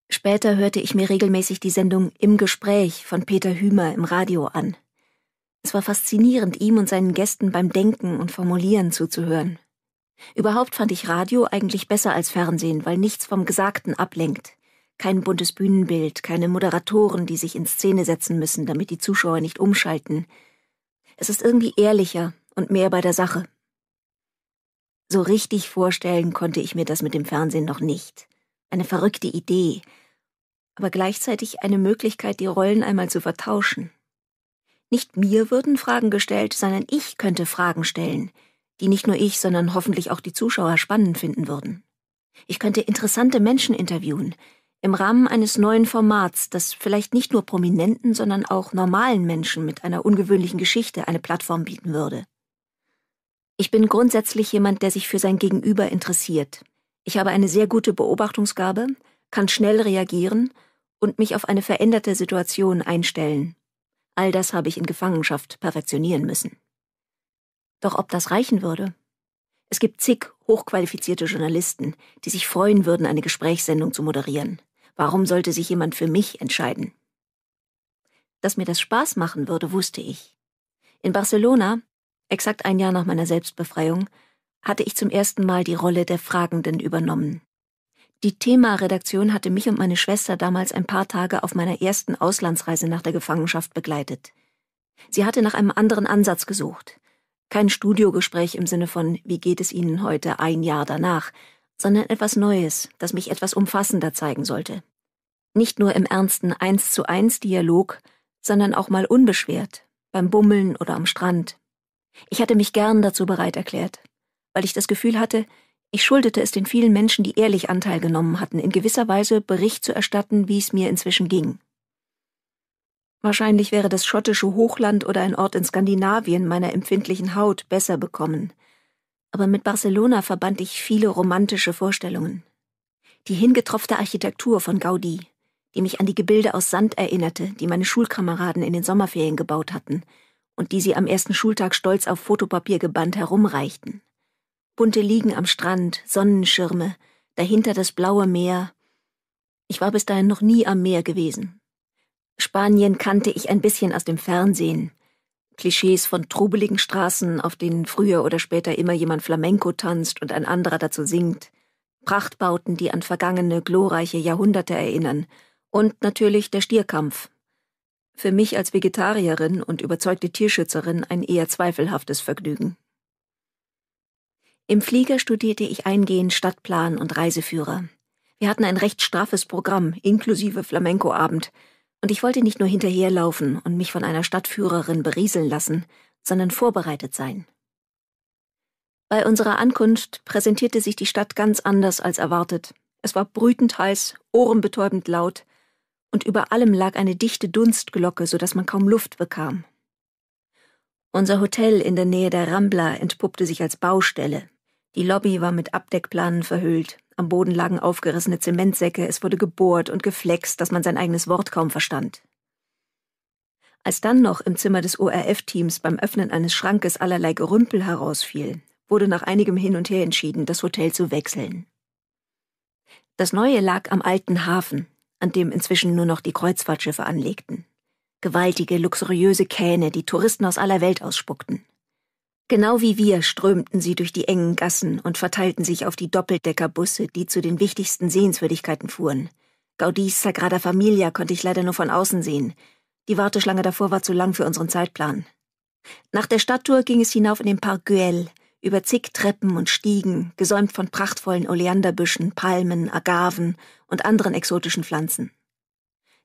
Später hörte ich mir regelmäßig die Sendung Im Gespräch von Peter Hümer im Radio an. Es war faszinierend, ihm und seinen Gästen beim Denken und Formulieren zuzuhören. Überhaupt fand ich Radio eigentlich besser als Fernsehen, weil nichts vom Gesagten ablenkt. Kein buntes Bühnenbild, keine Moderatoren, die sich in Szene setzen müssen, damit die Zuschauer nicht umschalten. Es ist irgendwie ehrlicher und mehr bei der Sache. So richtig vorstellen konnte ich mir das mit dem Fernsehen noch nicht. Eine verrückte Idee, aber gleichzeitig eine Möglichkeit, die Rollen einmal zu vertauschen. Nicht mir würden Fragen gestellt, sondern ich könnte Fragen stellen – die nicht nur ich, sondern hoffentlich auch die Zuschauer spannend finden würden. Ich könnte interessante Menschen interviewen, im Rahmen eines neuen Formats, das vielleicht nicht nur prominenten, sondern auch normalen Menschen mit einer ungewöhnlichen Geschichte eine Plattform bieten würde. Ich bin grundsätzlich jemand, der sich für sein Gegenüber interessiert. Ich habe eine sehr gute Beobachtungsgabe, kann schnell reagieren und mich auf eine veränderte Situation einstellen. All das habe ich in Gefangenschaft perfektionieren müssen. Doch ob das reichen würde? Es gibt zig hochqualifizierte Journalisten, die sich freuen würden, eine Gesprächssendung zu moderieren. Warum sollte sich jemand für mich entscheiden? Dass mir das Spaß machen würde, wusste ich. In Barcelona, exakt ein Jahr nach meiner Selbstbefreiung, hatte ich zum ersten Mal die Rolle der Fragenden übernommen. Die Thema-Redaktion hatte mich und meine Schwester damals ein paar Tage auf meiner ersten Auslandsreise nach der Gefangenschaft begleitet. Sie hatte nach einem anderen Ansatz gesucht. Kein Studiogespräch im Sinne von Wie geht es Ihnen heute ein Jahr danach, sondern etwas Neues, das mich etwas umfassender zeigen sollte. Nicht nur im ernsten Eins zu eins Dialog, sondern auch mal unbeschwert, beim Bummeln oder am Strand. Ich hatte mich gern dazu bereit erklärt, weil ich das Gefühl hatte, ich schuldete es den vielen Menschen, die ehrlich Anteil genommen hatten, in gewisser Weise Bericht zu erstatten, wie es mir inzwischen ging. Wahrscheinlich wäre das schottische Hochland oder ein Ort in Skandinavien meiner empfindlichen Haut besser bekommen. Aber mit Barcelona verband ich viele romantische Vorstellungen. Die hingetropfte Architektur von Gaudi, die mich an die Gebilde aus Sand erinnerte, die meine Schulkameraden in den Sommerferien gebaut hatten und die sie am ersten Schultag stolz auf Fotopapier gebannt herumreichten. Bunte Liegen am Strand, Sonnenschirme, dahinter das blaue Meer. Ich war bis dahin noch nie am Meer gewesen, Spanien kannte ich ein bisschen aus dem Fernsehen. Klischees von trubeligen Straßen, auf denen früher oder später immer jemand Flamenco tanzt und ein anderer dazu singt. Prachtbauten, die an vergangene, glorreiche Jahrhunderte erinnern. Und natürlich der Stierkampf. Für mich als Vegetarierin und überzeugte Tierschützerin ein eher zweifelhaftes Vergnügen. Im Flieger studierte ich eingehend Stadtplan und Reiseführer. Wir hatten ein recht straffes Programm, inklusive Flamenco-Abend – und ich wollte nicht nur hinterherlaufen und mich von einer Stadtführerin berieseln lassen, sondern vorbereitet sein. Bei unserer Ankunft präsentierte sich die Stadt ganz anders als erwartet. Es war brütend heiß, ohrenbetäubend laut, und über allem lag eine dichte Dunstglocke, so dass man kaum Luft bekam. Unser Hotel in der Nähe der Rambla entpuppte sich als Baustelle. Die Lobby war mit Abdeckplanen verhüllt, am Boden lagen aufgerissene Zementsäcke, es wurde gebohrt und geflext, dass man sein eigenes Wort kaum verstand. Als dann noch im Zimmer des ORF-Teams beim Öffnen eines Schrankes allerlei Gerümpel herausfiel, wurde nach einigem Hin und Her entschieden, das Hotel zu wechseln. Das neue lag am alten Hafen, an dem inzwischen nur noch die Kreuzfahrtschiffe anlegten. Gewaltige, luxuriöse Kähne, die Touristen aus aller Welt ausspuckten. Genau wie wir strömten sie durch die engen Gassen und verteilten sich auf die Doppeldeckerbusse, die zu den wichtigsten Sehenswürdigkeiten fuhren. Gaudis Sagrada Familia konnte ich leider nur von außen sehen. Die Warteschlange davor war zu lang für unseren Zeitplan. Nach der Stadttour ging es hinauf in den Park Güell, über zig Treppen und Stiegen, gesäumt von prachtvollen Oleanderbüschen, Palmen, Agaven und anderen exotischen Pflanzen.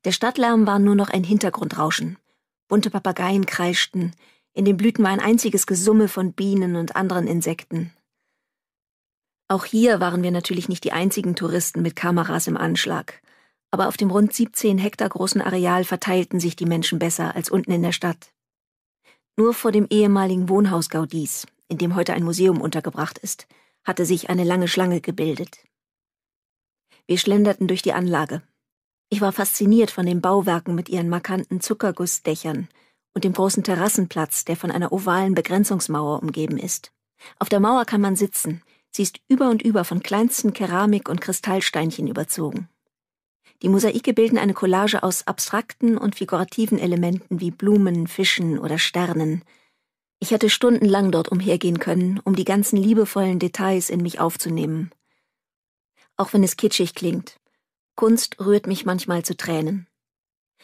Der Stadtlärm war nur noch ein Hintergrundrauschen. Bunte Papageien kreischten, in den Blüten war ein einziges Gesumme von Bienen und anderen Insekten. Auch hier waren wir natürlich nicht die einzigen Touristen mit Kameras im Anschlag. Aber auf dem rund 17 Hektar großen Areal verteilten sich die Menschen besser als unten in der Stadt. Nur vor dem ehemaligen Wohnhaus Gaudis, in dem heute ein Museum untergebracht ist, hatte sich eine lange Schlange gebildet. Wir schlenderten durch die Anlage. Ich war fasziniert von den Bauwerken mit ihren markanten Zuckergussdächern, und dem großen Terrassenplatz, der von einer ovalen Begrenzungsmauer umgeben ist. Auf der Mauer kann man sitzen, sie ist über und über von kleinsten Keramik- und Kristallsteinchen überzogen. Die Mosaike bilden eine Collage aus abstrakten und figurativen Elementen wie Blumen, Fischen oder Sternen. Ich hätte stundenlang dort umhergehen können, um die ganzen liebevollen Details in mich aufzunehmen. Auch wenn es kitschig klingt, Kunst rührt mich manchmal zu Tränen.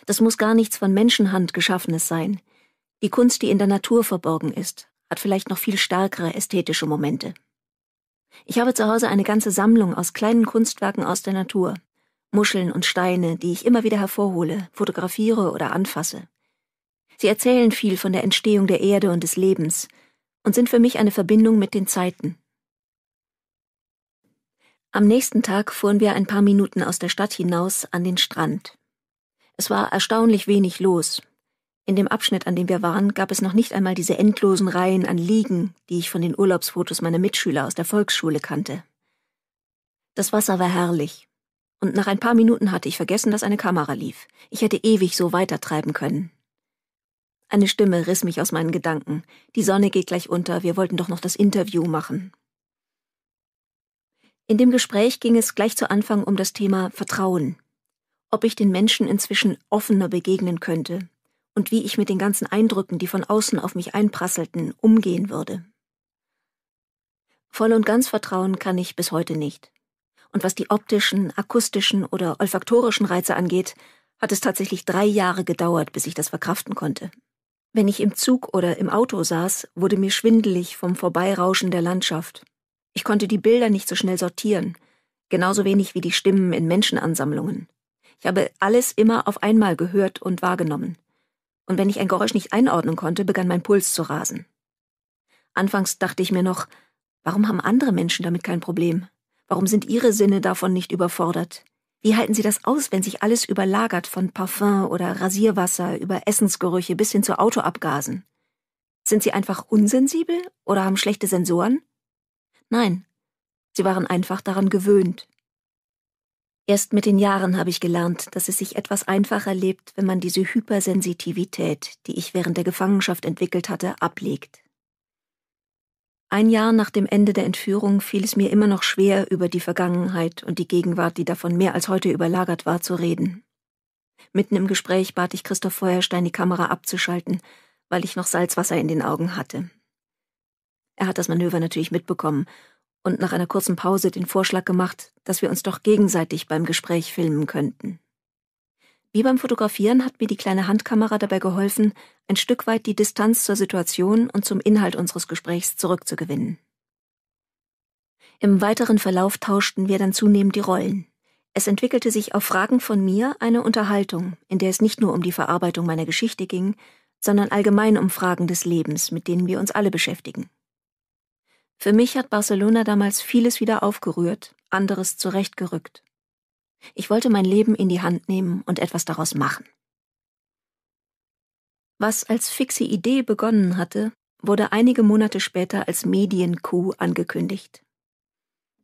Das muss gar nichts von Menschenhand geschaffenes sein. Die Kunst, die in der Natur verborgen ist, hat vielleicht noch viel stärkere ästhetische Momente. Ich habe zu Hause eine ganze Sammlung aus kleinen Kunstwerken aus der Natur, Muscheln und Steine, die ich immer wieder hervorhole, fotografiere oder anfasse. Sie erzählen viel von der Entstehung der Erde und des Lebens und sind für mich eine Verbindung mit den Zeiten. Am nächsten Tag fuhren wir ein paar Minuten aus der Stadt hinaus an den Strand. Es war erstaunlich wenig los. In dem Abschnitt, an dem wir waren, gab es noch nicht einmal diese endlosen Reihen an Liegen, die ich von den Urlaubsfotos meiner Mitschüler aus der Volksschule kannte. Das Wasser war herrlich. Und nach ein paar Minuten hatte ich vergessen, dass eine Kamera lief. Ich hätte ewig so weitertreiben können. Eine Stimme riss mich aus meinen Gedanken. Die Sonne geht gleich unter, wir wollten doch noch das Interview machen. In dem Gespräch ging es gleich zu Anfang um das Thema Vertrauen ob ich den Menschen inzwischen offener begegnen könnte und wie ich mit den ganzen Eindrücken, die von außen auf mich einprasselten, umgehen würde. Voll und ganz vertrauen kann ich bis heute nicht. Und was die optischen, akustischen oder olfaktorischen Reize angeht, hat es tatsächlich drei Jahre gedauert, bis ich das verkraften konnte. Wenn ich im Zug oder im Auto saß, wurde mir schwindelig vom Vorbeirauschen der Landschaft. Ich konnte die Bilder nicht so schnell sortieren, genauso wenig wie die Stimmen in Menschenansammlungen. Ich habe alles immer auf einmal gehört und wahrgenommen. Und wenn ich ein Geräusch nicht einordnen konnte, begann mein Puls zu rasen. Anfangs dachte ich mir noch, warum haben andere Menschen damit kein Problem? Warum sind ihre Sinne davon nicht überfordert? Wie halten sie das aus, wenn sich alles überlagert von Parfum oder Rasierwasser über Essensgerüche bis hin zu Autoabgasen? Sind sie einfach unsensibel oder haben schlechte Sensoren? Nein, sie waren einfach daran gewöhnt. Erst mit den Jahren habe ich gelernt, dass es sich etwas einfacher lebt, wenn man diese Hypersensitivität, die ich während der Gefangenschaft entwickelt hatte, ablegt. Ein Jahr nach dem Ende der Entführung fiel es mir immer noch schwer, über die Vergangenheit und die Gegenwart, die davon mehr als heute überlagert war, zu reden. Mitten im Gespräch bat ich Christoph Feuerstein, die Kamera abzuschalten, weil ich noch Salzwasser in den Augen hatte. Er hat das Manöver natürlich mitbekommen und nach einer kurzen Pause den Vorschlag gemacht, dass wir uns doch gegenseitig beim Gespräch filmen könnten. Wie beim Fotografieren hat mir die kleine Handkamera dabei geholfen, ein Stück weit die Distanz zur Situation und zum Inhalt unseres Gesprächs zurückzugewinnen. Im weiteren Verlauf tauschten wir dann zunehmend die Rollen. Es entwickelte sich auf Fragen von mir eine Unterhaltung, in der es nicht nur um die Verarbeitung meiner Geschichte ging, sondern allgemein um Fragen des Lebens, mit denen wir uns alle beschäftigen. Für mich hat Barcelona damals vieles wieder aufgerührt, anderes zurechtgerückt. Ich wollte mein Leben in die Hand nehmen und etwas daraus machen. Was als fixe Idee begonnen hatte, wurde einige Monate später als Medienkuh angekündigt.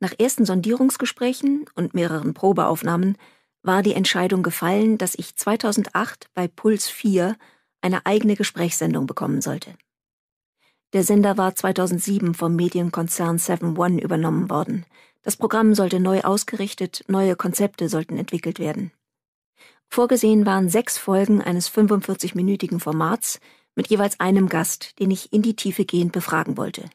Nach ersten Sondierungsgesprächen und mehreren Probeaufnahmen war die Entscheidung gefallen, dass ich 2008 bei Puls 4 eine eigene Gesprächssendung bekommen sollte. Der Sender war 2007 vom Medienkonzern 7 One übernommen worden. Das Programm sollte neu ausgerichtet, neue Konzepte sollten entwickelt werden. Vorgesehen waren sechs Folgen eines 45-minütigen Formats mit jeweils einem Gast, den ich in die Tiefe gehend befragen wollte.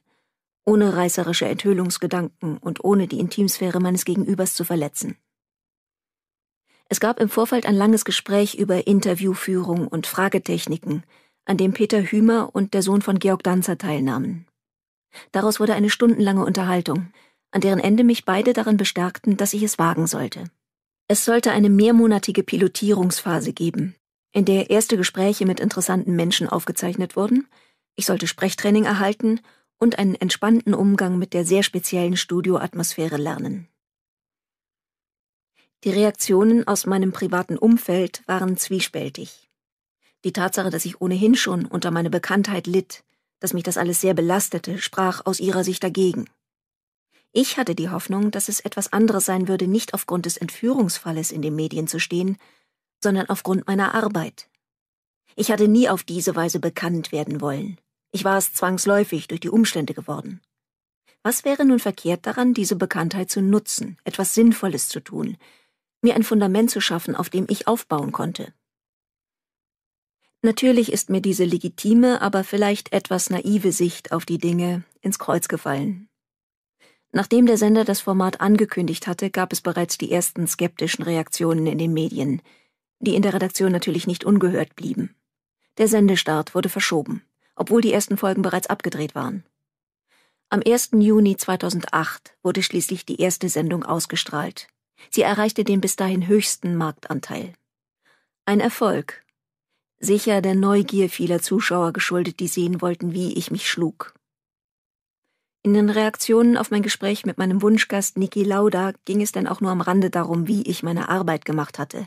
Ohne reißerische Enthüllungsgedanken und ohne die Intimsphäre meines Gegenübers zu verletzen. Es gab im Vorfeld ein langes Gespräch über Interviewführung und Fragetechniken – an dem Peter Hümer und der Sohn von Georg Danzer teilnahmen. Daraus wurde eine stundenlange Unterhaltung, an deren Ende mich beide darin bestärkten, dass ich es wagen sollte. Es sollte eine mehrmonatige Pilotierungsphase geben, in der erste Gespräche mit interessanten Menschen aufgezeichnet wurden, ich sollte Sprechtraining erhalten und einen entspannten Umgang mit der sehr speziellen Studioatmosphäre lernen. Die Reaktionen aus meinem privaten Umfeld waren zwiespältig. Die Tatsache, dass ich ohnehin schon unter meiner Bekanntheit litt, dass mich das alles sehr belastete, sprach aus ihrer Sicht dagegen. Ich hatte die Hoffnung, dass es etwas anderes sein würde, nicht aufgrund des Entführungsfalles in den Medien zu stehen, sondern aufgrund meiner Arbeit. Ich hatte nie auf diese Weise bekannt werden wollen. Ich war es zwangsläufig durch die Umstände geworden. Was wäre nun verkehrt daran, diese Bekanntheit zu nutzen, etwas Sinnvolles zu tun, mir ein Fundament zu schaffen, auf dem ich aufbauen konnte? Natürlich ist mir diese legitime, aber vielleicht etwas naive Sicht auf die Dinge ins Kreuz gefallen. Nachdem der Sender das Format angekündigt hatte, gab es bereits die ersten skeptischen Reaktionen in den Medien, die in der Redaktion natürlich nicht ungehört blieben. Der Sendestart wurde verschoben, obwohl die ersten Folgen bereits abgedreht waren. Am 1. Juni 2008 wurde schließlich die erste Sendung ausgestrahlt. Sie erreichte den bis dahin höchsten Marktanteil. Ein Erfolg, sicher der Neugier vieler Zuschauer geschuldet, die sehen wollten, wie ich mich schlug. In den Reaktionen auf mein Gespräch mit meinem Wunschgast Niki Lauda ging es denn auch nur am Rande darum, wie ich meine Arbeit gemacht hatte.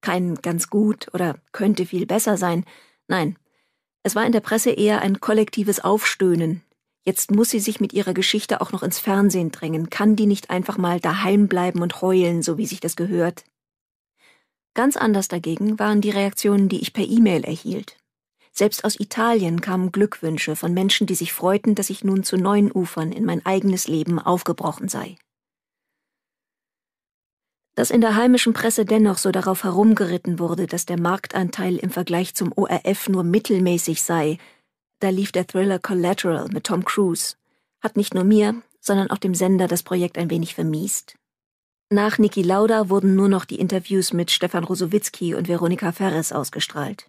Kein ganz gut oder könnte viel besser sein. Nein, es war in der Presse eher ein kollektives Aufstöhnen. Jetzt muss sie sich mit ihrer Geschichte auch noch ins Fernsehen drängen. Kann die nicht einfach mal daheim bleiben und heulen, so wie sich das gehört? Ganz anders dagegen waren die Reaktionen, die ich per E-Mail erhielt. Selbst aus Italien kamen Glückwünsche von Menschen, die sich freuten, dass ich nun zu neuen Ufern in mein eigenes Leben aufgebrochen sei. Dass in der heimischen Presse dennoch so darauf herumgeritten wurde, dass der Marktanteil im Vergleich zum ORF nur mittelmäßig sei, da lief der Thriller Collateral mit Tom Cruise, hat nicht nur mir, sondern auch dem Sender das Projekt ein wenig vermiest. Nach Niki Lauda wurden nur noch die Interviews mit Stefan Rosowitzki und Veronika Ferres ausgestrahlt.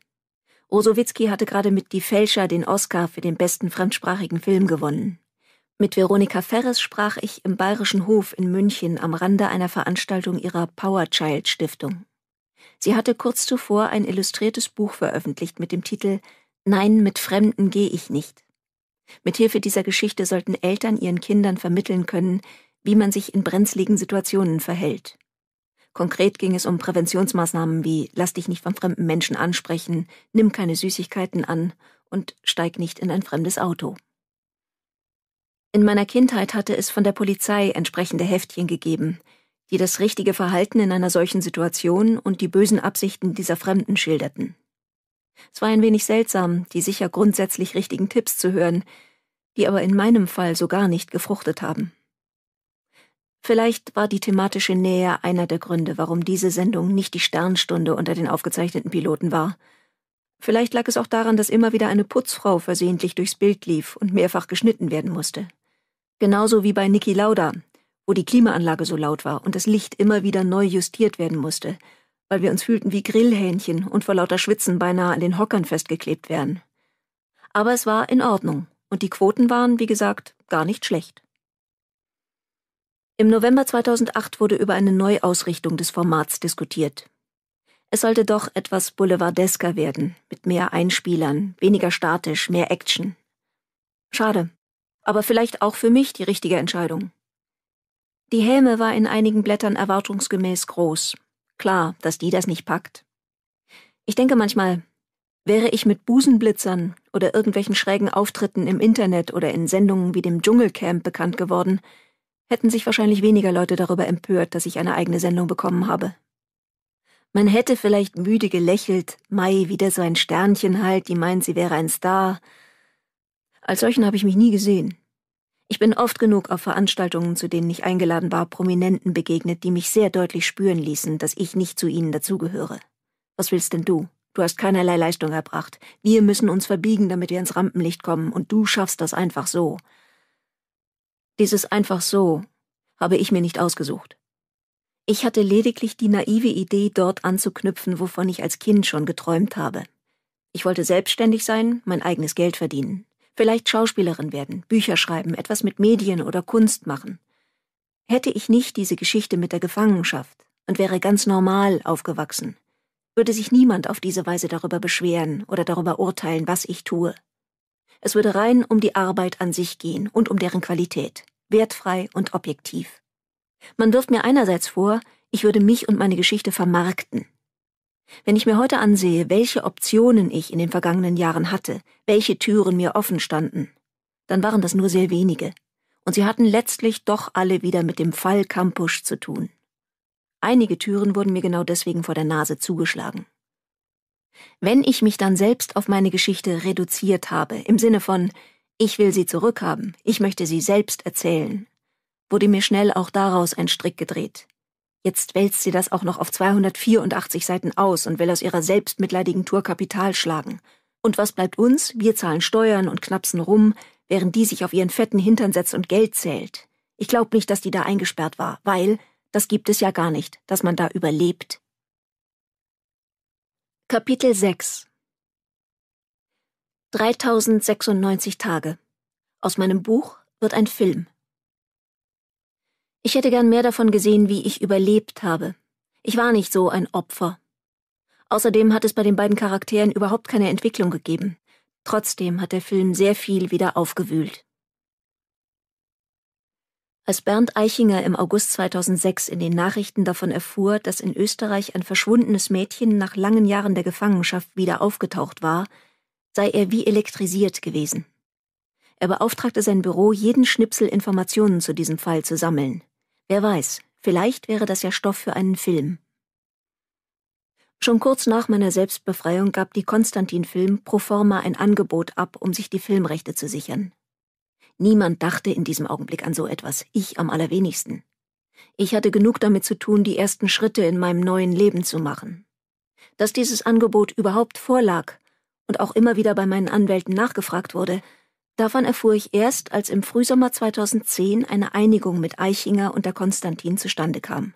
Rosowitzki hatte gerade mit Die Fälscher den Oscar für den besten fremdsprachigen Film gewonnen. Mit Veronika Ferres sprach ich im Bayerischen Hof in München am Rande einer Veranstaltung ihrer Powerchild Stiftung. Sie hatte kurz zuvor ein illustriertes Buch veröffentlicht mit dem Titel Nein, mit Fremden gehe ich nicht. Mithilfe dieser Geschichte sollten Eltern ihren Kindern vermitteln können, wie man sich in brenzligen Situationen verhält. Konkret ging es um Präventionsmaßnahmen wie lass dich nicht von fremden Menschen ansprechen, nimm keine Süßigkeiten an und steig nicht in ein fremdes Auto. In meiner Kindheit hatte es von der Polizei entsprechende Heftchen gegeben, die das richtige Verhalten in einer solchen Situation und die bösen Absichten dieser Fremden schilderten. Es war ein wenig seltsam, die sicher grundsätzlich richtigen Tipps zu hören, die aber in meinem Fall so gar nicht gefruchtet haben. Vielleicht war die thematische Nähe einer der Gründe, warum diese Sendung nicht die Sternstunde unter den aufgezeichneten Piloten war. Vielleicht lag es auch daran, dass immer wieder eine Putzfrau versehentlich durchs Bild lief und mehrfach geschnitten werden musste. Genauso wie bei Niki Lauda, wo die Klimaanlage so laut war und das Licht immer wieder neu justiert werden musste, weil wir uns fühlten wie Grillhähnchen und vor lauter Schwitzen beinahe an den Hockern festgeklebt wären. Aber es war in Ordnung, und die Quoten waren, wie gesagt, gar nicht schlecht. Im November 2008 wurde über eine Neuausrichtung des Formats diskutiert. Es sollte doch etwas boulevardesker werden, mit mehr Einspielern, weniger statisch, mehr Action. Schade, aber vielleicht auch für mich die richtige Entscheidung. Die Häme war in einigen Blättern erwartungsgemäß groß. Klar, dass die das nicht packt. Ich denke manchmal, wäre ich mit Busenblitzern oder irgendwelchen schrägen Auftritten im Internet oder in Sendungen wie dem Dschungelcamp bekannt geworden, hätten sich wahrscheinlich weniger Leute darüber empört, dass ich eine eigene Sendung bekommen habe. Man hätte vielleicht müde gelächelt, Mai wieder so ein Sternchen halt, die meint, sie wäre ein Star. Als solchen habe ich mich nie gesehen. Ich bin oft genug auf Veranstaltungen, zu denen ich eingeladen war, Prominenten begegnet, die mich sehr deutlich spüren ließen, dass ich nicht zu ihnen dazugehöre. Was willst denn du? Du hast keinerlei Leistung erbracht. Wir müssen uns verbiegen, damit wir ins Rampenlicht kommen, und du schaffst das einfach so. Dieses einfach so habe ich mir nicht ausgesucht. Ich hatte lediglich die naive Idee, dort anzuknüpfen, wovon ich als Kind schon geträumt habe. Ich wollte selbstständig sein, mein eigenes Geld verdienen, vielleicht Schauspielerin werden, Bücher schreiben, etwas mit Medien oder Kunst machen. Hätte ich nicht diese Geschichte mit der Gefangenschaft und wäre ganz normal aufgewachsen, würde sich niemand auf diese Weise darüber beschweren oder darüber urteilen, was ich tue. Es würde rein um die Arbeit an sich gehen und um deren Qualität, wertfrei und objektiv. Man wirft mir einerseits vor, ich würde mich und meine Geschichte vermarkten. Wenn ich mir heute ansehe, welche Optionen ich in den vergangenen Jahren hatte, welche Türen mir offen standen, dann waren das nur sehr wenige, und sie hatten letztlich doch alle wieder mit dem Fall Kampusch zu tun. Einige Türen wurden mir genau deswegen vor der Nase zugeschlagen. Wenn ich mich dann selbst auf meine Geschichte reduziert habe, im Sinne von ich will sie zurückhaben, ich möchte sie selbst erzählen, wurde mir schnell auch daraus ein Strick gedreht. Jetzt wälzt sie das auch noch auf 284 Seiten aus und will aus ihrer selbstmitleidigen Tour Kapital schlagen. Und was bleibt uns? Wir zahlen Steuern und knapsen rum, während die sich auf ihren fetten Hintern setzt und Geld zählt. Ich glaub nicht, dass die da eingesperrt war, weil das gibt es ja gar nicht, dass man da überlebt. Kapitel 6 3096 Tage. Aus meinem Buch wird ein Film. Ich hätte gern mehr davon gesehen, wie ich überlebt habe. Ich war nicht so ein Opfer. Außerdem hat es bei den beiden Charakteren überhaupt keine Entwicklung gegeben. Trotzdem hat der Film sehr viel wieder aufgewühlt. Als Bernd Eichinger im August 2006 in den Nachrichten davon erfuhr, dass in Österreich ein verschwundenes Mädchen nach langen Jahren der Gefangenschaft wieder aufgetaucht war, sei er wie elektrisiert gewesen. Er beauftragte sein Büro, jeden Schnipsel Informationen zu diesem Fall zu sammeln. Wer weiß, vielleicht wäre das ja Stoff für einen Film. Schon kurz nach meiner Selbstbefreiung gab die Konstantin Film pro forma ein Angebot ab, um sich die Filmrechte zu sichern. Niemand dachte in diesem Augenblick an so etwas, ich am allerwenigsten. Ich hatte genug damit zu tun, die ersten Schritte in meinem neuen Leben zu machen. Dass dieses Angebot überhaupt vorlag und auch immer wieder bei meinen Anwälten nachgefragt wurde, davon erfuhr ich erst, als im Frühsommer 2010 eine Einigung mit Eichinger und der Konstantin zustande kam.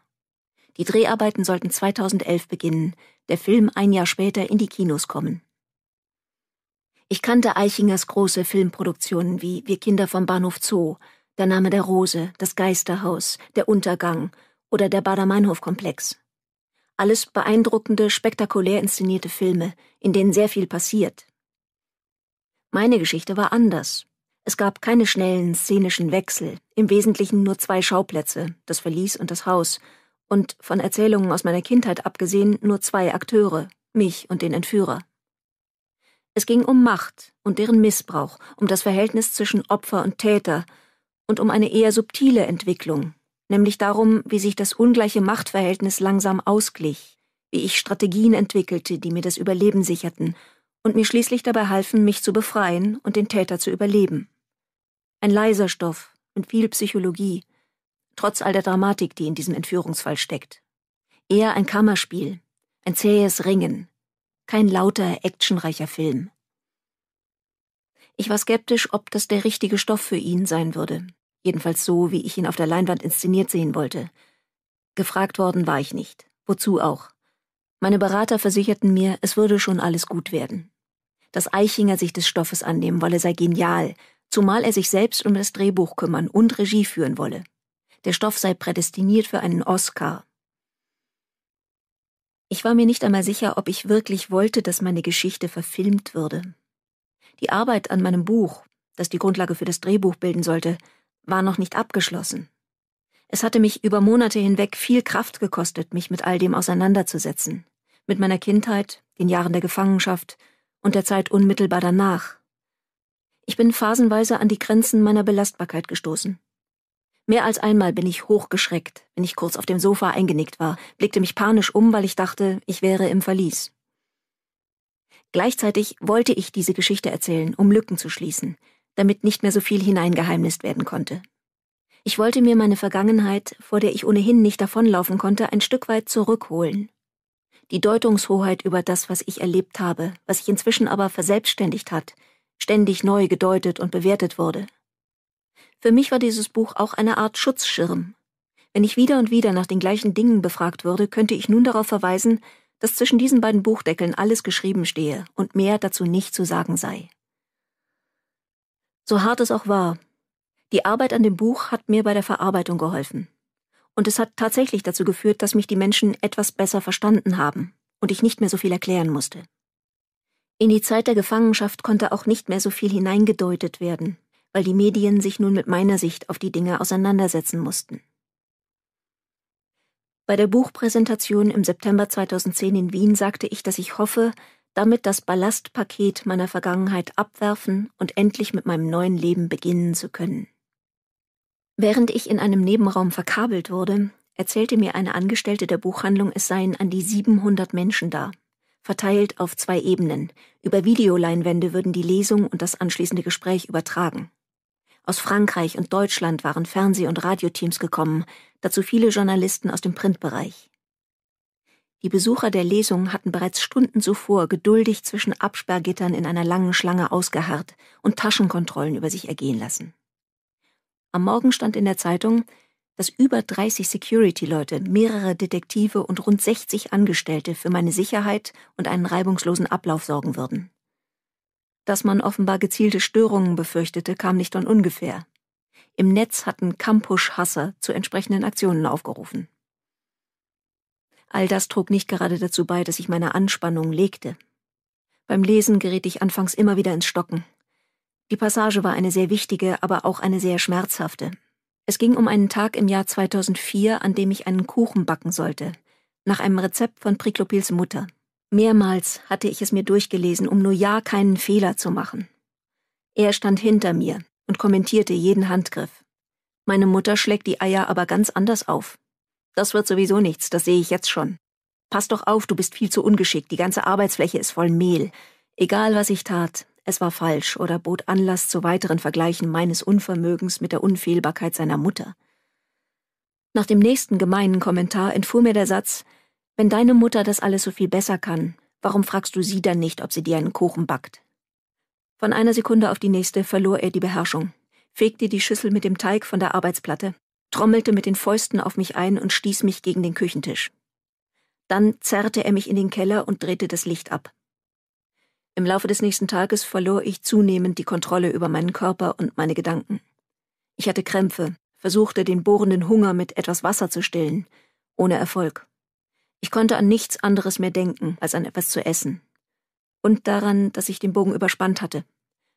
Die Dreharbeiten sollten 2011 beginnen, der Film ein Jahr später in die Kinos kommen. Ich kannte Eichingers große Filmproduktionen wie Wir Kinder vom Bahnhof Zoo, Der Name der Rose, Das Geisterhaus, Der Untergang oder der Bader-Meinhof-Komplex. Alles beeindruckende, spektakulär inszenierte Filme, in denen sehr viel passiert. Meine Geschichte war anders. Es gab keine schnellen szenischen Wechsel, im Wesentlichen nur zwei Schauplätze, das Verlies und das Haus, und von Erzählungen aus meiner Kindheit abgesehen nur zwei Akteure, mich und den Entführer. Es ging um Macht und deren Missbrauch, um das Verhältnis zwischen Opfer und Täter und um eine eher subtile Entwicklung, nämlich darum, wie sich das ungleiche Machtverhältnis langsam ausglich, wie ich Strategien entwickelte, die mir das Überleben sicherten und mir schließlich dabei halfen, mich zu befreien und den Täter zu überleben. Ein leiser Stoff und viel Psychologie, trotz all der Dramatik, die in diesem Entführungsfall steckt. Eher ein Kammerspiel, ein zähes Ringen, kein lauter, actionreicher Film. Ich war skeptisch, ob das der richtige Stoff für ihn sein würde, jedenfalls so, wie ich ihn auf der Leinwand inszeniert sehen wollte. Gefragt worden war ich nicht, wozu auch. Meine Berater versicherten mir, es würde schon alles gut werden. Dass Eichinger sich des Stoffes annehmen wolle, sei genial, zumal er sich selbst um das Drehbuch kümmern und Regie führen wolle. Der Stoff sei prädestiniert für einen Oscar. Ich war mir nicht einmal sicher, ob ich wirklich wollte, dass meine Geschichte verfilmt würde. Die Arbeit an meinem Buch, das die Grundlage für das Drehbuch bilden sollte, war noch nicht abgeschlossen. Es hatte mich über Monate hinweg viel Kraft gekostet, mich mit all dem auseinanderzusetzen. Mit meiner Kindheit, den Jahren der Gefangenschaft und der Zeit unmittelbar danach. Ich bin phasenweise an die Grenzen meiner Belastbarkeit gestoßen. Mehr als einmal bin ich hochgeschreckt, wenn ich kurz auf dem Sofa eingenickt war, blickte mich panisch um, weil ich dachte, ich wäre im Verlies. Gleichzeitig wollte ich diese Geschichte erzählen, um Lücken zu schließen, damit nicht mehr so viel hineingeheimnist werden konnte. Ich wollte mir meine Vergangenheit, vor der ich ohnehin nicht davonlaufen konnte, ein Stück weit zurückholen. Die Deutungshoheit über das, was ich erlebt habe, was sich inzwischen aber verselbstständigt hat, ständig neu gedeutet und bewertet wurde. Für mich war dieses Buch auch eine Art Schutzschirm. Wenn ich wieder und wieder nach den gleichen Dingen befragt würde, könnte ich nun darauf verweisen, dass zwischen diesen beiden Buchdeckeln alles geschrieben stehe und mehr dazu nicht zu sagen sei. So hart es auch war, die Arbeit an dem Buch hat mir bei der Verarbeitung geholfen. Und es hat tatsächlich dazu geführt, dass mich die Menschen etwas besser verstanden haben und ich nicht mehr so viel erklären musste. In die Zeit der Gefangenschaft konnte auch nicht mehr so viel hineingedeutet werden, weil die Medien sich nun mit meiner Sicht auf die Dinge auseinandersetzen mussten. Bei der Buchpräsentation im September 2010 in Wien sagte ich, dass ich hoffe, damit das Ballastpaket meiner Vergangenheit abwerfen und endlich mit meinem neuen Leben beginnen zu können. Während ich in einem Nebenraum verkabelt wurde, erzählte mir eine Angestellte der Buchhandlung, es seien an die 700 Menschen da, verteilt auf zwei Ebenen. Über Videoleinwände würden die Lesung und das anschließende Gespräch übertragen. Aus Frankreich und Deutschland waren Fernseh- und Radioteams gekommen, dazu viele Journalisten aus dem Printbereich. Die Besucher der Lesung hatten bereits Stunden zuvor geduldig zwischen Absperrgittern in einer langen Schlange ausgeharrt und Taschenkontrollen über sich ergehen lassen. Am Morgen stand in der Zeitung, dass über 30 Security-Leute, mehrere Detektive und rund 60 Angestellte für meine Sicherheit und einen reibungslosen Ablauf sorgen würden. Dass man offenbar gezielte Störungen befürchtete, kam nicht von ungefähr. Im Netz hatten kampusch hasser zu entsprechenden Aktionen aufgerufen. All das trug nicht gerade dazu bei, dass ich meine Anspannung legte. Beim Lesen geriet ich anfangs immer wieder ins Stocken. Die Passage war eine sehr wichtige, aber auch eine sehr schmerzhafte. Es ging um einen Tag im Jahr 2004, an dem ich einen Kuchen backen sollte, nach einem Rezept von Priklopils Mutter. Mehrmals hatte ich es mir durchgelesen, um nur ja keinen Fehler zu machen. Er stand hinter mir und kommentierte jeden Handgriff. Meine Mutter schlägt die Eier aber ganz anders auf. Das wird sowieso nichts, das sehe ich jetzt schon. Pass doch auf, du bist viel zu ungeschickt, die ganze Arbeitsfläche ist voll Mehl. Egal, was ich tat, es war falsch oder bot Anlass zu weiteren Vergleichen meines Unvermögens mit der Unfehlbarkeit seiner Mutter. Nach dem nächsten gemeinen Kommentar entfuhr mir der Satz, wenn deine Mutter das alles so viel besser kann, warum fragst du sie dann nicht, ob sie dir einen Kuchen backt? Von einer Sekunde auf die nächste verlor er die Beherrschung, fegte die Schüssel mit dem Teig von der Arbeitsplatte, trommelte mit den Fäusten auf mich ein und stieß mich gegen den Küchentisch. Dann zerrte er mich in den Keller und drehte das Licht ab. Im Laufe des nächsten Tages verlor ich zunehmend die Kontrolle über meinen Körper und meine Gedanken. Ich hatte Krämpfe, versuchte den bohrenden Hunger mit etwas Wasser zu stillen, ohne Erfolg. Ich konnte an nichts anderes mehr denken, als an etwas zu essen. Und daran, dass ich den Bogen überspannt hatte,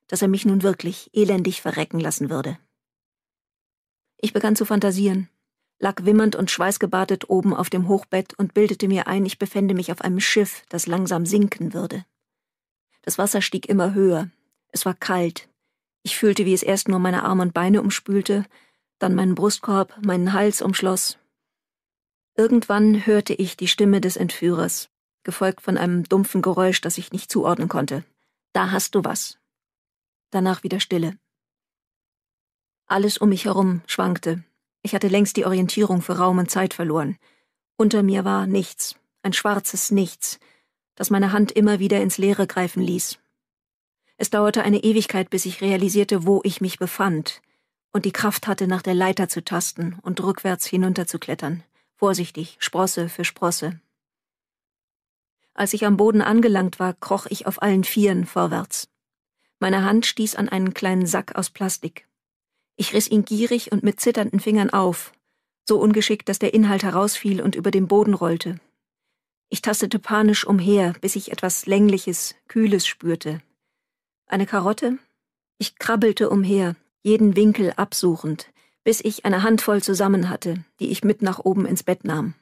dass er mich nun wirklich elendig verrecken lassen würde. Ich begann zu fantasieren, lag wimmernd und schweißgebadet oben auf dem Hochbett und bildete mir ein, ich befände mich auf einem Schiff, das langsam sinken würde. Das Wasser stieg immer höher, es war kalt, ich fühlte, wie es erst nur meine Arme und Beine umspülte, dann meinen Brustkorb, meinen Hals umschloss, Irgendwann hörte ich die Stimme des Entführers, gefolgt von einem dumpfen Geräusch, das ich nicht zuordnen konnte. Da hast du was. Danach wieder Stille. Alles um mich herum schwankte. Ich hatte längst die Orientierung für Raum und Zeit verloren. Unter mir war nichts, ein schwarzes Nichts, das meine Hand immer wieder ins Leere greifen ließ. Es dauerte eine Ewigkeit, bis ich realisierte, wo ich mich befand, und die Kraft hatte, nach der Leiter zu tasten und rückwärts hinunterzuklettern vorsichtig, Sprosse für Sprosse. Als ich am Boden angelangt war, kroch ich auf allen Vieren vorwärts. Meine Hand stieß an einen kleinen Sack aus Plastik. Ich riss ihn gierig und mit zitternden Fingern auf, so ungeschickt, dass der Inhalt herausfiel und über den Boden rollte. Ich tastete panisch umher, bis ich etwas Längliches, Kühles spürte. Eine Karotte? Ich krabbelte umher, jeden Winkel absuchend, bis ich eine Handvoll zusammen hatte, die ich mit nach oben ins Bett nahm.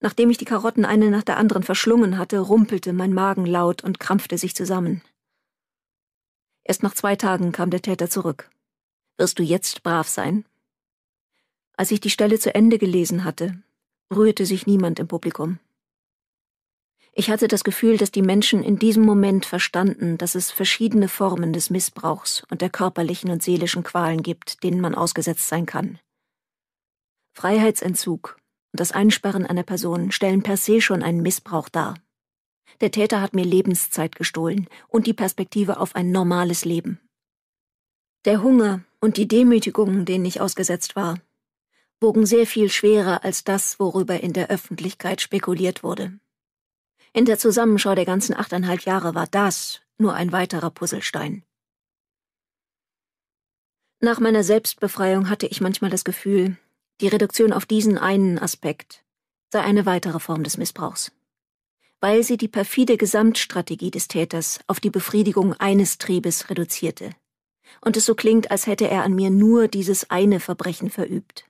Nachdem ich die Karotten eine nach der anderen verschlungen hatte, rumpelte mein Magen laut und krampfte sich zusammen. Erst nach zwei Tagen kam der Täter zurück. Wirst du jetzt brav sein? Als ich die Stelle zu Ende gelesen hatte, rührte sich niemand im Publikum. Ich hatte das Gefühl, dass die Menschen in diesem Moment verstanden, dass es verschiedene Formen des Missbrauchs und der körperlichen und seelischen Qualen gibt, denen man ausgesetzt sein kann. Freiheitsentzug und das Einsperren einer Person stellen per se schon einen Missbrauch dar. Der Täter hat mir Lebenszeit gestohlen und die Perspektive auf ein normales Leben. Der Hunger und die Demütigungen, denen ich ausgesetzt war, wogen sehr viel schwerer als das, worüber in der Öffentlichkeit spekuliert wurde. In der Zusammenschau der ganzen achteinhalb Jahre war das nur ein weiterer Puzzlestein. Nach meiner Selbstbefreiung hatte ich manchmal das Gefühl, die Reduktion auf diesen einen Aspekt sei eine weitere Form des Missbrauchs, weil sie die perfide Gesamtstrategie des Täters auf die Befriedigung eines Triebes reduzierte. Und es so klingt, als hätte er an mir nur dieses eine Verbrechen verübt.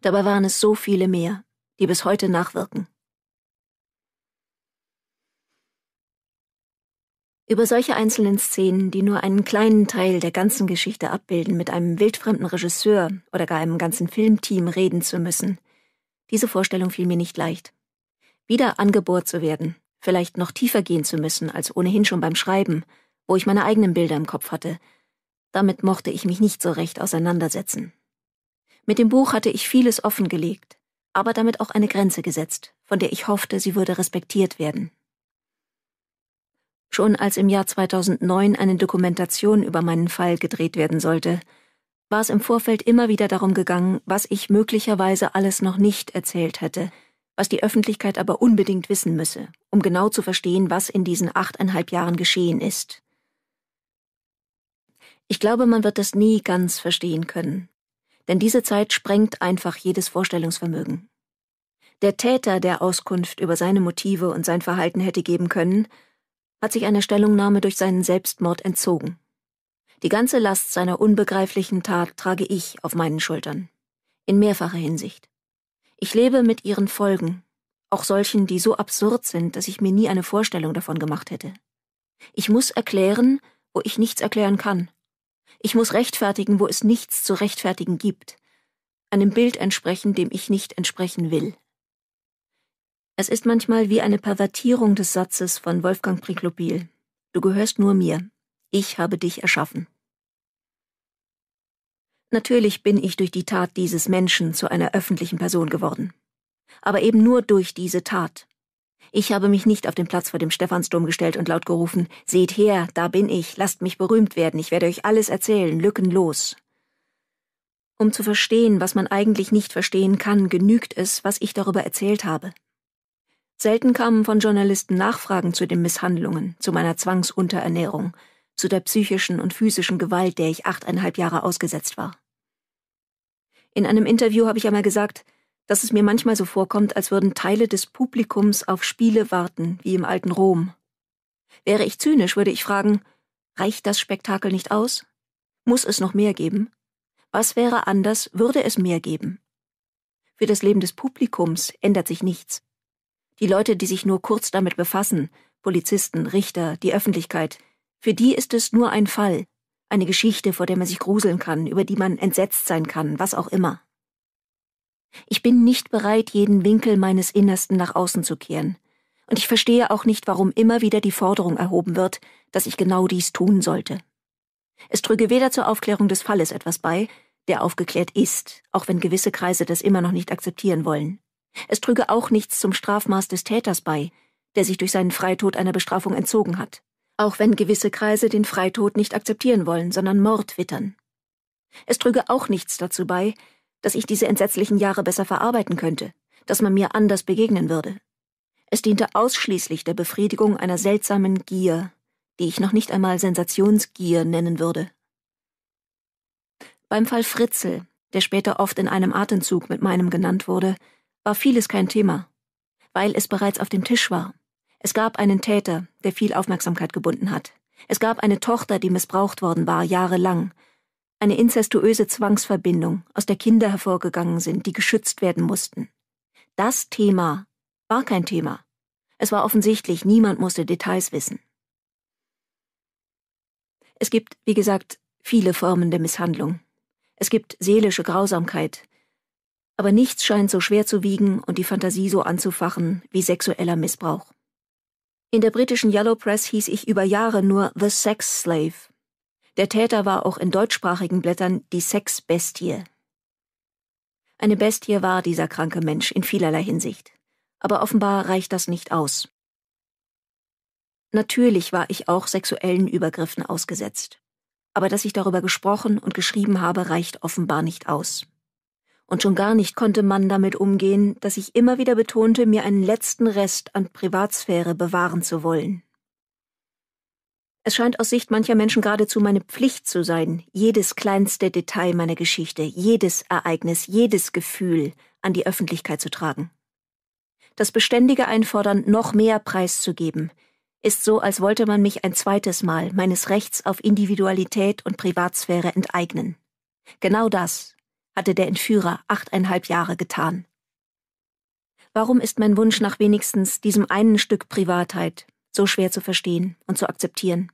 Dabei waren es so viele mehr, die bis heute nachwirken. Über solche einzelnen Szenen, die nur einen kleinen Teil der ganzen Geschichte abbilden, mit einem wildfremden Regisseur oder gar einem ganzen Filmteam reden zu müssen. Diese Vorstellung fiel mir nicht leicht. Wieder angebohrt zu werden, vielleicht noch tiefer gehen zu müssen als ohnehin schon beim Schreiben, wo ich meine eigenen Bilder im Kopf hatte, damit mochte ich mich nicht so recht auseinandersetzen. Mit dem Buch hatte ich vieles offengelegt, aber damit auch eine Grenze gesetzt, von der ich hoffte, sie würde respektiert werden. Schon als im Jahr 2009 eine Dokumentation über meinen Fall gedreht werden sollte, war es im Vorfeld immer wieder darum gegangen, was ich möglicherweise alles noch nicht erzählt hätte, was die Öffentlichkeit aber unbedingt wissen müsse, um genau zu verstehen, was in diesen achteinhalb Jahren geschehen ist. Ich glaube, man wird das nie ganz verstehen können, denn diese Zeit sprengt einfach jedes Vorstellungsvermögen. Der Täter, der Auskunft über seine Motive und sein Verhalten hätte geben können, hat sich einer Stellungnahme durch seinen Selbstmord entzogen. Die ganze Last seiner unbegreiflichen Tat trage ich auf meinen Schultern. In mehrfacher Hinsicht. Ich lebe mit ihren Folgen, auch solchen, die so absurd sind, dass ich mir nie eine Vorstellung davon gemacht hätte. Ich muss erklären, wo ich nichts erklären kann. Ich muss rechtfertigen, wo es nichts zu rechtfertigen gibt. Einem Bild entsprechen, dem ich nicht entsprechen will. Es ist manchmal wie eine Pervertierung des Satzes von Wolfgang Priklobil. Du gehörst nur mir. Ich habe dich erschaffen. Natürlich bin ich durch die Tat dieses Menschen zu einer öffentlichen Person geworden. Aber eben nur durch diese Tat. Ich habe mich nicht auf den Platz vor dem Stephansdom gestellt und laut gerufen, Seht her, da bin ich, lasst mich berühmt werden, ich werde euch alles erzählen, lückenlos. Um zu verstehen, was man eigentlich nicht verstehen kann, genügt es, was ich darüber erzählt habe. Selten kamen von Journalisten Nachfragen zu den Misshandlungen, zu meiner Zwangsunterernährung, zu der psychischen und physischen Gewalt, der ich achteinhalb Jahre ausgesetzt war. In einem Interview habe ich einmal gesagt, dass es mir manchmal so vorkommt, als würden Teile des Publikums auf Spiele warten, wie im alten Rom. Wäre ich zynisch, würde ich fragen, reicht das Spektakel nicht aus? Muss es noch mehr geben? Was wäre anders, würde es mehr geben? Für das Leben des Publikums ändert sich nichts die Leute, die sich nur kurz damit befassen, Polizisten, Richter, die Öffentlichkeit, für die ist es nur ein Fall, eine Geschichte, vor der man sich gruseln kann, über die man entsetzt sein kann, was auch immer. Ich bin nicht bereit, jeden Winkel meines Innersten nach außen zu kehren, und ich verstehe auch nicht, warum immer wieder die Forderung erhoben wird, dass ich genau dies tun sollte. Es trüge weder zur Aufklärung des Falles etwas bei, der aufgeklärt ist, auch wenn gewisse Kreise das immer noch nicht akzeptieren wollen. Es trüge auch nichts zum Strafmaß des Täters bei, der sich durch seinen Freitod einer Bestrafung entzogen hat, auch wenn gewisse Kreise den Freitod nicht akzeptieren wollen, sondern Mord wittern. Es trüge auch nichts dazu bei, dass ich diese entsetzlichen Jahre besser verarbeiten könnte, dass man mir anders begegnen würde. Es diente ausschließlich der Befriedigung einer seltsamen Gier, die ich noch nicht einmal Sensationsgier nennen würde. Beim Fall Fritzel, der später oft in einem Atemzug mit meinem genannt wurde, war vieles kein Thema, weil es bereits auf dem Tisch war. Es gab einen Täter, der viel Aufmerksamkeit gebunden hat. Es gab eine Tochter, die missbraucht worden war, jahrelang. Eine inzestuöse Zwangsverbindung, aus der Kinder hervorgegangen sind, die geschützt werden mussten. Das Thema war kein Thema. Es war offensichtlich, niemand musste Details wissen. Es gibt, wie gesagt, viele Formen der Misshandlung. Es gibt seelische Grausamkeit, aber nichts scheint so schwer zu wiegen und die Fantasie so anzufachen wie sexueller Missbrauch. In der britischen Yellow Press hieß ich über Jahre nur The Sex Slave. Der Täter war auch in deutschsprachigen Blättern die Sexbestie. Eine Bestie war dieser kranke Mensch in vielerlei Hinsicht. Aber offenbar reicht das nicht aus. Natürlich war ich auch sexuellen Übergriffen ausgesetzt. Aber dass ich darüber gesprochen und geschrieben habe, reicht offenbar nicht aus und schon gar nicht konnte man damit umgehen, dass ich immer wieder betonte, mir einen letzten Rest an Privatsphäre bewahren zu wollen. Es scheint aus Sicht mancher Menschen geradezu meine Pflicht zu sein, jedes kleinste Detail meiner Geschichte, jedes Ereignis, jedes Gefühl an die Öffentlichkeit zu tragen. Das beständige Einfordern, noch mehr preiszugeben, ist so, als wollte man mich ein zweites Mal meines Rechts auf Individualität und Privatsphäre enteignen. Genau das hatte der Entführer achteinhalb Jahre getan. Warum ist mein Wunsch nach wenigstens diesem einen Stück Privatheit so schwer zu verstehen und zu akzeptieren?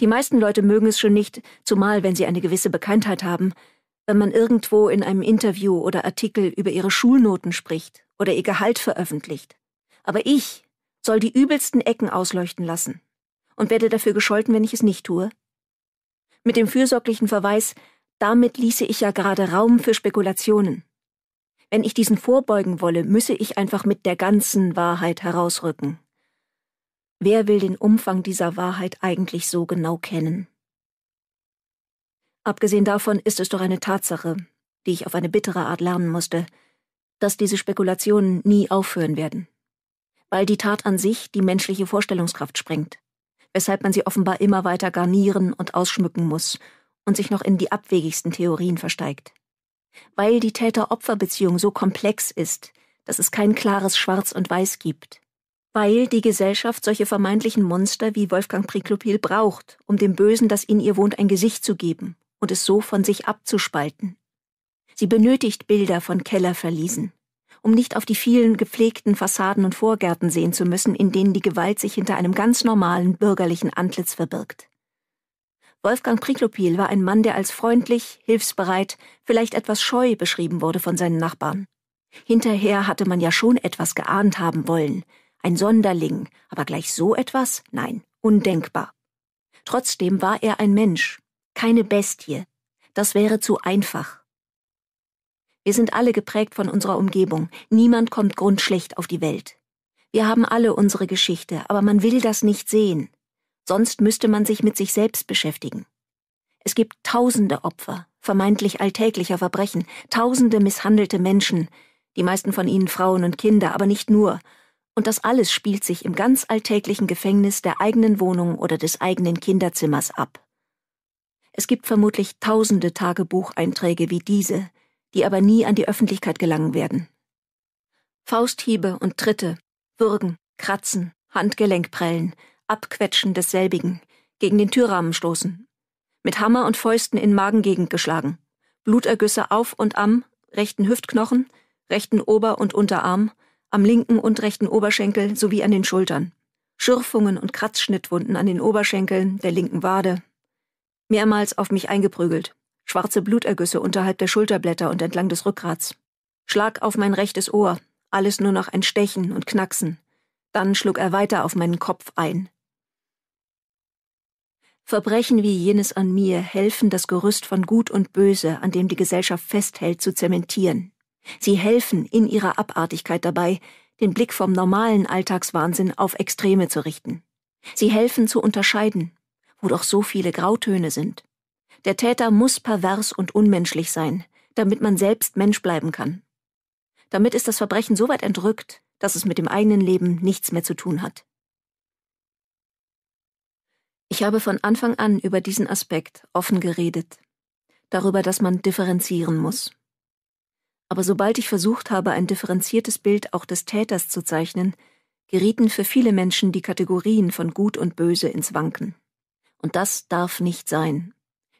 Die meisten Leute mögen es schon nicht, zumal wenn sie eine gewisse Bekanntheit haben, wenn man irgendwo in einem Interview oder Artikel über ihre Schulnoten spricht oder ihr Gehalt veröffentlicht. Aber ich soll die übelsten Ecken ausleuchten lassen und werde dafür gescholten, wenn ich es nicht tue. Mit dem fürsorglichen Verweis, damit ließe ich ja gerade Raum für Spekulationen. Wenn ich diesen vorbeugen wolle, müsse ich einfach mit der ganzen Wahrheit herausrücken. Wer will den Umfang dieser Wahrheit eigentlich so genau kennen? Abgesehen davon ist es doch eine Tatsache, die ich auf eine bittere Art lernen musste, dass diese Spekulationen nie aufhören werden, weil die Tat an sich die menschliche Vorstellungskraft sprengt, weshalb man sie offenbar immer weiter garnieren und ausschmücken muss und sich noch in die abwegigsten Theorien versteigt. Weil die Täter-Opfer-Beziehung so komplex ist, dass es kein klares Schwarz und Weiß gibt. Weil die Gesellschaft solche vermeintlichen Monster wie Wolfgang Priklopil braucht, um dem Bösen, das in ihr wohnt, ein Gesicht zu geben und es so von sich abzuspalten. Sie benötigt Bilder von Kellerverliesen, um nicht auf die vielen gepflegten Fassaden und Vorgärten sehen zu müssen, in denen die Gewalt sich hinter einem ganz normalen bürgerlichen Antlitz verbirgt. Wolfgang Priklopil war ein Mann, der als freundlich, hilfsbereit, vielleicht etwas scheu beschrieben wurde von seinen Nachbarn. Hinterher hatte man ja schon etwas geahnt haben wollen. Ein Sonderling, aber gleich so etwas? Nein, undenkbar. Trotzdem war er ein Mensch, keine Bestie. Das wäre zu einfach. Wir sind alle geprägt von unserer Umgebung. Niemand kommt grundschlecht auf die Welt. Wir haben alle unsere Geschichte, aber man will das nicht sehen. Sonst müsste man sich mit sich selbst beschäftigen. Es gibt tausende Opfer vermeintlich alltäglicher Verbrechen, tausende misshandelte Menschen, die meisten von ihnen Frauen und Kinder, aber nicht nur. Und das alles spielt sich im ganz alltäglichen Gefängnis der eigenen Wohnung oder des eigenen Kinderzimmers ab. Es gibt vermutlich tausende Tagebucheinträge wie diese, die aber nie an die Öffentlichkeit gelangen werden. Fausthiebe und Tritte, Würgen, Kratzen, Handgelenkprellen, Abquetschen desselbigen, gegen den Türrahmen stoßen, mit Hammer und Fäusten in Magengegend geschlagen, Blutergüsse auf und am rechten Hüftknochen, rechten Ober- und Unterarm, am linken und rechten Oberschenkel sowie an den Schultern, Schürfungen und Kratzschnittwunden an den Oberschenkeln, der linken Wade, mehrmals auf mich eingeprügelt, schwarze Blutergüsse unterhalb der Schulterblätter und entlang des Rückgrats, Schlag auf mein rechtes Ohr, alles nur noch ein Stechen und Knacksen. Dann schlug er weiter auf meinen Kopf ein, Verbrechen wie jenes an mir helfen, das Gerüst von Gut und Böse, an dem die Gesellschaft festhält, zu zementieren. Sie helfen in ihrer Abartigkeit dabei, den Blick vom normalen Alltagswahnsinn auf Extreme zu richten. Sie helfen zu unterscheiden, wo doch so viele Grautöne sind. Der Täter muss pervers und unmenschlich sein, damit man selbst Mensch bleiben kann. Damit ist das Verbrechen so weit entrückt, dass es mit dem eigenen Leben nichts mehr zu tun hat. Ich habe von Anfang an über diesen Aspekt offen geredet, darüber, dass man differenzieren muss. Aber sobald ich versucht habe, ein differenziertes Bild auch des Täters zu zeichnen, gerieten für viele Menschen die Kategorien von Gut und Böse ins Wanken. Und das darf nicht sein.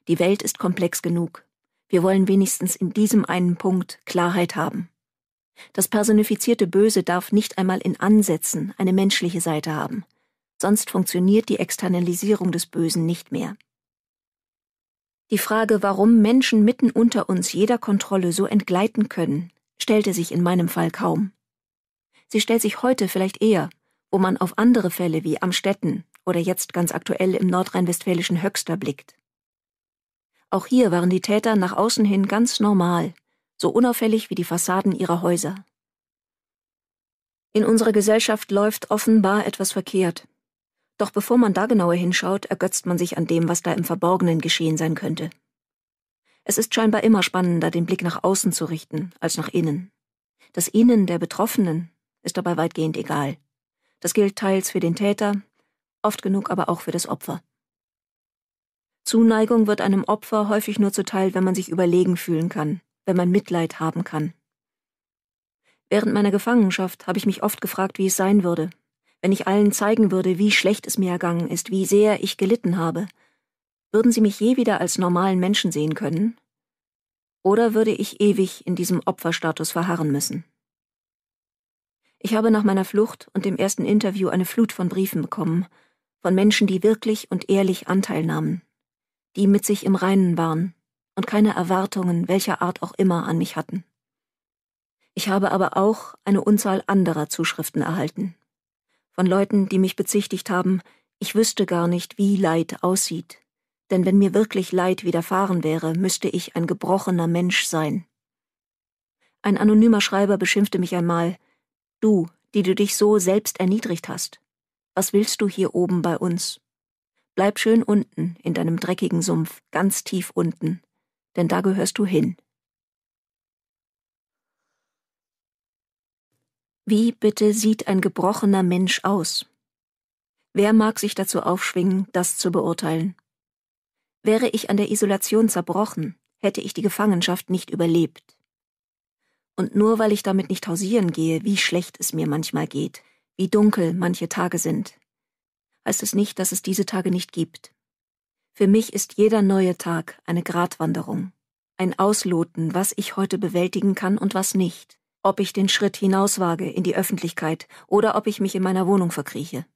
Die Welt ist komplex genug. Wir wollen wenigstens in diesem einen Punkt Klarheit haben. Das personifizierte Böse darf nicht einmal in Ansätzen eine menschliche Seite haben sonst funktioniert die Externalisierung des Bösen nicht mehr. Die Frage, warum Menschen mitten unter uns jeder Kontrolle so entgleiten können, stellte sich in meinem Fall kaum. Sie stellt sich heute vielleicht eher, wo man auf andere Fälle wie Amstetten oder jetzt ganz aktuell im nordrhein-westfälischen Höxter blickt. Auch hier waren die Täter nach außen hin ganz normal, so unauffällig wie die Fassaden ihrer Häuser. In unserer Gesellschaft läuft offenbar etwas verkehrt, doch bevor man da genauer hinschaut, ergötzt man sich an dem, was da im Verborgenen geschehen sein könnte. Es ist scheinbar immer spannender, den Blick nach außen zu richten, als nach innen. Das Innen der Betroffenen ist dabei weitgehend egal. Das gilt teils für den Täter, oft genug aber auch für das Opfer. Zuneigung wird einem Opfer häufig nur zuteil, wenn man sich überlegen fühlen kann, wenn man Mitleid haben kann. Während meiner Gefangenschaft habe ich mich oft gefragt, wie es sein würde, wenn ich allen zeigen würde, wie schlecht es mir ergangen ist, wie sehr ich gelitten habe, würden sie mich je wieder als normalen Menschen sehen können? Oder würde ich ewig in diesem Opferstatus verharren müssen? Ich habe nach meiner Flucht und dem ersten Interview eine Flut von Briefen bekommen, von Menschen, die wirklich und ehrlich Anteil nahmen, die mit sich im Reinen waren und keine Erwartungen welcher Art auch immer an mich hatten. Ich habe aber auch eine Unzahl anderer Zuschriften erhalten, von Leuten, die mich bezichtigt haben, ich wüsste gar nicht, wie Leid aussieht. Denn wenn mir wirklich Leid widerfahren wäre, müsste ich ein gebrochener Mensch sein. Ein anonymer Schreiber beschimpfte mich einmal Du, die du dich so selbst erniedrigt hast, was willst du hier oben bei uns? Bleib schön unten in deinem dreckigen Sumpf, ganz tief unten, denn da gehörst du hin. Wie bitte sieht ein gebrochener Mensch aus? Wer mag sich dazu aufschwingen, das zu beurteilen? Wäre ich an der Isolation zerbrochen, hätte ich die Gefangenschaft nicht überlebt. Und nur weil ich damit nicht hausieren gehe, wie schlecht es mir manchmal geht, wie dunkel manche Tage sind, heißt es nicht, dass es diese Tage nicht gibt. Für mich ist jeder neue Tag eine Gratwanderung, ein Ausloten, was ich heute bewältigen kann und was nicht, ob ich den Schritt hinauswage in die Öffentlichkeit oder ob ich mich in meiner Wohnung verkrieche.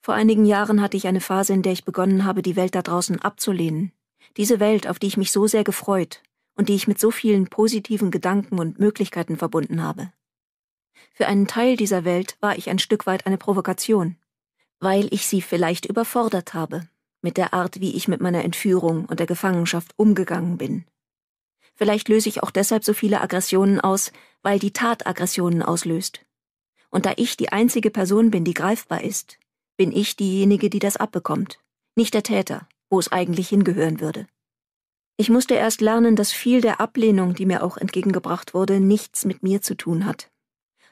Vor einigen Jahren hatte ich eine Phase, in der ich begonnen habe, die Welt da draußen abzulehnen. Diese Welt, auf die ich mich so sehr gefreut und die ich mit so vielen positiven Gedanken und Möglichkeiten verbunden habe. Für einen Teil dieser Welt war ich ein Stück weit eine Provokation, weil ich sie vielleicht überfordert habe mit der Art, wie ich mit meiner Entführung und der Gefangenschaft umgegangen bin Vielleicht löse ich auch deshalb so viele Aggressionen aus, weil die Tat Aggressionen auslöst. Und da ich die einzige Person bin, die greifbar ist, bin ich diejenige, die das abbekommt, nicht der Täter, wo es eigentlich hingehören würde. Ich musste erst lernen, dass viel der Ablehnung, die mir auch entgegengebracht wurde, nichts mit mir zu tun hat,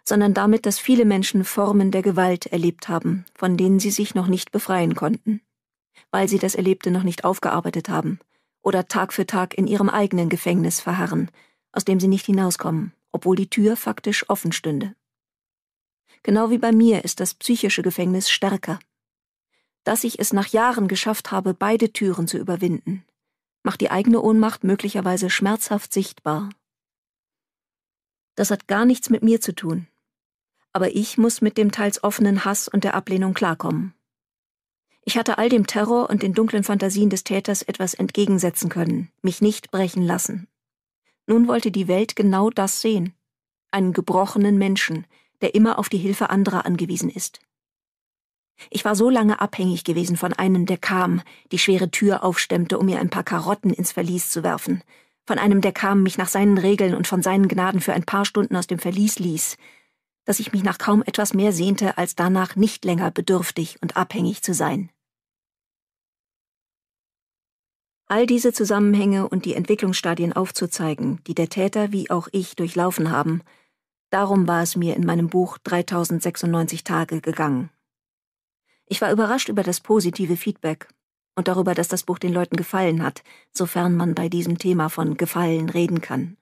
sondern damit, dass viele Menschen Formen der Gewalt erlebt haben, von denen sie sich noch nicht befreien konnten, weil sie das Erlebte noch nicht aufgearbeitet haben oder Tag für Tag in ihrem eigenen Gefängnis verharren, aus dem sie nicht hinauskommen, obwohl die Tür faktisch offen stünde. Genau wie bei mir ist das psychische Gefängnis stärker. Dass ich es nach Jahren geschafft habe, beide Türen zu überwinden, macht die eigene Ohnmacht möglicherweise schmerzhaft sichtbar. Das hat gar nichts mit mir zu tun. Aber ich muss mit dem teils offenen Hass und der Ablehnung klarkommen. Ich hatte all dem Terror und den dunklen Fantasien des Täters etwas entgegensetzen können, mich nicht brechen lassen. Nun wollte die Welt genau das sehen. Einen gebrochenen Menschen, der immer auf die Hilfe anderer angewiesen ist. Ich war so lange abhängig gewesen von einem, der kam, die schwere Tür aufstemmte, um mir ein paar Karotten ins Verlies zu werfen, von einem, der kam, mich nach seinen Regeln und von seinen Gnaden für ein paar Stunden aus dem Verlies ließ, dass ich mich nach kaum etwas mehr sehnte, als danach nicht länger bedürftig und abhängig zu sein. All diese Zusammenhänge und die Entwicklungsstadien aufzuzeigen, die der Täter wie auch ich durchlaufen haben, darum war es mir in meinem Buch 3096 Tage gegangen. Ich war überrascht über das positive Feedback und darüber, dass das Buch den Leuten gefallen hat, sofern man bei diesem Thema von Gefallen reden kann.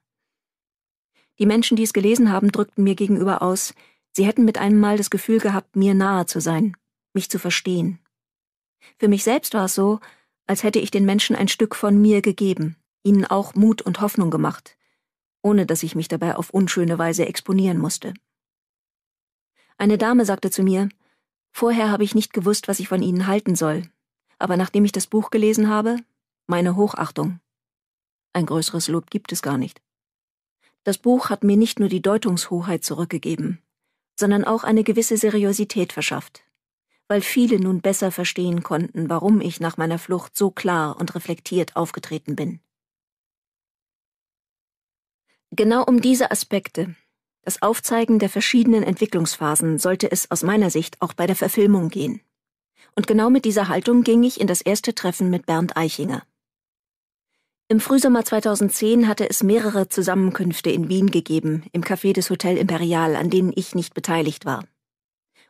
Die Menschen, die es gelesen haben, drückten mir gegenüber aus, sie hätten mit einem Mal das Gefühl gehabt, mir nahe zu sein, mich zu verstehen. Für mich selbst war es so, als hätte ich den Menschen ein Stück von mir gegeben, ihnen auch Mut und Hoffnung gemacht, ohne dass ich mich dabei auf unschöne Weise exponieren musste. Eine Dame sagte zu mir, vorher habe ich nicht gewusst, was ich von ihnen halten soll, aber nachdem ich das Buch gelesen habe, meine Hochachtung. Ein größeres Lob gibt es gar nicht. Das Buch hat mir nicht nur die Deutungshoheit zurückgegeben, sondern auch eine gewisse Seriosität verschafft, weil viele nun besser verstehen konnten, warum ich nach meiner Flucht so klar und reflektiert aufgetreten bin. Genau um diese Aspekte, das Aufzeigen der verschiedenen Entwicklungsphasen, sollte es aus meiner Sicht auch bei der Verfilmung gehen. Und genau mit dieser Haltung ging ich in das erste Treffen mit Bernd Eichinger. Im Frühsommer 2010 hatte es mehrere Zusammenkünfte in Wien gegeben, im Café des Hotel Imperial, an denen ich nicht beteiligt war.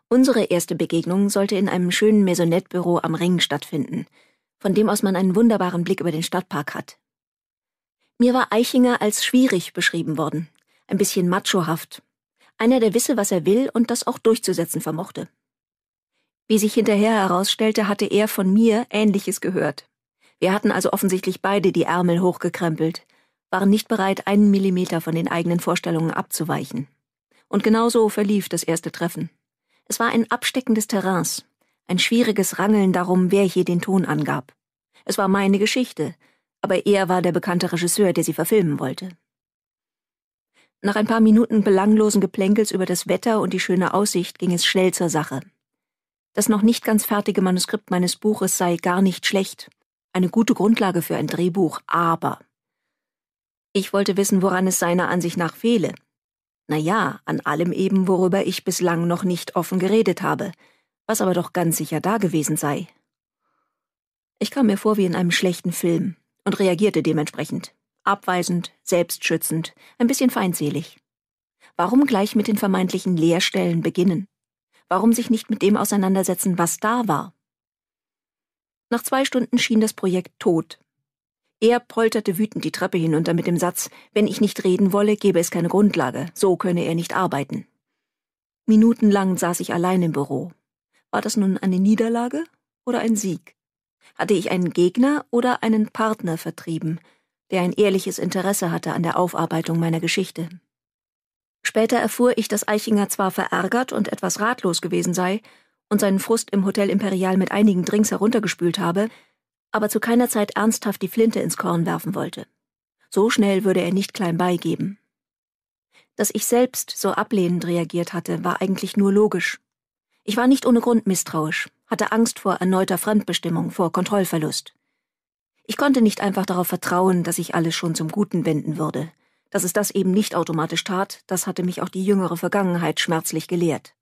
Unsere erste Begegnung sollte in einem schönen Maisonettebüro am Ring stattfinden, von dem aus man einen wunderbaren Blick über den Stadtpark hat. Mir war Eichinger als schwierig beschrieben worden, ein bisschen machohaft, einer, der wisse, was er will und das auch durchzusetzen vermochte. Wie sich hinterher herausstellte, hatte er von mir Ähnliches gehört. Wir hatten also offensichtlich beide die Ärmel hochgekrempelt, waren nicht bereit, einen Millimeter von den eigenen Vorstellungen abzuweichen. Und genau so verlief das erste Treffen. Es war ein Abstecken des Terrains, ein schwieriges Rangeln darum, wer hier den Ton angab. Es war meine Geschichte, aber er war der bekannte Regisseur, der sie verfilmen wollte. Nach ein paar Minuten belanglosen Geplänkels über das Wetter und die schöne Aussicht ging es schnell zur Sache. Das noch nicht ganz fertige Manuskript meines Buches sei gar nicht schlecht, eine gute Grundlage für ein Drehbuch, aber ich wollte wissen, woran es seiner Ansicht nach fehle. Na ja, an allem eben, worüber ich bislang noch nicht offen geredet habe, was aber doch ganz sicher da gewesen sei. Ich kam mir vor wie in einem schlechten Film und reagierte dementsprechend. Abweisend, selbstschützend, ein bisschen feindselig. Warum gleich mit den vermeintlichen Leerstellen beginnen? Warum sich nicht mit dem auseinandersetzen, was da war? Nach zwei Stunden schien das Projekt tot. Er polterte wütend die Treppe hinunter mit dem Satz, wenn ich nicht reden wolle, gäbe es keine Grundlage, so könne er nicht arbeiten. Minutenlang saß ich allein im Büro. War das nun eine Niederlage oder ein Sieg? Hatte ich einen Gegner oder einen Partner vertrieben, der ein ehrliches Interesse hatte an der Aufarbeitung meiner Geschichte? Später erfuhr ich, dass Eichinger zwar verärgert und etwas ratlos gewesen sei, und seinen Frust im Hotel Imperial mit einigen Drinks heruntergespült habe, aber zu keiner Zeit ernsthaft die Flinte ins Korn werfen wollte. So schnell würde er nicht klein beigeben. Dass ich selbst so ablehnend reagiert hatte, war eigentlich nur logisch. Ich war nicht ohne Grund misstrauisch, hatte Angst vor erneuter Fremdbestimmung, vor Kontrollverlust. Ich konnte nicht einfach darauf vertrauen, dass ich alles schon zum Guten wenden würde. Dass es das eben nicht automatisch tat, das hatte mich auch die jüngere Vergangenheit schmerzlich gelehrt.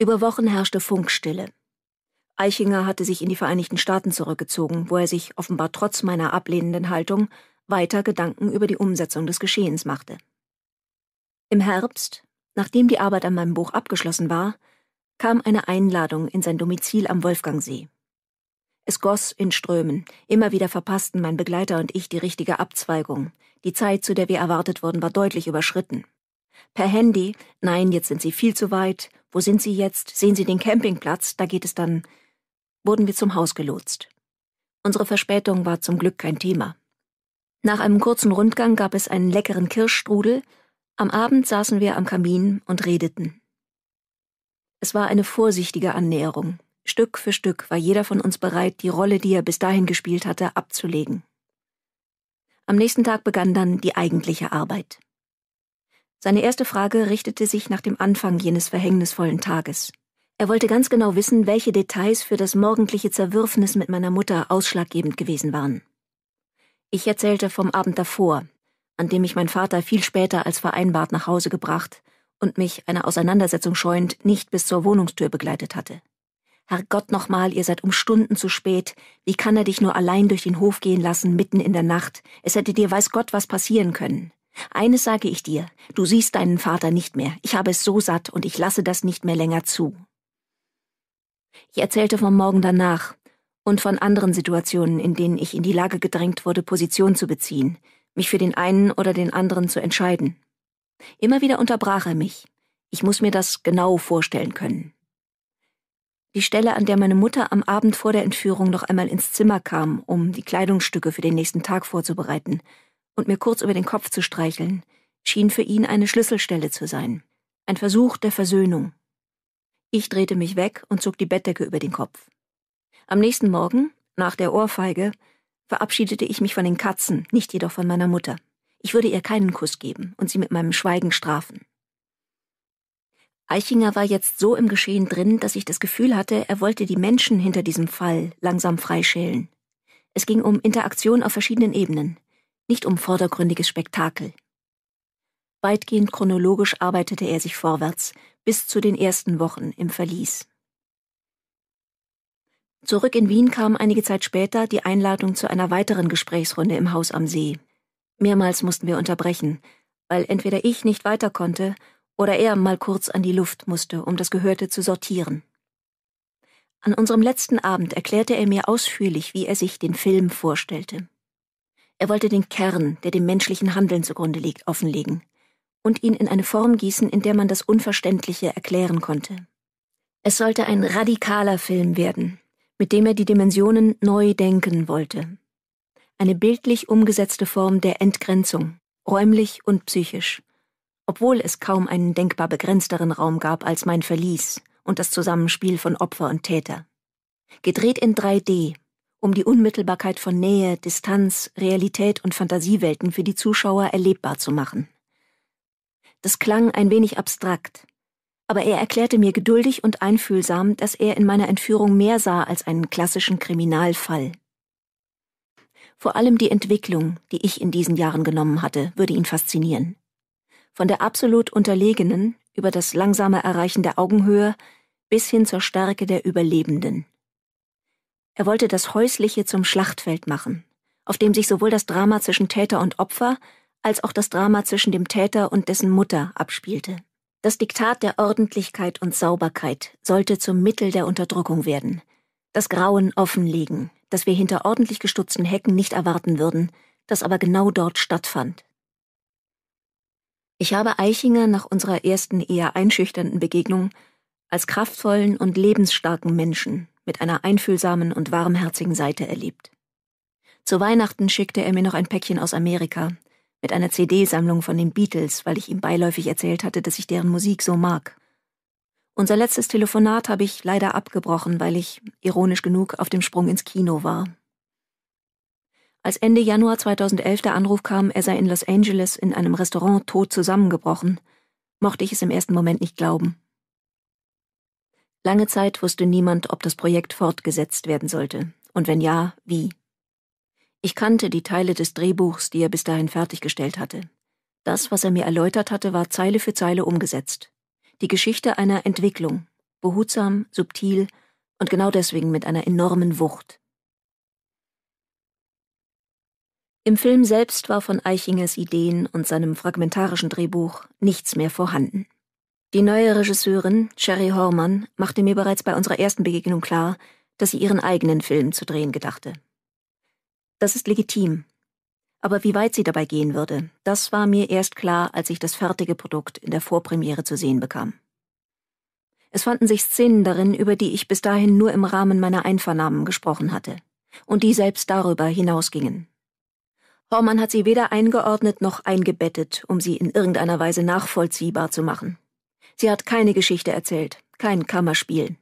Über Wochen herrschte Funkstille. Eichinger hatte sich in die Vereinigten Staaten zurückgezogen, wo er sich, offenbar trotz meiner ablehnenden Haltung, weiter Gedanken über die Umsetzung des Geschehens machte. Im Herbst, nachdem die Arbeit an meinem Buch abgeschlossen war, kam eine Einladung in sein Domizil am Wolfgangsee. Es goss in Strömen, immer wieder verpassten mein Begleiter und ich die richtige Abzweigung, die Zeit, zu der wir erwartet wurden, war deutlich überschritten. Per Handy, nein, jetzt sind Sie viel zu weit, wo sind Sie jetzt? Sehen Sie den Campingplatz? Da geht es dann. Wurden wir zum Haus gelotst. Unsere Verspätung war zum Glück kein Thema. Nach einem kurzen Rundgang gab es einen leckeren Kirschstrudel. Am Abend saßen wir am Kamin und redeten. Es war eine vorsichtige Annäherung. Stück für Stück war jeder von uns bereit, die Rolle, die er bis dahin gespielt hatte, abzulegen. Am nächsten Tag begann dann die eigentliche Arbeit. Seine erste Frage richtete sich nach dem Anfang jenes verhängnisvollen Tages. Er wollte ganz genau wissen, welche Details für das morgendliche Zerwürfnis mit meiner Mutter ausschlaggebend gewesen waren. Ich erzählte vom Abend davor, an dem ich meinen Vater viel später als vereinbart nach Hause gebracht und mich, einer Auseinandersetzung scheuend, nicht bis zur Wohnungstür begleitet hatte. Herrgott nochmal, ihr seid um Stunden zu spät. Wie kann er dich nur allein durch den Hof gehen lassen, mitten in der Nacht? Es hätte dir weiß Gott was passieren können. Eines sage ich dir, du siehst deinen Vater nicht mehr, ich habe es so satt und ich lasse das nicht mehr länger zu. Ich erzählte vom Morgen danach und von anderen Situationen, in denen ich in die Lage gedrängt wurde, Position zu beziehen, mich für den einen oder den anderen zu entscheiden. Immer wieder unterbrach er mich. Ich muss mir das genau vorstellen können. Die Stelle, an der meine Mutter am Abend vor der Entführung noch einmal ins Zimmer kam, um die Kleidungsstücke für den nächsten Tag vorzubereiten, und mir kurz über den Kopf zu streicheln, schien für ihn eine Schlüsselstelle zu sein, ein Versuch der Versöhnung. Ich drehte mich weg und zog die Bettdecke über den Kopf. Am nächsten Morgen, nach der Ohrfeige, verabschiedete ich mich von den Katzen, nicht jedoch von meiner Mutter. Ich würde ihr keinen Kuss geben und sie mit meinem Schweigen strafen. Eichinger war jetzt so im Geschehen drin, dass ich das Gefühl hatte, er wollte die Menschen hinter diesem Fall langsam freischälen. Es ging um Interaktion auf verschiedenen Ebenen nicht um vordergründiges Spektakel. Weitgehend chronologisch arbeitete er sich vorwärts, bis zu den ersten Wochen im Verlies. Zurück in Wien kam einige Zeit später die Einladung zu einer weiteren Gesprächsrunde im Haus am See. Mehrmals mussten wir unterbrechen, weil entweder ich nicht weiter konnte oder er mal kurz an die Luft musste, um das Gehörte zu sortieren. An unserem letzten Abend erklärte er mir ausführlich, wie er sich den Film vorstellte. Er wollte den Kern, der dem menschlichen Handeln zugrunde liegt, offenlegen und ihn in eine Form gießen, in der man das Unverständliche erklären konnte. Es sollte ein radikaler Film werden, mit dem er die Dimensionen neu denken wollte. Eine bildlich umgesetzte Form der Entgrenzung, räumlich und psychisch, obwohl es kaum einen denkbar begrenzteren Raum gab als mein Verlies und das Zusammenspiel von Opfer und Täter. Gedreht in 3D, um die Unmittelbarkeit von Nähe, Distanz, Realität und Fantasiewelten für die Zuschauer erlebbar zu machen. Das klang ein wenig abstrakt, aber er erklärte mir geduldig und einfühlsam, dass er in meiner Entführung mehr sah als einen klassischen Kriminalfall. Vor allem die Entwicklung, die ich in diesen Jahren genommen hatte, würde ihn faszinieren. Von der absolut unterlegenen über das langsame Erreichen der Augenhöhe bis hin zur Stärke der Überlebenden. Er wollte das Häusliche zum Schlachtfeld machen, auf dem sich sowohl das Drama zwischen Täter und Opfer als auch das Drama zwischen dem Täter und dessen Mutter abspielte. Das Diktat der Ordentlichkeit und Sauberkeit sollte zum Mittel der Unterdrückung werden, das Grauen offenlegen, das wir hinter ordentlich gestutzten Hecken nicht erwarten würden, das aber genau dort stattfand. Ich habe Eichinger nach unserer ersten eher einschüchternden Begegnung als kraftvollen und lebensstarken Menschen mit einer einfühlsamen und warmherzigen Seite erlebt. Zu Weihnachten schickte er mir noch ein Päckchen aus Amerika mit einer CD-Sammlung von den Beatles, weil ich ihm beiläufig erzählt hatte, dass ich deren Musik so mag. Unser letztes Telefonat habe ich leider abgebrochen, weil ich, ironisch genug, auf dem Sprung ins Kino war. Als Ende Januar 2011 der Anruf kam, er sei in Los Angeles in einem Restaurant tot zusammengebrochen, mochte ich es im ersten Moment nicht glauben. Lange Zeit wusste niemand, ob das Projekt fortgesetzt werden sollte, und wenn ja, wie. Ich kannte die Teile des Drehbuchs, die er bis dahin fertiggestellt hatte. Das, was er mir erläutert hatte, war Zeile für Zeile umgesetzt. Die Geschichte einer Entwicklung, behutsam, subtil und genau deswegen mit einer enormen Wucht. Im Film selbst war von Eichingers Ideen und seinem fragmentarischen Drehbuch nichts mehr vorhanden. Die neue Regisseurin, Sherry Hormann, machte mir bereits bei unserer ersten Begegnung klar, dass sie ihren eigenen Film zu drehen gedachte. Das ist legitim. Aber wie weit sie dabei gehen würde, das war mir erst klar, als ich das fertige Produkt in der Vorpremiere zu sehen bekam. Es fanden sich Szenen darin, über die ich bis dahin nur im Rahmen meiner Einvernahmen gesprochen hatte, und die selbst darüber hinausgingen. Hormann hat sie weder eingeordnet noch eingebettet, um sie in irgendeiner Weise nachvollziehbar zu machen. Sie hat keine Geschichte erzählt, kein Kammerspiel.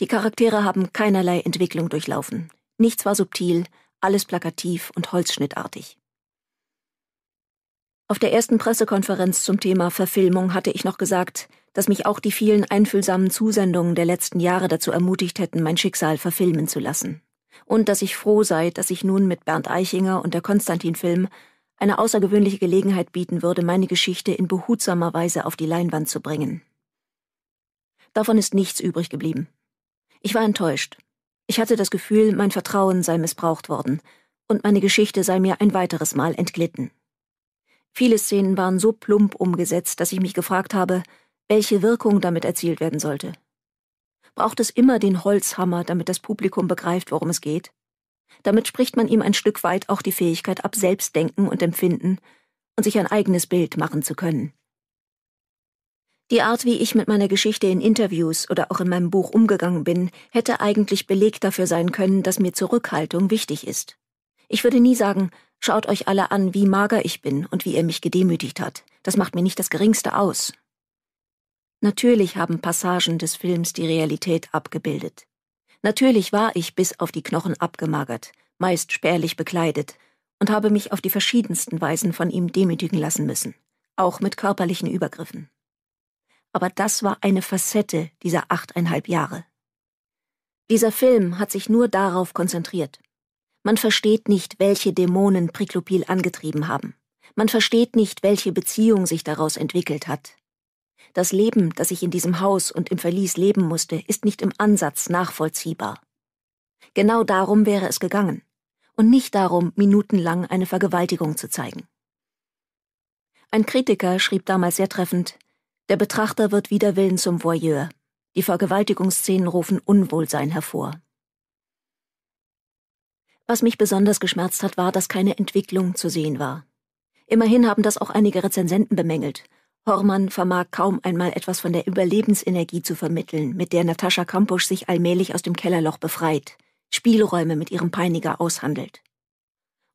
Die Charaktere haben keinerlei Entwicklung durchlaufen. Nichts war subtil, alles plakativ und holzschnittartig. Auf der ersten Pressekonferenz zum Thema Verfilmung hatte ich noch gesagt, dass mich auch die vielen einfühlsamen Zusendungen der letzten Jahre dazu ermutigt hätten, mein Schicksal verfilmen zu lassen. Und dass ich froh sei, dass ich nun mit Bernd Eichinger und der Konstantin-Film eine außergewöhnliche Gelegenheit bieten würde, meine Geschichte in behutsamer Weise auf die Leinwand zu bringen. Davon ist nichts übrig geblieben. Ich war enttäuscht. Ich hatte das Gefühl, mein Vertrauen sei missbraucht worden und meine Geschichte sei mir ein weiteres Mal entglitten. Viele Szenen waren so plump umgesetzt, dass ich mich gefragt habe, welche Wirkung damit erzielt werden sollte. Braucht es immer den Holzhammer, damit das Publikum begreift, worum es geht? Damit spricht man ihm ein Stück weit auch die Fähigkeit ab, selbst denken und empfinden und sich ein eigenes Bild machen zu können. Die Art, wie ich mit meiner Geschichte in Interviews oder auch in meinem Buch umgegangen bin, hätte eigentlich Beleg dafür sein können, dass mir Zurückhaltung wichtig ist. Ich würde nie sagen, schaut euch alle an, wie mager ich bin und wie ihr mich gedemütigt hat. Das macht mir nicht das geringste aus. Natürlich haben Passagen des Films die Realität abgebildet. Natürlich war ich bis auf die Knochen abgemagert, meist spärlich bekleidet, und habe mich auf die verschiedensten Weisen von ihm demütigen lassen müssen, auch mit körperlichen Übergriffen aber das war eine Facette dieser achteinhalb Jahre. Dieser Film hat sich nur darauf konzentriert. Man versteht nicht, welche Dämonen Priklopil angetrieben haben. Man versteht nicht, welche Beziehung sich daraus entwickelt hat. Das Leben, das ich in diesem Haus und im Verlies leben musste, ist nicht im Ansatz nachvollziehbar. Genau darum wäre es gegangen. Und nicht darum, minutenlang eine Vergewaltigung zu zeigen. Ein Kritiker schrieb damals sehr treffend, der Betrachter wird wider Willen zum Voyeur. Die Vergewaltigungsszenen rufen Unwohlsein hervor. Was mich besonders geschmerzt hat, war, dass keine Entwicklung zu sehen war. Immerhin haben das auch einige Rezensenten bemängelt. Hormann vermag kaum einmal etwas von der Überlebensenergie zu vermitteln, mit der Natascha Kampusch sich allmählich aus dem Kellerloch befreit, Spielräume mit ihrem Peiniger aushandelt.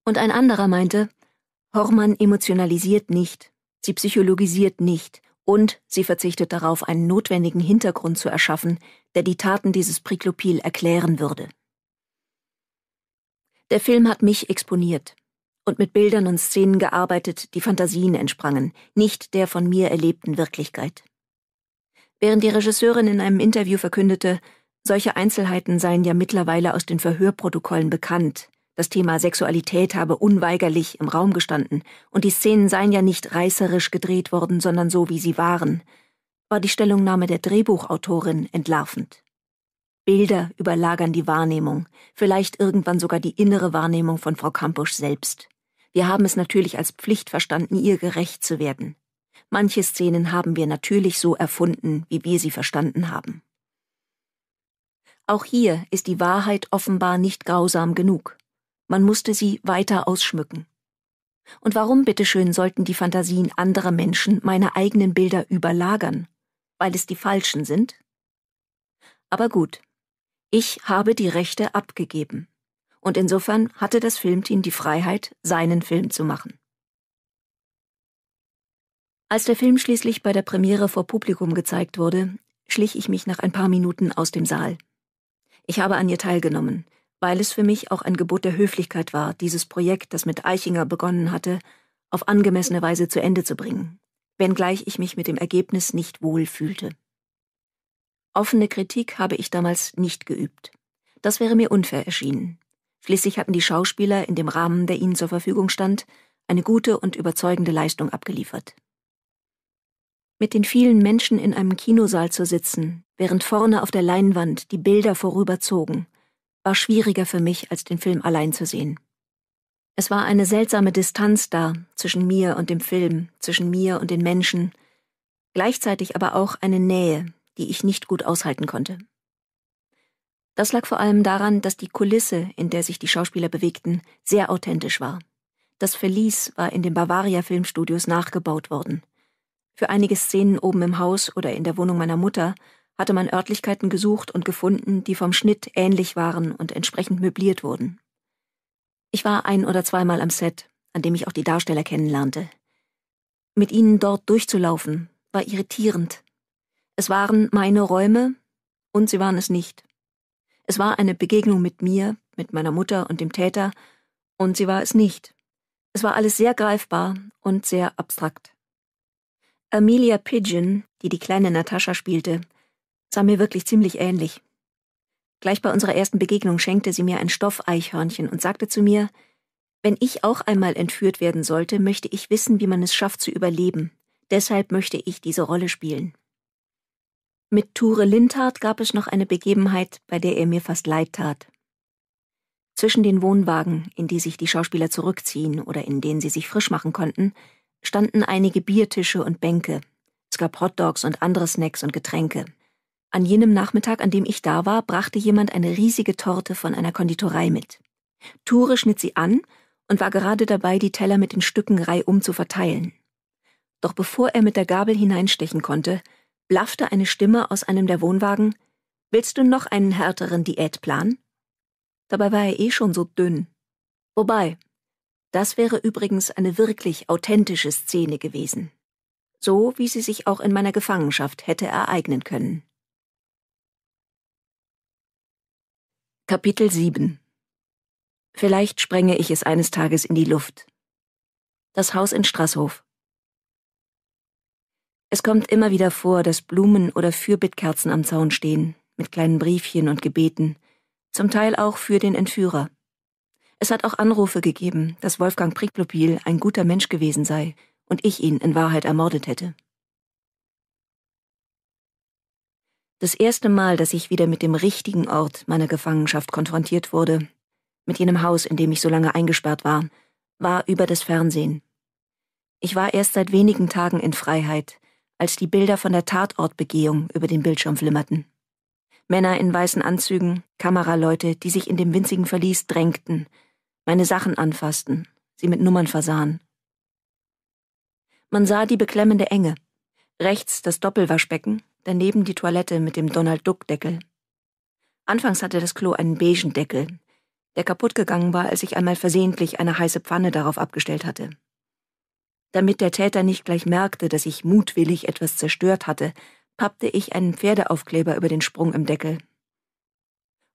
Und ein anderer meinte, Hormann emotionalisiert nicht, sie psychologisiert nicht, und sie verzichtet darauf, einen notwendigen Hintergrund zu erschaffen, der die Taten dieses Priklopil erklären würde. Der Film hat mich exponiert und mit Bildern und Szenen gearbeitet, die Fantasien entsprangen, nicht der von mir erlebten Wirklichkeit. Während die Regisseurin in einem Interview verkündete, solche Einzelheiten seien ja mittlerweile aus den Verhörprotokollen bekannt, das Thema Sexualität habe unweigerlich im Raum gestanden, und die Szenen seien ja nicht reißerisch gedreht worden, sondern so, wie sie waren, war die Stellungnahme der Drehbuchautorin entlarvend. Bilder überlagern die Wahrnehmung, vielleicht irgendwann sogar die innere Wahrnehmung von Frau Kampusch selbst. Wir haben es natürlich als Pflicht verstanden, ihr gerecht zu werden. Manche Szenen haben wir natürlich so erfunden, wie wir sie verstanden haben. Auch hier ist die Wahrheit offenbar nicht grausam genug man musste sie weiter ausschmücken. Und warum bitteschön sollten die Fantasien anderer Menschen meine eigenen Bilder überlagern? Weil es die falschen sind? Aber gut, ich habe die Rechte abgegeben. Und insofern hatte das Filmteam die Freiheit, seinen Film zu machen. Als der Film schließlich bei der Premiere vor Publikum gezeigt wurde, schlich ich mich nach ein paar Minuten aus dem Saal. Ich habe an ihr teilgenommen, weil es für mich auch ein Gebot der Höflichkeit war, dieses Projekt, das mit Eichinger begonnen hatte, auf angemessene Weise zu Ende zu bringen, wenngleich ich mich mit dem Ergebnis nicht wohl fühlte. Offene Kritik habe ich damals nicht geübt. Das wäre mir unfair erschienen. Schließlich hatten die Schauspieler in dem Rahmen, der ihnen zur Verfügung stand, eine gute und überzeugende Leistung abgeliefert. Mit den vielen Menschen in einem Kinosaal zu sitzen, während vorne auf der Leinwand die Bilder vorüberzogen, war schwieriger für mich, als den Film allein zu sehen. Es war eine seltsame Distanz da zwischen mir und dem Film, zwischen mir und den Menschen, gleichzeitig aber auch eine Nähe, die ich nicht gut aushalten konnte. Das lag vor allem daran, dass die Kulisse, in der sich die Schauspieler bewegten, sehr authentisch war. Das Verlies war in den Bavaria Filmstudios nachgebaut worden. Für einige Szenen oben im Haus oder in der Wohnung meiner Mutter hatte man Örtlichkeiten gesucht und gefunden, die vom Schnitt ähnlich waren und entsprechend möbliert wurden. Ich war ein oder zweimal am Set, an dem ich auch die Darsteller kennenlernte. Mit ihnen dort durchzulaufen, war irritierend. Es waren meine Räume und sie waren es nicht. Es war eine Begegnung mit mir, mit meiner Mutter und dem Täter und sie war es nicht. Es war alles sehr greifbar und sehr abstrakt. Amelia Pigeon, die die kleine Natascha spielte, sah mir wirklich ziemlich ähnlich. Gleich bei unserer ersten Begegnung schenkte sie mir ein Stoffeichhörnchen und sagte zu mir, wenn ich auch einmal entführt werden sollte, möchte ich wissen, wie man es schafft zu überleben. Deshalb möchte ich diese Rolle spielen. Mit Ture Lindhardt gab es noch eine Begebenheit, bei der er mir fast leid tat. Zwischen den Wohnwagen, in die sich die Schauspieler zurückziehen oder in denen sie sich frisch machen konnten, standen einige Biertische und Bänke. Es gab Hotdogs und andere Snacks und Getränke. An jenem Nachmittag, an dem ich da war, brachte jemand eine riesige Torte von einer Konditorei mit. Ture schnitt sie an und war gerade dabei, die Teller mit den Stücken reihum zu verteilen. Doch bevor er mit der Gabel hineinstechen konnte, blaffte eine Stimme aus einem der Wohnwagen Willst du noch einen härteren Diätplan? Dabei war er eh schon so dünn. Wobei, das wäre übrigens eine wirklich authentische Szene gewesen. So wie sie sich auch in meiner Gefangenschaft hätte ereignen können. Kapitel 7 Vielleicht sprenge ich es eines Tages in die Luft. Das Haus in Straßhof. Es kommt immer wieder vor, dass Blumen oder Fürbittkerzen am Zaun stehen, mit kleinen Briefchen und Gebeten, zum Teil auch für den Entführer. Es hat auch Anrufe gegeben, dass Wolfgang Priklopil ein guter Mensch gewesen sei und ich ihn in Wahrheit ermordet hätte. Das erste Mal, dass ich wieder mit dem richtigen Ort meiner Gefangenschaft konfrontiert wurde, mit jenem Haus, in dem ich so lange eingesperrt war, war über das Fernsehen. Ich war erst seit wenigen Tagen in Freiheit, als die Bilder von der Tatortbegehung über den Bildschirm flimmerten. Männer in weißen Anzügen, Kameraleute, die sich in dem winzigen Verlies drängten, meine Sachen anfassten, sie mit Nummern versahen. Man sah die beklemmende Enge. Rechts das Doppelwaschbecken, daneben die Toilette mit dem Donald Duck Deckel. Anfangs hatte das Klo einen beigen Deckel, der kaputt gegangen war, als ich einmal versehentlich eine heiße Pfanne darauf abgestellt hatte. Damit der Täter nicht gleich merkte, dass ich mutwillig etwas zerstört hatte, pappte ich einen Pferdeaufkleber über den Sprung im Deckel.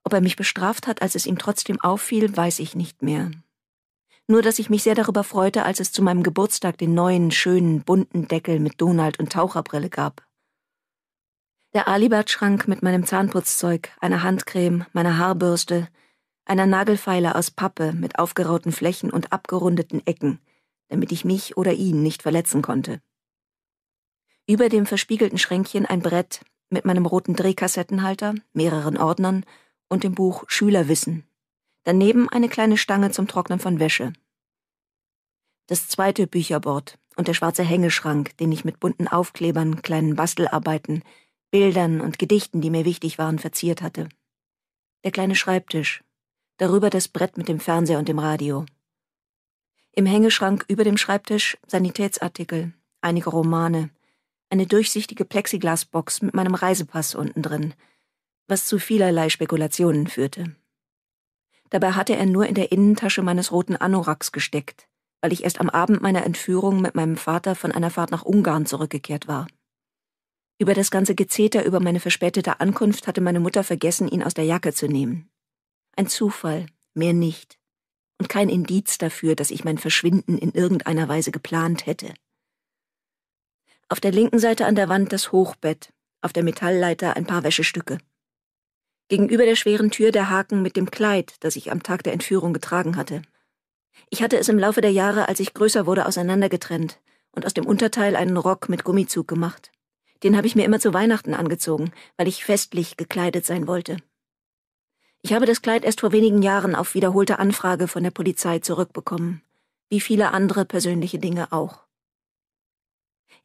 Ob er mich bestraft hat, als es ihm trotzdem auffiel, weiß ich nicht mehr. Nur, dass ich mich sehr darüber freute, als es zu meinem Geburtstag den neuen, schönen, bunten Deckel mit Donald und Taucherbrille gab. Der Alibert-Schrank mit meinem Zahnputzzeug, einer Handcreme, meiner Haarbürste, einer Nagelfeile aus Pappe mit aufgerauten Flächen und abgerundeten Ecken, damit ich mich oder ihn nicht verletzen konnte. Über dem verspiegelten Schränkchen ein Brett mit meinem roten Drehkassettenhalter, mehreren Ordnern und dem Buch Schülerwissen. Daneben eine kleine Stange zum Trocknen von Wäsche. Das zweite Bücherbord und der schwarze Hängeschrank, den ich mit bunten Aufklebern, kleinen Bastelarbeiten, Bildern und Gedichten, die mir wichtig waren, verziert hatte. Der kleine Schreibtisch, darüber das Brett mit dem Fernseher und dem Radio. Im Hängeschrank über dem Schreibtisch Sanitätsartikel, einige Romane, eine durchsichtige Plexiglasbox mit meinem Reisepass unten drin, was zu vielerlei Spekulationen führte. Dabei hatte er nur in der Innentasche meines roten Anoraks gesteckt, weil ich erst am Abend meiner Entführung mit meinem Vater von einer Fahrt nach Ungarn zurückgekehrt war. Über das ganze Gezeter über meine verspätete Ankunft hatte meine Mutter vergessen, ihn aus der Jacke zu nehmen. Ein Zufall, mehr nicht. Und kein Indiz dafür, dass ich mein Verschwinden in irgendeiner Weise geplant hätte. Auf der linken Seite an der Wand das Hochbett, auf der Metallleiter ein paar Wäschestücke. Gegenüber der schweren Tür der Haken mit dem Kleid, das ich am Tag der Entführung getragen hatte. Ich hatte es im Laufe der Jahre, als ich größer wurde, auseinandergetrennt und aus dem Unterteil einen Rock mit Gummizug gemacht. Den habe ich mir immer zu Weihnachten angezogen, weil ich festlich gekleidet sein wollte. Ich habe das Kleid erst vor wenigen Jahren auf wiederholte Anfrage von der Polizei zurückbekommen, wie viele andere persönliche Dinge auch.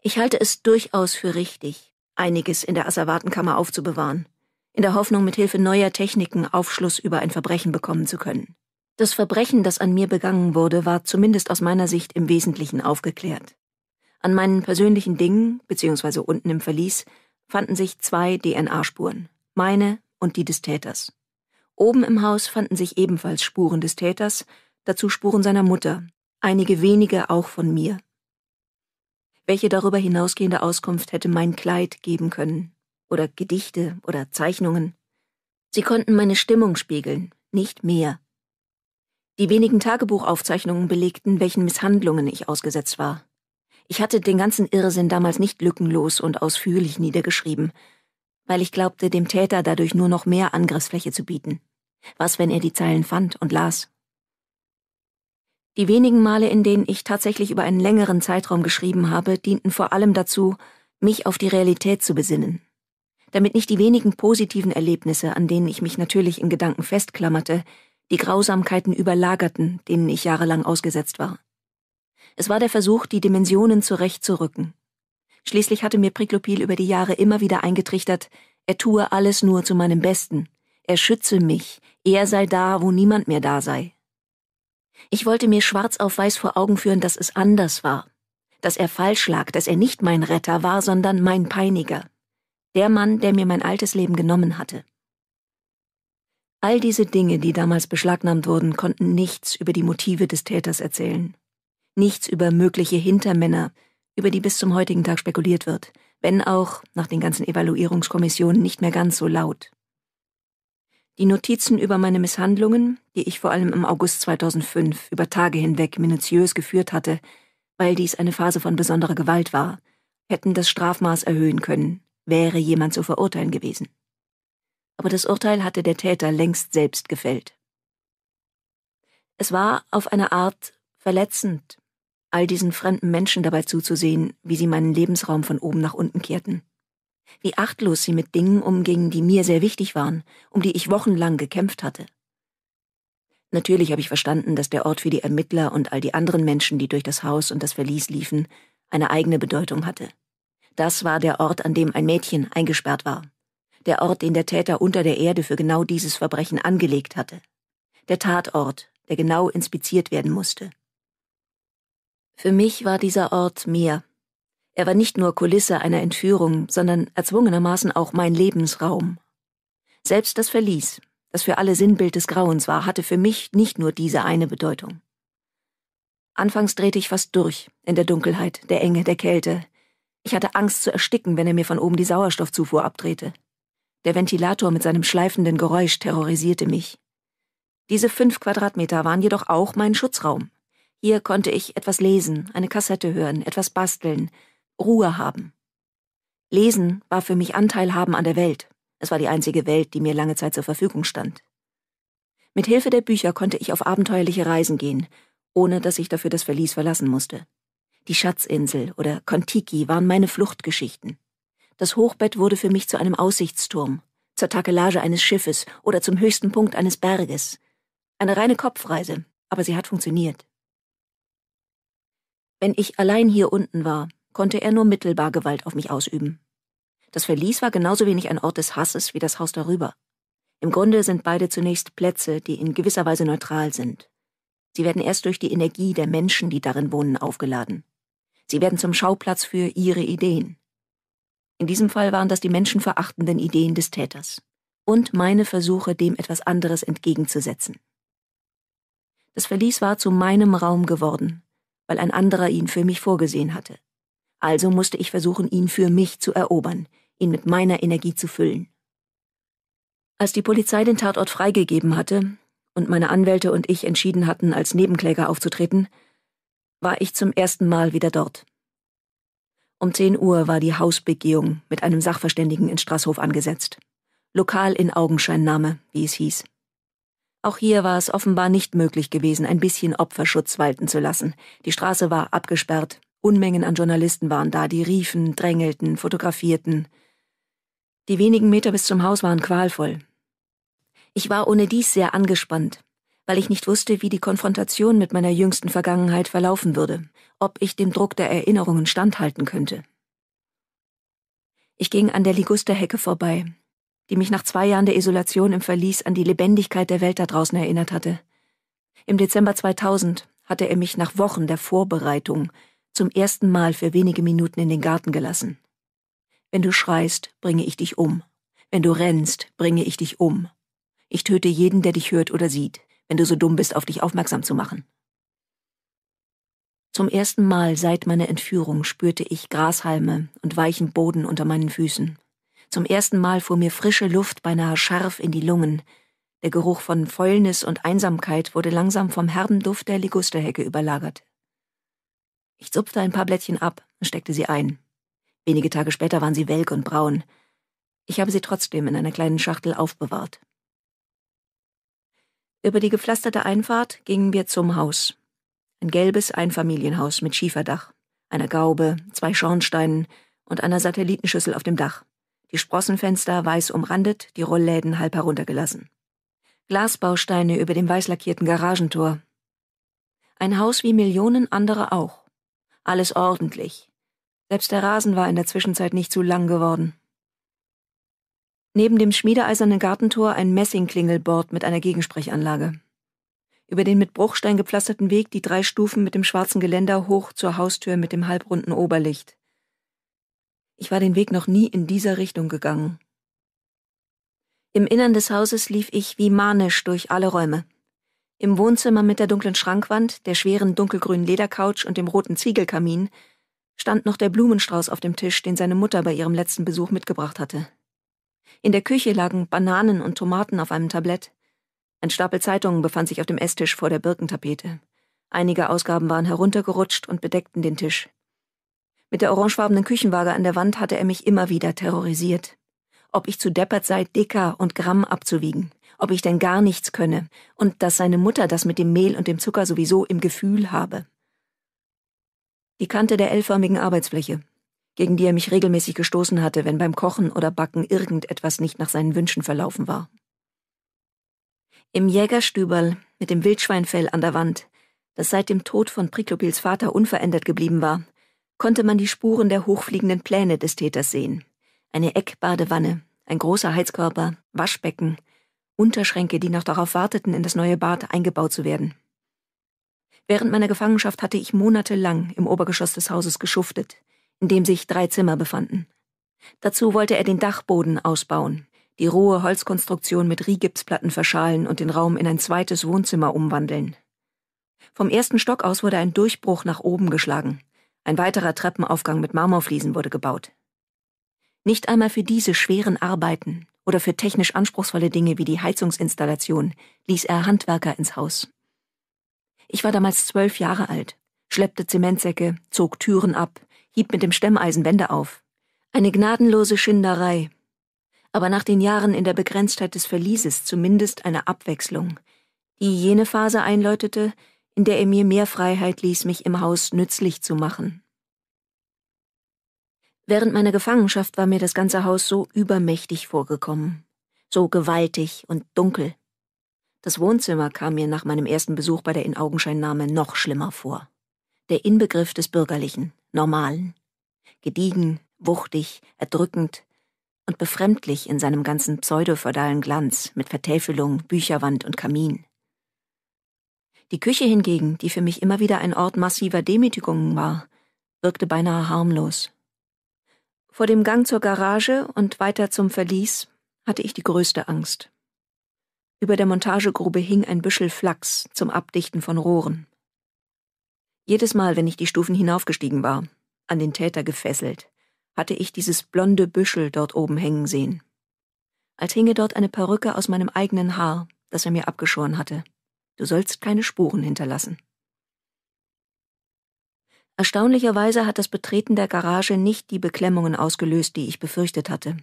Ich halte es durchaus für richtig, einiges in der Asservatenkammer aufzubewahren, in der Hoffnung, mit Hilfe neuer Techniken Aufschluss über ein Verbrechen bekommen zu können. Das Verbrechen, das an mir begangen wurde, war zumindest aus meiner Sicht im Wesentlichen aufgeklärt. An meinen persönlichen Dingen, beziehungsweise unten im Verlies, fanden sich zwei DNA-Spuren, meine und die des Täters. Oben im Haus fanden sich ebenfalls Spuren des Täters, dazu Spuren seiner Mutter, einige wenige auch von mir. Welche darüber hinausgehende Auskunft hätte mein Kleid geben können, oder Gedichte oder Zeichnungen. Sie konnten meine Stimmung spiegeln, nicht mehr. Die wenigen Tagebuchaufzeichnungen belegten, welchen Misshandlungen ich ausgesetzt war. Ich hatte den ganzen Irrsinn damals nicht lückenlos und ausführlich niedergeschrieben, weil ich glaubte, dem Täter dadurch nur noch mehr Angriffsfläche zu bieten. Was, wenn er die Zeilen fand und las? Die wenigen Male, in denen ich tatsächlich über einen längeren Zeitraum geschrieben habe, dienten vor allem dazu, mich auf die Realität zu besinnen. Damit nicht die wenigen positiven Erlebnisse, an denen ich mich natürlich in Gedanken festklammerte, die Grausamkeiten überlagerten, denen ich jahrelang ausgesetzt war. Es war der Versuch, die Dimensionen zurechtzurücken. Schließlich hatte mir Priklopil über die Jahre immer wieder eingetrichtert, er tue alles nur zu meinem Besten. Er schütze mich. Er sei da, wo niemand mehr da sei. Ich wollte mir schwarz auf weiß vor Augen führen, dass es anders war. Dass er falsch lag, dass er nicht mein Retter war, sondern mein Peiniger. Der Mann, der mir mein altes Leben genommen hatte. All diese Dinge, die damals beschlagnahmt wurden, konnten nichts über die Motive des Täters erzählen nichts über mögliche Hintermänner, über die bis zum heutigen Tag spekuliert wird, wenn auch nach den ganzen Evaluierungskommissionen nicht mehr ganz so laut. Die Notizen über meine Misshandlungen, die ich vor allem im August 2005 über Tage hinweg minutiös geführt hatte, weil dies eine Phase von besonderer Gewalt war, hätten das Strafmaß erhöhen können, wäre jemand zu verurteilen gewesen. Aber das Urteil hatte der Täter längst selbst gefällt. Es war auf eine Art verletzend, all diesen fremden Menschen dabei zuzusehen, wie sie meinen Lebensraum von oben nach unten kehrten. Wie achtlos sie mit Dingen umgingen, die mir sehr wichtig waren, um die ich wochenlang gekämpft hatte. Natürlich habe ich verstanden, dass der Ort für die Ermittler und all die anderen Menschen, die durch das Haus und das Verlies liefen, eine eigene Bedeutung hatte. Das war der Ort, an dem ein Mädchen eingesperrt war. Der Ort, den der Täter unter der Erde für genau dieses Verbrechen angelegt hatte. Der Tatort, der genau inspiziert werden musste. Für mich war dieser Ort mehr. Er war nicht nur Kulisse einer Entführung, sondern erzwungenermaßen auch mein Lebensraum. Selbst das Verlies, das für alle Sinnbild des Grauens war, hatte für mich nicht nur diese eine Bedeutung. Anfangs drehte ich fast durch, in der Dunkelheit, der Enge, der Kälte. Ich hatte Angst zu ersticken, wenn er mir von oben die Sauerstoffzufuhr abdrehte. Der Ventilator mit seinem schleifenden Geräusch terrorisierte mich. Diese fünf Quadratmeter waren jedoch auch mein Schutzraum, hier konnte ich etwas lesen, eine Kassette hören, etwas basteln, Ruhe haben. Lesen war für mich Anteil haben an der Welt. Es war die einzige Welt, die mir lange Zeit zur Verfügung stand. Mit Hilfe der Bücher konnte ich auf abenteuerliche Reisen gehen, ohne dass ich dafür das Verlies verlassen musste. Die Schatzinsel oder Kontiki waren meine Fluchtgeschichten. Das Hochbett wurde für mich zu einem Aussichtsturm, zur Takelage eines Schiffes oder zum höchsten Punkt eines Berges. Eine reine Kopfreise, aber sie hat funktioniert. Wenn ich allein hier unten war, konnte er nur mittelbar Gewalt auf mich ausüben. Das Verlies war genauso wenig ein Ort des Hasses wie das Haus darüber. Im Grunde sind beide zunächst Plätze, die in gewisser Weise neutral sind. Sie werden erst durch die Energie der Menschen, die darin wohnen, aufgeladen. Sie werden zum Schauplatz für ihre Ideen. In diesem Fall waren das die menschenverachtenden Ideen des Täters und meine Versuche, dem etwas anderes entgegenzusetzen. Das Verlies war zu meinem Raum geworden, weil ein anderer ihn für mich vorgesehen hatte. Also musste ich versuchen, ihn für mich zu erobern, ihn mit meiner Energie zu füllen. Als die Polizei den Tatort freigegeben hatte und meine Anwälte und ich entschieden hatten, als Nebenkläger aufzutreten, war ich zum ersten Mal wieder dort. Um 10 Uhr war die Hausbegehung mit einem Sachverständigen in Straßhof angesetzt. Lokal in Augenscheinnahme, wie es hieß. Auch hier war es offenbar nicht möglich gewesen, ein bisschen Opferschutz walten zu lassen. Die Straße war abgesperrt, Unmengen an Journalisten waren da, die riefen, drängelten, fotografierten. Die wenigen Meter bis zum Haus waren qualvoll. Ich war ohne dies sehr angespannt, weil ich nicht wusste, wie die Konfrontation mit meiner jüngsten Vergangenheit verlaufen würde, ob ich dem Druck der Erinnerungen standhalten könnte. Ich ging an der Ligusterhecke vorbei, die mich nach zwei Jahren der Isolation im Verlies an die Lebendigkeit der Welt da draußen erinnert hatte. Im Dezember 2000 hatte er mich nach Wochen der Vorbereitung zum ersten Mal für wenige Minuten in den Garten gelassen. Wenn du schreist, bringe ich dich um. Wenn du rennst, bringe ich dich um. Ich töte jeden, der dich hört oder sieht, wenn du so dumm bist, auf dich aufmerksam zu machen. Zum ersten Mal seit meiner Entführung spürte ich Grashalme und weichen Boden unter meinen Füßen. Zum ersten Mal fuhr mir frische Luft beinahe scharf in die Lungen. Der Geruch von Fäulnis und Einsamkeit wurde langsam vom herben Duft der Ligusterhecke überlagert. Ich zupfte ein paar Blättchen ab und steckte sie ein. Wenige Tage später waren sie welk und braun. Ich habe sie trotzdem in einer kleinen Schachtel aufbewahrt. Über die gepflasterte Einfahrt gingen wir zum Haus. Ein gelbes Einfamilienhaus mit Schieferdach, einer Gaube, zwei Schornsteinen und einer Satellitenschüssel auf dem Dach die Sprossenfenster weiß umrandet, die Rollläden halb heruntergelassen. Glasbausteine über dem weiß lackierten Garagentor. Ein Haus wie Millionen andere auch. Alles ordentlich. Selbst der Rasen war in der Zwischenzeit nicht zu lang geworden. Neben dem schmiedeeisernen Gartentor ein Messingklingelbord mit einer Gegensprechanlage. Über den mit Bruchstein gepflasterten Weg die drei Stufen mit dem schwarzen Geländer hoch zur Haustür mit dem halbrunden Oberlicht. Ich war den Weg noch nie in dieser Richtung gegangen. Im Innern des Hauses lief ich wie manisch durch alle Räume. Im Wohnzimmer mit der dunklen Schrankwand, der schweren dunkelgrünen Ledercouch und dem roten Ziegelkamin stand noch der Blumenstrauß auf dem Tisch, den seine Mutter bei ihrem letzten Besuch mitgebracht hatte. In der Küche lagen Bananen und Tomaten auf einem Tablett. Ein Stapel Zeitungen befand sich auf dem Esstisch vor der Birkentapete. Einige Ausgaben waren heruntergerutscht und bedeckten den Tisch. Mit der orangefarbenen Küchenwaage an der Wand hatte er mich immer wieder terrorisiert. Ob ich zu deppert sei, Dicker und Gramm abzuwiegen. Ob ich denn gar nichts könne. Und dass seine Mutter das mit dem Mehl und dem Zucker sowieso im Gefühl habe. Die Kante der L-förmigen Arbeitsfläche, gegen die er mich regelmäßig gestoßen hatte, wenn beim Kochen oder Backen irgendetwas nicht nach seinen Wünschen verlaufen war. Im Jägerstüberl mit dem Wildschweinfell an der Wand, das seit dem Tod von Priklopils Vater unverändert geblieben war, konnte man die Spuren der hochfliegenden Pläne des Täters sehen. Eine Eckbadewanne, ein großer Heizkörper, Waschbecken, Unterschränke, die noch darauf warteten, in das neue Bad eingebaut zu werden. Während meiner Gefangenschaft hatte ich monatelang im Obergeschoss des Hauses geschuftet, in dem sich drei Zimmer befanden. Dazu wollte er den Dachboden ausbauen, die rohe Holzkonstruktion mit Riehgipsplatten verschalen und den Raum in ein zweites Wohnzimmer umwandeln. Vom ersten Stock aus wurde ein Durchbruch nach oben geschlagen. Ein weiterer Treppenaufgang mit Marmorfliesen wurde gebaut. Nicht einmal für diese schweren Arbeiten oder für technisch anspruchsvolle Dinge wie die Heizungsinstallation ließ er Handwerker ins Haus. Ich war damals zwölf Jahre alt, schleppte Zementsäcke, zog Türen ab, hieb mit dem Stemmeisen Wände auf. Eine gnadenlose Schinderei. Aber nach den Jahren in der Begrenztheit des Verlieses zumindest eine Abwechslung, die jene Phase einläutete, in der er mir mehr Freiheit ließ, mich im Haus nützlich zu machen. Während meiner Gefangenschaft war mir das ganze Haus so übermächtig vorgekommen, so gewaltig und dunkel. Das Wohnzimmer kam mir nach meinem ersten Besuch bei der Inaugenscheinnahme noch schlimmer vor. Der Inbegriff des Bürgerlichen, Normalen. Gediegen, wuchtig, erdrückend und befremdlich in seinem ganzen pseudofeudalen Glanz mit Vertäfelung, Bücherwand und Kamin. Die Küche hingegen, die für mich immer wieder ein Ort massiver Demütigungen war, wirkte beinahe harmlos. Vor dem Gang zur Garage und weiter zum Verlies hatte ich die größte Angst. Über der Montagegrube hing ein Büschel Flachs zum Abdichten von Rohren. Jedes Mal, wenn ich die Stufen hinaufgestiegen war, an den Täter gefesselt, hatte ich dieses blonde Büschel dort oben hängen sehen. Als hinge dort eine Perücke aus meinem eigenen Haar, das er mir abgeschoren hatte. Du sollst keine Spuren hinterlassen. Erstaunlicherweise hat das Betreten der Garage nicht die Beklemmungen ausgelöst, die ich befürchtet hatte,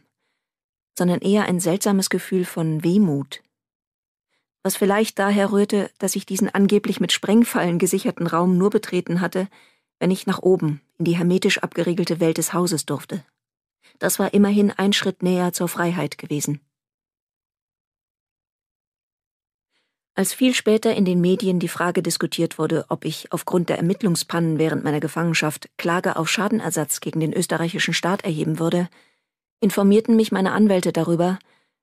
sondern eher ein seltsames Gefühl von Wehmut. Was vielleicht daher rührte, dass ich diesen angeblich mit Sprengfallen gesicherten Raum nur betreten hatte, wenn ich nach oben in die hermetisch abgeriegelte Welt des Hauses durfte. Das war immerhin ein Schritt näher zur Freiheit gewesen. Als viel später in den Medien die Frage diskutiert wurde, ob ich aufgrund der Ermittlungspannen während meiner Gefangenschaft Klage auf Schadenersatz gegen den österreichischen Staat erheben würde, informierten mich meine Anwälte darüber,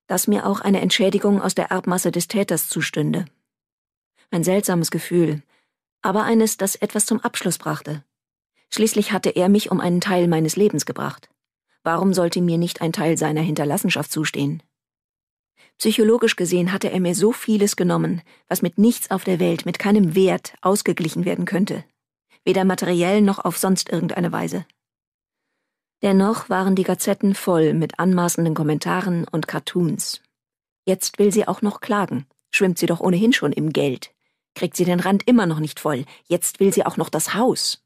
dass mir auch eine Entschädigung aus der Erbmasse des Täters zustünde. Ein seltsames Gefühl, aber eines, das etwas zum Abschluss brachte. Schließlich hatte er mich um einen Teil meines Lebens gebracht. Warum sollte mir nicht ein Teil seiner Hinterlassenschaft zustehen? Psychologisch gesehen hatte er mir so vieles genommen, was mit nichts auf der Welt, mit keinem Wert ausgeglichen werden könnte, weder materiell noch auf sonst irgendeine Weise. Dennoch waren die Gazetten voll mit anmaßenden Kommentaren und Cartoons. Jetzt will sie auch noch klagen, schwimmt sie doch ohnehin schon im Geld, kriegt sie den Rand immer noch nicht voll, jetzt will sie auch noch das Haus.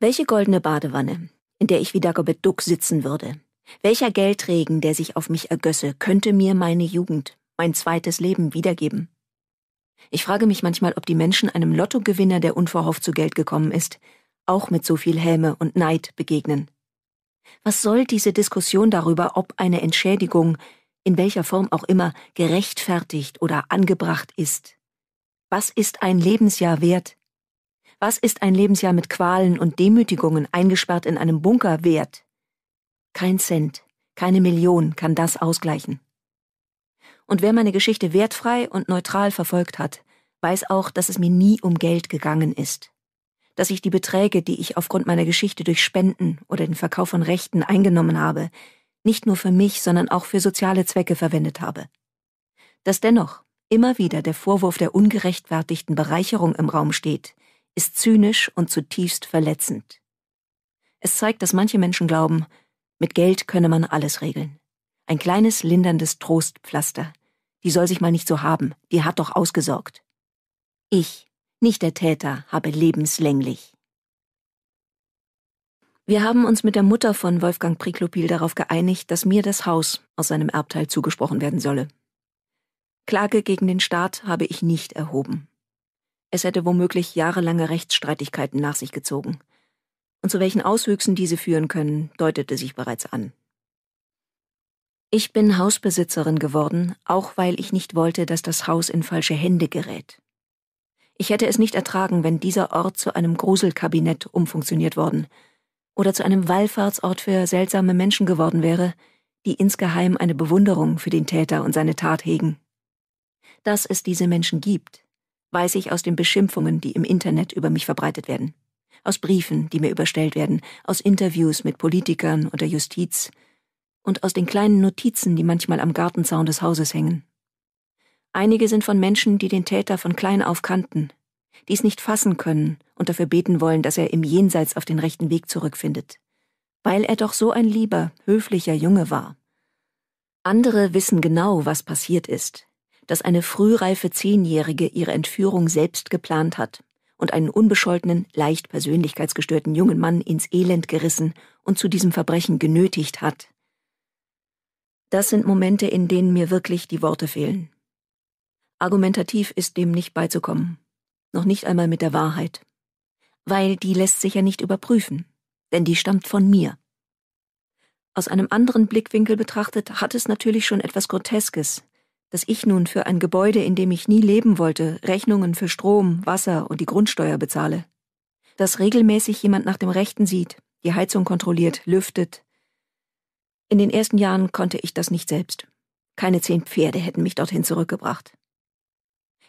Welche goldene Badewanne, in der ich wie Dagobert Duck sitzen würde, welcher Geldregen, der sich auf mich ergösse, könnte mir meine Jugend, mein zweites Leben wiedergeben? Ich frage mich manchmal, ob die Menschen einem Lottogewinner, der unverhofft zu Geld gekommen ist, auch mit so viel Häme und Neid begegnen. Was soll diese Diskussion darüber, ob eine Entschädigung, in welcher Form auch immer, gerechtfertigt oder angebracht ist? Was ist ein Lebensjahr wert? Was ist ein Lebensjahr mit Qualen und Demütigungen eingesperrt in einem Bunker wert? Kein Cent, keine Million kann das ausgleichen. Und wer meine Geschichte wertfrei und neutral verfolgt hat, weiß auch, dass es mir nie um Geld gegangen ist. Dass ich die Beträge, die ich aufgrund meiner Geschichte durch Spenden oder den Verkauf von Rechten eingenommen habe, nicht nur für mich, sondern auch für soziale Zwecke verwendet habe. Dass dennoch immer wieder der Vorwurf der ungerechtfertigten Bereicherung im Raum steht, ist zynisch und zutiefst verletzend. Es zeigt, dass manche Menschen glauben, mit Geld könne man alles regeln. Ein kleines linderndes Trostpflaster. Die soll sich mal nicht so haben, die hat doch ausgesorgt. Ich, nicht der Täter, habe lebenslänglich. Wir haben uns mit der Mutter von Wolfgang Priklopil darauf geeinigt, dass mir das Haus aus seinem Erbteil zugesprochen werden solle. Klage gegen den Staat habe ich nicht erhoben. Es hätte womöglich jahrelange Rechtsstreitigkeiten nach sich gezogen und zu welchen Auswüchsen diese führen können, deutete sich bereits an. Ich bin Hausbesitzerin geworden, auch weil ich nicht wollte, dass das Haus in falsche Hände gerät. Ich hätte es nicht ertragen, wenn dieser Ort zu einem Gruselkabinett umfunktioniert worden oder zu einem Wallfahrtsort für seltsame Menschen geworden wäre, die insgeheim eine Bewunderung für den Täter und seine Tat hegen. Dass es diese Menschen gibt, weiß ich aus den Beschimpfungen, die im Internet über mich verbreitet werden aus Briefen, die mir überstellt werden, aus Interviews mit Politikern und der Justiz und aus den kleinen Notizen, die manchmal am Gartenzaun des Hauses hängen. Einige sind von Menschen, die den Täter von klein auf kannten, die es nicht fassen können und dafür beten wollen, dass er im Jenseits auf den rechten Weg zurückfindet, weil er doch so ein lieber, höflicher Junge war. Andere wissen genau, was passiert ist, dass eine frühreife Zehnjährige ihre Entführung selbst geplant hat und einen unbescholtenen, leicht persönlichkeitsgestörten jungen Mann ins Elend gerissen und zu diesem Verbrechen genötigt hat. Das sind Momente, in denen mir wirklich die Worte fehlen. Argumentativ ist dem nicht beizukommen. Noch nicht einmal mit der Wahrheit. Weil die lässt sich ja nicht überprüfen, denn die stammt von mir. Aus einem anderen Blickwinkel betrachtet hat es natürlich schon etwas Groteskes, dass ich nun für ein Gebäude, in dem ich nie leben wollte, Rechnungen für Strom, Wasser und die Grundsteuer bezahle. Dass regelmäßig jemand nach dem Rechten sieht, die Heizung kontrolliert, lüftet. In den ersten Jahren konnte ich das nicht selbst. Keine zehn Pferde hätten mich dorthin zurückgebracht.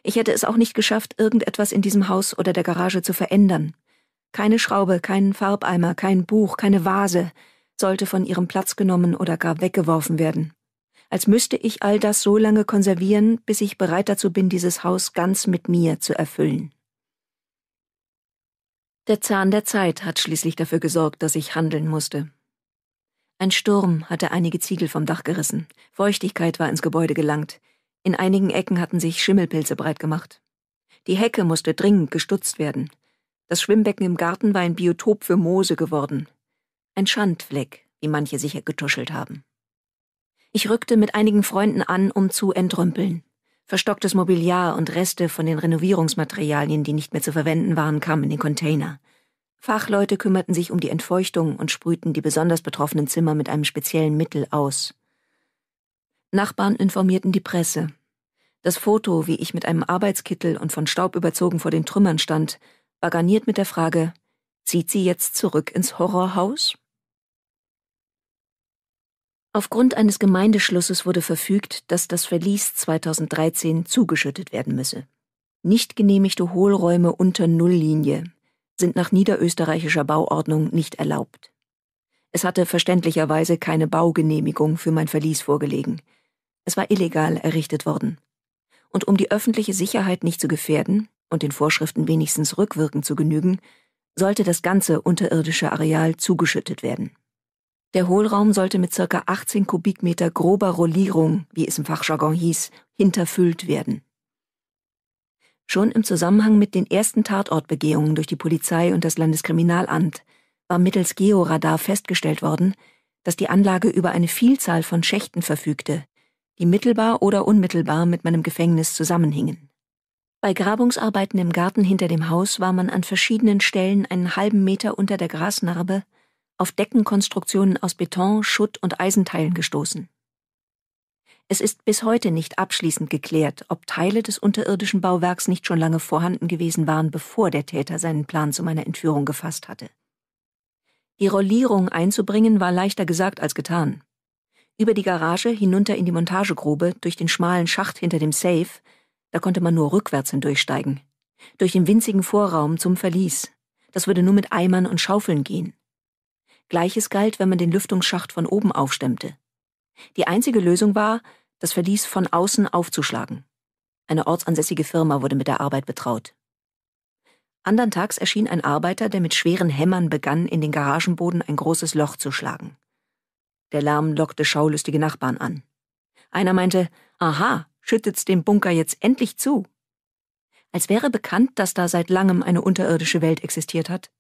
Ich hätte es auch nicht geschafft, irgendetwas in diesem Haus oder der Garage zu verändern. Keine Schraube, keinen Farbeimer, kein Buch, keine Vase sollte von ihrem Platz genommen oder gar weggeworfen werden als müsste ich all das so lange konservieren, bis ich bereit dazu bin, dieses Haus ganz mit mir zu erfüllen. Der Zahn der Zeit hat schließlich dafür gesorgt, dass ich handeln musste. Ein Sturm hatte einige Ziegel vom Dach gerissen, Feuchtigkeit war ins Gebäude gelangt, in einigen Ecken hatten sich Schimmelpilze breit gemacht. Die Hecke musste dringend gestutzt werden. Das Schwimmbecken im Garten war ein Biotop für Moose geworden. Ein Schandfleck, wie manche sicher getuschelt haben. Ich rückte mit einigen Freunden an, um zu entrümpeln. Verstocktes Mobiliar und Reste von den Renovierungsmaterialien, die nicht mehr zu verwenden waren, kamen in den Container. Fachleute kümmerten sich um die Entfeuchtung und sprühten die besonders betroffenen Zimmer mit einem speziellen Mittel aus. Nachbarn informierten die Presse. Das Foto, wie ich mit einem Arbeitskittel und von Staub überzogen vor den Trümmern stand, war garniert mit der Frage, zieht sie jetzt zurück ins Horrorhaus? Aufgrund eines Gemeindeschlusses wurde verfügt, dass das Verlies 2013 zugeschüttet werden müsse. Nicht genehmigte Hohlräume unter Nulllinie sind nach niederösterreichischer Bauordnung nicht erlaubt. Es hatte verständlicherweise keine Baugenehmigung für mein Verlies vorgelegen. Es war illegal errichtet worden. Und um die öffentliche Sicherheit nicht zu gefährden und den Vorschriften wenigstens rückwirkend zu genügen, sollte das ganze unterirdische Areal zugeschüttet werden. Der Hohlraum sollte mit circa 18 Kubikmeter grober Rollierung, wie es im Fachjargon hieß, hinterfüllt werden. Schon im Zusammenhang mit den ersten Tatortbegehungen durch die Polizei und das Landeskriminalamt war mittels Georadar festgestellt worden, dass die Anlage über eine Vielzahl von Schächten verfügte, die mittelbar oder unmittelbar mit meinem Gefängnis zusammenhingen. Bei Grabungsarbeiten im Garten hinter dem Haus war man an verschiedenen Stellen einen halben Meter unter der Grasnarbe auf Deckenkonstruktionen aus Beton, Schutt und Eisenteilen gestoßen. Es ist bis heute nicht abschließend geklärt, ob Teile des unterirdischen Bauwerks nicht schon lange vorhanden gewesen waren, bevor der Täter seinen Plan zu meiner Entführung gefasst hatte. Die Rollierung einzubringen war leichter gesagt als getan. Über die Garage hinunter in die Montagegrube, durch den schmalen Schacht hinter dem Safe, da konnte man nur rückwärts hindurchsteigen. Durch den winzigen Vorraum zum Verlies. Das würde nur mit Eimern und Schaufeln gehen. Gleiches galt, wenn man den Lüftungsschacht von oben aufstemmte. Die einzige Lösung war, das Verlies von außen aufzuschlagen. Eine ortsansässige Firma wurde mit der Arbeit betraut. Andern Tags erschien ein Arbeiter, der mit schweren Hämmern begann, in den Garagenboden ein großes Loch zu schlagen. Der Lärm lockte schaulustige Nachbarn an. Einer meinte, aha, schüttet's den Bunker jetzt endlich zu. Als wäre bekannt, dass da seit langem eine unterirdische Welt existiert hat,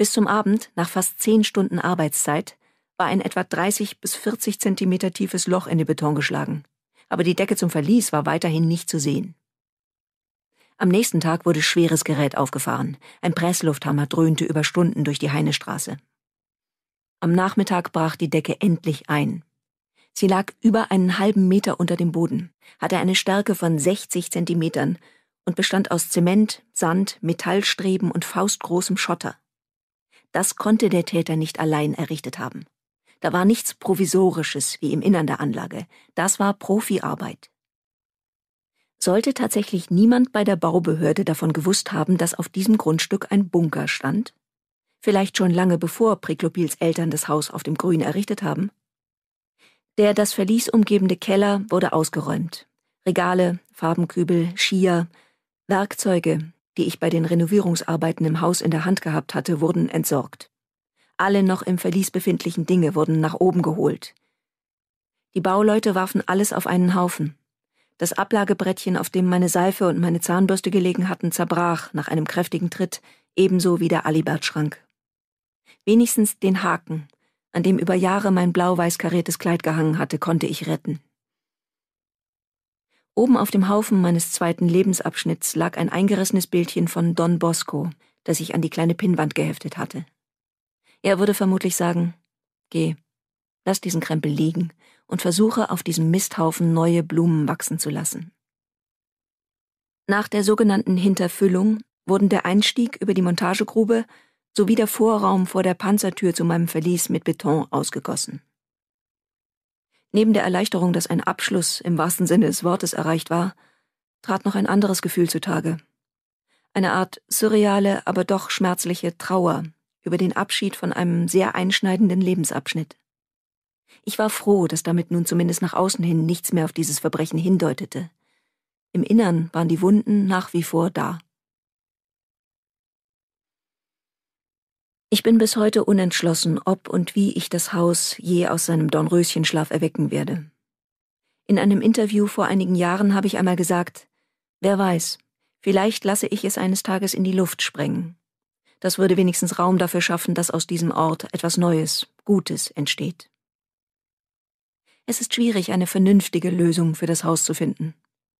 bis zum Abend, nach fast zehn Stunden Arbeitszeit, war ein etwa 30 bis 40 Zentimeter tiefes Loch in den Beton geschlagen. Aber die Decke zum Verlies war weiterhin nicht zu sehen. Am nächsten Tag wurde schweres Gerät aufgefahren. Ein Presslufthammer dröhnte über Stunden durch die Heinestraße. Am Nachmittag brach die Decke endlich ein. Sie lag über einen halben Meter unter dem Boden, hatte eine Stärke von 60 Zentimetern und bestand aus Zement, Sand, Metallstreben und faustgroßem Schotter. Das konnte der Täter nicht allein errichtet haben. Da war nichts Provisorisches wie im Innern der Anlage. Das war Profiarbeit. Sollte tatsächlich niemand bei der Baubehörde davon gewusst haben, dass auf diesem Grundstück ein Bunker stand? Vielleicht schon lange bevor Priklopils Eltern das Haus auf dem Grün errichtet haben? Der das Verlies umgebende Keller wurde ausgeräumt. Regale, Farbenkübel, Skier, Werkzeuge, die ich bei den Renovierungsarbeiten im Haus in der Hand gehabt hatte, wurden entsorgt. Alle noch im Verlies befindlichen Dinge wurden nach oben geholt. Die Bauleute warfen alles auf einen Haufen. Das Ablagebrettchen, auf dem meine Seife und meine Zahnbürste gelegen hatten, zerbrach nach einem kräftigen Tritt, ebenso wie der Alibert-Schrank. Wenigstens den Haken, an dem über Jahre mein blau-weiß kariertes Kleid gehangen hatte, konnte ich retten. Oben auf dem Haufen meines zweiten Lebensabschnitts lag ein eingerissenes Bildchen von Don Bosco, das ich an die kleine Pinnwand geheftet hatte. Er würde vermutlich sagen, geh, lass diesen Krempel liegen und versuche auf diesem Misthaufen neue Blumen wachsen zu lassen. Nach der sogenannten Hinterfüllung wurden der Einstieg über die Montagegrube sowie der Vorraum vor der Panzertür zu meinem Verlies mit Beton ausgegossen. Neben der Erleichterung, dass ein Abschluss im wahrsten Sinne des Wortes erreicht war, trat noch ein anderes Gefühl zutage. Eine Art surreale, aber doch schmerzliche Trauer über den Abschied von einem sehr einschneidenden Lebensabschnitt. Ich war froh, dass damit nun zumindest nach außen hin nichts mehr auf dieses Verbrechen hindeutete. Im Innern waren die Wunden nach wie vor da. Ich bin bis heute unentschlossen, ob und wie ich das Haus je aus seinem Dornröschenschlaf erwecken werde. In einem Interview vor einigen Jahren habe ich einmal gesagt, wer weiß, vielleicht lasse ich es eines Tages in die Luft sprengen. Das würde wenigstens Raum dafür schaffen, dass aus diesem Ort etwas Neues, Gutes entsteht. Es ist schwierig, eine vernünftige Lösung für das Haus zu finden.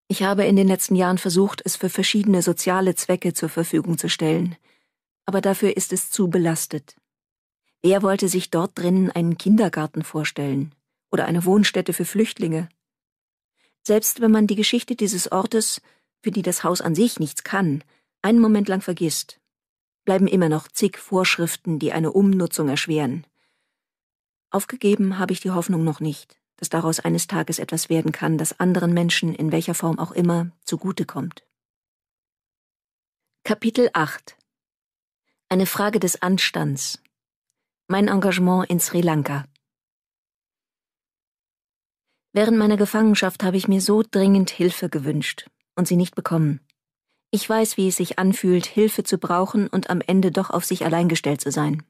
Ich habe in den letzten Jahren versucht, es für verschiedene soziale Zwecke zur Verfügung zu stellen, aber dafür ist es zu belastet. Wer wollte sich dort drinnen einen Kindergarten vorstellen oder eine Wohnstätte für Flüchtlinge? Selbst wenn man die Geschichte dieses Ortes, für die das Haus an sich nichts kann, einen Moment lang vergisst, bleiben immer noch zig Vorschriften, die eine Umnutzung erschweren. Aufgegeben habe ich die Hoffnung noch nicht, dass daraus eines Tages etwas werden kann, das anderen Menschen in welcher Form auch immer zugutekommt. Kapitel 8 eine Frage des Anstands. Mein Engagement in Sri Lanka. Während meiner Gefangenschaft habe ich mir so dringend Hilfe gewünscht und sie nicht bekommen. Ich weiß, wie es sich anfühlt, Hilfe zu brauchen und am Ende doch auf sich allein gestellt zu sein.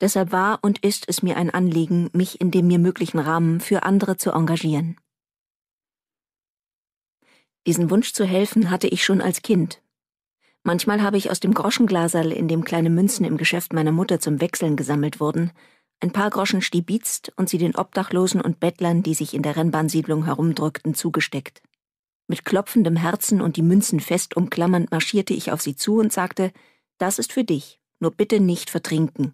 Deshalb war und ist es mir ein Anliegen, mich in dem mir möglichen Rahmen für andere zu engagieren. Diesen Wunsch zu helfen hatte ich schon als Kind, Manchmal habe ich aus dem Groschenglaserl, in dem kleine Münzen im Geschäft meiner Mutter zum Wechseln gesammelt wurden, ein paar Groschen stibitzt und sie den Obdachlosen und Bettlern, die sich in der Rennbahnsiedlung herumdrückten, zugesteckt. Mit klopfendem Herzen und die Münzen fest umklammernd marschierte ich auf sie zu und sagte, das ist für dich, nur bitte nicht vertrinken.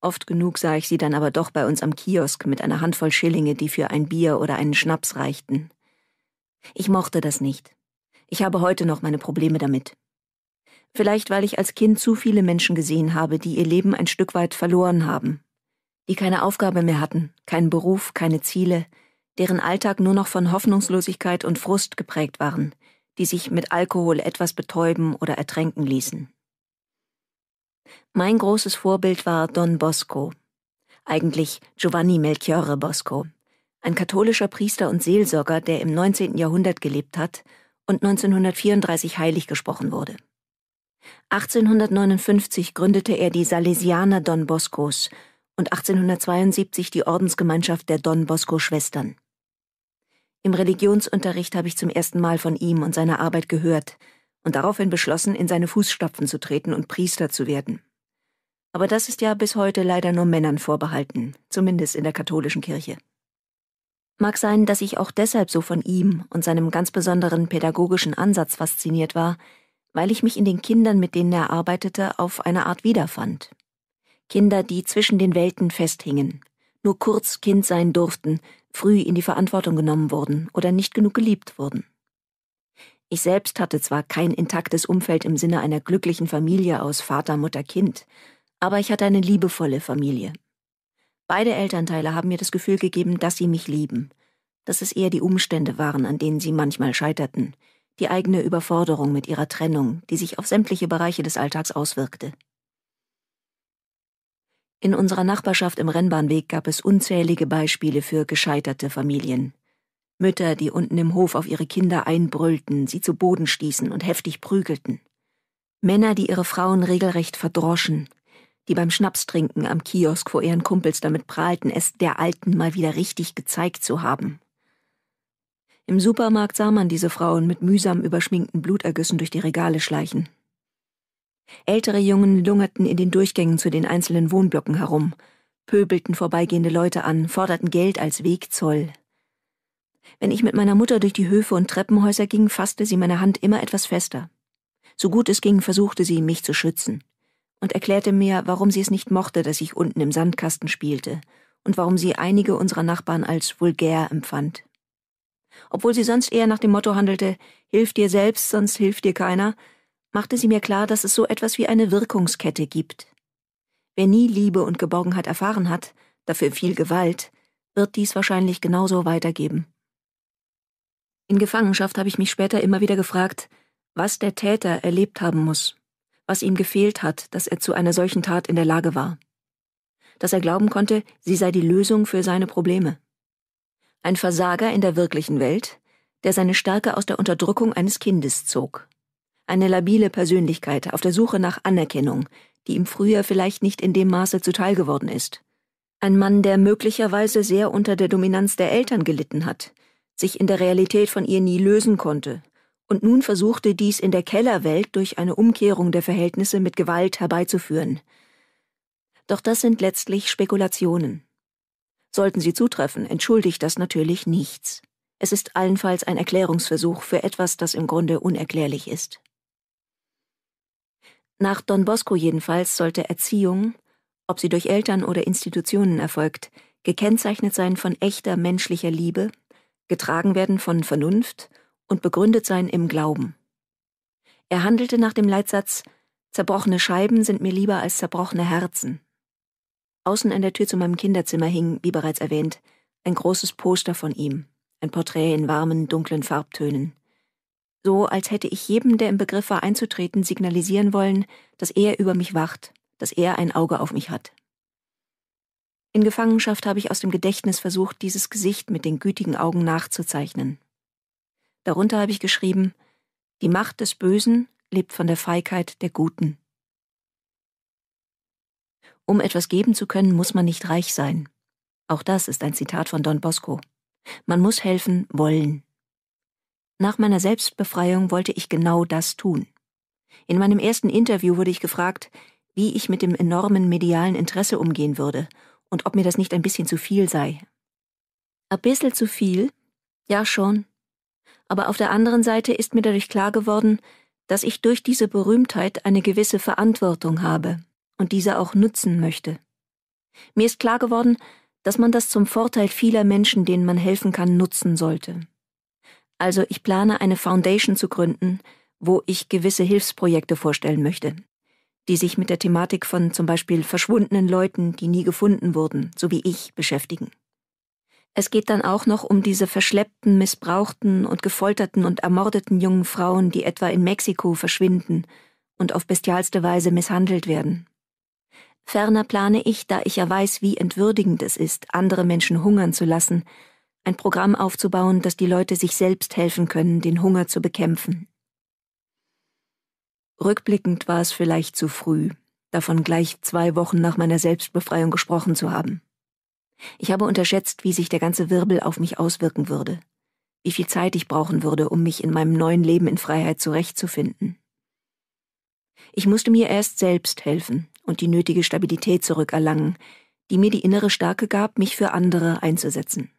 Oft genug sah ich sie dann aber doch bei uns am Kiosk mit einer Handvoll Schillinge, die für ein Bier oder einen Schnaps reichten. Ich mochte das nicht. Ich habe heute noch meine Probleme damit. Vielleicht weil ich als Kind zu viele Menschen gesehen habe, die ihr Leben ein Stück weit verloren haben, die keine Aufgabe mehr hatten, keinen Beruf, keine Ziele, deren Alltag nur noch von Hoffnungslosigkeit und Frust geprägt waren, die sich mit Alkohol etwas betäuben oder ertränken ließen. Mein großes Vorbild war Don Bosco, eigentlich Giovanni Melchiorre Bosco, ein katholischer Priester und Seelsorger, der im 19. Jahrhundert gelebt hat und 1934 heilig gesprochen wurde. 1859 gründete er die Salesianer Don Boscos und 1872 die Ordensgemeinschaft der Don Bosco Schwestern. Im Religionsunterricht habe ich zum ersten Mal von ihm und seiner Arbeit gehört und daraufhin beschlossen, in seine Fußstapfen zu treten und Priester zu werden. Aber das ist ja bis heute leider nur Männern vorbehalten, zumindest in der katholischen Kirche. Mag sein, dass ich auch deshalb so von ihm und seinem ganz besonderen pädagogischen Ansatz fasziniert war, weil ich mich in den Kindern, mit denen er arbeitete, auf eine Art wiederfand. Kinder, die zwischen den Welten festhingen, nur kurz Kind sein durften, früh in die Verantwortung genommen wurden oder nicht genug geliebt wurden. Ich selbst hatte zwar kein intaktes Umfeld im Sinne einer glücklichen Familie aus Vater, Mutter, Kind, aber ich hatte eine liebevolle Familie, Beide Elternteile haben mir das Gefühl gegeben, dass sie mich lieben, dass es eher die Umstände waren, an denen sie manchmal scheiterten, die eigene Überforderung mit ihrer Trennung, die sich auf sämtliche Bereiche des Alltags auswirkte. In unserer Nachbarschaft im Rennbahnweg gab es unzählige Beispiele für gescheiterte Familien. Mütter, die unten im Hof auf ihre Kinder einbrüllten, sie zu Boden stießen und heftig prügelten. Männer, die ihre Frauen regelrecht verdroschen, die beim Schnapstrinken am Kiosk vor ihren Kumpels damit prahlten, es der Alten mal wieder richtig gezeigt zu haben. Im Supermarkt sah man diese Frauen mit mühsam überschminkten Blutergüssen durch die Regale schleichen. Ältere Jungen lungerten in den Durchgängen zu den einzelnen Wohnblöcken herum, pöbelten vorbeigehende Leute an, forderten Geld als Wegzoll. Wenn ich mit meiner Mutter durch die Höfe und Treppenhäuser ging, fasste sie meine Hand immer etwas fester. So gut es ging, versuchte sie, mich zu schützen und erklärte mir, warum sie es nicht mochte, dass ich unten im Sandkasten spielte und warum sie einige unserer Nachbarn als vulgär empfand. Obwohl sie sonst eher nach dem Motto handelte, Hilf dir selbst, sonst hilft dir keiner, machte sie mir klar, dass es so etwas wie eine Wirkungskette gibt. Wer nie Liebe und Geborgenheit erfahren hat, dafür viel Gewalt, wird dies wahrscheinlich genauso weitergeben. In Gefangenschaft habe ich mich später immer wieder gefragt, was der Täter erlebt haben muss, was ihm gefehlt hat, dass er zu einer solchen Tat in der Lage war. Dass er glauben konnte, sie sei die Lösung für seine Probleme. Ein Versager in der wirklichen Welt, der seine Stärke aus der Unterdrückung eines Kindes zog. Eine labile Persönlichkeit auf der Suche nach Anerkennung, die ihm früher vielleicht nicht in dem Maße zuteil geworden ist. Ein Mann, der möglicherweise sehr unter der Dominanz der Eltern gelitten hat, sich in der Realität von ihr nie lösen konnte und nun versuchte dies in der Kellerwelt durch eine Umkehrung der Verhältnisse mit Gewalt herbeizuführen. Doch das sind letztlich Spekulationen. Sollten sie zutreffen, entschuldigt das natürlich nichts. Es ist allenfalls ein Erklärungsversuch für etwas, das im Grunde unerklärlich ist. Nach Don Bosco jedenfalls sollte Erziehung, ob sie durch Eltern oder Institutionen erfolgt, gekennzeichnet sein von echter menschlicher Liebe, getragen werden von Vernunft und begründet sein im Glauben. Er handelte nach dem Leitsatz Zerbrochene Scheiben sind mir lieber als zerbrochene Herzen. Außen an der Tür zu meinem Kinderzimmer hing, wie bereits erwähnt, ein großes Poster von ihm, ein Porträt in warmen, dunklen Farbtönen. So, als hätte ich jedem, der im Begriff war einzutreten, signalisieren wollen, dass er über mich wacht, dass er ein Auge auf mich hat. In Gefangenschaft habe ich aus dem Gedächtnis versucht, dieses Gesicht mit den gütigen Augen nachzuzeichnen. Darunter habe ich geschrieben, die Macht des Bösen lebt von der Feigheit der Guten. Um etwas geben zu können, muss man nicht reich sein. Auch das ist ein Zitat von Don Bosco. Man muss helfen wollen. Nach meiner Selbstbefreiung wollte ich genau das tun. In meinem ersten Interview wurde ich gefragt, wie ich mit dem enormen medialen Interesse umgehen würde und ob mir das nicht ein bisschen zu viel sei. Ein bisschen zu viel? Ja schon, aber auf der anderen Seite ist mir dadurch klar geworden, dass ich durch diese Berühmtheit eine gewisse Verantwortung habe und diese auch nutzen möchte. Mir ist klar geworden, dass man das zum Vorteil vieler Menschen, denen man helfen kann, nutzen sollte. Also ich plane eine Foundation zu gründen, wo ich gewisse Hilfsprojekte vorstellen möchte, die sich mit der Thematik von zum Beispiel verschwundenen Leuten, die nie gefunden wurden, so wie ich, beschäftigen. Es geht dann auch noch um diese verschleppten, missbrauchten und gefolterten und ermordeten jungen Frauen, die etwa in Mexiko verschwinden und auf bestialste Weise misshandelt werden. Ferner plane ich, da ich ja weiß, wie entwürdigend es ist, andere Menschen hungern zu lassen, ein Programm aufzubauen, dass die Leute sich selbst helfen können, den Hunger zu bekämpfen. Rückblickend war es vielleicht zu früh, davon gleich zwei Wochen nach meiner Selbstbefreiung gesprochen zu haben. Ich habe unterschätzt, wie sich der ganze Wirbel auf mich auswirken würde, wie viel Zeit ich brauchen würde, um mich in meinem neuen Leben in Freiheit zurechtzufinden. Ich musste mir erst selbst helfen und die nötige Stabilität zurückerlangen, die mir die innere Stärke gab, mich für andere einzusetzen.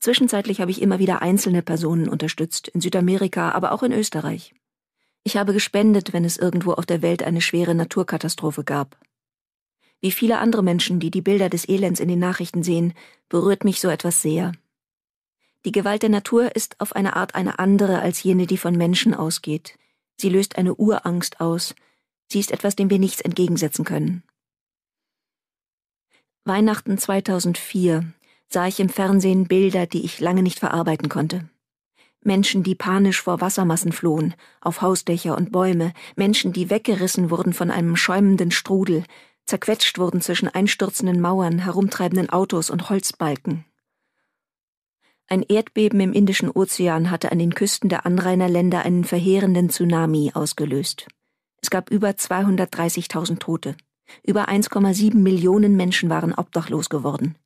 Zwischenzeitlich habe ich immer wieder einzelne Personen unterstützt, in Südamerika, aber auch in Österreich. Ich habe gespendet, wenn es irgendwo auf der Welt eine schwere Naturkatastrophe gab, wie viele andere Menschen, die die Bilder des Elends in den Nachrichten sehen, berührt mich so etwas sehr. Die Gewalt der Natur ist auf eine Art eine andere als jene, die von Menschen ausgeht. Sie löst eine Urangst aus. Sie ist etwas, dem wir nichts entgegensetzen können. Weihnachten 2004 sah ich im Fernsehen Bilder, die ich lange nicht verarbeiten konnte. Menschen, die panisch vor Wassermassen flohen, auf Hausdächer und Bäume, Menschen, die weggerissen wurden von einem schäumenden Strudel, zerquetscht wurden zwischen einstürzenden Mauern, herumtreibenden Autos und Holzbalken. Ein Erdbeben im Indischen Ozean hatte an den Küsten der Anrainerländer einen verheerenden Tsunami ausgelöst. Es gab über 230.000 Tote. Über 1,7 Millionen Menschen waren obdachlos geworden.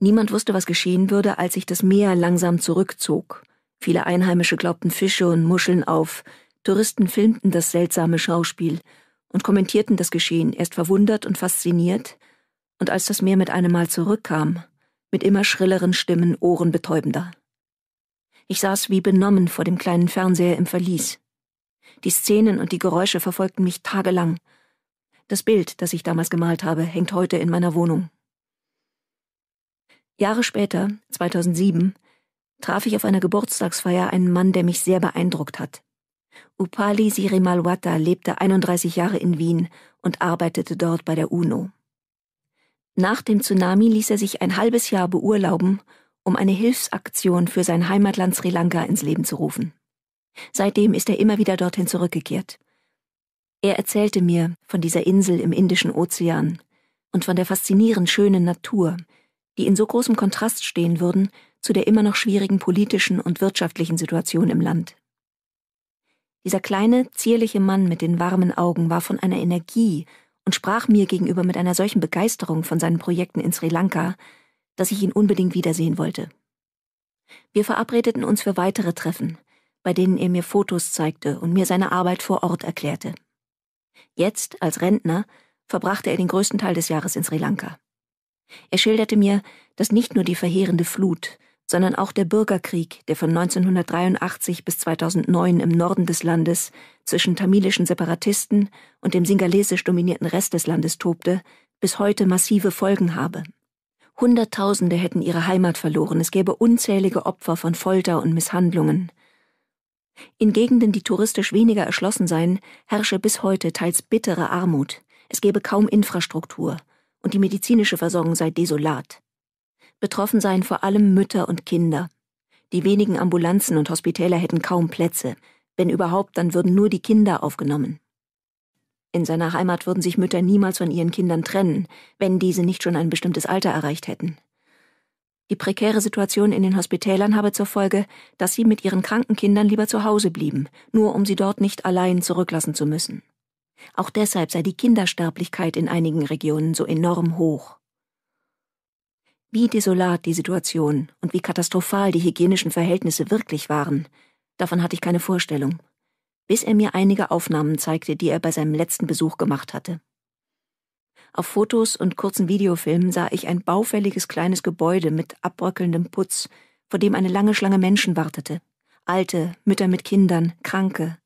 Niemand wusste, was geschehen würde, als sich das Meer langsam zurückzog. Viele Einheimische glaubten Fische und Muscheln auf. Touristen filmten das seltsame Schauspiel und kommentierten das Geschehen erst verwundert und fasziniert, und als das Meer mit einem Mal zurückkam, mit immer schrilleren Stimmen ohrenbetäubender. Ich saß wie benommen vor dem kleinen Fernseher im Verlies. Die Szenen und die Geräusche verfolgten mich tagelang. Das Bild, das ich damals gemalt habe, hängt heute in meiner Wohnung. Jahre später, 2007, traf ich auf einer Geburtstagsfeier einen Mann, der mich sehr beeindruckt hat. Upali Sirimalwata lebte 31 Jahre in Wien und arbeitete dort bei der UNO. Nach dem Tsunami ließ er sich ein halbes Jahr beurlauben, um eine Hilfsaktion für sein Heimatland Sri Lanka ins Leben zu rufen. Seitdem ist er immer wieder dorthin zurückgekehrt. Er erzählte mir von dieser Insel im Indischen Ozean und von der faszinierend schönen Natur, die in so großem Kontrast stehen würden zu der immer noch schwierigen politischen und wirtschaftlichen Situation im Land. Dieser kleine, zierliche Mann mit den warmen Augen war von einer Energie und sprach mir gegenüber mit einer solchen Begeisterung von seinen Projekten in Sri Lanka, dass ich ihn unbedingt wiedersehen wollte. Wir verabredeten uns für weitere Treffen, bei denen er mir Fotos zeigte und mir seine Arbeit vor Ort erklärte. Jetzt, als Rentner, verbrachte er den größten Teil des Jahres in Sri Lanka. Er schilderte mir, dass nicht nur die verheerende Flut, sondern auch der Bürgerkrieg, der von 1983 bis 2009 im Norden des Landes zwischen tamilischen Separatisten und dem singalesisch dominierten Rest des Landes tobte, bis heute massive Folgen habe. Hunderttausende hätten ihre Heimat verloren, es gäbe unzählige Opfer von Folter und Misshandlungen. In Gegenden, die touristisch weniger erschlossen seien, herrsche bis heute teils bittere Armut, es gäbe kaum Infrastruktur, und die medizinische Versorgung sei desolat. Betroffen seien vor allem Mütter und Kinder. Die wenigen Ambulanzen und Hospitäler hätten kaum Plätze. Wenn überhaupt, dann würden nur die Kinder aufgenommen. In seiner Heimat würden sich Mütter niemals von ihren Kindern trennen, wenn diese nicht schon ein bestimmtes Alter erreicht hätten. Die prekäre Situation in den Hospitälern habe zur Folge, dass sie mit ihren kranken Kindern lieber zu Hause blieben, nur um sie dort nicht allein zurücklassen zu müssen. Auch deshalb sei die Kindersterblichkeit in einigen Regionen so enorm hoch. Wie desolat die Situation und wie katastrophal die hygienischen Verhältnisse wirklich waren, davon hatte ich keine Vorstellung, bis er mir einige Aufnahmen zeigte, die er bei seinem letzten Besuch gemacht hatte. Auf Fotos und kurzen Videofilmen sah ich ein baufälliges kleines Gebäude mit abbröckelndem Putz, vor dem eine lange Schlange Menschen wartete. Alte, Mütter mit Kindern, Kranke.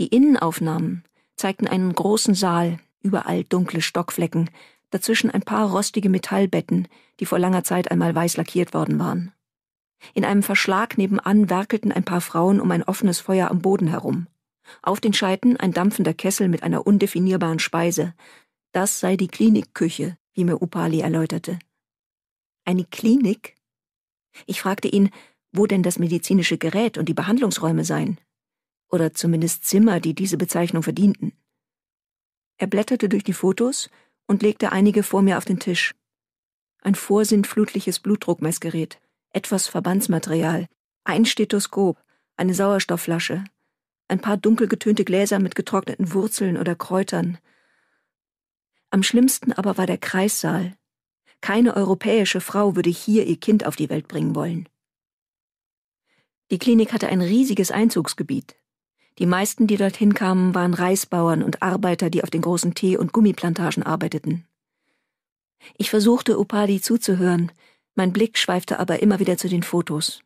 Die Innenaufnahmen zeigten einen großen Saal, überall dunkle Stockflecken, dazwischen ein paar rostige Metallbetten, die vor langer Zeit einmal weiß lackiert worden waren. In einem Verschlag nebenan werkelten ein paar Frauen um ein offenes Feuer am Boden herum. Auf den Scheiten ein dampfender Kessel mit einer undefinierbaren Speise. Das sei die Klinikküche, wie mir Upali erläuterte. Eine Klinik? Ich fragte ihn, wo denn das medizinische Gerät und die Behandlungsräume seien. Oder zumindest Zimmer, die diese Bezeichnung verdienten. Er blätterte durch die Fotos und legte einige vor mir auf den Tisch. Ein vorsintflutliches Blutdruckmessgerät, etwas Verbandsmaterial, ein Stethoskop, eine Sauerstoffflasche, ein paar dunkel getönte Gläser mit getrockneten Wurzeln oder Kräutern. Am schlimmsten aber war der Kreissaal. Keine europäische Frau würde hier ihr Kind auf die Welt bringen wollen. Die Klinik hatte ein riesiges Einzugsgebiet, die meisten, die dorthin kamen, waren Reisbauern und Arbeiter, die auf den großen Tee- und Gummiplantagen arbeiteten. Ich versuchte, Upadi zuzuhören, mein Blick schweifte aber immer wieder zu den Fotos.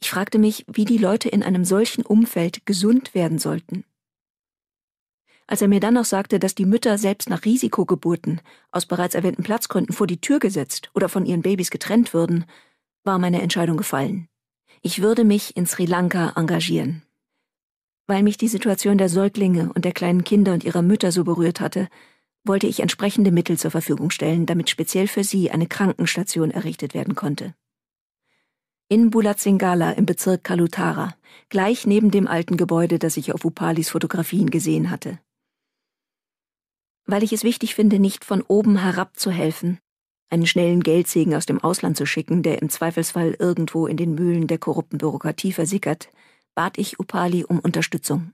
Ich fragte mich, wie die Leute in einem solchen Umfeld gesund werden sollten. Als er mir dann noch sagte, dass die Mütter selbst nach Risikogeburten aus bereits erwähnten Platzgründen vor die Tür gesetzt oder von ihren Babys getrennt würden, war meine Entscheidung gefallen. Ich würde mich in Sri Lanka engagieren. Weil mich die Situation der Säuglinge und der kleinen Kinder und ihrer Mütter so berührt hatte, wollte ich entsprechende Mittel zur Verfügung stellen, damit speziell für sie eine Krankenstation errichtet werden konnte. In Bulatsingala im Bezirk Kalutara, gleich neben dem alten Gebäude, das ich auf Upalis Fotografien gesehen hatte. Weil ich es wichtig finde, nicht von oben herab zu helfen, einen schnellen Geldsegen aus dem Ausland zu schicken, der im Zweifelsfall irgendwo in den Mühlen der korrupten Bürokratie versickert, bat ich Upali um Unterstützung.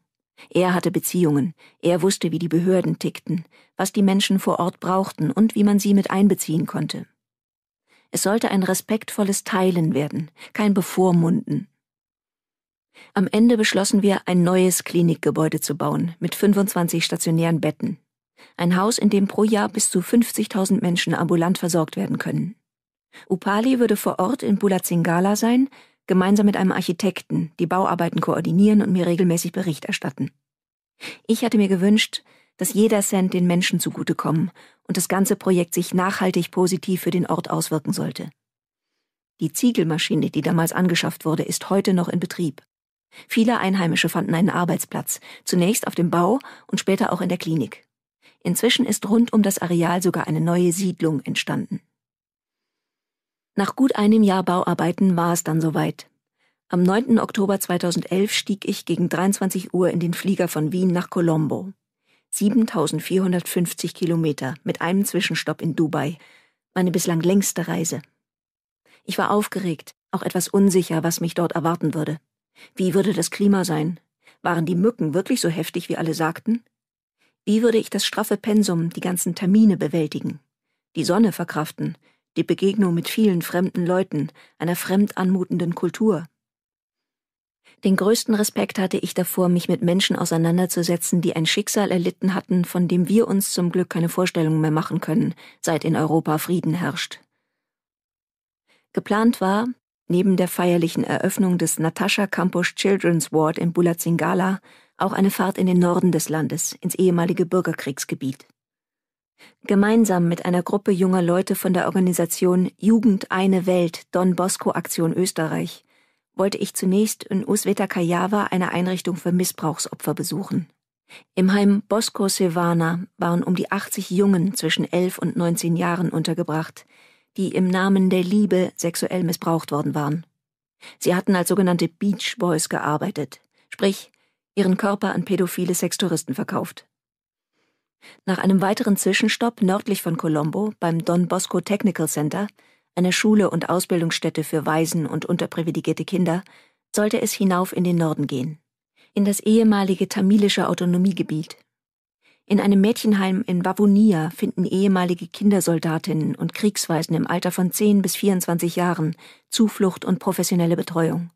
Er hatte Beziehungen, er wusste, wie die Behörden tickten, was die Menschen vor Ort brauchten und wie man sie mit einbeziehen konnte. Es sollte ein respektvolles Teilen werden, kein Bevormunden. Am Ende beschlossen wir, ein neues Klinikgebäude zu bauen, mit 25 stationären Betten. Ein Haus, in dem pro Jahr bis zu 50.000 Menschen ambulant versorgt werden können. Upali würde vor Ort in Bulacingala sein, gemeinsam mit einem Architekten, die Bauarbeiten koordinieren und mir regelmäßig Bericht erstatten. Ich hatte mir gewünscht, dass jeder Cent den Menschen zugutekommen und das ganze Projekt sich nachhaltig positiv für den Ort auswirken sollte. Die Ziegelmaschine, die damals angeschafft wurde, ist heute noch in Betrieb. Viele Einheimische fanden einen Arbeitsplatz, zunächst auf dem Bau und später auch in der Klinik. Inzwischen ist rund um das Areal sogar eine neue Siedlung entstanden. Nach gut einem Jahr Bauarbeiten war es dann soweit. Am 9. Oktober 2011 stieg ich gegen 23 Uhr in den Flieger von Wien nach Colombo. 7450 Kilometer mit einem Zwischenstopp in Dubai. Meine bislang längste Reise. Ich war aufgeregt, auch etwas unsicher, was mich dort erwarten würde. Wie würde das Klima sein? Waren die Mücken wirklich so heftig, wie alle sagten? Wie würde ich das straffe Pensum, die ganzen Termine bewältigen? Die Sonne verkraften? die Begegnung mit vielen fremden Leuten, einer fremd anmutenden Kultur. Den größten Respekt hatte ich davor, mich mit Menschen auseinanderzusetzen, die ein Schicksal erlitten hatten, von dem wir uns zum Glück keine Vorstellung mehr machen können, seit in Europa Frieden herrscht. Geplant war, neben der feierlichen Eröffnung des Natascha Campos Children's Ward in Bulatsingala, auch eine Fahrt in den Norden des Landes, ins ehemalige Bürgerkriegsgebiet. Gemeinsam mit einer Gruppe junger Leute von der Organisation Jugend eine Welt Don Bosco Aktion Österreich wollte ich zunächst in Usveta Kajava eine Einrichtung für Missbrauchsopfer besuchen. Im Heim Bosco Silvana waren um die 80 Jungen zwischen 11 und 19 Jahren untergebracht, die im Namen der Liebe sexuell missbraucht worden waren. Sie hatten als sogenannte Beach Boys gearbeitet, sprich ihren Körper an pädophile Sextouristen verkauft. Nach einem weiteren Zwischenstopp nördlich von Colombo beim Don Bosco Technical Center, einer Schule und Ausbildungsstätte für Waisen und unterprivilegierte Kinder, sollte es hinauf in den Norden gehen, in das ehemalige tamilische Autonomiegebiet. In einem Mädchenheim in Bavunia finden ehemalige Kindersoldatinnen und Kriegsweisen im Alter von 10 bis 24 Jahren Zuflucht und professionelle Betreuung.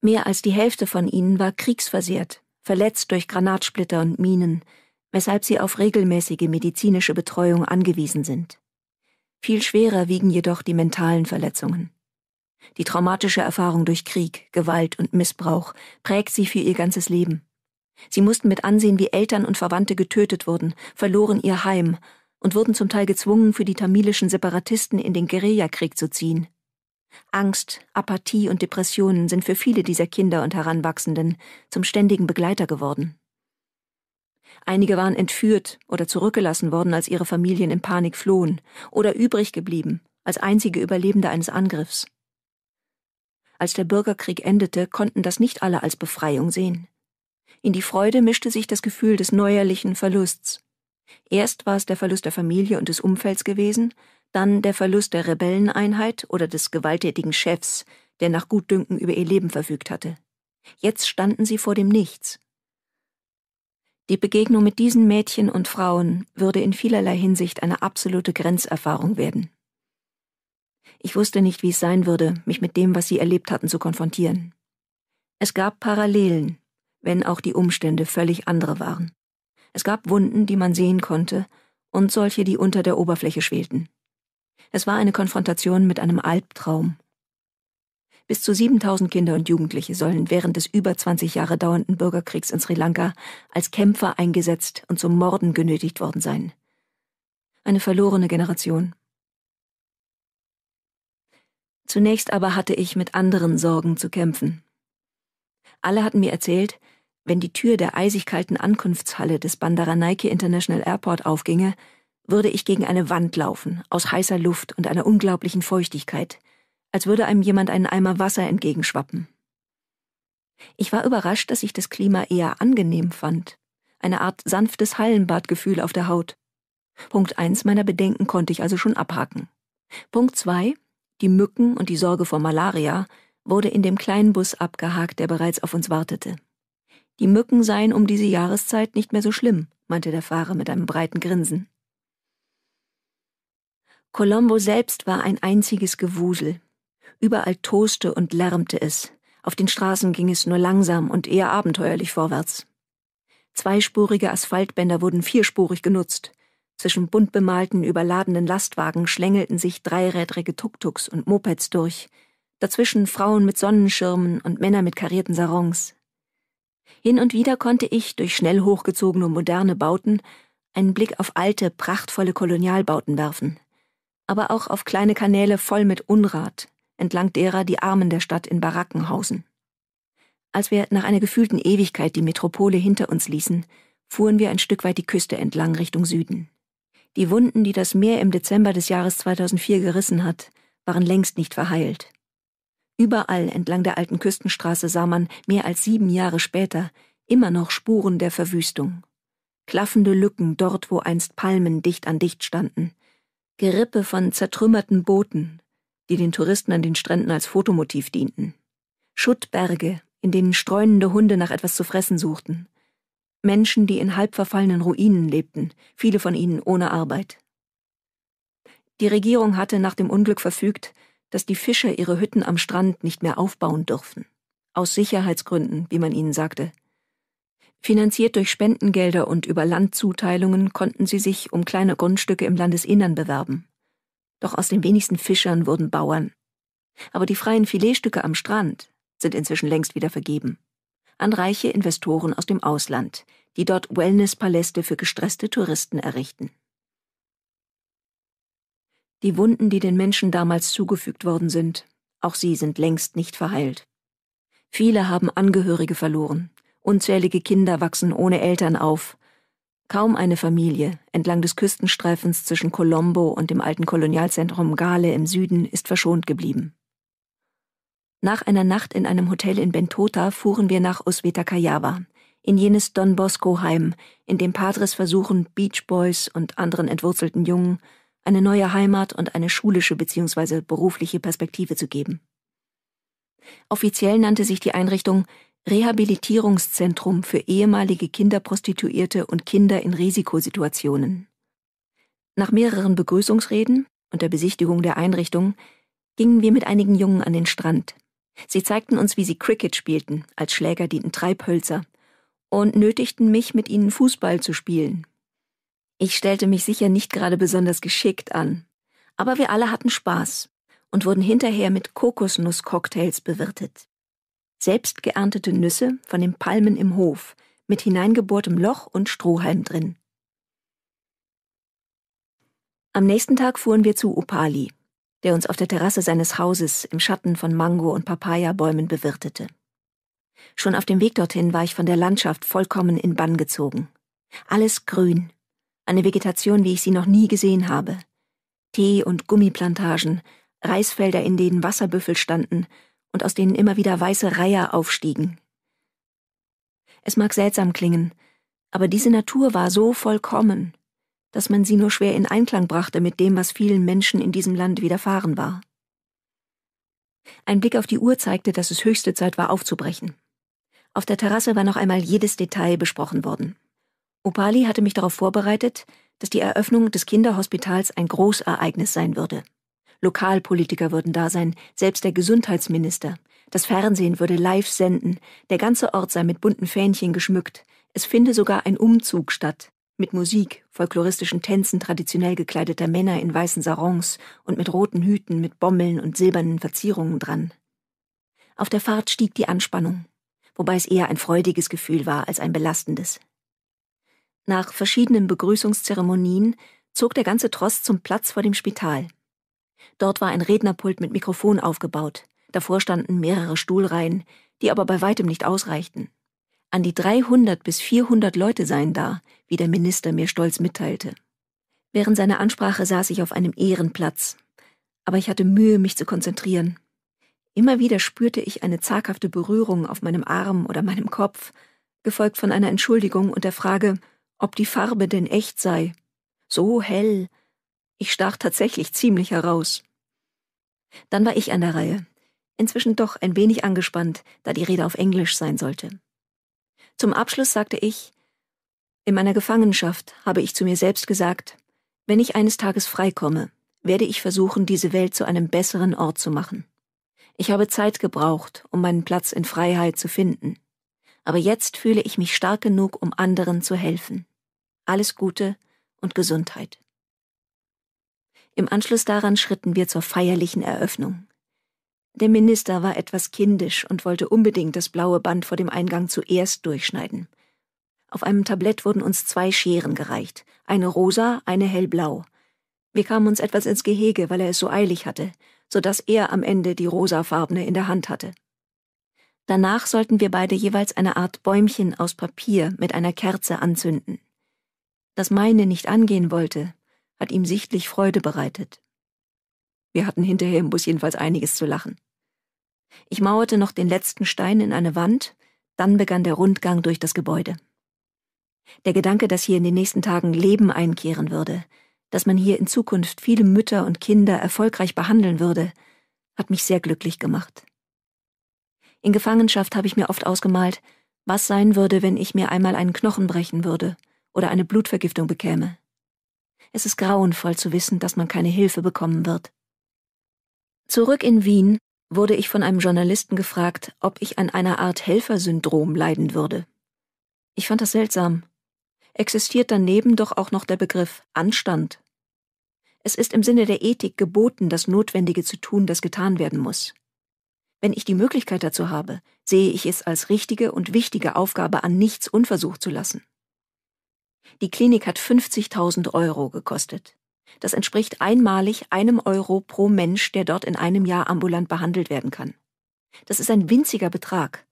Mehr als die Hälfte von ihnen war kriegsversehrt, verletzt durch Granatsplitter und Minen, weshalb sie auf regelmäßige medizinische Betreuung angewiesen sind. Viel schwerer wiegen jedoch die mentalen Verletzungen. Die traumatische Erfahrung durch Krieg, Gewalt und Missbrauch prägt sie für ihr ganzes Leben. Sie mussten mit ansehen, wie Eltern und Verwandte getötet wurden, verloren ihr Heim und wurden zum Teil gezwungen, für die tamilischen Separatisten in den Guerillakrieg zu ziehen. Angst, Apathie und Depressionen sind für viele dieser Kinder und Heranwachsenden zum ständigen Begleiter geworden. Einige waren entführt oder zurückgelassen worden, als ihre Familien in Panik flohen, oder übrig geblieben, als einzige Überlebende eines Angriffs. Als der Bürgerkrieg endete, konnten das nicht alle als Befreiung sehen. In die Freude mischte sich das Gefühl des neuerlichen Verlusts. Erst war es der Verlust der Familie und des Umfelds gewesen, dann der Verlust der Rebelleneinheit oder des gewalttätigen Chefs, der nach Gutdünken über ihr Leben verfügt hatte. Jetzt standen sie vor dem Nichts, die Begegnung mit diesen Mädchen und Frauen würde in vielerlei Hinsicht eine absolute Grenzerfahrung werden. Ich wusste nicht, wie es sein würde, mich mit dem, was sie erlebt hatten, zu konfrontieren. Es gab Parallelen, wenn auch die Umstände völlig andere waren. Es gab Wunden, die man sehen konnte, und solche, die unter der Oberfläche schwelten. Es war eine Konfrontation mit einem Albtraum, bis zu 7000 Kinder und Jugendliche sollen während des über 20 Jahre dauernden Bürgerkriegs in Sri Lanka als Kämpfer eingesetzt und zum Morden genötigt worden sein. Eine verlorene Generation. Zunächst aber hatte ich mit anderen Sorgen zu kämpfen. Alle hatten mir erzählt, wenn die Tür der eisig kalten Ankunftshalle des Bandaranaike International Airport aufginge, würde ich gegen eine Wand laufen, aus heißer Luft und einer unglaublichen Feuchtigkeit – als würde einem jemand einen Eimer Wasser entgegenschwappen. Ich war überrascht, dass ich das Klima eher angenehm fand, eine Art sanftes Hallenbadgefühl auf der Haut. Punkt eins meiner Bedenken konnte ich also schon abhaken. Punkt zwei, die Mücken und die Sorge vor Malaria, wurde in dem kleinen Bus abgehakt, der bereits auf uns wartete. Die Mücken seien um diese Jahreszeit nicht mehr so schlimm, meinte der Fahrer mit einem breiten Grinsen. Colombo selbst war ein einziges Gewusel. Überall toste und lärmte es. Auf den Straßen ging es nur langsam und eher abenteuerlich vorwärts. Zweispurige Asphaltbänder wurden vierspurig genutzt. Zwischen bunt bemalten, überladenen Lastwagen schlängelten sich dreirädrige Tuktuks und Mopeds durch. Dazwischen Frauen mit Sonnenschirmen und Männer mit karierten Sarongs. Hin und wieder konnte ich durch schnell hochgezogene moderne Bauten einen Blick auf alte, prachtvolle Kolonialbauten werfen. Aber auch auf kleine Kanäle voll mit Unrat, entlang derer die Armen der Stadt in Baracken hausen. Als wir nach einer gefühlten Ewigkeit die Metropole hinter uns ließen, fuhren wir ein Stück weit die Küste entlang Richtung Süden. Die Wunden, die das Meer im Dezember des Jahres 2004 gerissen hat, waren längst nicht verheilt. Überall entlang der alten Küstenstraße sah man, mehr als sieben Jahre später, immer noch Spuren der Verwüstung. Klaffende Lücken dort, wo einst Palmen dicht an dicht standen. Gerippe von zertrümmerten Booten, die den Touristen an den Stränden als Fotomotiv dienten. Schuttberge, in denen streunende Hunde nach etwas zu fressen suchten. Menschen, die in halbverfallenen Ruinen lebten, viele von ihnen ohne Arbeit. Die Regierung hatte nach dem Unglück verfügt, dass die Fischer ihre Hütten am Strand nicht mehr aufbauen dürfen. Aus Sicherheitsgründen, wie man ihnen sagte. Finanziert durch Spendengelder und über Landzuteilungen konnten sie sich um kleine Grundstücke im Landesinnern bewerben. Doch aus den wenigsten Fischern wurden Bauern. Aber die freien Filetstücke am Strand sind inzwischen längst wieder vergeben. An reiche Investoren aus dem Ausland, die dort Wellnesspaläste für gestresste Touristen errichten. Die Wunden, die den Menschen damals zugefügt worden sind, auch sie sind längst nicht verheilt. Viele haben Angehörige verloren, unzählige Kinder wachsen ohne Eltern auf, Kaum eine Familie entlang des Küstenstreifens zwischen Colombo und dem alten Kolonialzentrum Gale im Süden ist verschont geblieben. Nach einer Nacht in einem Hotel in Bentota fuhren wir nach Osvetacayawa, in jenes Don Bosco Heim, in dem Padres versuchen, Beach Boys und anderen entwurzelten Jungen eine neue Heimat und eine schulische bzw. berufliche Perspektive zu geben. Offiziell nannte sich die Einrichtung Rehabilitierungszentrum für ehemalige Kinderprostituierte und Kinder in Risikosituationen. Nach mehreren Begrüßungsreden und der Besichtigung der Einrichtung gingen wir mit einigen Jungen an den Strand. Sie zeigten uns, wie sie Cricket spielten, als Schläger dienten Treibhölzer, und nötigten mich, mit ihnen Fußball zu spielen. Ich stellte mich sicher nicht gerade besonders geschickt an, aber wir alle hatten Spaß und wurden hinterher mit Kokosnusscocktails bewirtet selbst geerntete Nüsse von den Palmen im Hof, mit hineingebohrtem Loch und Strohhalm drin. Am nächsten Tag fuhren wir zu Upali, der uns auf der Terrasse seines Hauses im Schatten von Mango- und Papaya-Bäumen bewirtete. Schon auf dem Weg dorthin war ich von der Landschaft vollkommen in Bann gezogen. Alles grün, eine Vegetation, wie ich sie noch nie gesehen habe. Tee- und Gummiplantagen, Reisfelder, in denen Wasserbüffel standen und aus denen immer wieder weiße Reiher aufstiegen. Es mag seltsam klingen, aber diese Natur war so vollkommen, dass man sie nur schwer in Einklang brachte mit dem, was vielen Menschen in diesem Land widerfahren war. Ein Blick auf die Uhr zeigte, dass es höchste Zeit war, aufzubrechen. Auf der Terrasse war noch einmal jedes Detail besprochen worden. Opali hatte mich darauf vorbereitet, dass die Eröffnung des Kinderhospitals ein Großereignis sein würde. Lokalpolitiker würden da sein, selbst der Gesundheitsminister. Das Fernsehen würde live senden, der ganze Ort sei mit bunten Fähnchen geschmückt. Es finde sogar ein Umzug statt. Mit Musik, folkloristischen Tänzen traditionell gekleideter Männer in weißen Sarongs und mit roten Hüten mit Bommeln und silbernen Verzierungen dran. Auf der Fahrt stieg die Anspannung, wobei es eher ein freudiges Gefühl war als ein belastendes. Nach verschiedenen Begrüßungszeremonien zog der ganze Tross zum Platz vor dem Spital. Dort war ein Rednerpult mit Mikrofon aufgebaut. Davor standen mehrere Stuhlreihen, die aber bei weitem nicht ausreichten. An die 300 bis 400 Leute seien da, wie der Minister mir stolz mitteilte. Während seiner Ansprache saß ich auf einem Ehrenplatz. Aber ich hatte Mühe, mich zu konzentrieren. Immer wieder spürte ich eine zaghafte Berührung auf meinem Arm oder meinem Kopf, gefolgt von einer Entschuldigung und der Frage, ob die Farbe denn echt sei. So hell, ich stach tatsächlich ziemlich heraus. Dann war ich an der Reihe, inzwischen doch ein wenig angespannt, da die Rede auf Englisch sein sollte. Zum Abschluss sagte ich, in meiner Gefangenschaft habe ich zu mir selbst gesagt, wenn ich eines Tages freikomme, werde ich versuchen, diese Welt zu einem besseren Ort zu machen. Ich habe Zeit gebraucht, um meinen Platz in Freiheit zu finden. Aber jetzt fühle ich mich stark genug, um anderen zu helfen. Alles Gute und Gesundheit. Im Anschluss daran schritten wir zur feierlichen Eröffnung. Der Minister war etwas kindisch und wollte unbedingt das blaue Band vor dem Eingang zuerst durchschneiden. Auf einem Tablett wurden uns zwei Scheren gereicht, eine rosa, eine hellblau. Wir kamen uns etwas ins Gehege, weil er es so eilig hatte, so dass er am Ende die rosafarbene in der Hand hatte. Danach sollten wir beide jeweils eine Art Bäumchen aus Papier mit einer Kerze anzünden. Dass meine nicht angehen wollte, hat ihm sichtlich Freude bereitet. Wir hatten hinterher im Bus jedenfalls einiges zu lachen. Ich mauerte noch den letzten Stein in eine Wand, dann begann der Rundgang durch das Gebäude. Der Gedanke, dass hier in den nächsten Tagen Leben einkehren würde, dass man hier in Zukunft viele Mütter und Kinder erfolgreich behandeln würde, hat mich sehr glücklich gemacht. In Gefangenschaft habe ich mir oft ausgemalt, was sein würde, wenn ich mir einmal einen Knochen brechen würde oder eine Blutvergiftung bekäme. Es ist grauenvoll zu wissen, dass man keine Hilfe bekommen wird. Zurück in Wien wurde ich von einem Journalisten gefragt, ob ich an einer Art Helfersyndrom leiden würde. Ich fand das seltsam. Existiert daneben doch auch noch der Begriff Anstand. Es ist im Sinne der Ethik geboten, das Notwendige zu tun, das getan werden muss. Wenn ich die Möglichkeit dazu habe, sehe ich es als richtige und wichtige Aufgabe an, nichts unversucht zu lassen. Die Klinik hat 50.000 Euro gekostet. Das entspricht einmalig einem Euro pro Mensch, der dort in einem Jahr ambulant behandelt werden kann. Das ist ein winziger Betrag.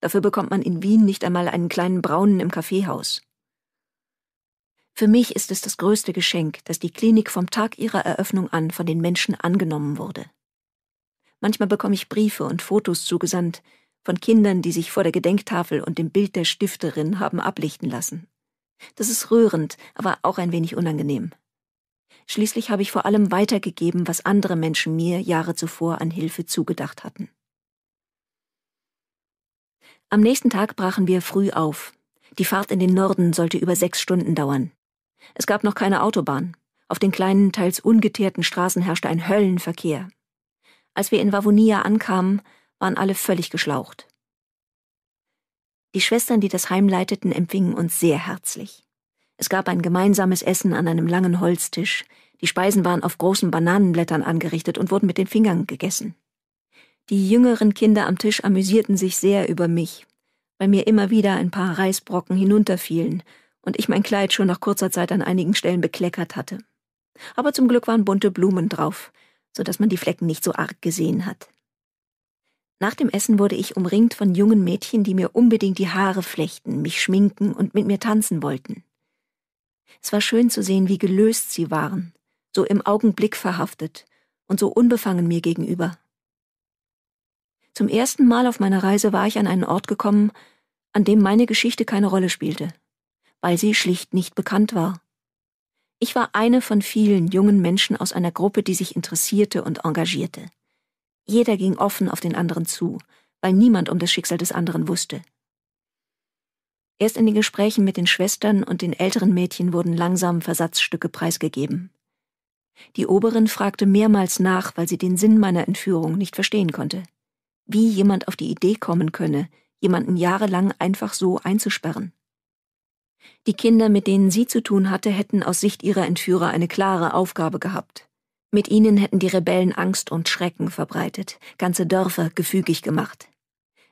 Dafür bekommt man in Wien nicht einmal einen kleinen Braunen im Kaffeehaus. Für mich ist es das größte Geschenk, dass die Klinik vom Tag ihrer Eröffnung an von den Menschen angenommen wurde. Manchmal bekomme ich Briefe und Fotos zugesandt von Kindern, die sich vor der Gedenktafel und dem Bild der Stifterin haben ablichten lassen. Das ist rührend, aber auch ein wenig unangenehm. Schließlich habe ich vor allem weitergegeben, was andere Menschen mir Jahre zuvor an Hilfe zugedacht hatten. Am nächsten Tag brachen wir früh auf. Die Fahrt in den Norden sollte über sechs Stunden dauern. Es gab noch keine Autobahn. Auf den kleinen, teils ungeteerten Straßen herrschte ein Höllenverkehr. Als wir in Wavonia ankamen, waren alle völlig geschlaucht. Die Schwestern, die das Heim leiteten, empfingen uns sehr herzlich. Es gab ein gemeinsames Essen an einem langen Holztisch, die Speisen waren auf großen Bananenblättern angerichtet und wurden mit den Fingern gegessen. Die jüngeren Kinder am Tisch amüsierten sich sehr über mich, weil mir immer wieder ein paar Reisbrocken hinunterfielen und ich mein Kleid schon nach kurzer Zeit an einigen Stellen bekleckert hatte. Aber zum Glück waren bunte Blumen drauf, so dass man die Flecken nicht so arg gesehen hat. Nach dem Essen wurde ich umringt von jungen Mädchen, die mir unbedingt die Haare flechten, mich schminken und mit mir tanzen wollten. Es war schön zu sehen, wie gelöst sie waren, so im Augenblick verhaftet und so unbefangen mir gegenüber. Zum ersten Mal auf meiner Reise war ich an einen Ort gekommen, an dem meine Geschichte keine Rolle spielte, weil sie schlicht nicht bekannt war. Ich war eine von vielen jungen Menschen aus einer Gruppe, die sich interessierte und engagierte. Jeder ging offen auf den anderen zu, weil niemand um das Schicksal des anderen wusste. Erst in den Gesprächen mit den Schwestern und den älteren Mädchen wurden langsam Versatzstücke preisgegeben. Die Oberin fragte mehrmals nach, weil sie den Sinn meiner Entführung nicht verstehen konnte. Wie jemand auf die Idee kommen könne, jemanden jahrelang einfach so einzusperren. Die Kinder, mit denen sie zu tun hatte, hätten aus Sicht ihrer Entführer eine klare Aufgabe gehabt. Mit ihnen hätten die Rebellen Angst und Schrecken verbreitet, ganze Dörfer gefügig gemacht.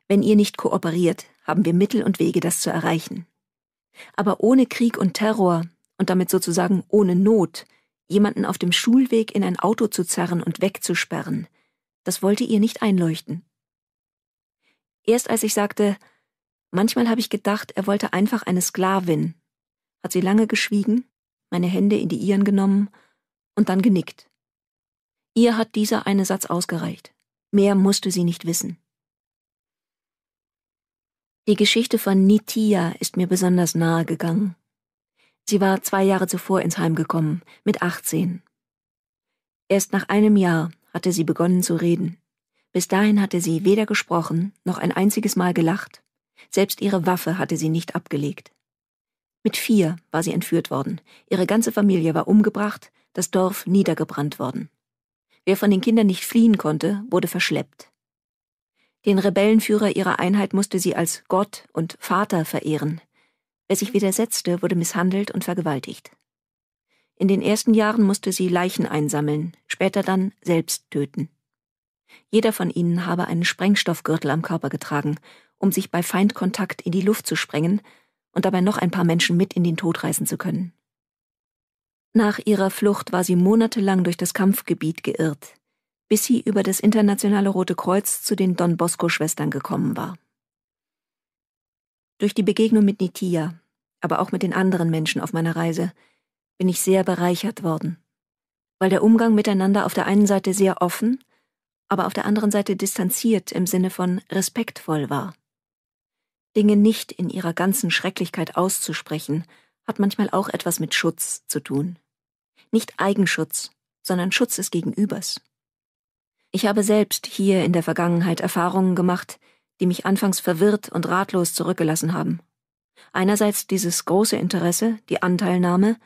Wenn ihr nicht kooperiert, haben wir Mittel und Wege, das zu erreichen. Aber ohne Krieg und Terror und damit sozusagen ohne Not, jemanden auf dem Schulweg in ein Auto zu zerren und wegzusperren, das wollte ihr nicht einleuchten. Erst als ich sagte, manchmal habe ich gedacht, er wollte einfach eine Sklavin, hat sie lange geschwiegen, meine Hände in die ihren genommen und dann genickt. Ihr hat dieser eine Satz ausgereicht. Mehr musste sie nicht wissen. Die Geschichte von Nitia ist mir besonders nahe gegangen. Sie war zwei Jahre zuvor ins Heim gekommen, mit 18. Erst nach einem Jahr hatte sie begonnen zu reden. Bis dahin hatte sie weder gesprochen noch ein einziges Mal gelacht. Selbst ihre Waffe hatte sie nicht abgelegt. Mit vier war sie entführt worden. Ihre ganze Familie war umgebracht, das Dorf niedergebrannt worden. Wer von den Kindern nicht fliehen konnte, wurde verschleppt. Den Rebellenführer ihrer Einheit musste sie als Gott und Vater verehren. Wer sich widersetzte, wurde misshandelt und vergewaltigt. In den ersten Jahren musste sie Leichen einsammeln, später dann selbst töten. Jeder von ihnen habe einen Sprengstoffgürtel am Körper getragen, um sich bei Feindkontakt in die Luft zu sprengen und dabei noch ein paar Menschen mit in den Tod reißen zu können. Nach ihrer Flucht war sie monatelang durch das Kampfgebiet geirrt, bis sie über das Internationale Rote Kreuz zu den Don Bosco-Schwestern gekommen war. Durch die Begegnung mit Nitia, aber auch mit den anderen Menschen auf meiner Reise, bin ich sehr bereichert worden, weil der Umgang miteinander auf der einen Seite sehr offen, aber auf der anderen Seite distanziert im Sinne von respektvoll war. Dinge nicht in ihrer ganzen Schrecklichkeit auszusprechen, hat manchmal auch etwas mit Schutz zu tun. Nicht Eigenschutz, sondern Schutz des Gegenübers. Ich habe selbst hier in der Vergangenheit Erfahrungen gemacht, die mich anfangs verwirrt und ratlos zurückgelassen haben. Einerseits dieses große Interesse, die Anteilnahme,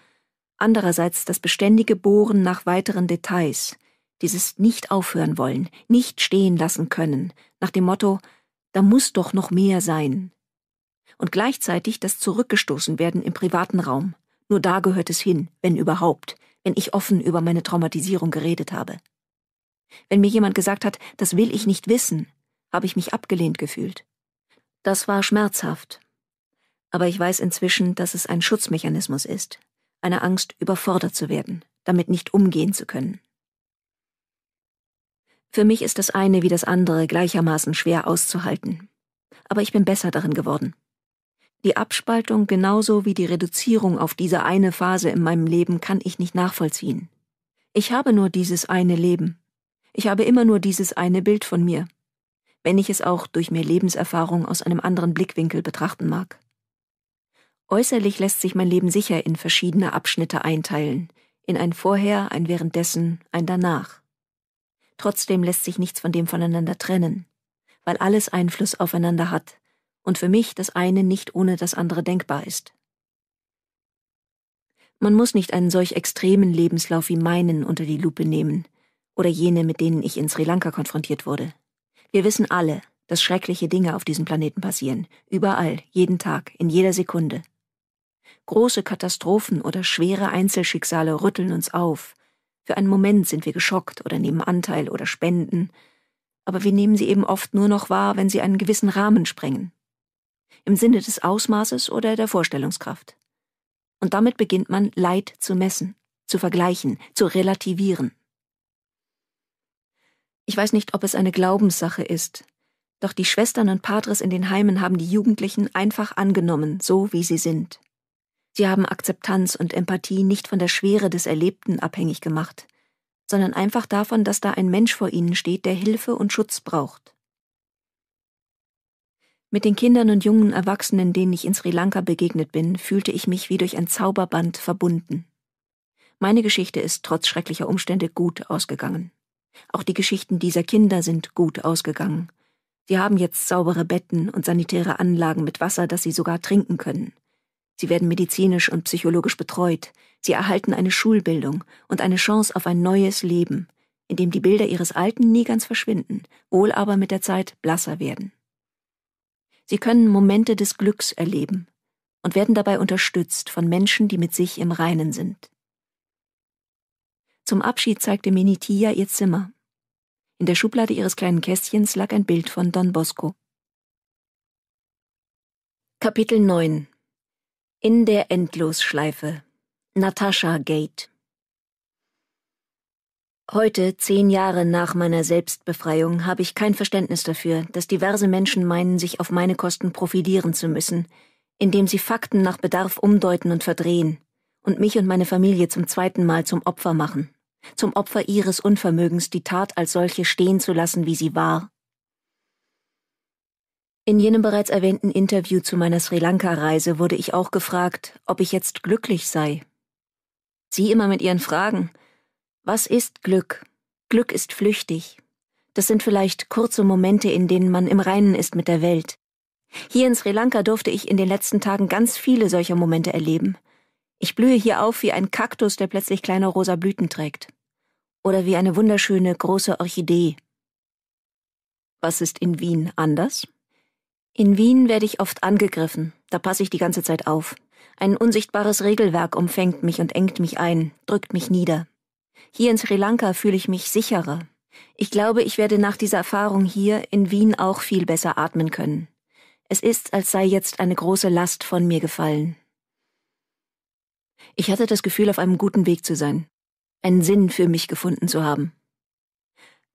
andererseits das beständige Bohren nach weiteren Details, dieses nicht aufhören wollen, nicht stehen lassen können, nach dem Motto, da muss doch noch mehr sein. Und gleichzeitig das zurückgestoßen werden im privaten Raum, nur da gehört es hin, wenn überhaupt, wenn ich offen über meine Traumatisierung geredet habe. Wenn mir jemand gesagt hat, das will ich nicht wissen, habe ich mich abgelehnt gefühlt. Das war schmerzhaft. Aber ich weiß inzwischen, dass es ein Schutzmechanismus ist, eine Angst, überfordert zu werden, damit nicht umgehen zu können. Für mich ist das eine wie das andere gleichermaßen schwer auszuhalten. Aber ich bin besser darin geworden. Die Abspaltung genauso wie die Reduzierung auf diese eine Phase in meinem Leben kann ich nicht nachvollziehen. Ich habe nur dieses eine Leben. Ich habe immer nur dieses eine Bild von mir, wenn ich es auch durch mehr Lebenserfahrung aus einem anderen Blickwinkel betrachten mag. Äußerlich lässt sich mein Leben sicher in verschiedene Abschnitte einteilen, in ein Vorher, ein Währenddessen, ein Danach. Trotzdem lässt sich nichts von dem voneinander trennen, weil alles Einfluss aufeinander hat und für mich das eine nicht ohne das andere denkbar ist. Man muss nicht einen solch extremen Lebenslauf wie meinen unter die Lupe nehmen oder jene, mit denen ich in Sri Lanka konfrontiert wurde. Wir wissen alle, dass schreckliche Dinge auf diesem Planeten passieren, überall, jeden Tag, in jeder Sekunde. Große Katastrophen oder schwere Einzelschicksale rütteln uns auf. Für einen Moment sind wir geschockt oder nehmen Anteil oder spenden, aber wir nehmen sie eben oft nur noch wahr, wenn sie einen gewissen Rahmen sprengen im Sinne des Ausmaßes oder der Vorstellungskraft. Und damit beginnt man Leid zu messen, zu vergleichen, zu relativieren. Ich weiß nicht, ob es eine Glaubenssache ist, doch die Schwestern und Patres in den Heimen haben die Jugendlichen einfach angenommen, so wie sie sind. Sie haben Akzeptanz und Empathie nicht von der Schwere des Erlebten abhängig gemacht, sondern einfach davon, dass da ein Mensch vor ihnen steht, der Hilfe und Schutz braucht. Mit den Kindern und jungen Erwachsenen, denen ich in Sri Lanka begegnet bin, fühlte ich mich wie durch ein Zauberband verbunden. Meine Geschichte ist trotz schrecklicher Umstände gut ausgegangen. Auch die Geschichten dieser Kinder sind gut ausgegangen. Sie haben jetzt saubere Betten und sanitäre Anlagen mit Wasser, das sie sogar trinken können. Sie werden medizinisch und psychologisch betreut. Sie erhalten eine Schulbildung und eine Chance auf ein neues Leben, in dem die Bilder ihres Alten nie ganz verschwinden, wohl aber mit der Zeit blasser werden. Sie können Momente des Glücks erleben und werden dabei unterstützt von Menschen, die mit sich im Reinen sind. Zum Abschied zeigte Minitia ihr Zimmer. In der Schublade ihres kleinen Kästchens lag ein Bild von Don Bosco. Kapitel 9 In der Endlosschleife Natascha Gate Heute, zehn Jahre nach meiner Selbstbefreiung, habe ich kein Verständnis dafür, dass diverse Menschen meinen, sich auf meine Kosten profilieren zu müssen, indem sie Fakten nach Bedarf umdeuten und verdrehen und mich und meine Familie zum zweiten Mal zum Opfer machen, zum Opfer ihres Unvermögens, die Tat als solche stehen zu lassen, wie sie war. In jenem bereits erwähnten Interview zu meiner Sri Lanka-Reise wurde ich auch gefragt, ob ich jetzt glücklich sei. Sie immer mit ihren Fragen – was ist Glück? Glück ist flüchtig. Das sind vielleicht kurze Momente, in denen man im Reinen ist mit der Welt. Hier in Sri Lanka durfte ich in den letzten Tagen ganz viele solcher Momente erleben. Ich blühe hier auf wie ein Kaktus, der plötzlich kleine rosa Blüten trägt. Oder wie eine wunderschöne große Orchidee. Was ist in Wien anders? In Wien werde ich oft angegriffen, da passe ich die ganze Zeit auf. Ein unsichtbares Regelwerk umfängt mich und engt mich ein, drückt mich nieder. Hier in Sri Lanka fühle ich mich sicherer. Ich glaube, ich werde nach dieser Erfahrung hier in Wien auch viel besser atmen können. Es ist, als sei jetzt eine große Last von mir gefallen. Ich hatte das Gefühl, auf einem guten Weg zu sein, einen Sinn für mich gefunden zu haben.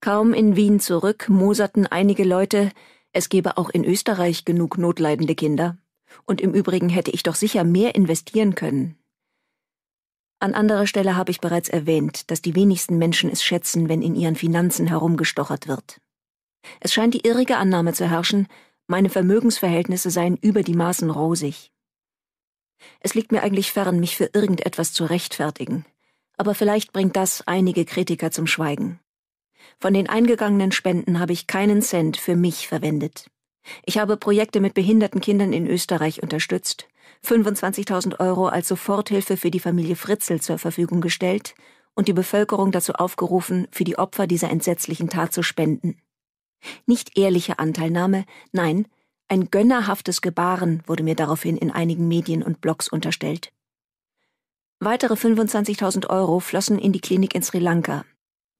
Kaum in Wien zurück, moserten einige Leute, es gebe auch in Österreich genug notleidende Kinder. Und im Übrigen hätte ich doch sicher mehr investieren können. An anderer Stelle habe ich bereits erwähnt, dass die wenigsten Menschen es schätzen, wenn in ihren Finanzen herumgestochert wird. Es scheint die irrige Annahme zu herrschen, meine Vermögensverhältnisse seien über die Maßen rosig. Es liegt mir eigentlich fern, mich für irgendetwas zu rechtfertigen, aber vielleicht bringt das einige Kritiker zum Schweigen. Von den eingegangenen Spenden habe ich keinen Cent für mich verwendet. Ich habe Projekte mit behinderten Kindern in Österreich unterstützt, 25.000 Euro als Soforthilfe für die Familie Fritzel zur Verfügung gestellt und die Bevölkerung dazu aufgerufen, für die Opfer dieser entsetzlichen Tat zu spenden. Nicht ehrliche Anteilnahme, nein, ein gönnerhaftes Gebaren wurde mir daraufhin in einigen Medien und Blogs unterstellt. Weitere 25.000 Euro flossen in die Klinik in Sri Lanka,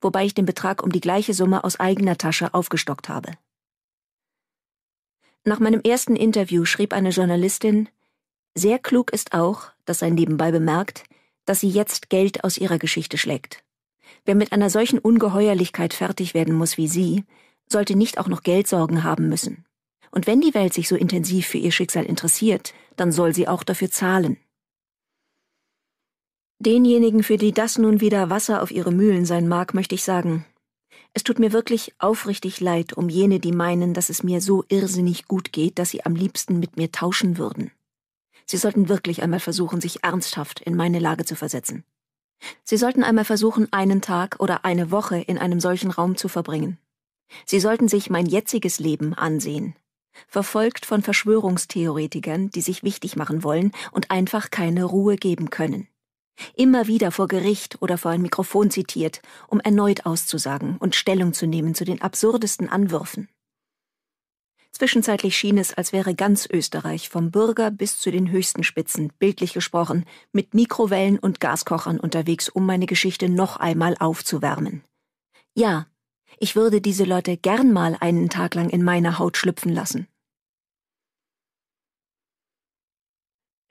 wobei ich den Betrag um die gleiche Summe aus eigener Tasche aufgestockt habe. Nach meinem ersten Interview schrieb eine Journalistin, sehr klug ist auch, dass sein nebenbei bemerkt, dass sie jetzt Geld aus ihrer Geschichte schlägt. Wer mit einer solchen Ungeheuerlichkeit fertig werden muss wie sie, sollte nicht auch noch Geldsorgen haben müssen. Und wenn die Welt sich so intensiv für ihr Schicksal interessiert, dann soll sie auch dafür zahlen. Denjenigen, für die das nun wieder Wasser auf ihre Mühlen sein mag, möchte ich sagen, es tut mir wirklich aufrichtig leid um jene, die meinen, dass es mir so irrsinnig gut geht, dass sie am liebsten mit mir tauschen würden. Sie sollten wirklich einmal versuchen, sich ernsthaft in meine Lage zu versetzen. Sie sollten einmal versuchen, einen Tag oder eine Woche in einem solchen Raum zu verbringen. Sie sollten sich mein jetziges Leben ansehen, verfolgt von Verschwörungstheoretikern, die sich wichtig machen wollen und einfach keine Ruhe geben können. Immer wieder vor Gericht oder vor ein Mikrofon zitiert, um erneut auszusagen und Stellung zu nehmen zu den absurdesten Anwürfen. Zwischenzeitlich schien es, als wäre ganz Österreich vom Bürger bis zu den höchsten Spitzen, bildlich gesprochen, mit Mikrowellen und Gaskochern unterwegs, um meine Geschichte noch einmal aufzuwärmen. Ja, ich würde diese Leute gern mal einen Tag lang in meine Haut schlüpfen lassen.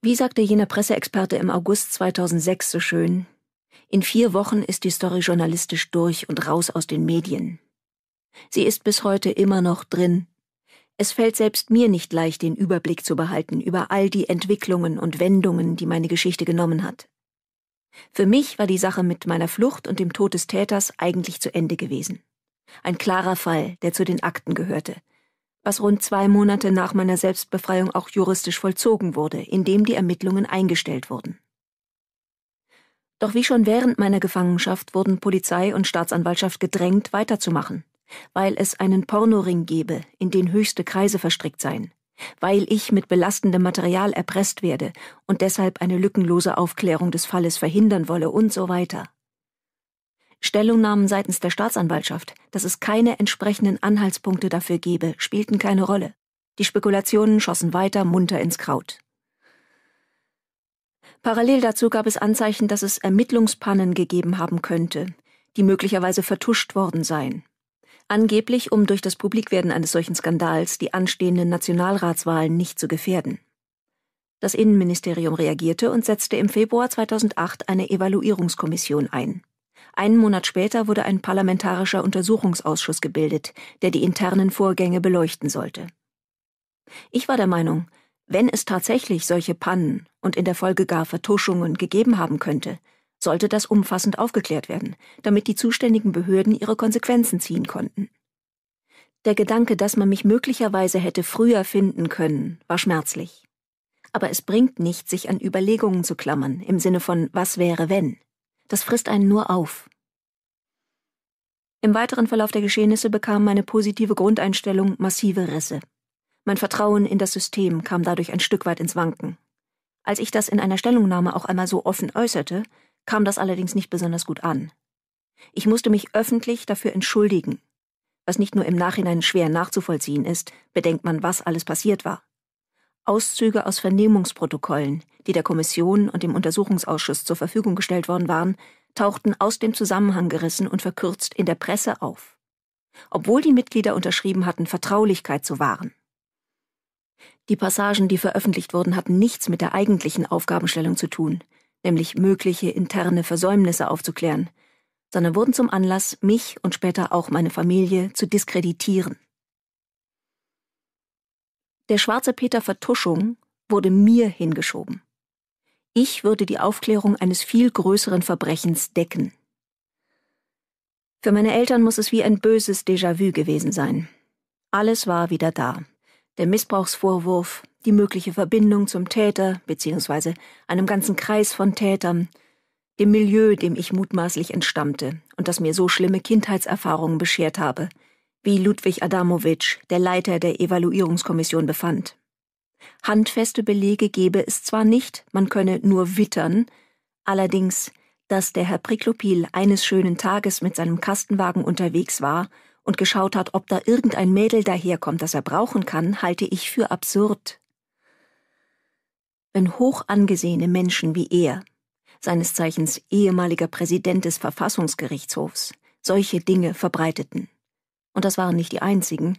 Wie sagte jener Presseexperte im August 2006 so schön, in vier Wochen ist die Story journalistisch durch und raus aus den Medien. Sie ist bis heute immer noch drin es fällt selbst mir nicht leicht, den Überblick zu behalten über all die Entwicklungen und Wendungen, die meine Geschichte genommen hat. Für mich war die Sache mit meiner Flucht und dem Tod des Täters eigentlich zu Ende gewesen. Ein klarer Fall, der zu den Akten gehörte, was rund zwei Monate nach meiner Selbstbefreiung auch juristisch vollzogen wurde, indem die Ermittlungen eingestellt wurden. Doch wie schon während meiner Gefangenschaft wurden Polizei und Staatsanwaltschaft gedrängt, weiterzumachen weil es einen Pornoring gebe, in den höchste Kreise verstrickt seien, weil ich mit belastendem Material erpresst werde und deshalb eine lückenlose Aufklärung des Falles verhindern wolle und so weiter. Stellungnahmen seitens der Staatsanwaltschaft, dass es keine entsprechenden Anhaltspunkte dafür gebe, spielten keine Rolle. Die Spekulationen schossen weiter munter ins Kraut. Parallel dazu gab es Anzeichen, dass es Ermittlungspannen gegeben haben könnte, die möglicherweise vertuscht worden seien angeblich um durch das Publikwerden eines solchen Skandals die anstehenden Nationalratswahlen nicht zu gefährden. Das Innenministerium reagierte und setzte im Februar 2008 eine Evaluierungskommission ein. Einen Monat später wurde ein parlamentarischer Untersuchungsausschuss gebildet, der die internen Vorgänge beleuchten sollte. Ich war der Meinung, wenn es tatsächlich solche Pannen und in der Folge gar Vertuschungen gegeben haben könnte, sollte das umfassend aufgeklärt werden, damit die zuständigen Behörden ihre Konsequenzen ziehen konnten. Der Gedanke, dass man mich möglicherweise hätte früher finden können, war schmerzlich. Aber es bringt nicht, sich an Überlegungen zu klammern, im Sinne von was wäre wenn. Das frisst einen nur auf. Im weiteren Verlauf der Geschehnisse bekam meine positive Grundeinstellung massive Risse. Mein Vertrauen in das System kam dadurch ein Stück weit ins Wanken. Als ich das in einer Stellungnahme auch einmal so offen äußerte, kam das allerdings nicht besonders gut an. Ich musste mich öffentlich dafür entschuldigen, was nicht nur im Nachhinein schwer nachzuvollziehen ist, bedenkt man, was alles passiert war. Auszüge aus Vernehmungsprotokollen, die der Kommission und dem Untersuchungsausschuss zur Verfügung gestellt worden waren, tauchten aus dem Zusammenhang gerissen und verkürzt in der Presse auf, obwohl die Mitglieder unterschrieben hatten, Vertraulichkeit zu wahren. Die Passagen, die veröffentlicht wurden, hatten nichts mit der eigentlichen Aufgabenstellung zu tun, nämlich mögliche interne Versäumnisse aufzuklären, sondern wurden zum Anlass, mich und später auch meine Familie zu diskreditieren. Der schwarze Peter Vertuschung wurde mir hingeschoben. Ich würde die Aufklärung eines viel größeren Verbrechens decken. Für meine Eltern muss es wie ein böses Déjà-vu gewesen sein. Alles war wieder da. Der Missbrauchsvorwurf, die mögliche Verbindung zum Täter bzw. einem ganzen Kreis von Tätern, dem Milieu, dem ich mutmaßlich entstammte und das mir so schlimme Kindheitserfahrungen beschert habe, wie Ludwig Adamowitsch, der Leiter der Evaluierungskommission, befand. Handfeste Belege gebe es zwar nicht, man könne nur wittern, allerdings, dass der Herr Priklopil eines schönen Tages mit seinem Kastenwagen unterwegs war und geschaut hat, ob da irgendein Mädel daherkommt, das er brauchen kann, halte ich für absurd wenn hoch angesehene Menschen wie er, seines Zeichens ehemaliger Präsident des Verfassungsgerichtshofs, solche Dinge verbreiteten. Und das waren nicht die einzigen,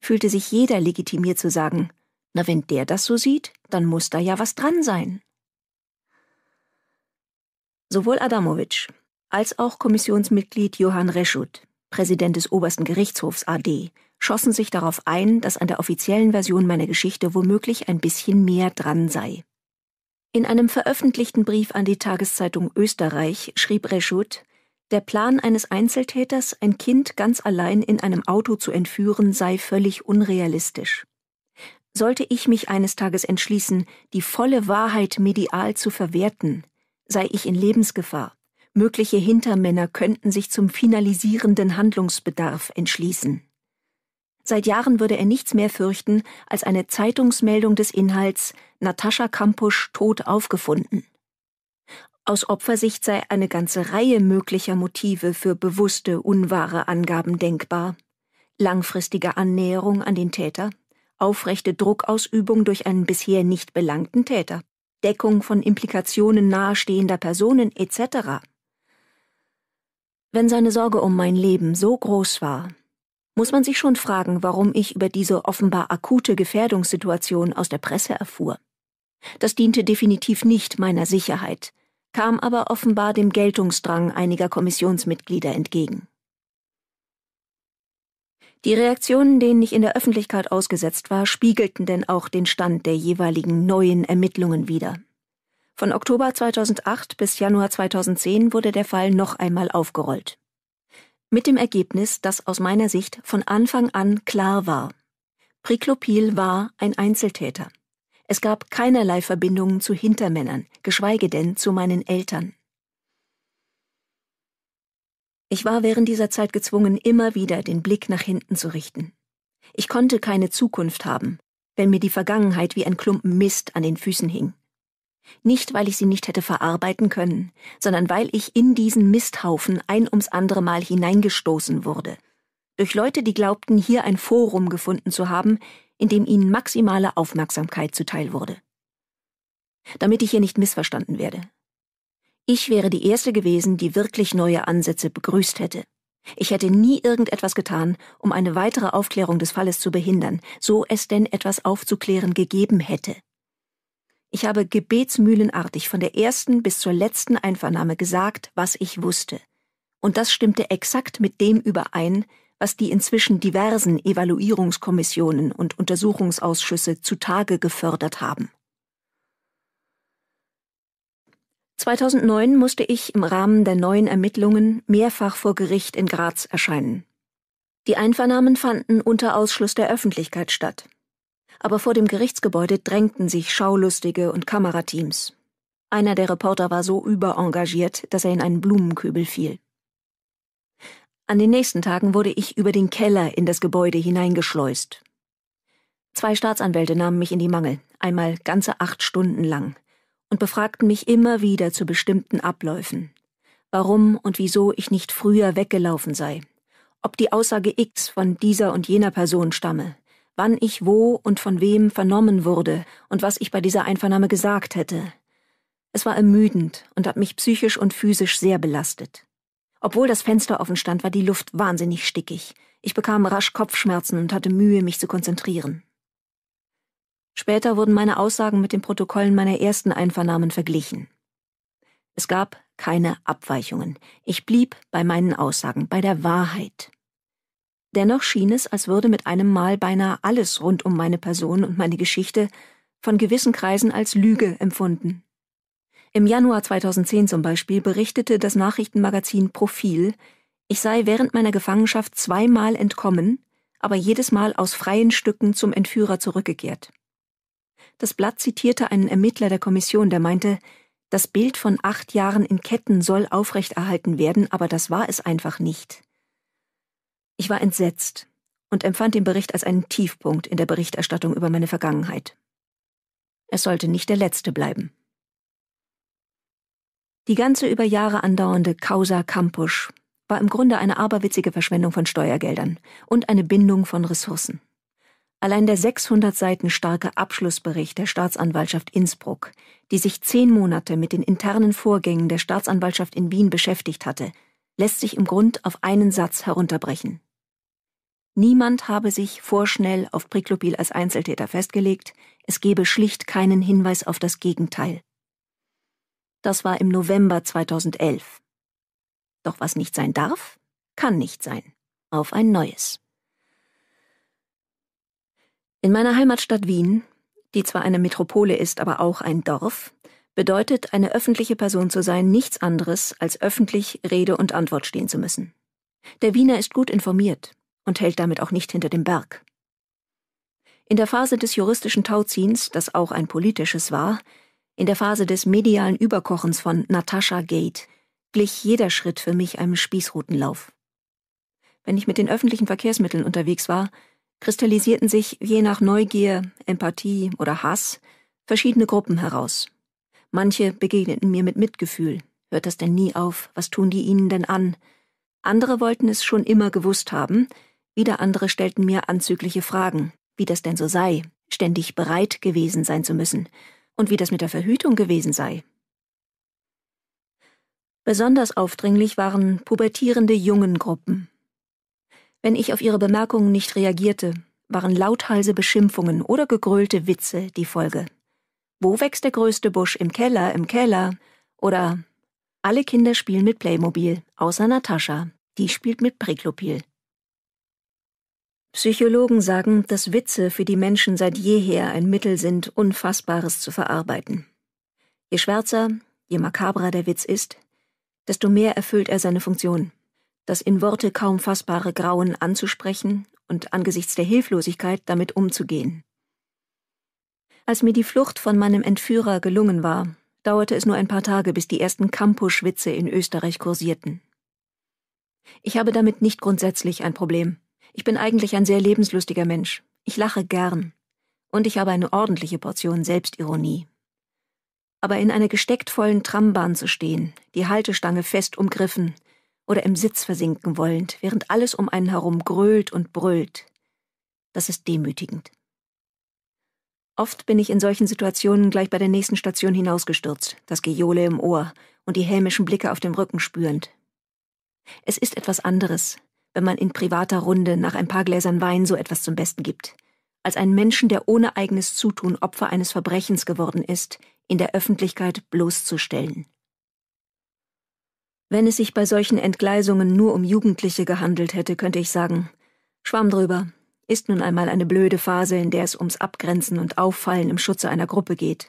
fühlte sich jeder legitimiert zu sagen, na wenn der das so sieht, dann muss da ja was dran sein. Sowohl Adamowitsch als auch Kommissionsmitglied Johann Reschut, Präsident des obersten Gerichtshofs AD, schossen sich darauf ein, dass an der offiziellen Version meiner Geschichte womöglich ein bisschen mehr dran sei. In einem veröffentlichten Brief an die Tageszeitung Österreich schrieb Reschut, der Plan eines Einzeltäters, ein Kind ganz allein in einem Auto zu entführen, sei völlig unrealistisch. Sollte ich mich eines Tages entschließen, die volle Wahrheit medial zu verwerten, sei ich in Lebensgefahr. Mögliche Hintermänner könnten sich zum finalisierenden Handlungsbedarf entschließen. Seit Jahren würde er nichts mehr fürchten als eine Zeitungsmeldung des Inhalts Natascha Kampusch tot aufgefunden. Aus Opfersicht sei eine ganze Reihe möglicher Motive für bewusste, unwahre Angaben denkbar. Langfristige Annäherung an den Täter, aufrechte Druckausübung durch einen bisher nicht belangten Täter, Deckung von Implikationen nahestehender Personen etc. Wenn seine Sorge um mein Leben so groß war, muss man sich schon fragen, warum ich über diese offenbar akute Gefährdungssituation aus der Presse erfuhr. Das diente definitiv nicht meiner Sicherheit, kam aber offenbar dem Geltungsdrang einiger Kommissionsmitglieder entgegen. Die Reaktionen, denen ich in der Öffentlichkeit ausgesetzt war, spiegelten denn auch den Stand der jeweiligen neuen Ermittlungen wider. Von Oktober 2008 bis Januar 2010 wurde der Fall noch einmal aufgerollt. Mit dem Ergebnis, das aus meiner Sicht von Anfang an klar war. Priklopil war ein Einzeltäter. Es gab keinerlei Verbindungen zu Hintermännern, geschweige denn zu meinen Eltern. Ich war während dieser Zeit gezwungen, immer wieder den Blick nach hinten zu richten. Ich konnte keine Zukunft haben, wenn mir die Vergangenheit wie ein Klumpen Mist an den Füßen hing. Nicht, weil ich sie nicht hätte verarbeiten können, sondern weil ich in diesen Misthaufen ein ums andere Mal hineingestoßen wurde. Durch Leute, die glaubten, hier ein Forum gefunden zu haben, in dem ihnen maximale Aufmerksamkeit zuteil wurde. Damit ich hier nicht missverstanden werde. Ich wäre die Erste gewesen, die wirklich neue Ansätze begrüßt hätte. Ich hätte nie irgendetwas getan, um eine weitere Aufklärung des Falles zu behindern, so es denn etwas aufzuklären gegeben hätte. Ich habe gebetsmühlenartig von der ersten bis zur letzten Einvernahme gesagt, was ich wusste. Und das stimmte exakt mit dem überein, was die inzwischen diversen Evaluierungskommissionen und Untersuchungsausschüsse zutage gefördert haben. 2009 musste ich im Rahmen der neuen Ermittlungen mehrfach vor Gericht in Graz erscheinen. Die Einvernahmen fanden unter Ausschluss der Öffentlichkeit statt aber vor dem Gerichtsgebäude drängten sich Schaulustige und Kamerateams. Einer der Reporter war so überengagiert, dass er in einen Blumenkübel fiel. An den nächsten Tagen wurde ich über den Keller in das Gebäude hineingeschleust. Zwei Staatsanwälte nahmen mich in die Mangel, einmal ganze acht Stunden lang, und befragten mich immer wieder zu bestimmten Abläufen, warum und wieso ich nicht früher weggelaufen sei, ob die Aussage X von dieser und jener Person stamme, wann ich wo und von wem vernommen wurde und was ich bei dieser Einvernahme gesagt hätte. Es war ermüdend und hat mich psychisch und physisch sehr belastet. Obwohl das Fenster offen stand, war die Luft wahnsinnig stickig. Ich bekam rasch Kopfschmerzen und hatte Mühe, mich zu konzentrieren. Später wurden meine Aussagen mit den Protokollen meiner ersten Einvernahmen verglichen. Es gab keine Abweichungen. Ich blieb bei meinen Aussagen, bei der Wahrheit. Dennoch schien es, als würde mit einem Mal beinahe alles rund um meine Person und meine Geschichte von gewissen Kreisen als Lüge empfunden. Im Januar 2010 zum Beispiel berichtete das Nachrichtenmagazin Profil, ich sei während meiner Gefangenschaft zweimal entkommen, aber jedes Mal aus freien Stücken zum Entführer zurückgekehrt. Das Blatt zitierte einen Ermittler der Kommission, der meinte, das Bild von acht Jahren in Ketten soll aufrechterhalten werden, aber das war es einfach nicht. Ich war entsetzt und empfand den Bericht als einen Tiefpunkt in der Berichterstattung über meine Vergangenheit. Es sollte nicht der letzte bleiben. Die ganze über Jahre andauernde Causa Campusch war im Grunde eine aberwitzige Verschwendung von Steuergeldern und eine Bindung von Ressourcen. Allein der 600 Seiten starke Abschlussbericht der Staatsanwaltschaft Innsbruck, die sich zehn Monate mit den internen Vorgängen der Staatsanwaltschaft in Wien beschäftigt hatte, lässt sich im Grund auf einen Satz herunterbrechen. Niemand habe sich vorschnell auf Priclobil als Einzeltäter festgelegt, es gebe schlicht keinen Hinweis auf das Gegenteil. Das war im November 2011. Doch was nicht sein darf, kann nicht sein. Auf ein neues. In meiner Heimatstadt Wien, die zwar eine Metropole ist, aber auch ein Dorf, bedeutet eine öffentliche Person zu sein nichts anderes, als öffentlich Rede und Antwort stehen zu müssen. Der Wiener ist gut informiert, und hält damit auch nicht hinter dem Berg. In der Phase des juristischen Tauziehens, das auch ein politisches war, in der Phase des medialen Überkochens von Natasha Gate, glich jeder Schritt für mich einem Spießrutenlauf. Wenn ich mit den öffentlichen Verkehrsmitteln unterwegs war, kristallisierten sich je nach Neugier, Empathie oder Hass verschiedene Gruppen heraus. Manche begegneten mir mit Mitgefühl. Hört das denn nie auf? Was tun die ihnen denn an? Andere wollten es schon immer gewusst haben, wieder andere stellten mir anzügliche Fragen, wie das denn so sei, ständig bereit gewesen sein zu müssen und wie das mit der Verhütung gewesen sei. Besonders aufdringlich waren pubertierende Jungengruppen. Wenn ich auf ihre Bemerkungen nicht reagierte, waren lauthalse Beschimpfungen oder gegröhlte Witze die Folge. Wo wächst der größte Busch? Im Keller, im Keller. Oder alle Kinder spielen mit Playmobil, außer Natascha. Die spielt mit Priklopil. Psychologen sagen, dass Witze für die Menschen seit jeher ein Mittel sind, Unfassbares zu verarbeiten. Je schwärzer, je makabrer der Witz ist, desto mehr erfüllt er seine Funktion, das in Worte kaum fassbare Grauen anzusprechen und angesichts der Hilflosigkeit damit umzugehen. Als mir die Flucht von meinem Entführer gelungen war, dauerte es nur ein paar Tage, bis die ersten Campusch-Witze in Österreich kursierten. Ich habe damit nicht grundsätzlich ein Problem. Ich bin eigentlich ein sehr lebenslustiger Mensch. Ich lache gern. Und ich habe eine ordentliche Portion Selbstironie. Aber in einer gestecktvollen Trambahn zu stehen, die Haltestange fest umgriffen oder im Sitz versinken wollend, während alles um einen herum grölt und brüllt, das ist demütigend. Oft bin ich in solchen Situationen gleich bei der nächsten Station hinausgestürzt, das Gejohle im Ohr und die hämischen Blicke auf dem Rücken spürend. Es ist etwas anderes, wenn man in privater Runde nach ein paar Gläsern Wein so etwas zum Besten gibt, als einen Menschen, der ohne eigenes Zutun Opfer eines Verbrechens geworden ist, in der Öffentlichkeit bloßzustellen. Wenn es sich bei solchen Entgleisungen nur um Jugendliche gehandelt hätte, könnte ich sagen, Schwamm drüber, ist nun einmal eine blöde Phase, in der es ums Abgrenzen und Auffallen im Schutze einer Gruppe geht.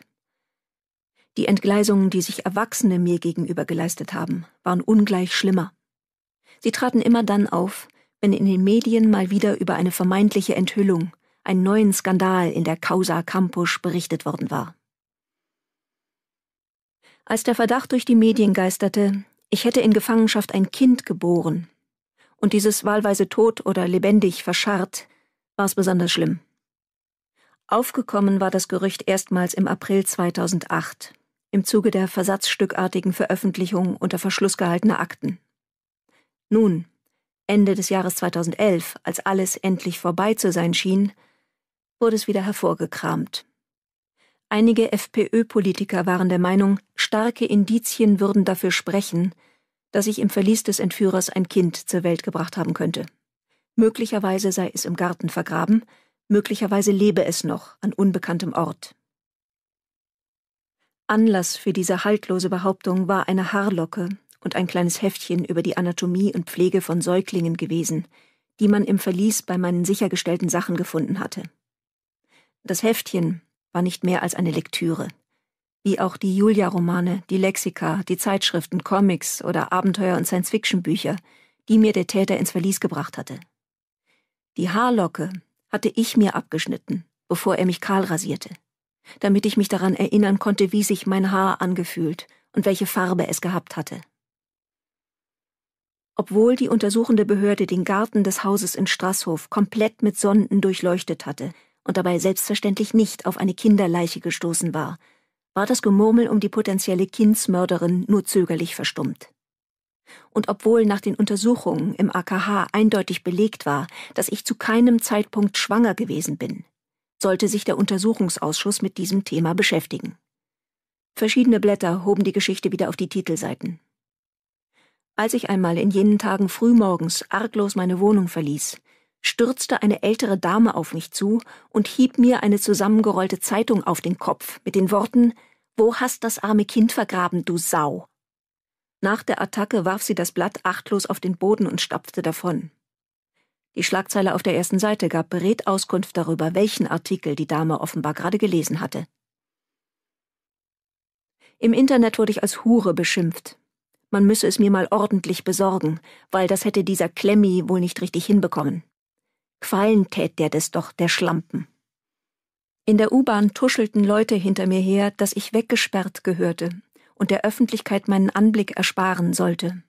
Die Entgleisungen, die sich Erwachsene mir gegenüber geleistet haben, waren ungleich schlimmer. Sie traten immer dann auf, wenn in den Medien mal wieder über eine vermeintliche Enthüllung, einen neuen Skandal in der Causa Campus berichtet worden war. Als der Verdacht durch die Medien geisterte, ich hätte in Gefangenschaft ein Kind geboren und dieses wahlweise tot oder lebendig verscharrt, war es besonders schlimm. Aufgekommen war das Gerücht erstmals im April 2008, im Zuge der versatzstückartigen Veröffentlichung unter Verschluss gehaltener Akten. Nun, Ende des Jahres 2011, als alles endlich vorbei zu sein schien, wurde es wieder hervorgekramt. Einige FPÖ-Politiker waren der Meinung, starke Indizien würden dafür sprechen, dass ich im Verlies des Entführers ein Kind zur Welt gebracht haben könnte. Möglicherweise sei es im Garten vergraben, möglicherweise lebe es noch an unbekanntem Ort. Anlass für diese haltlose Behauptung war eine Haarlocke, und ein kleines Heftchen über die Anatomie und Pflege von Säuglingen gewesen, die man im Verlies bei meinen sichergestellten Sachen gefunden hatte. Das Heftchen war nicht mehr als eine Lektüre, wie auch die Julia-Romane, die Lexika, die Zeitschriften, Comics oder Abenteuer- und Science-Fiction-Bücher, die mir der Täter ins Verlies gebracht hatte. Die Haarlocke hatte ich mir abgeschnitten, bevor er mich kahl rasierte, damit ich mich daran erinnern konnte, wie sich mein Haar angefühlt und welche Farbe es gehabt hatte obwohl die untersuchende Behörde den Garten des Hauses in Straßhof komplett mit Sonden durchleuchtet hatte und dabei selbstverständlich nicht auf eine Kinderleiche gestoßen war, war das Gemurmel um die potenzielle Kindsmörderin nur zögerlich verstummt. Und obwohl nach den Untersuchungen im AKH eindeutig belegt war, dass ich zu keinem Zeitpunkt schwanger gewesen bin, sollte sich der Untersuchungsausschuss mit diesem Thema beschäftigen. Verschiedene Blätter hoben die Geschichte wieder auf die Titelseiten. Als ich einmal in jenen Tagen frühmorgens arglos meine Wohnung verließ, stürzte eine ältere Dame auf mich zu und hieb mir eine zusammengerollte Zeitung auf den Kopf mit den Worten Wo hast das arme Kind vergraben, du Sau? Nach der Attacke warf sie das Blatt achtlos auf den Boden und stapfte davon. Die Schlagzeile auf der ersten Seite gab beredt Auskunft darüber, welchen Artikel die Dame offenbar gerade gelesen hatte. Im Internet wurde ich als Hure beschimpft, man müsse es mir mal ordentlich besorgen, weil das hätte dieser Klemmi wohl nicht richtig hinbekommen. Qualen tät der das doch, der Schlampen. In der U-Bahn tuschelten Leute hinter mir her, dass ich weggesperrt gehörte und der Öffentlichkeit meinen Anblick ersparen sollte.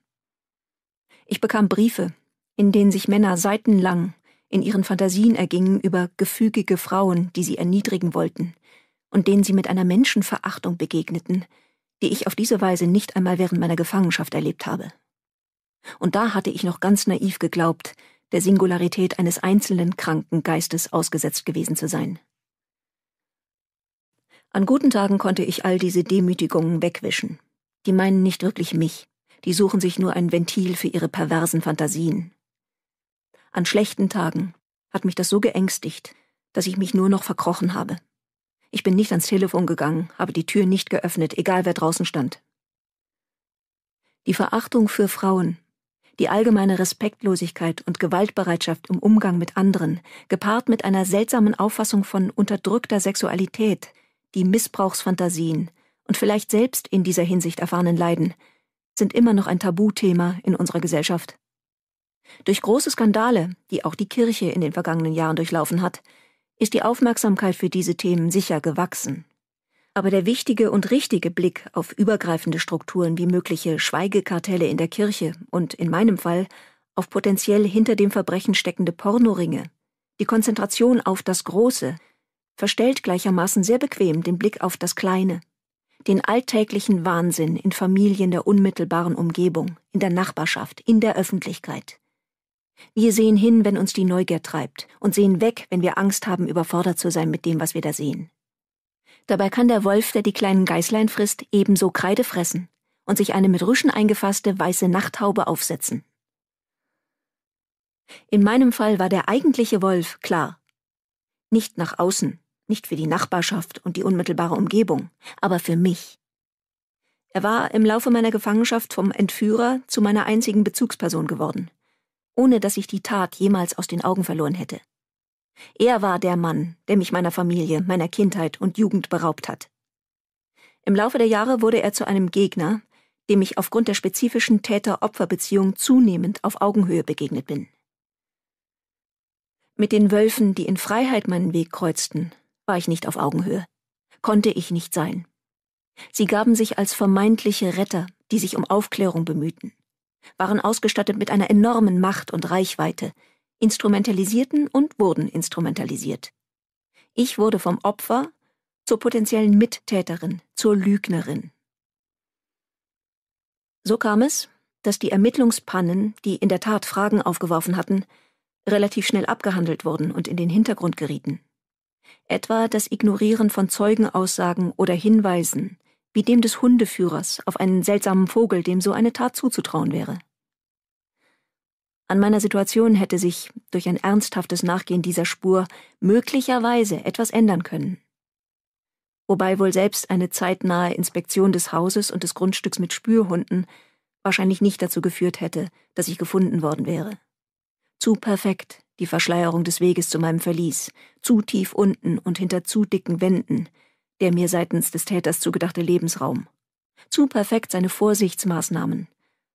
Ich bekam Briefe, in denen sich Männer seitenlang in ihren Fantasien ergingen über gefügige Frauen, die sie erniedrigen wollten, und denen sie mit einer Menschenverachtung begegneten, die ich auf diese Weise nicht einmal während meiner Gefangenschaft erlebt habe. Und da hatte ich noch ganz naiv geglaubt, der Singularität eines einzelnen kranken Geistes ausgesetzt gewesen zu sein. An guten Tagen konnte ich all diese Demütigungen wegwischen. Die meinen nicht wirklich mich, die suchen sich nur ein Ventil für ihre perversen Fantasien. An schlechten Tagen hat mich das so geängstigt, dass ich mich nur noch verkrochen habe ich bin nicht ans Telefon gegangen, habe die Tür nicht geöffnet, egal wer draußen stand. Die Verachtung für Frauen, die allgemeine Respektlosigkeit und Gewaltbereitschaft im Umgang mit anderen, gepaart mit einer seltsamen Auffassung von unterdrückter Sexualität, die Missbrauchsfantasien und vielleicht selbst in dieser Hinsicht erfahrenen Leiden, sind immer noch ein Tabuthema in unserer Gesellschaft. Durch große Skandale, die auch die Kirche in den vergangenen Jahren durchlaufen hat, ist die Aufmerksamkeit für diese Themen sicher gewachsen. Aber der wichtige und richtige Blick auf übergreifende Strukturen wie mögliche Schweigekartelle in der Kirche und in meinem Fall auf potenziell hinter dem Verbrechen steckende Pornoringe, die Konzentration auf das Große, verstellt gleichermaßen sehr bequem den Blick auf das Kleine, den alltäglichen Wahnsinn in Familien der unmittelbaren Umgebung, in der Nachbarschaft, in der Öffentlichkeit. Wir sehen hin, wenn uns die Neugier treibt, und sehen weg, wenn wir Angst haben, überfordert zu sein mit dem, was wir da sehen. Dabei kann der Wolf, der die kleinen Geißlein frisst, ebenso Kreide fressen und sich eine mit Rüschen eingefasste weiße Nachthaube aufsetzen. In meinem Fall war der eigentliche Wolf klar. Nicht nach außen, nicht für die Nachbarschaft und die unmittelbare Umgebung, aber für mich. Er war im Laufe meiner Gefangenschaft vom Entführer zu meiner einzigen Bezugsperson geworden ohne dass ich die Tat jemals aus den Augen verloren hätte. Er war der Mann, der mich meiner Familie, meiner Kindheit und Jugend beraubt hat. Im Laufe der Jahre wurde er zu einem Gegner, dem ich aufgrund der spezifischen Täter-Opfer-Beziehung zunehmend auf Augenhöhe begegnet bin. Mit den Wölfen, die in Freiheit meinen Weg kreuzten, war ich nicht auf Augenhöhe, konnte ich nicht sein. Sie gaben sich als vermeintliche Retter, die sich um Aufklärung bemühten waren ausgestattet mit einer enormen Macht und Reichweite, instrumentalisierten und wurden instrumentalisiert. Ich wurde vom Opfer zur potenziellen Mittäterin, zur Lügnerin. So kam es, dass die Ermittlungspannen, die in der Tat Fragen aufgeworfen hatten, relativ schnell abgehandelt wurden und in den Hintergrund gerieten. Etwa das Ignorieren von Zeugenaussagen oder Hinweisen, wie dem des Hundeführers auf einen seltsamen Vogel, dem so eine Tat zuzutrauen wäre. An meiner Situation hätte sich durch ein ernsthaftes Nachgehen dieser Spur möglicherweise etwas ändern können. Wobei wohl selbst eine zeitnahe Inspektion des Hauses und des Grundstücks mit Spürhunden wahrscheinlich nicht dazu geführt hätte, dass ich gefunden worden wäre. Zu perfekt die Verschleierung des Weges zu meinem Verlies, zu tief unten und hinter zu dicken Wänden, der mir seitens des Täters zugedachte Lebensraum. Zu perfekt seine Vorsichtsmaßnahmen.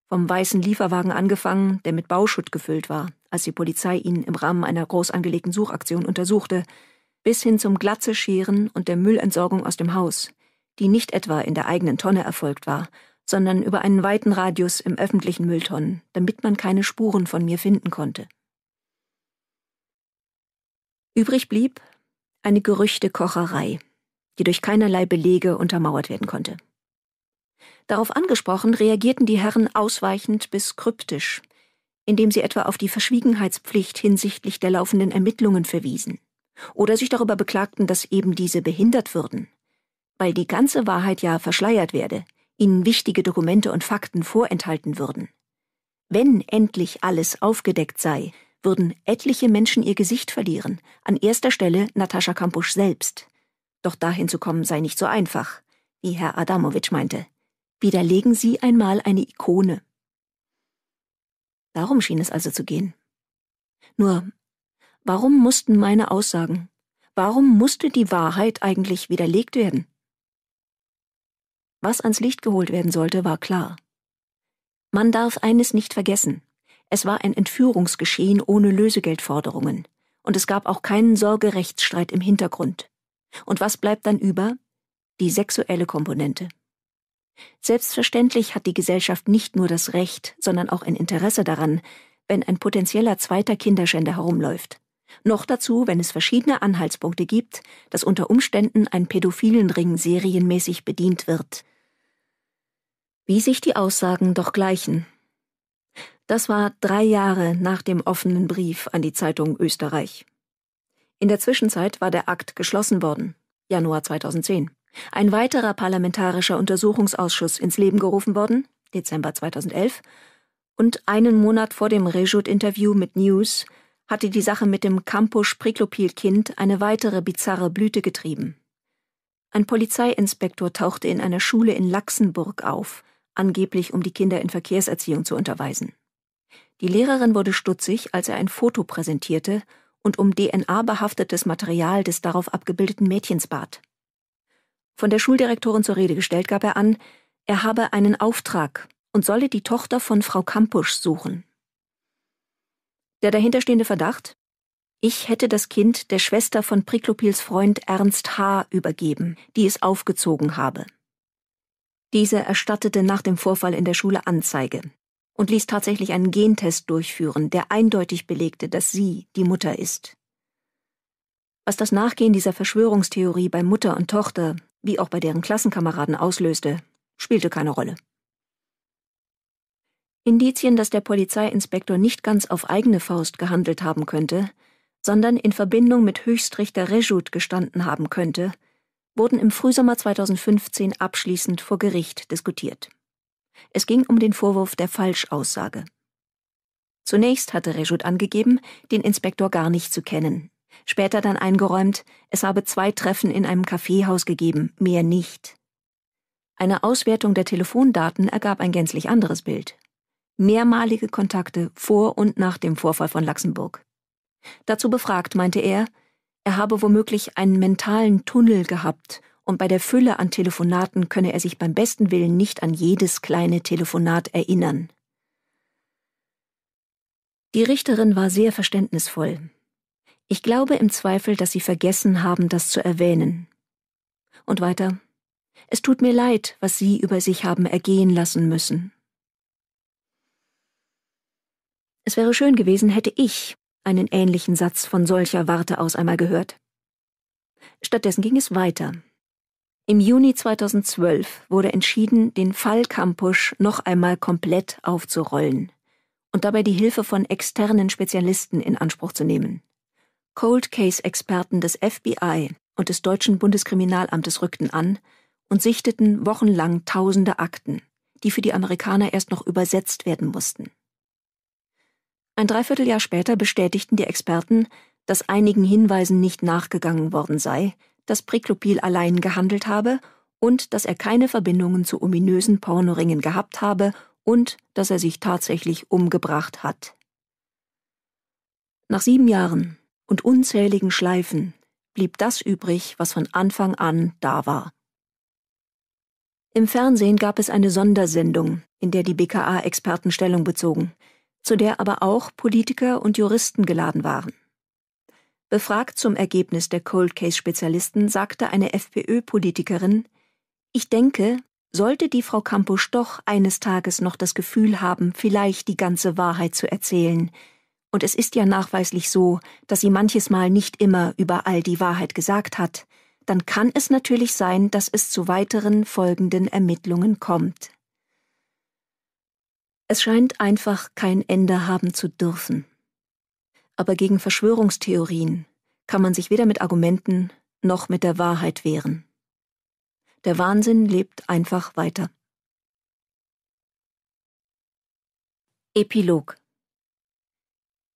Vom weißen Lieferwagen angefangen, der mit Bauschutt gefüllt war, als die Polizei ihn im Rahmen einer groß angelegten Suchaktion untersuchte, bis hin zum Glatzescheren und der Müllentsorgung aus dem Haus, die nicht etwa in der eigenen Tonne erfolgt war, sondern über einen weiten Radius im öffentlichen Mülltonnen, damit man keine Spuren von mir finden konnte. Übrig blieb eine Gerüchtekocherei, die durch keinerlei Belege untermauert werden konnte. Darauf angesprochen reagierten die Herren ausweichend bis kryptisch, indem sie etwa auf die Verschwiegenheitspflicht hinsichtlich der laufenden Ermittlungen verwiesen oder sich darüber beklagten, dass eben diese behindert würden, weil die ganze Wahrheit ja verschleiert werde, ihnen wichtige Dokumente und Fakten vorenthalten würden. Wenn endlich alles aufgedeckt sei, würden etliche Menschen ihr Gesicht verlieren, an erster Stelle Natascha Kampusch selbst. Doch dahin zu kommen sei nicht so einfach, wie Herr Adamowitsch meinte. Widerlegen Sie einmal eine Ikone. Darum schien es also zu gehen. Nur, warum mussten meine Aussagen, warum musste die Wahrheit eigentlich widerlegt werden? Was ans Licht geholt werden sollte, war klar. Man darf eines nicht vergessen. Es war ein Entführungsgeschehen ohne Lösegeldforderungen, und es gab auch keinen Sorgerechtsstreit im Hintergrund. Und was bleibt dann über? Die sexuelle Komponente. Selbstverständlich hat die Gesellschaft nicht nur das Recht, sondern auch ein Interesse daran, wenn ein potenzieller zweiter Kinderschänder herumläuft. Noch dazu, wenn es verschiedene Anhaltspunkte gibt, dass unter Umständen ein pädophilen Ring serienmäßig bedient wird. Wie sich die Aussagen doch gleichen. Das war drei Jahre nach dem offenen Brief an die Zeitung Österreich. In der Zwischenzeit war der Akt geschlossen worden. Januar 2010. Ein weiterer parlamentarischer Untersuchungsausschuss ins Leben gerufen worden. Dezember 2011. Und einen Monat vor dem Rejut-Interview mit News hatte die Sache mit dem Campus Priklopil-Kind eine weitere bizarre Blüte getrieben. Ein Polizeiinspektor tauchte in einer Schule in Laxenburg auf, angeblich um die Kinder in Verkehrserziehung zu unterweisen. Die Lehrerin wurde stutzig, als er ein Foto präsentierte und um DNA-behaftetes Material des darauf abgebildeten Mädchens bat. Von der Schuldirektorin zur Rede gestellt gab er an, er habe einen Auftrag und solle die Tochter von Frau Kampusch suchen. Der dahinterstehende Verdacht? Ich hätte das Kind der Schwester von Priklopils Freund Ernst H. übergeben, die es aufgezogen habe. Diese erstattete nach dem Vorfall in der Schule Anzeige und ließ tatsächlich einen Gentest durchführen, der eindeutig belegte, dass sie die Mutter ist. Was das Nachgehen dieser Verschwörungstheorie bei Mutter und Tochter, wie auch bei deren Klassenkameraden auslöste, spielte keine Rolle. Indizien, dass der Polizeiinspektor nicht ganz auf eigene Faust gehandelt haben könnte, sondern in Verbindung mit Höchstrichter Rejut gestanden haben könnte, wurden im Frühsommer 2015 abschließend vor Gericht diskutiert. Es ging um den Vorwurf der Falschaussage. Zunächst hatte Rejut angegeben, den Inspektor gar nicht zu kennen. Später dann eingeräumt, es habe zwei Treffen in einem Kaffeehaus gegeben, mehr nicht. Eine Auswertung der Telefondaten ergab ein gänzlich anderes Bild. Mehrmalige Kontakte vor und nach dem Vorfall von Luxemburg. Dazu befragt, meinte er, er habe womöglich einen mentalen Tunnel gehabt und bei der Fülle an Telefonaten könne er sich beim besten Willen nicht an jedes kleine Telefonat erinnern. Die Richterin war sehr verständnisvoll. Ich glaube im Zweifel, dass Sie vergessen haben, das zu erwähnen. Und weiter. Es tut mir leid, was Sie über sich haben ergehen lassen müssen. Es wäre schön gewesen, hätte ich einen ähnlichen Satz von solcher Warte aus einmal gehört. Stattdessen ging es weiter. Im Juni 2012 wurde entschieden, den Fall Kampusch noch einmal komplett aufzurollen und dabei die Hilfe von externen Spezialisten in Anspruch zu nehmen. Cold Case-Experten des FBI und des deutschen Bundeskriminalamtes rückten an und sichteten wochenlang tausende Akten, die für die Amerikaner erst noch übersetzt werden mussten. Ein Dreivierteljahr später bestätigten die Experten, dass einigen Hinweisen nicht nachgegangen worden sei, dass Priklopil allein gehandelt habe und dass er keine Verbindungen zu ominösen Pornoringen gehabt habe und dass er sich tatsächlich umgebracht hat. Nach sieben Jahren und unzähligen Schleifen blieb das übrig, was von Anfang an da war. Im Fernsehen gab es eine Sondersendung, in der die BKA Experten Stellung bezogen, zu der aber auch Politiker und Juristen geladen waren. Befragt zum Ergebnis der Cold Case Spezialisten sagte eine FPÖ-Politikerin, ich denke, sollte die Frau Kampusch doch eines Tages noch das Gefühl haben, vielleicht die ganze Wahrheit zu erzählen. Und es ist ja nachweislich so, dass sie manches Mal nicht immer überall die Wahrheit gesagt hat. Dann kann es natürlich sein, dass es zu weiteren folgenden Ermittlungen kommt. Es scheint einfach kein Ende haben zu dürfen aber gegen Verschwörungstheorien kann man sich weder mit Argumenten noch mit der Wahrheit wehren. Der Wahnsinn lebt einfach weiter. Epilog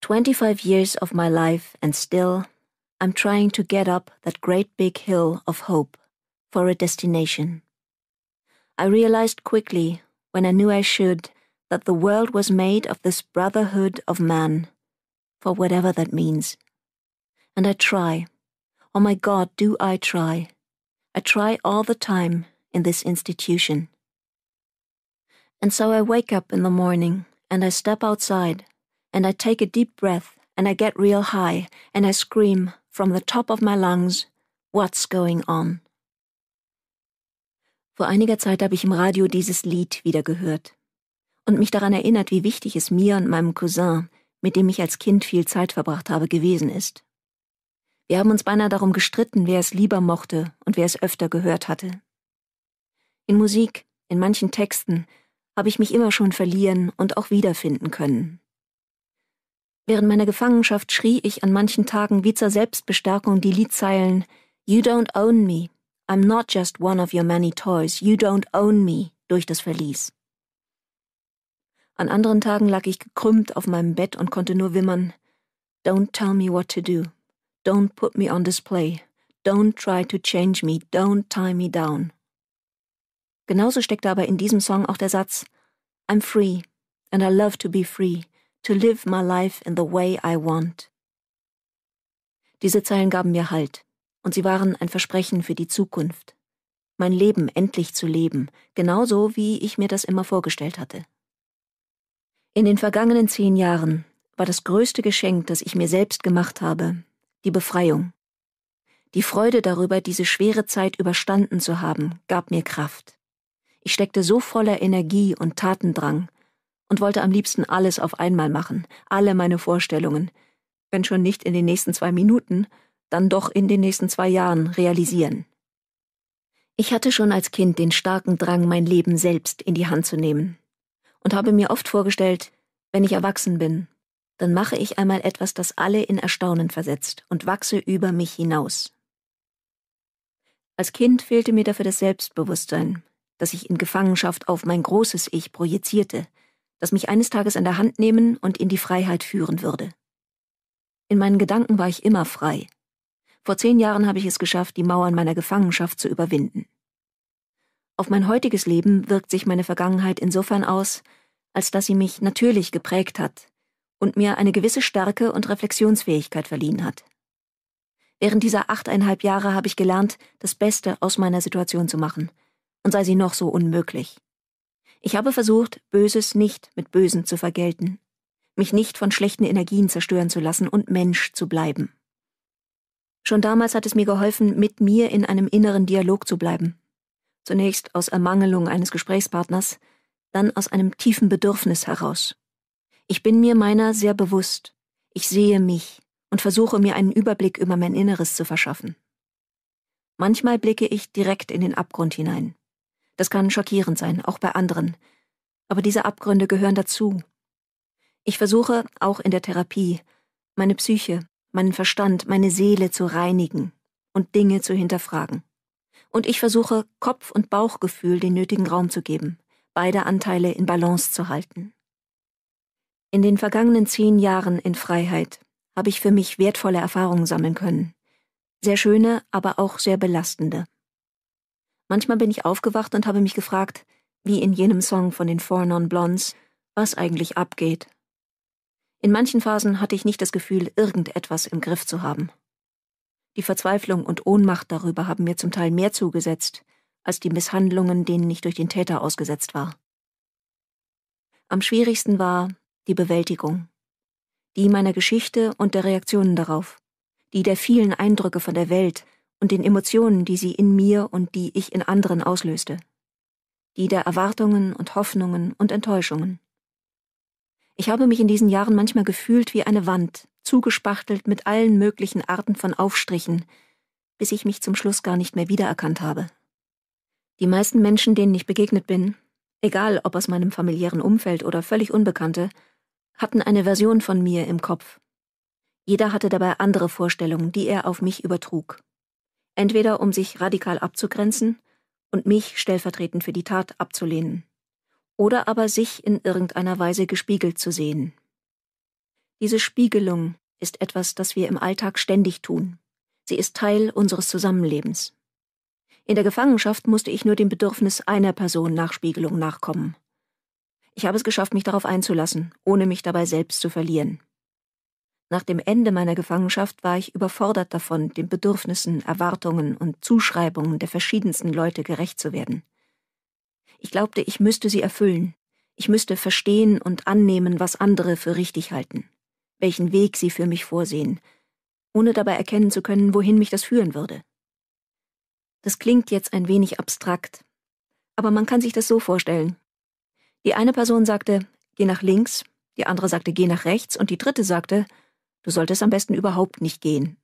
25 years of my life and still I'm trying to get up that great big hill of hope for a destination. I realized quickly, when I knew I should, that the world was made of this brotherhood of man for whatever that means. And I try. Oh my God, do I try. I try all the time in this institution. And so I wake up in the morning and I step outside and I take a deep breath and I get real high and I scream from the top of my lungs, What's going on? Vor einiger Zeit habe ich im Radio dieses Lied wieder gehört und mich daran erinnert, wie wichtig es mir und meinem Cousin, mit dem ich als Kind viel Zeit verbracht habe, gewesen ist. Wir haben uns beinahe darum gestritten, wer es lieber mochte und wer es öfter gehört hatte. In Musik, in manchen Texten, habe ich mich immer schon verlieren und auch wiederfinden können. Während meiner Gefangenschaft schrie ich an manchen Tagen wie zur Selbstbestärkung die Liedzeilen You don't own me, I'm not just one of your many toys, you don't own me durch das Verlies. An anderen Tagen lag ich gekrümmt auf meinem Bett und konnte nur wimmern. Don't tell me what to do. Don't put me on display. Don't try to change me. Don't tie me down. Genauso steckte aber in diesem Song auch der Satz I'm free and I love to be free, to live my life in the way I want. Diese Zeilen gaben mir Halt, und sie waren ein Versprechen für die Zukunft. Mein Leben endlich zu leben, genauso wie ich mir das immer vorgestellt hatte. In den vergangenen zehn Jahren war das größte Geschenk, das ich mir selbst gemacht habe, die Befreiung. Die Freude darüber, diese schwere Zeit überstanden zu haben, gab mir Kraft. Ich steckte so voller Energie und Tatendrang und wollte am liebsten alles auf einmal machen, alle meine Vorstellungen, wenn schon nicht in den nächsten zwei Minuten, dann doch in den nächsten zwei Jahren realisieren. Ich hatte schon als Kind den starken Drang, mein Leben selbst in die Hand zu nehmen und habe mir oft vorgestellt, wenn ich erwachsen bin, dann mache ich einmal etwas, das alle in Erstaunen versetzt und wachse über mich hinaus. Als Kind fehlte mir dafür das Selbstbewusstsein, das ich in Gefangenschaft auf mein großes Ich projizierte, das mich eines Tages an der Hand nehmen und in die Freiheit führen würde. In meinen Gedanken war ich immer frei. Vor zehn Jahren habe ich es geschafft, die Mauern meiner Gefangenschaft zu überwinden. Auf mein heutiges Leben wirkt sich meine Vergangenheit insofern aus, als dass sie mich natürlich geprägt hat und mir eine gewisse Stärke und Reflexionsfähigkeit verliehen hat. Während dieser achteinhalb Jahre habe ich gelernt, das Beste aus meiner Situation zu machen, und sei sie noch so unmöglich. Ich habe versucht, Böses nicht mit Bösen zu vergelten, mich nicht von schlechten Energien zerstören zu lassen und Mensch zu bleiben. Schon damals hat es mir geholfen, mit mir in einem inneren Dialog zu bleiben zunächst aus Ermangelung eines Gesprächspartners, dann aus einem tiefen Bedürfnis heraus. Ich bin mir meiner sehr bewusst, ich sehe mich und versuche mir einen Überblick über mein Inneres zu verschaffen. Manchmal blicke ich direkt in den Abgrund hinein. Das kann schockierend sein, auch bei anderen, aber diese Abgründe gehören dazu. Ich versuche, auch in der Therapie, meine Psyche, meinen Verstand, meine Seele zu reinigen und Dinge zu hinterfragen und ich versuche, Kopf- und Bauchgefühl den nötigen Raum zu geben, beide Anteile in Balance zu halten. In den vergangenen zehn Jahren in Freiheit habe ich für mich wertvolle Erfahrungen sammeln können. Sehr schöne, aber auch sehr belastende. Manchmal bin ich aufgewacht und habe mich gefragt, wie in jenem Song von den Four Non Blondes, was eigentlich abgeht. In manchen Phasen hatte ich nicht das Gefühl, irgendetwas im Griff zu haben. Die Verzweiflung und Ohnmacht darüber haben mir zum Teil mehr zugesetzt als die Misshandlungen, denen ich durch den Täter ausgesetzt war. Am schwierigsten war die Bewältigung, die meiner Geschichte und der Reaktionen darauf, die der vielen Eindrücke von der Welt und den Emotionen, die sie in mir und die ich in anderen auslöste, die der Erwartungen und Hoffnungen und Enttäuschungen. Ich habe mich in diesen Jahren manchmal gefühlt wie eine Wand, zugespachtelt mit allen möglichen Arten von Aufstrichen, bis ich mich zum Schluss gar nicht mehr wiedererkannt habe. Die meisten Menschen, denen ich begegnet bin, egal ob aus meinem familiären Umfeld oder völlig Unbekannte, hatten eine Version von mir im Kopf. Jeder hatte dabei andere Vorstellungen, die er auf mich übertrug. Entweder um sich radikal abzugrenzen und mich stellvertretend für die Tat abzulehnen oder aber sich in irgendeiner Weise gespiegelt zu sehen. Diese Spiegelung ist etwas, das wir im Alltag ständig tun. Sie ist Teil unseres Zusammenlebens. In der Gefangenschaft musste ich nur dem Bedürfnis einer Person nach Spiegelung nachkommen. Ich habe es geschafft, mich darauf einzulassen, ohne mich dabei selbst zu verlieren. Nach dem Ende meiner Gefangenschaft war ich überfordert davon, den Bedürfnissen, Erwartungen und Zuschreibungen der verschiedensten Leute gerecht zu werden. Ich glaubte, ich müsste sie erfüllen. Ich müsste verstehen und annehmen, was andere für richtig halten, welchen Weg sie für mich vorsehen, ohne dabei erkennen zu können, wohin mich das führen würde. Das klingt jetzt ein wenig abstrakt, aber man kann sich das so vorstellen. Die eine Person sagte, geh nach links, die andere sagte, geh nach rechts und die dritte sagte, du solltest am besten überhaupt nicht gehen.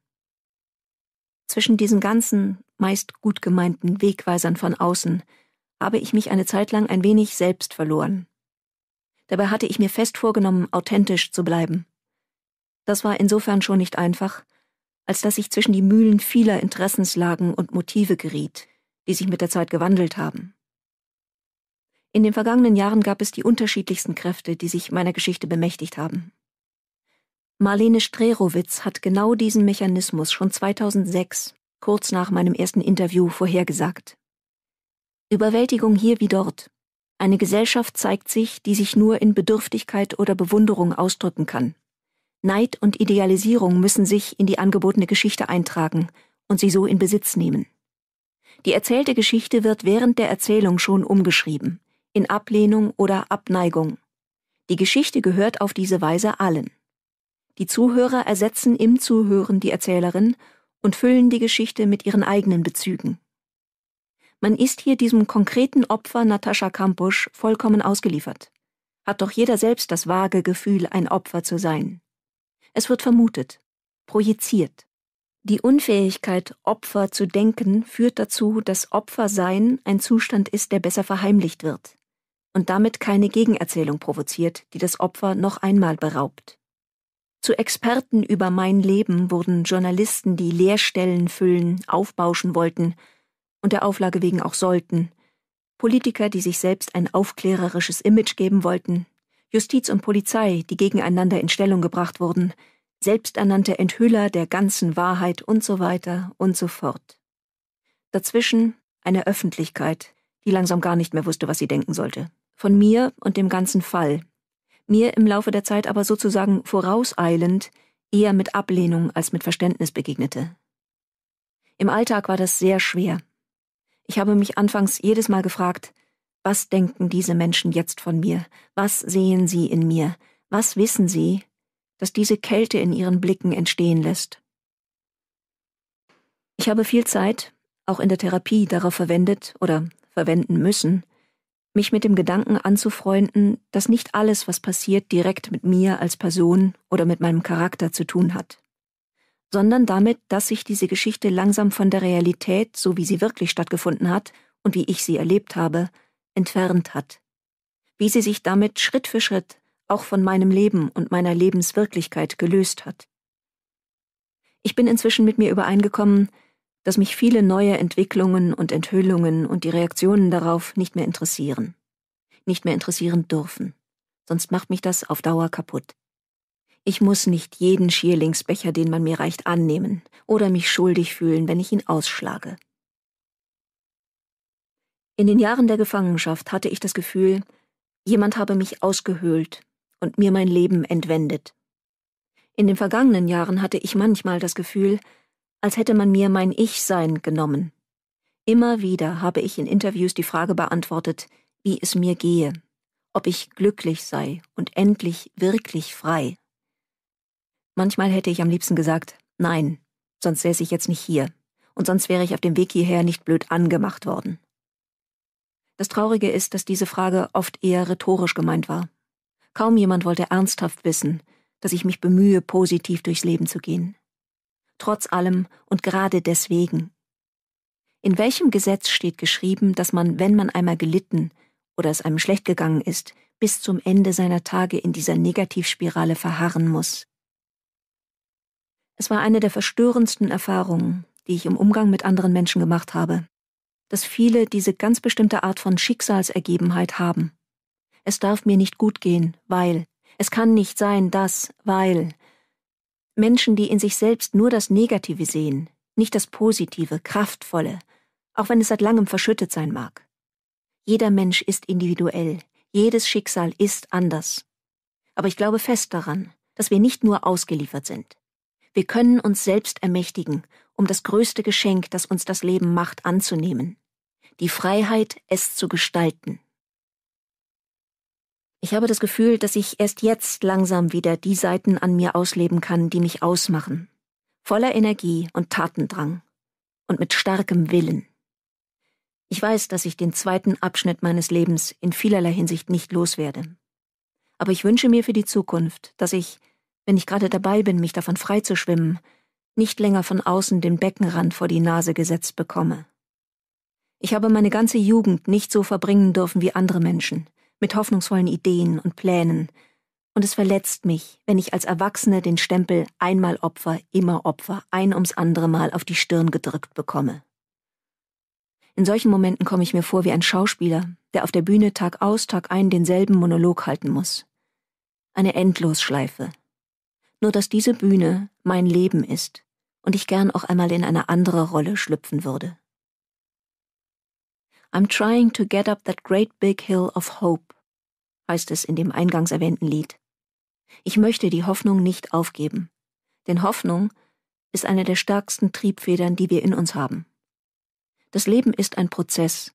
Zwischen diesen ganzen, meist gut gemeinten Wegweisern von außen habe ich mich eine Zeit lang ein wenig selbst verloren. Dabei hatte ich mir fest vorgenommen, authentisch zu bleiben. Das war insofern schon nicht einfach, als dass ich zwischen die Mühlen vieler Interessenslagen und Motive geriet, die sich mit der Zeit gewandelt haben. In den vergangenen Jahren gab es die unterschiedlichsten Kräfte, die sich meiner Geschichte bemächtigt haben. Marlene Strerowitz hat genau diesen Mechanismus schon 2006, kurz nach meinem ersten Interview, vorhergesagt. Überwältigung hier wie dort. Eine Gesellschaft zeigt sich, die sich nur in Bedürftigkeit oder Bewunderung ausdrücken kann. Neid und Idealisierung müssen sich in die angebotene Geschichte eintragen und sie so in Besitz nehmen. Die erzählte Geschichte wird während der Erzählung schon umgeschrieben, in Ablehnung oder Abneigung. Die Geschichte gehört auf diese Weise allen. Die Zuhörer ersetzen im Zuhören die Erzählerin und füllen die Geschichte mit ihren eigenen Bezügen. Man ist hier diesem konkreten Opfer Natascha Kampusch vollkommen ausgeliefert. Hat doch jeder selbst das vage Gefühl, ein Opfer zu sein. Es wird vermutet, projiziert. Die Unfähigkeit, Opfer zu denken, führt dazu, dass Opfersein ein Zustand ist, der besser verheimlicht wird und damit keine Gegenerzählung provoziert, die das Opfer noch einmal beraubt. Zu Experten über mein Leben wurden Journalisten, die Leerstellen füllen, aufbauschen wollten, und der Auflage wegen auch sollten, Politiker, die sich selbst ein aufklärerisches Image geben wollten, Justiz und Polizei, die gegeneinander in Stellung gebracht wurden, selbsternannte Enthüller der ganzen Wahrheit und so weiter und so fort. Dazwischen eine Öffentlichkeit, die langsam gar nicht mehr wusste, was sie denken sollte. Von mir und dem ganzen Fall. Mir im Laufe der Zeit aber sozusagen vorauseilend, eher mit Ablehnung als mit Verständnis begegnete. Im Alltag war das sehr schwer. Ich habe mich anfangs jedes Mal gefragt, was denken diese Menschen jetzt von mir? Was sehen sie in mir? Was wissen sie, dass diese Kälte in ihren Blicken entstehen lässt? Ich habe viel Zeit, auch in der Therapie, darauf verwendet oder verwenden müssen, mich mit dem Gedanken anzufreunden, dass nicht alles, was passiert, direkt mit mir als Person oder mit meinem Charakter zu tun hat sondern damit, dass sich diese Geschichte langsam von der Realität, so wie sie wirklich stattgefunden hat und wie ich sie erlebt habe, entfernt hat. Wie sie sich damit Schritt für Schritt auch von meinem Leben und meiner Lebenswirklichkeit gelöst hat. Ich bin inzwischen mit mir übereingekommen, dass mich viele neue Entwicklungen und Enthüllungen und die Reaktionen darauf nicht mehr interessieren, nicht mehr interessieren dürfen, sonst macht mich das auf Dauer kaputt. Ich muss nicht jeden Schierlingsbecher, den man mir reicht, annehmen oder mich schuldig fühlen, wenn ich ihn ausschlage. In den Jahren der Gefangenschaft hatte ich das Gefühl, jemand habe mich ausgehöhlt und mir mein Leben entwendet. In den vergangenen Jahren hatte ich manchmal das Gefühl, als hätte man mir mein Ich-Sein genommen. Immer wieder habe ich in Interviews die Frage beantwortet, wie es mir gehe, ob ich glücklich sei und endlich wirklich frei. Manchmal hätte ich am liebsten gesagt, nein, sonst säße ich jetzt nicht hier, und sonst wäre ich auf dem Weg hierher nicht blöd angemacht worden. Das Traurige ist, dass diese Frage oft eher rhetorisch gemeint war. Kaum jemand wollte ernsthaft wissen, dass ich mich bemühe, positiv durchs Leben zu gehen. Trotz allem und gerade deswegen. In welchem Gesetz steht geschrieben, dass man, wenn man einmal gelitten oder es einem schlecht gegangen ist, bis zum Ende seiner Tage in dieser Negativspirale verharren muss, es war eine der verstörendsten Erfahrungen, die ich im Umgang mit anderen Menschen gemacht habe, dass viele diese ganz bestimmte Art von Schicksalsergebenheit haben. Es darf mir nicht gut gehen, weil, es kann nicht sein, dass, weil. Menschen, die in sich selbst nur das Negative sehen, nicht das Positive, Kraftvolle, auch wenn es seit langem verschüttet sein mag. Jeder Mensch ist individuell, jedes Schicksal ist anders. Aber ich glaube fest daran, dass wir nicht nur ausgeliefert sind. Wir können uns selbst ermächtigen, um das größte Geschenk, das uns das Leben macht, anzunehmen. Die Freiheit, es zu gestalten. Ich habe das Gefühl, dass ich erst jetzt langsam wieder die Seiten an mir ausleben kann, die mich ausmachen. Voller Energie und Tatendrang. Und mit starkem Willen. Ich weiß, dass ich den zweiten Abschnitt meines Lebens in vielerlei Hinsicht nicht loswerde. Aber ich wünsche mir für die Zukunft, dass ich, wenn ich gerade dabei bin, mich davon frei zu schwimmen, nicht länger von außen den Beckenrand vor die Nase gesetzt bekomme. Ich habe meine ganze Jugend nicht so verbringen dürfen wie andere Menschen, mit hoffnungsvollen Ideen und Plänen, und es verletzt mich, wenn ich als Erwachsene den Stempel einmal Opfer, immer Opfer, ein ums andere Mal auf die Stirn gedrückt bekomme. In solchen Momenten komme ich mir vor wie ein Schauspieler, der auf der Bühne Tag aus, Tag ein denselben Monolog halten muss. Eine Endlosschleife, nur dass diese Bühne mein Leben ist und ich gern auch einmal in eine andere Rolle schlüpfen würde. I'm trying to get up that great big hill of hope, heißt es in dem eingangs erwähnten Lied. Ich möchte die Hoffnung nicht aufgeben, denn Hoffnung ist eine der stärksten Triebfedern, die wir in uns haben. Das Leben ist ein Prozess,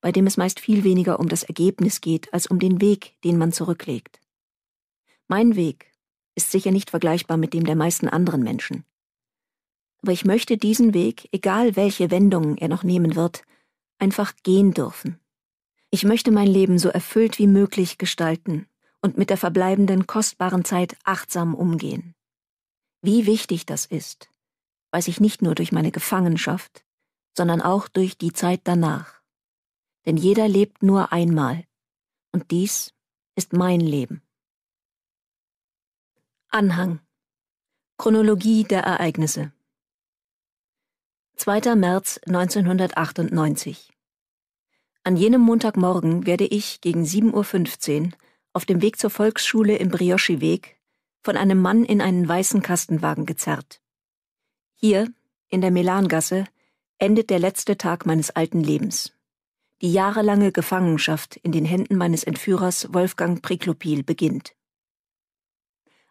bei dem es meist viel weniger um das Ergebnis geht, als um den Weg, den man zurücklegt. Mein Weg ist sicher nicht vergleichbar mit dem der meisten anderen Menschen. Aber ich möchte diesen Weg, egal welche Wendungen er noch nehmen wird, einfach gehen dürfen. Ich möchte mein Leben so erfüllt wie möglich gestalten und mit der verbleibenden kostbaren Zeit achtsam umgehen. Wie wichtig das ist, weiß ich nicht nur durch meine Gefangenschaft, sondern auch durch die Zeit danach. Denn jeder lebt nur einmal, und dies ist mein Leben. Anhang Chronologie der Ereignisse 2. März 1998 An jenem Montagmorgen werde ich gegen 7.15 Uhr auf dem Weg zur Volksschule im Brioschi-Weg von einem Mann in einen weißen Kastenwagen gezerrt. Hier, in der Melangasse, endet der letzte Tag meines alten Lebens. Die jahrelange Gefangenschaft in den Händen meines Entführers Wolfgang Priklopil beginnt.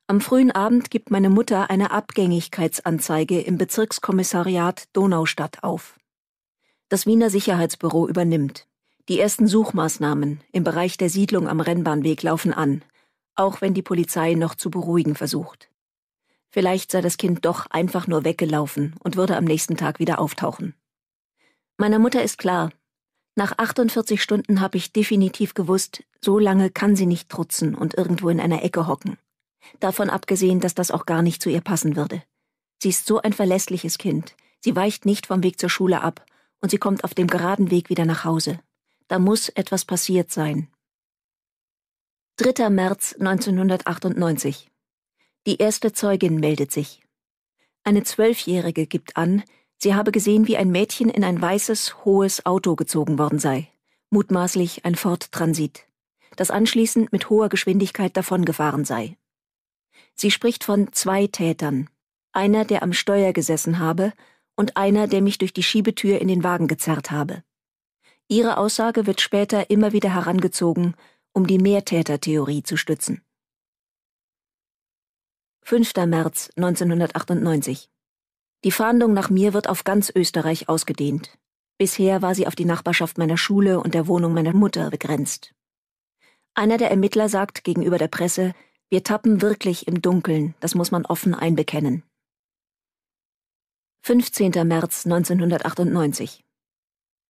Am frühen Abend gibt meine Mutter eine Abgängigkeitsanzeige im Bezirkskommissariat Donaustadt auf. Das Wiener Sicherheitsbüro übernimmt. Die ersten Suchmaßnahmen im Bereich der Siedlung am Rennbahnweg laufen an, auch wenn die Polizei noch zu beruhigen versucht. Vielleicht sei das Kind doch einfach nur weggelaufen und würde am nächsten Tag wieder auftauchen. Meiner Mutter ist klar, nach 48 Stunden habe ich definitiv gewusst, so lange kann sie nicht trutzen und irgendwo in einer Ecke hocken. Davon abgesehen, dass das auch gar nicht zu ihr passen würde. Sie ist so ein verlässliches Kind. Sie weicht nicht vom Weg zur Schule ab und sie kommt auf dem geraden Weg wieder nach Hause. Da muss etwas passiert sein. 3. März 1998. Die erste Zeugin meldet sich. Eine Zwölfjährige gibt an, sie habe gesehen, wie ein Mädchen in ein weißes, hohes Auto gezogen worden sei. Mutmaßlich ein Ford Transit. Das anschließend mit hoher Geschwindigkeit davongefahren sei. Sie spricht von zwei Tätern. Einer, der am Steuer gesessen habe, und einer, der mich durch die Schiebetür in den Wagen gezerrt habe. Ihre Aussage wird später immer wieder herangezogen, um die Mehrtätertheorie zu stützen. 5. März 1998. Die Fahndung nach mir wird auf ganz Österreich ausgedehnt. Bisher war sie auf die Nachbarschaft meiner Schule und der Wohnung meiner Mutter begrenzt. Einer der Ermittler sagt gegenüber der Presse, wir tappen wirklich im Dunkeln, das muss man offen einbekennen. 15. März 1998.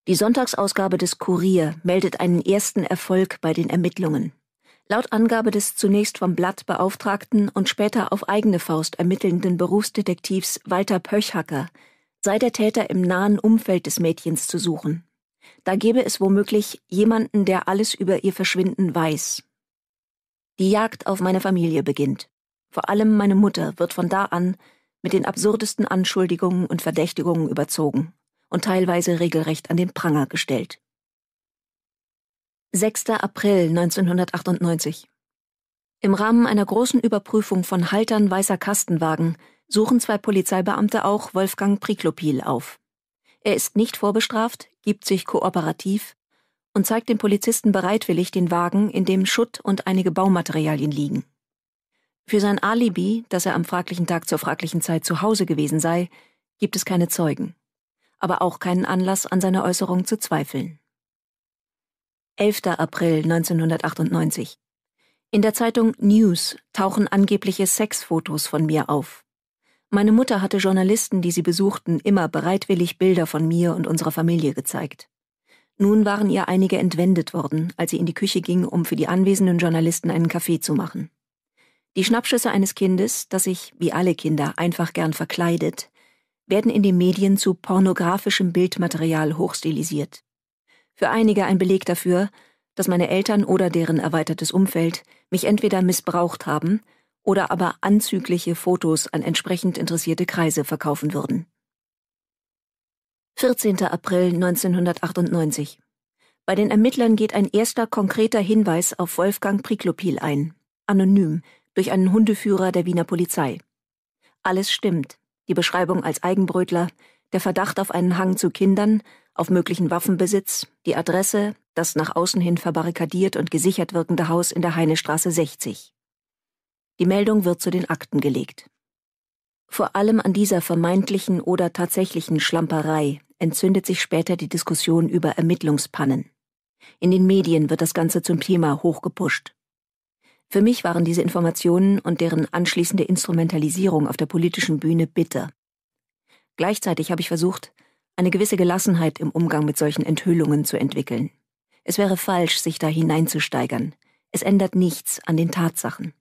Die Sonntagsausgabe des Kurier meldet einen ersten Erfolg bei den Ermittlungen. Laut Angabe des zunächst vom Blatt beauftragten und später auf eigene Faust ermittelnden Berufsdetektivs Walter Pöchhacker sei der Täter im nahen Umfeld des Mädchens zu suchen. Da gebe es womöglich jemanden, der alles über ihr Verschwinden weiß. Die Jagd auf meine Familie beginnt. Vor allem meine Mutter wird von da an mit den absurdesten Anschuldigungen und Verdächtigungen überzogen und teilweise regelrecht an den Pranger gestellt. 6. April 1998 Im Rahmen einer großen Überprüfung von Haltern weißer Kastenwagen suchen zwei Polizeibeamte auch Wolfgang Priklopil auf. Er ist nicht vorbestraft, gibt sich kooperativ und zeigt dem Polizisten bereitwillig den Wagen, in dem Schutt und einige Baumaterialien liegen. Für sein Alibi, dass er am fraglichen Tag zur fraglichen Zeit zu Hause gewesen sei, gibt es keine Zeugen, aber auch keinen Anlass, an seiner Äußerung zu zweifeln. 11. April 1998. In der Zeitung News tauchen angebliche Sexfotos von mir auf. Meine Mutter hatte Journalisten, die sie besuchten, immer bereitwillig Bilder von mir und unserer Familie gezeigt. Nun waren ihr einige entwendet worden, als sie in die Küche ging, um für die anwesenden Journalisten einen Kaffee zu machen. Die Schnappschüsse eines Kindes, das sich, wie alle Kinder, einfach gern verkleidet, werden in den Medien zu pornografischem Bildmaterial hochstilisiert. Für einige ein Beleg dafür, dass meine Eltern oder deren erweitertes Umfeld mich entweder missbraucht haben oder aber anzügliche Fotos an entsprechend interessierte Kreise verkaufen würden. 14. April 1998. Bei den Ermittlern geht ein erster konkreter Hinweis auf Wolfgang Priklopil ein, anonym, durch einen Hundeführer der Wiener Polizei. Alles stimmt. Die Beschreibung als Eigenbrötler, der Verdacht auf einen Hang zu Kindern, auf möglichen Waffenbesitz, die Adresse, das nach außen hin verbarrikadiert und gesichert wirkende Haus in der Heinestraße 60. Die Meldung wird zu den Akten gelegt. Vor allem an dieser vermeintlichen oder tatsächlichen Schlamperei entzündet sich später die Diskussion über Ermittlungspannen. In den Medien wird das Ganze zum Thema hochgepusht. Für mich waren diese Informationen und deren anschließende Instrumentalisierung auf der politischen Bühne bitter. Gleichzeitig habe ich versucht, eine gewisse Gelassenheit im Umgang mit solchen Enthüllungen zu entwickeln. Es wäre falsch, sich da hineinzusteigern. Es ändert nichts an den Tatsachen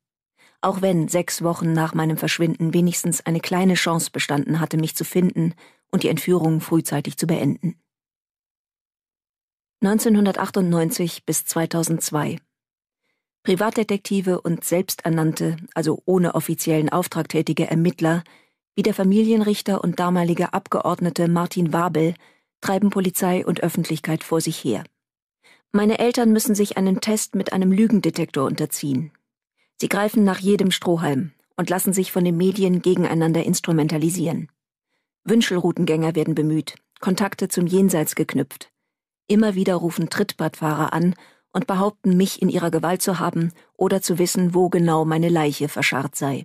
auch wenn sechs Wochen nach meinem Verschwinden wenigstens eine kleine Chance bestanden hatte, mich zu finden und die Entführung frühzeitig zu beenden. 1998 bis 2002 Privatdetektive und selbsternannte, also ohne offiziellen Auftrag tätige Ermittler, wie der Familienrichter und damalige Abgeordnete Martin Wabel, treiben Polizei und Öffentlichkeit vor sich her. Meine Eltern müssen sich einen Test mit einem Lügendetektor unterziehen. Sie greifen nach jedem Strohhalm und lassen sich von den Medien gegeneinander instrumentalisieren. Wünschelroutengänger werden bemüht, Kontakte zum Jenseits geknüpft. Immer wieder rufen Trittbadfahrer an und behaupten, mich in ihrer Gewalt zu haben oder zu wissen, wo genau meine Leiche verscharrt sei.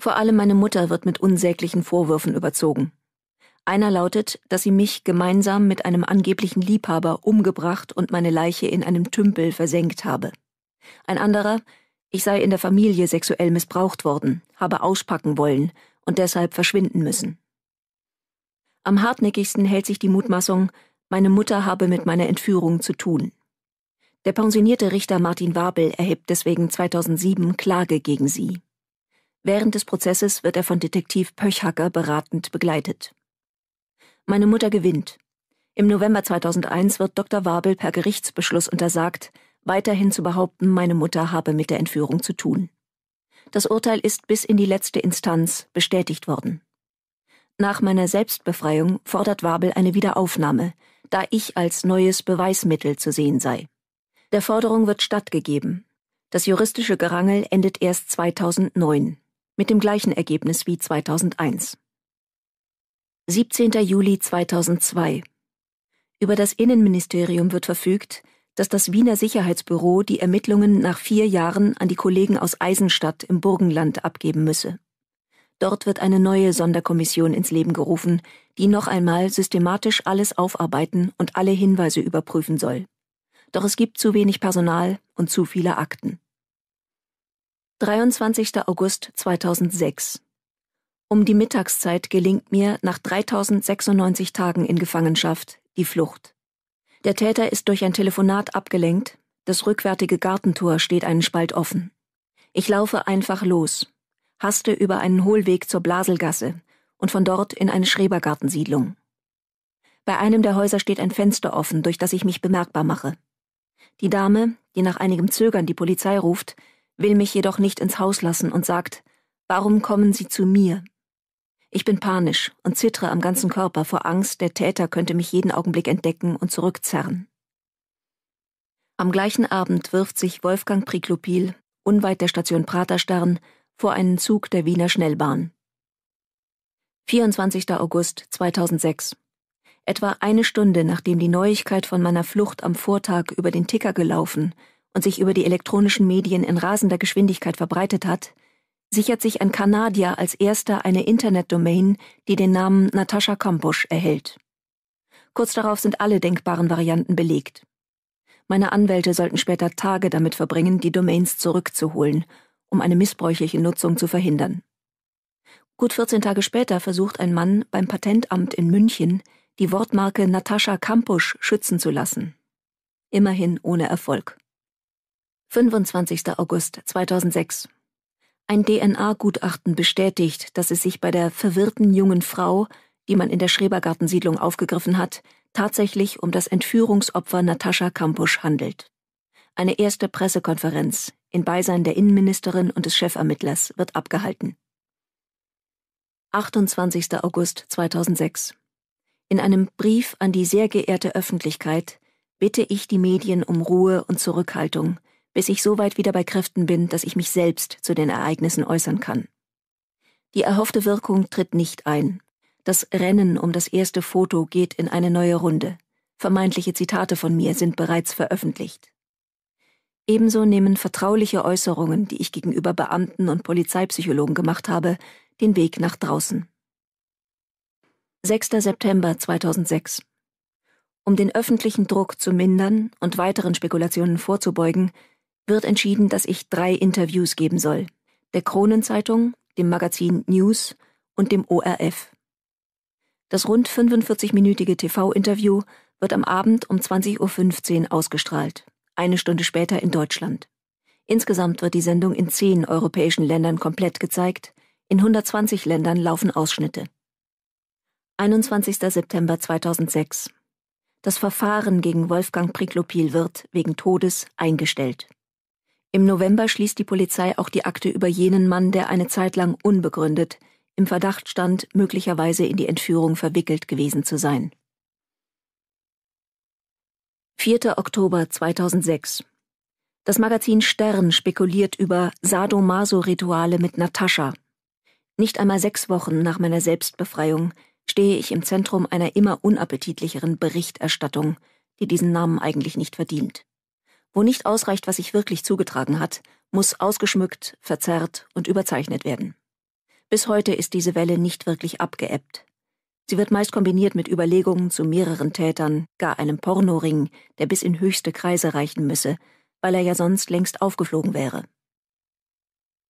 Vor allem meine Mutter wird mit unsäglichen Vorwürfen überzogen. Einer lautet, dass sie mich gemeinsam mit einem angeblichen Liebhaber umgebracht und meine Leiche in einem Tümpel versenkt habe. Ein anderer, ich sei in der Familie sexuell missbraucht worden, habe auspacken wollen und deshalb verschwinden müssen. Am hartnäckigsten hält sich die Mutmaßung, meine Mutter habe mit meiner Entführung zu tun. Der pensionierte Richter Martin Wabel erhebt deswegen 2007 Klage gegen sie. Während des Prozesses wird er von Detektiv Pöchhacker beratend begleitet. Meine Mutter gewinnt. Im November 2001 wird Dr. Wabel per Gerichtsbeschluss untersagt, weiterhin zu behaupten, meine Mutter habe mit der Entführung zu tun. Das Urteil ist bis in die letzte Instanz bestätigt worden. Nach meiner Selbstbefreiung fordert Wabel eine Wiederaufnahme, da ich als neues Beweismittel zu sehen sei. Der Forderung wird stattgegeben. Das juristische Gerangel endet erst 2009, mit dem gleichen Ergebnis wie 2001. 17. Juli 2002. Über das Innenministerium wird verfügt, dass das Wiener Sicherheitsbüro die Ermittlungen nach vier Jahren an die Kollegen aus Eisenstadt im Burgenland abgeben müsse. Dort wird eine neue Sonderkommission ins Leben gerufen, die noch einmal systematisch alles aufarbeiten und alle Hinweise überprüfen soll. Doch es gibt zu wenig Personal und zu viele Akten. 23. August 2006. Um die Mittagszeit gelingt mir nach 3096 Tagen in Gefangenschaft die Flucht. Der Täter ist durch ein Telefonat abgelenkt, das rückwärtige Gartentor steht einen Spalt offen. Ich laufe einfach los, haste über einen Hohlweg zur Blaselgasse und von dort in eine Schrebergartensiedlung. Bei einem der Häuser steht ein Fenster offen, durch das ich mich bemerkbar mache. Die Dame, die nach einigem Zögern die Polizei ruft, will mich jedoch nicht ins Haus lassen und sagt, warum kommen Sie zu mir? Ich bin panisch und zittere am ganzen Körper vor Angst, der Täter könnte mich jeden Augenblick entdecken und zurückzerren. Am gleichen Abend wirft sich Wolfgang Priklopil, unweit der Station Praterstern, vor einen Zug der Wiener Schnellbahn. 24. August 2006. Etwa eine Stunde nachdem die Neuigkeit von meiner Flucht am Vortag über den Ticker gelaufen und sich über die elektronischen Medien in rasender Geschwindigkeit verbreitet hat, sichert sich ein Kanadier als erster eine Internetdomain, die den Namen Natascha Kampusch erhält. Kurz darauf sind alle denkbaren Varianten belegt. Meine Anwälte sollten später Tage damit verbringen, die Domains zurückzuholen, um eine missbräuchliche Nutzung zu verhindern. Gut 14 Tage später versucht ein Mann beim Patentamt in München, die Wortmarke Natascha Kampusch schützen zu lassen. Immerhin ohne Erfolg. 25. August 2006 ein DNA-Gutachten bestätigt, dass es sich bei der verwirrten jungen Frau, die man in der Schrebergartensiedlung aufgegriffen hat, tatsächlich um das Entführungsopfer Natascha Kampusch handelt. Eine erste Pressekonferenz in Beisein der Innenministerin und des Chefermittlers wird abgehalten. 28. August 2006 In einem Brief an die sehr geehrte Öffentlichkeit bitte ich die Medien um Ruhe und Zurückhaltung, bis ich so weit wieder bei Kräften bin, dass ich mich selbst zu den Ereignissen äußern kann. Die erhoffte Wirkung tritt nicht ein. Das Rennen um das erste Foto geht in eine neue Runde. Vermeintliche Zitate von mir sind bereits veröffentlicht. Ebenso nehmen vertrauliche Äußerungen, die ich gegenüber Beamten und Polizeipsychologen gemacht habe, den Weg nach draußen. 6. September 2006 um den öffentlichen Druck zu mindern und weiteren Spekulationen vorzubeugen, wird entschieden, dass ich drei Interviews geben soll. Der Kronenzeitung, dem Magazin News und dem ORF. Das rund 45-minütige TV-Interview wird am Abend um 20.15 Uhr ausgestrahlt, eine Stunde später in Deutschland. Insgesamt wird die Sendung in zehn europäischen Ländern komplett gezeigt, in 120 Ländern laufen Ausschnitte. 21. September 2006. Das Verfahren gegen Wolfgang Priklopil wird wegen Todes eingestellt. Im November schließt die Polizei auch die Akte über jenen Mann, der eine Zeit lang unbegründet im Verdacht stand, möglicherweise in die Entführung verwickelt gewesen zu sein. 4. Oktober 2006 Das Magazin Stern spekuliert über Sadomaso-Rituale mit Natascha. Nicht einmal sechs Wochen nach meiner Selbstbefreiung stehe ich im Zentrum einer immer unappetitlicheren Berichterstattung, die diesen Namen eigentlich nicht verdient wo nicht ausreicht, was sich wirklich zugetragen hat, muss ausgeschmückt, verzerrt und überzeichnet werden. Bis heute ist diese Welle nicht wirklich abgeebbt. Sie wird meist kombiniert mit Überlegungen zu mehreren Tätern, gar einem Pornoring, der bis in höchste Kreise reichen müsse, weil er ja sonst längst aufgeflogen wäre.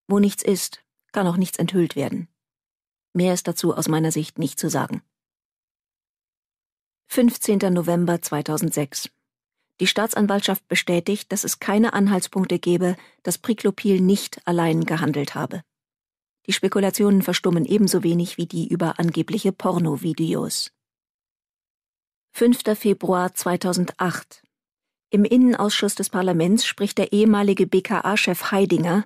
Wo nichts ist, kann auch nichts enthüllt werden. Mehr ist dazu aus meiner Sicht nicht zu sagen. 15. November 2006 die Staatsanwaltschaft bestätigt, dass es keine Anhaltspunkte gebe, dass Priklopil nicht allein gehandelt habe. Die Spekulationen verstummen ebenso wenig wie die über angebliche Pornovideos. 5. Februar 2008 Im Innenausschuss des Parlaments spricht der ehemalige BKA-Chef Heidinger,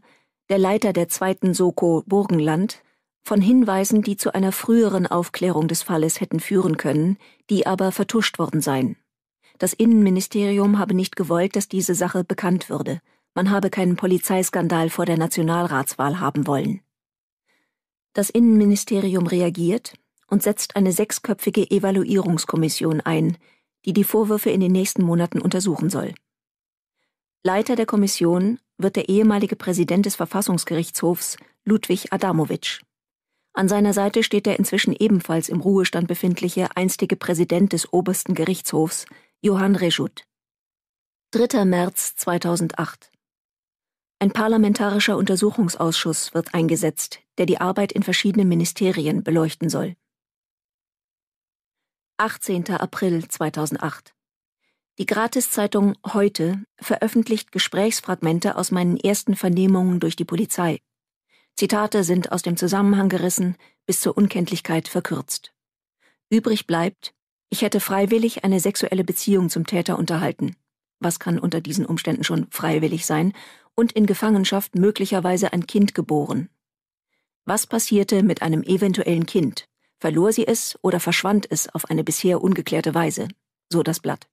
der Leiter der zweiten Soko Burgenland, von Hinweisen, die zu einer früheren Aufklärung des Falles hätten führen können, die aber vertuscht worden seien. Das Innenministerium habe nicht gewollt, dass diese Sache bekannt würde. Man habe keinen Polizeiskandal vor der Nationalratswahl haben wollen. Das Innenministerium reagiert und setzt eine sechsköpfige Evaluierungskommission ein, die die Vorwürfe in den nächsten Monaten untersuchen soll. Leiter der Kommission wird der ehemalige Präsident des Verfassungsgerichtshofs Ludwig Adamowitsch. An seiner Seite steht der inzwischen ebenfalls im Ruhestand befindliche einstige Präsident des obersten Gerichtshofs Johann Reschut. 3. März 2008. Ein parlamentarischer Untersuchungsausschuss wird eingesetzt, der die Arbeit in verschiedenen Ministerien beleuchten soll. 18. April 2008. Die Gratiszeitung Heute veröffentlicht Gesprächsfragmente aus meinen ersten Vernehmungen durch die Polizei. Zitate sind aus dem Zusammenhang gerissen, bis zur Unkenntlichkeit verkürzt. Übrig bleibt ich hätte freiwillig eine sexuelle Beziehung zum Täter unterhalten. Was kann unter diesen Umständen schon freiwillig sein? Und in Gefangenschaft möglicherweise ein Kind geboren. Was passierte mit einem eventuellen Kind? Verlor sie es oder verschwand es auf eine bisher ungeklärte Weise? So das Blatt.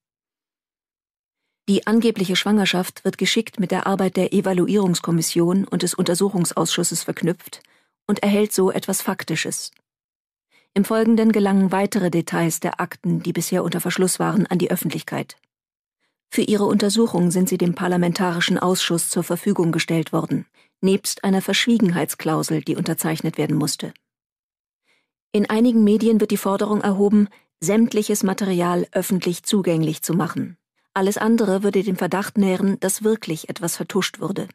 Die angebliche Schwangerschaft wird geschickt mit der Arbeit der Evaluierungskommission und des Untersuchungsausschusses verknüpft und erhält so etwas Faktisches, im Folgenden gelangen weitere Details der Akten, die bisher unter Verschluss waren, an die Öffentlichkeit. Für ihre Untersuchung sind sie dem Parlamentarischen Ausschuss zur Verfügung gestellt worden, nebst einer Verschwiegenheitsklausel, die unterzeichnet werden musste. In einigen Medien wird die Forderung erhoben, sämtliches Material öffentlich zugänglich zu machen. Alles andere würde dem Verdacht nähren, dass wirklich etwas vertuscht wurde.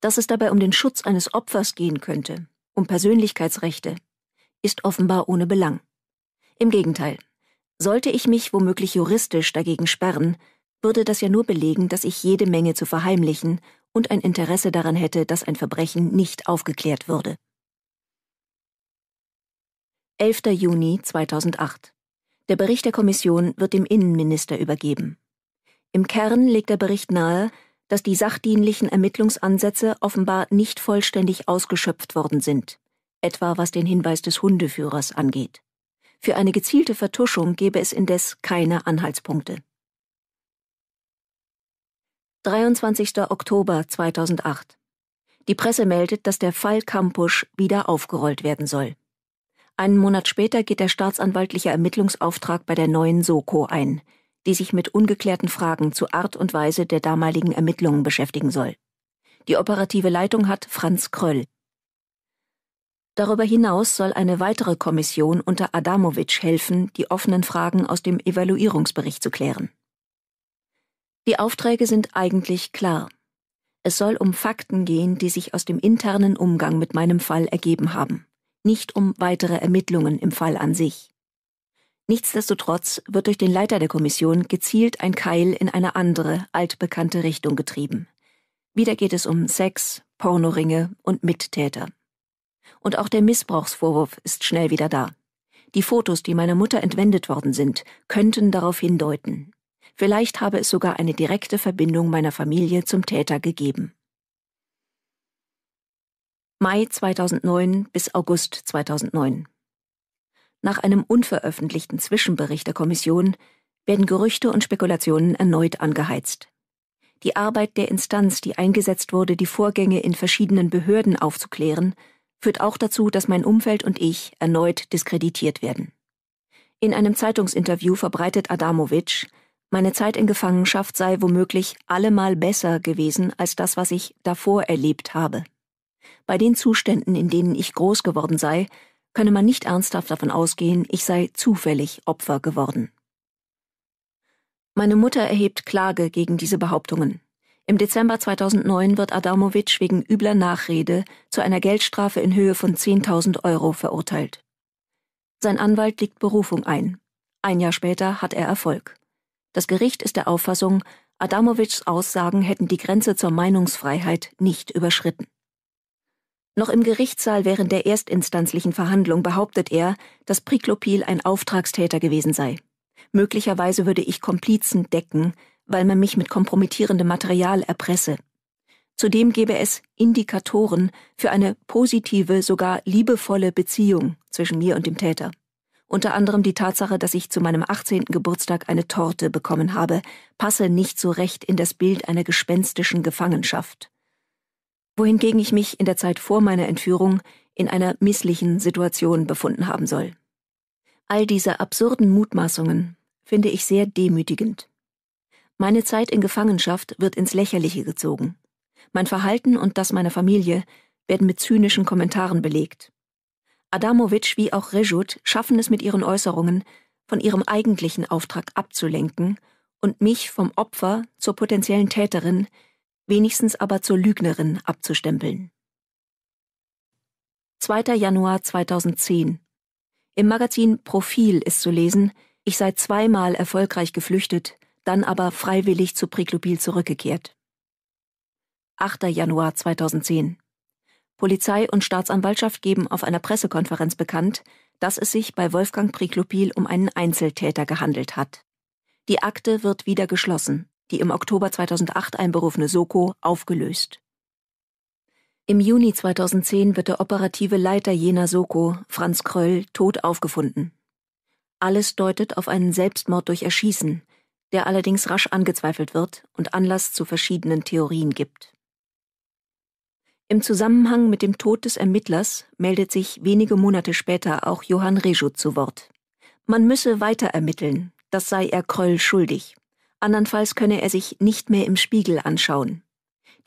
Dass es dabei um den Schutz eines Opfers gehen könnte, um Persönlichkeitsrechte, ist offenbar ohne Belang. Im Gegenteil, sollte ich mich womöglich juristisch dagegen sperren, würde das ja nur belegen, dass ich jede Menge zu verheimlichen und ein Interesse daran hätte, dass ein Verbrechen nicht aufgeklärt würde. 11. Juni 2008. Der Bericht der Kommission wird dem Innenminister übergeben. Im Kern legt der Bericht nahe, dass die sachdienlichen Ermittlungsansätze offenbar nicht vollständig ausgeschöpft worden sind etwa was den Hinweis des Hundeführers angeht. Für eine gezielte Vertuschung gäbe es indes keine Anhaltspunkte. 23. Oktober 2008. Die Presse meldet, dass der Fall Kampusch wieder aufgerollt werden soll. Einen Monat später geht der staatsanwaltliche Ermittlungsauftrag bei der neuen Soko ein, die sich mit ungeklärten Fragen zu Art und Weise der damaligen Ermittlungen beschäftigen soll. Die operative Leitung hat Franz Kröll, Darüber hinaus soll eine weitere Kommission unter Adamowitsch helfen, die offenen Fragen aus dem Evaluierungsbericht zu klären. Die Aufträge sind eigentlich klar. Es soll um Fakten gehen, die sich aus dem internen Umgang mit meinem Fall ergeben haben, nicht um weitere Ermittlungen im Fall an sich. Nichtsdestotrotz wird durch den Leiter der Kommission gezielt ein Keil in eine andere, altbekannte Richtung getrieben. Wieder geht es um Sex, Pornoringe und Mittäter. Und auch der Missbrauchsvorwurf ist schnell wieder da. Die Fotos, die meiner Mutter entwendet worden sind, könnten darauf hindeuten. Vielleicht habe es sogar eine direkte Verbindung meiner Familie zum Täter gegeben. Mai 2009 bis August 2009. Nach einem unveröffentlichten Zwischenbericht der Kommission werden Gerüchte und Spekulationen erneut angeheizt. Die Arbeit der Instanz, die eingesetzt wurde, die Vorgänge in verschiedenen Behörden aufzuklären, führt auch dazu, dass mein Umfeld und ich erneut diskreditiert werden. In einem Zeitungsinterview verbreitet Adamowitsch, meine Zeit in Gefangenschaft sei womöglich allemal besser gewesen als das, was ich davor erlebt habe. Bei den Zuständen, in denen ich groß geworden sei, könne man nicht ernsthaft davon ausgehen, ich sei zufällig Opfer geworden. Meine Mutter erhebt Klage gegen diese Behauptungen. Im Dezember 2009 wird Adamowitsch wegen übler Nachrede zu einer Geldstrafe in Höhe von 10.000 Euro verurteilt. Sein Anwalt legt Berufung ein. Ein Jahr später hat er Erfolg. Das Gericht ist der Auffassung, Adamowitschs Aussagen hätten die Grenze zur Meinungsfreiheit nicht überschritten. Noch im Gerichtssaal während der erstinstanzlichen Verhandlung behauptet er, dass Priklopil ein Auftragstäter gewesen sei. Möglicherweise würde ich Komplizen decken, weil man mich mit kompromittierendem Material erpresse. Zudem gebe es Indikatoren für eine positive, sogar liebevolle Beziehung zwischen mir und dem Täter. Unter anderem die Tatsache, dass ich zu meinem 18. Geburtstag eine Torte bekommen habe, passe nicht so recht in das Bild einer gespenstischen Gefangenschaft. Wohingegen ich mich in der Zeit vor meiner Entführung in einer misslichen Situation befunden haben soll. All diese absurden Mutmaßungen finde ich sehr demütigend. Meine Zeit in Gefangenschaft wird ins Lächerliche gezogen. Mein Verhalten und das meiner Familie werden mit zynischen Kommentaren belegt. Adamowitsch wie auch Rejut schaffen es mit ihren Äußerungen, von ihrem eigentlichen Auftrag abzulenken und mich vom Opfer zur potenziellen Täterin, wenigstens aber zur Lügnerin abzustempeln. 2. Januar 2010. Im Magazin Profil ist zu lesen, ich sei zweimal erfolgreich geflüchtet, dann aber freiwillig zu Priglubil zurückgekehrt. 8. Januar 2010. Polizei und Staatsanwaltschaft geben auf einer Pressekonferenz bekannt, dass es sich bei Wolfgang Priglupil um einen Einzeltäter gehandelt hat. Die Akte wird wieder geschlossen, die im Oktober 2008 einberufene Soko aufgelöst. Im Juni 2010 wird der operative Leiter jener Soko, Franz Kröll, tot aufgefunden. Alles deutet auf einen Selbstmord durch Erschießen, der allerdings rasch angezweifelt wird und Anlass zu verschiedenen Theorien gibt. Im Zusammenhang mit dem Tod des Ermittlers meldet sich wenige Monate später auch Johann Rejut zu Wort. Man müsse weiter ermitteln, das sei er Kröll schuldig. Andernfalls könne er sich nicht mehr im Spiegel anschauen.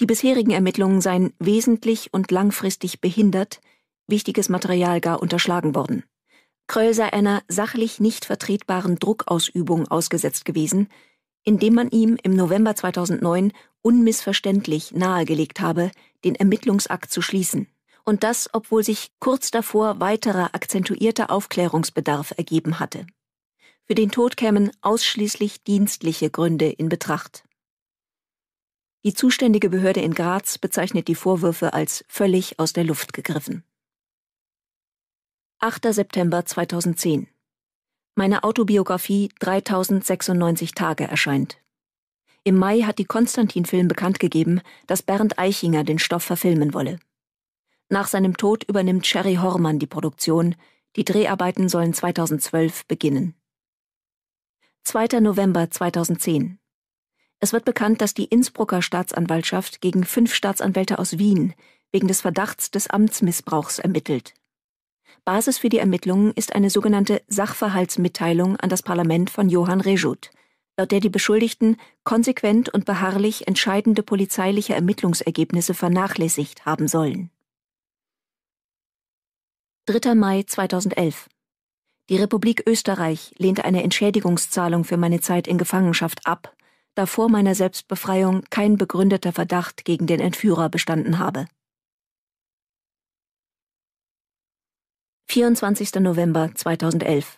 Die bisherigen Ermittlungen seien wesentlich und langfristig behindert, wichtiges Material gar unterschlagen worden. Kröll sei einer sachlich nicht vertretbaren Druckausübung ausgesetzt gewesen, indem man ihm im November 2009 unmissverständlich nahegelegt habe, den Ermittlungsakt zu schließen. Und das, obwohl sich kurz davor weiterer akzentuierter Aufklärungsbedarf ergeben hatte. Für den Tod kämen ausschließlich dienstliche Gründe in Betracht. Die zuständige Behörde in Graz bezeichnet die Vorwürfe als völlig aus der Luft gegriffen. 8. September 2010. Meine Autobiografie 3096 Tage erscheint. Im Mai hat die Konstantin-Film bekannt gegeben, dass Bernd Eichinger den Stoff verfilmen wolle. Nach seinem Tod übernimmt Sherry Hormann die Produktion. Die Dreharbeiten sollen 2012 beginnen. 2. November 2010. Es wird bekannt, dass die Innsbrucker Staatsanwaltschaft gegen fünf Staatsanwälte aus Wien wegen des Verdachts des Amtsmissbrauchs ermittelt. Basis für die Ermittlungen ist eine sogenannte Sachverhaltsmitteilung an das Parlament von Johann Rejut, laut der die Beschuldigten konsequent und beharrlich entscheidende polizeiliche Ermittlungsergebnisse vernachlässigt haben sollen. 3. Mai 2011 Die Republik Österreich lehnt eine Entschädigungszahlung für meine Zeit in Gefangenschaft ab, da vor meiner Selbstbefreiung kein begründeter Verdacht gegen den Entführer bestanden habe. 24. November 2011.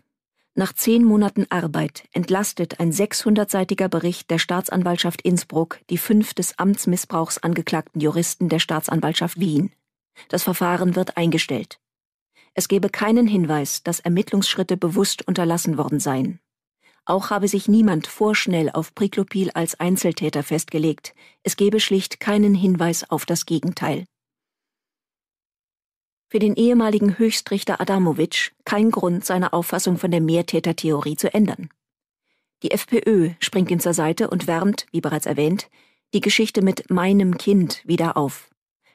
Nach zehn Monaten Arbeit entlastet ein 600-seitiger Bericht der Staatsanwaltschaft Innsbruck die fünf des Amtsmissbrauchs angeklagten Juristen der Staatsanwaltschaft Wien. Das Verfahren wird eingestellt. Es gebe keinen Hinweis, dass Ermittlungsschritte bewusst unterlassen worden seien. Auch habe sich niemand vorschnell auf Priklopil als Einzeltäter festgelegt. Es gebe schlicht keinen Hinweis auf das Gegenteil für den ehemaligen Höchstrichter Adamowitsch kein Grund, seine Auffassung von der Mehrtätertheorie zu ändern. Die FPÖ springt ihm zur Seite und wärmt, wie bereits erwähnt, die Geschichte mit meinem Kind wieder auf.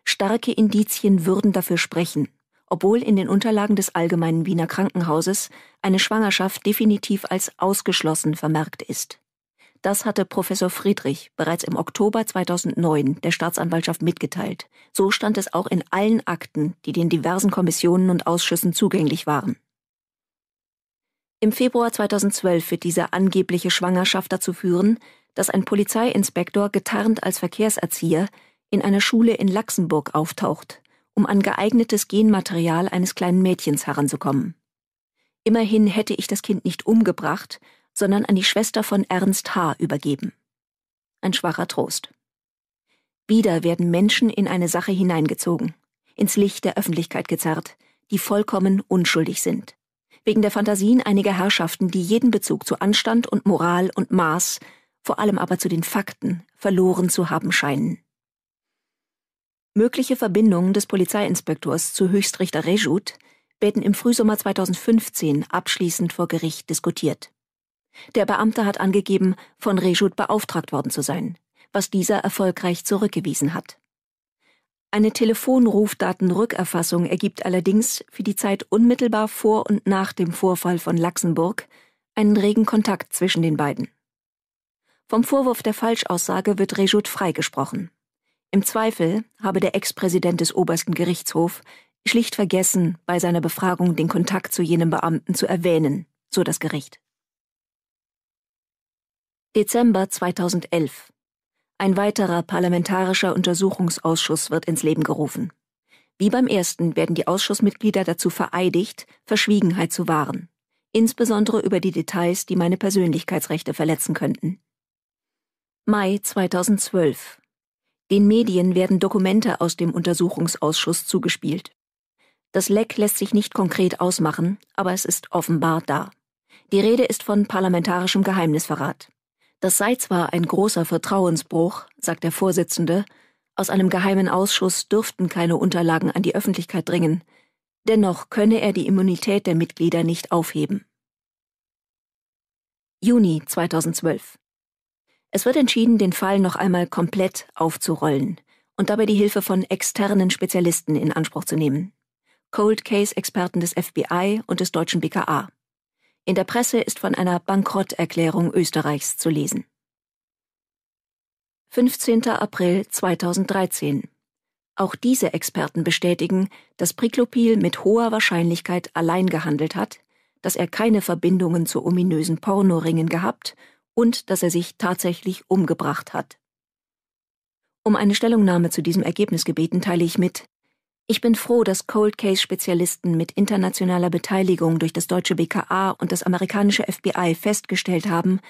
Starke Indizien würden dafür sprechen, obwohl in den Unterlagen des Allgemeinen Wiener Krankenhauses eine Schwangerschaft definitiv als ausgeschlossen vermerkt ist. Das hatte Professor Friedrich bereits im Oktober 2009 der Staatsanwaltschaft mitgeteilt. So stand es auch in allen Akten, die den diversen Kommissionen und Ausschüssen zugänglich waren. Im Februar 2012 wird diese angebliche Schwangerschaft dazu führen, dass ein Polizeiinspektor getarnt als Verkehrserzieher in einer Schule in Laxenburg auftaucht, um an geeignetes Genmaterial eines kleinen Mädchens heranzukommen. Immerhin hätte ich das Kind nicht umgebracht, sondern an die Schwester von Ernst H. übergeben. Ein schwacher Trost. Wieder werden Menschen in eine Sache hineingezogen, ins Licht der Öffentlichkeit gezerrt, die vollkommen unschuldig sind. Wegen der Fantasien einiger Herrschaften, die jeden Bezug zu Anstand und Moral und Maß, vor allem aber zu den Fakten, verloren zu haben scheinen. Mögliche Verbindungen des Polizeiinspektors zu Höchstrichter Rejut werden im Frühsommer 2015 abschließend vor Gericht diskutiert. Der Beamte hat angegeben, von Rejut beauftragt worden zu sein, was dieser erfolgreich zurückgewiesen hat. Eine Telefonrufdatenrückerfassung ergibt allerdings für die Zeit unmittelbar vor und nach dem Vorfall von Laxenburg einen regen Kontakt zwischen den beiden. Vom Vorwurf der Falschaussage wird Rejut freigesprochen. Im Zweifel habe der Ex-Präsident des obersten Gerichtshofs schlicht vergessen, bei seiner Befragung den Kontakt zu jenem Beamten zu erwähnen, so das Gericht. Dezember 2011. Ein weiterer parlamentarischer Untersuchungsausschuss wird ins Leben gerufen. Wie beim ersten werden die Ausschussmitglieder dazu vereidigt, Verschwiegenheit zu wahren, insbesondere über die Details, die meine Persönlichkeitsrechte verletzen könnten. Mai 2012. Den Medien werden Dokumente aus dem Untersuchungsausschuss zugespielt. Das Leck lässt sich nicht konkret ausmachen, aber es ist offenbar da. Die Rede ist von parlamentarischem Geheimnisverrat. Das sei zwar ein großer Vertrauensbruch, sagt der Vorsitzende, aus einem geheimen Ausschuss dürften keine Unterlagen an die Öffentlichkeit dringen, dennoch könne er die Immunität der Mitglieder nicht aufheben. Juni 2012 es wird entschieden, den Fall noch einmal komplett aufzurollen und dabei die Hilfe von externen Spezialisten in Anspruch zu nehmen. Cold Case Experten des FBI und des deutschen BKA. In der Presse ist von einer Bankrotterklärung Österreichs zu lesen. 15. April 2013. Auch diese Experten bestätigen, dass Priklopil mit hoher Wahrscheinlichkeit allein gehandelt hat, dass er keine Verbindungen zu ominösen Pornoringen gehabt und dass er sich tatsächlich umgebracht hat. Um eine Stellungnahme zu diesem Ergebnis gebeten, teile ich mit, ich bin froh, dass Cold Case Spezialisten mit internationaler Beteiligung durch das deutsche BKA und das amerikanische FBI festgestellt haben,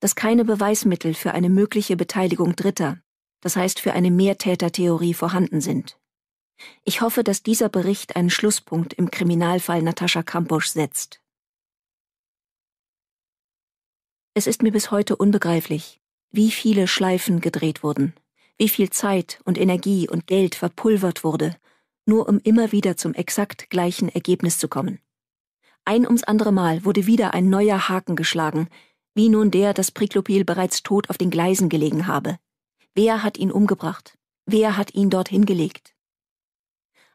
dass keine Beweismittel für eine mögliche Beteiligung Dritter, das heißt für eine Mehrtätertheorie vorhanden sind. Ich hoffe, dass dieser Bericht einen Schlusspunkt im Kriminalfall Natascha Kampusch setzt. Es ist mir bis heute unbegreiflich, wie viele Schleifen gedreht wurden, wie viel Zeit und Energie und Geld verpulvert wurde, nur um immer wieder zum exakt gleichen Ergebnis zu kommen. Ein ums andere Mal wurde wieder ein neuer Haken geschlagen, wie nun der, dass Priklopil bereits tot auf den Gleisen gelegen habe. Wer hat ihn umgebracht? Wer hat ihn dorthin gelegt?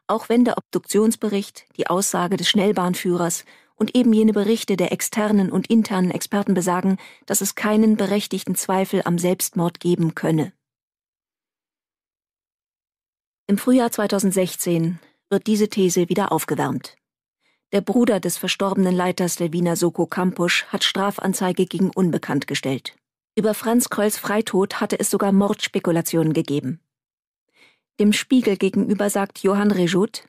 Auch wenn der Obduktionsbericht, die Aussage des Schnellbahnführers und eben jene Berichte der externen und internen Experten besagen, dass es keinen berechtigten Zweifel am Selbstmord geben könne. Im Frühjahr 2016 wird diese These wieder aufgewärmt. Der Bruder des verstorbenen Leiters der Wiener Soko Kampusch hat Strafanzeige gegen Unbekannt gestellt. Über Franz Krölls Freitod hatte es sogar Mordspekulationen gegeben. Dem Spiegel gegenüber sagt Johann Rejut,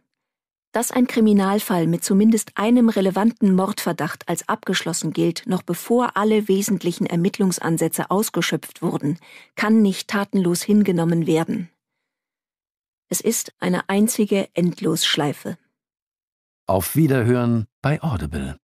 dass ein Kriminalfall mit zumindest einem relevanten Mordverdacht als abgeschlossen gilt, noch bevor alle wesentlichen Ermittlungsansätze ausgeschöpft wurden, kann nicht tatenlos hingenommen werden. Es ist eine einzige Endlosschleife. Auf Wiederhören bei Audible.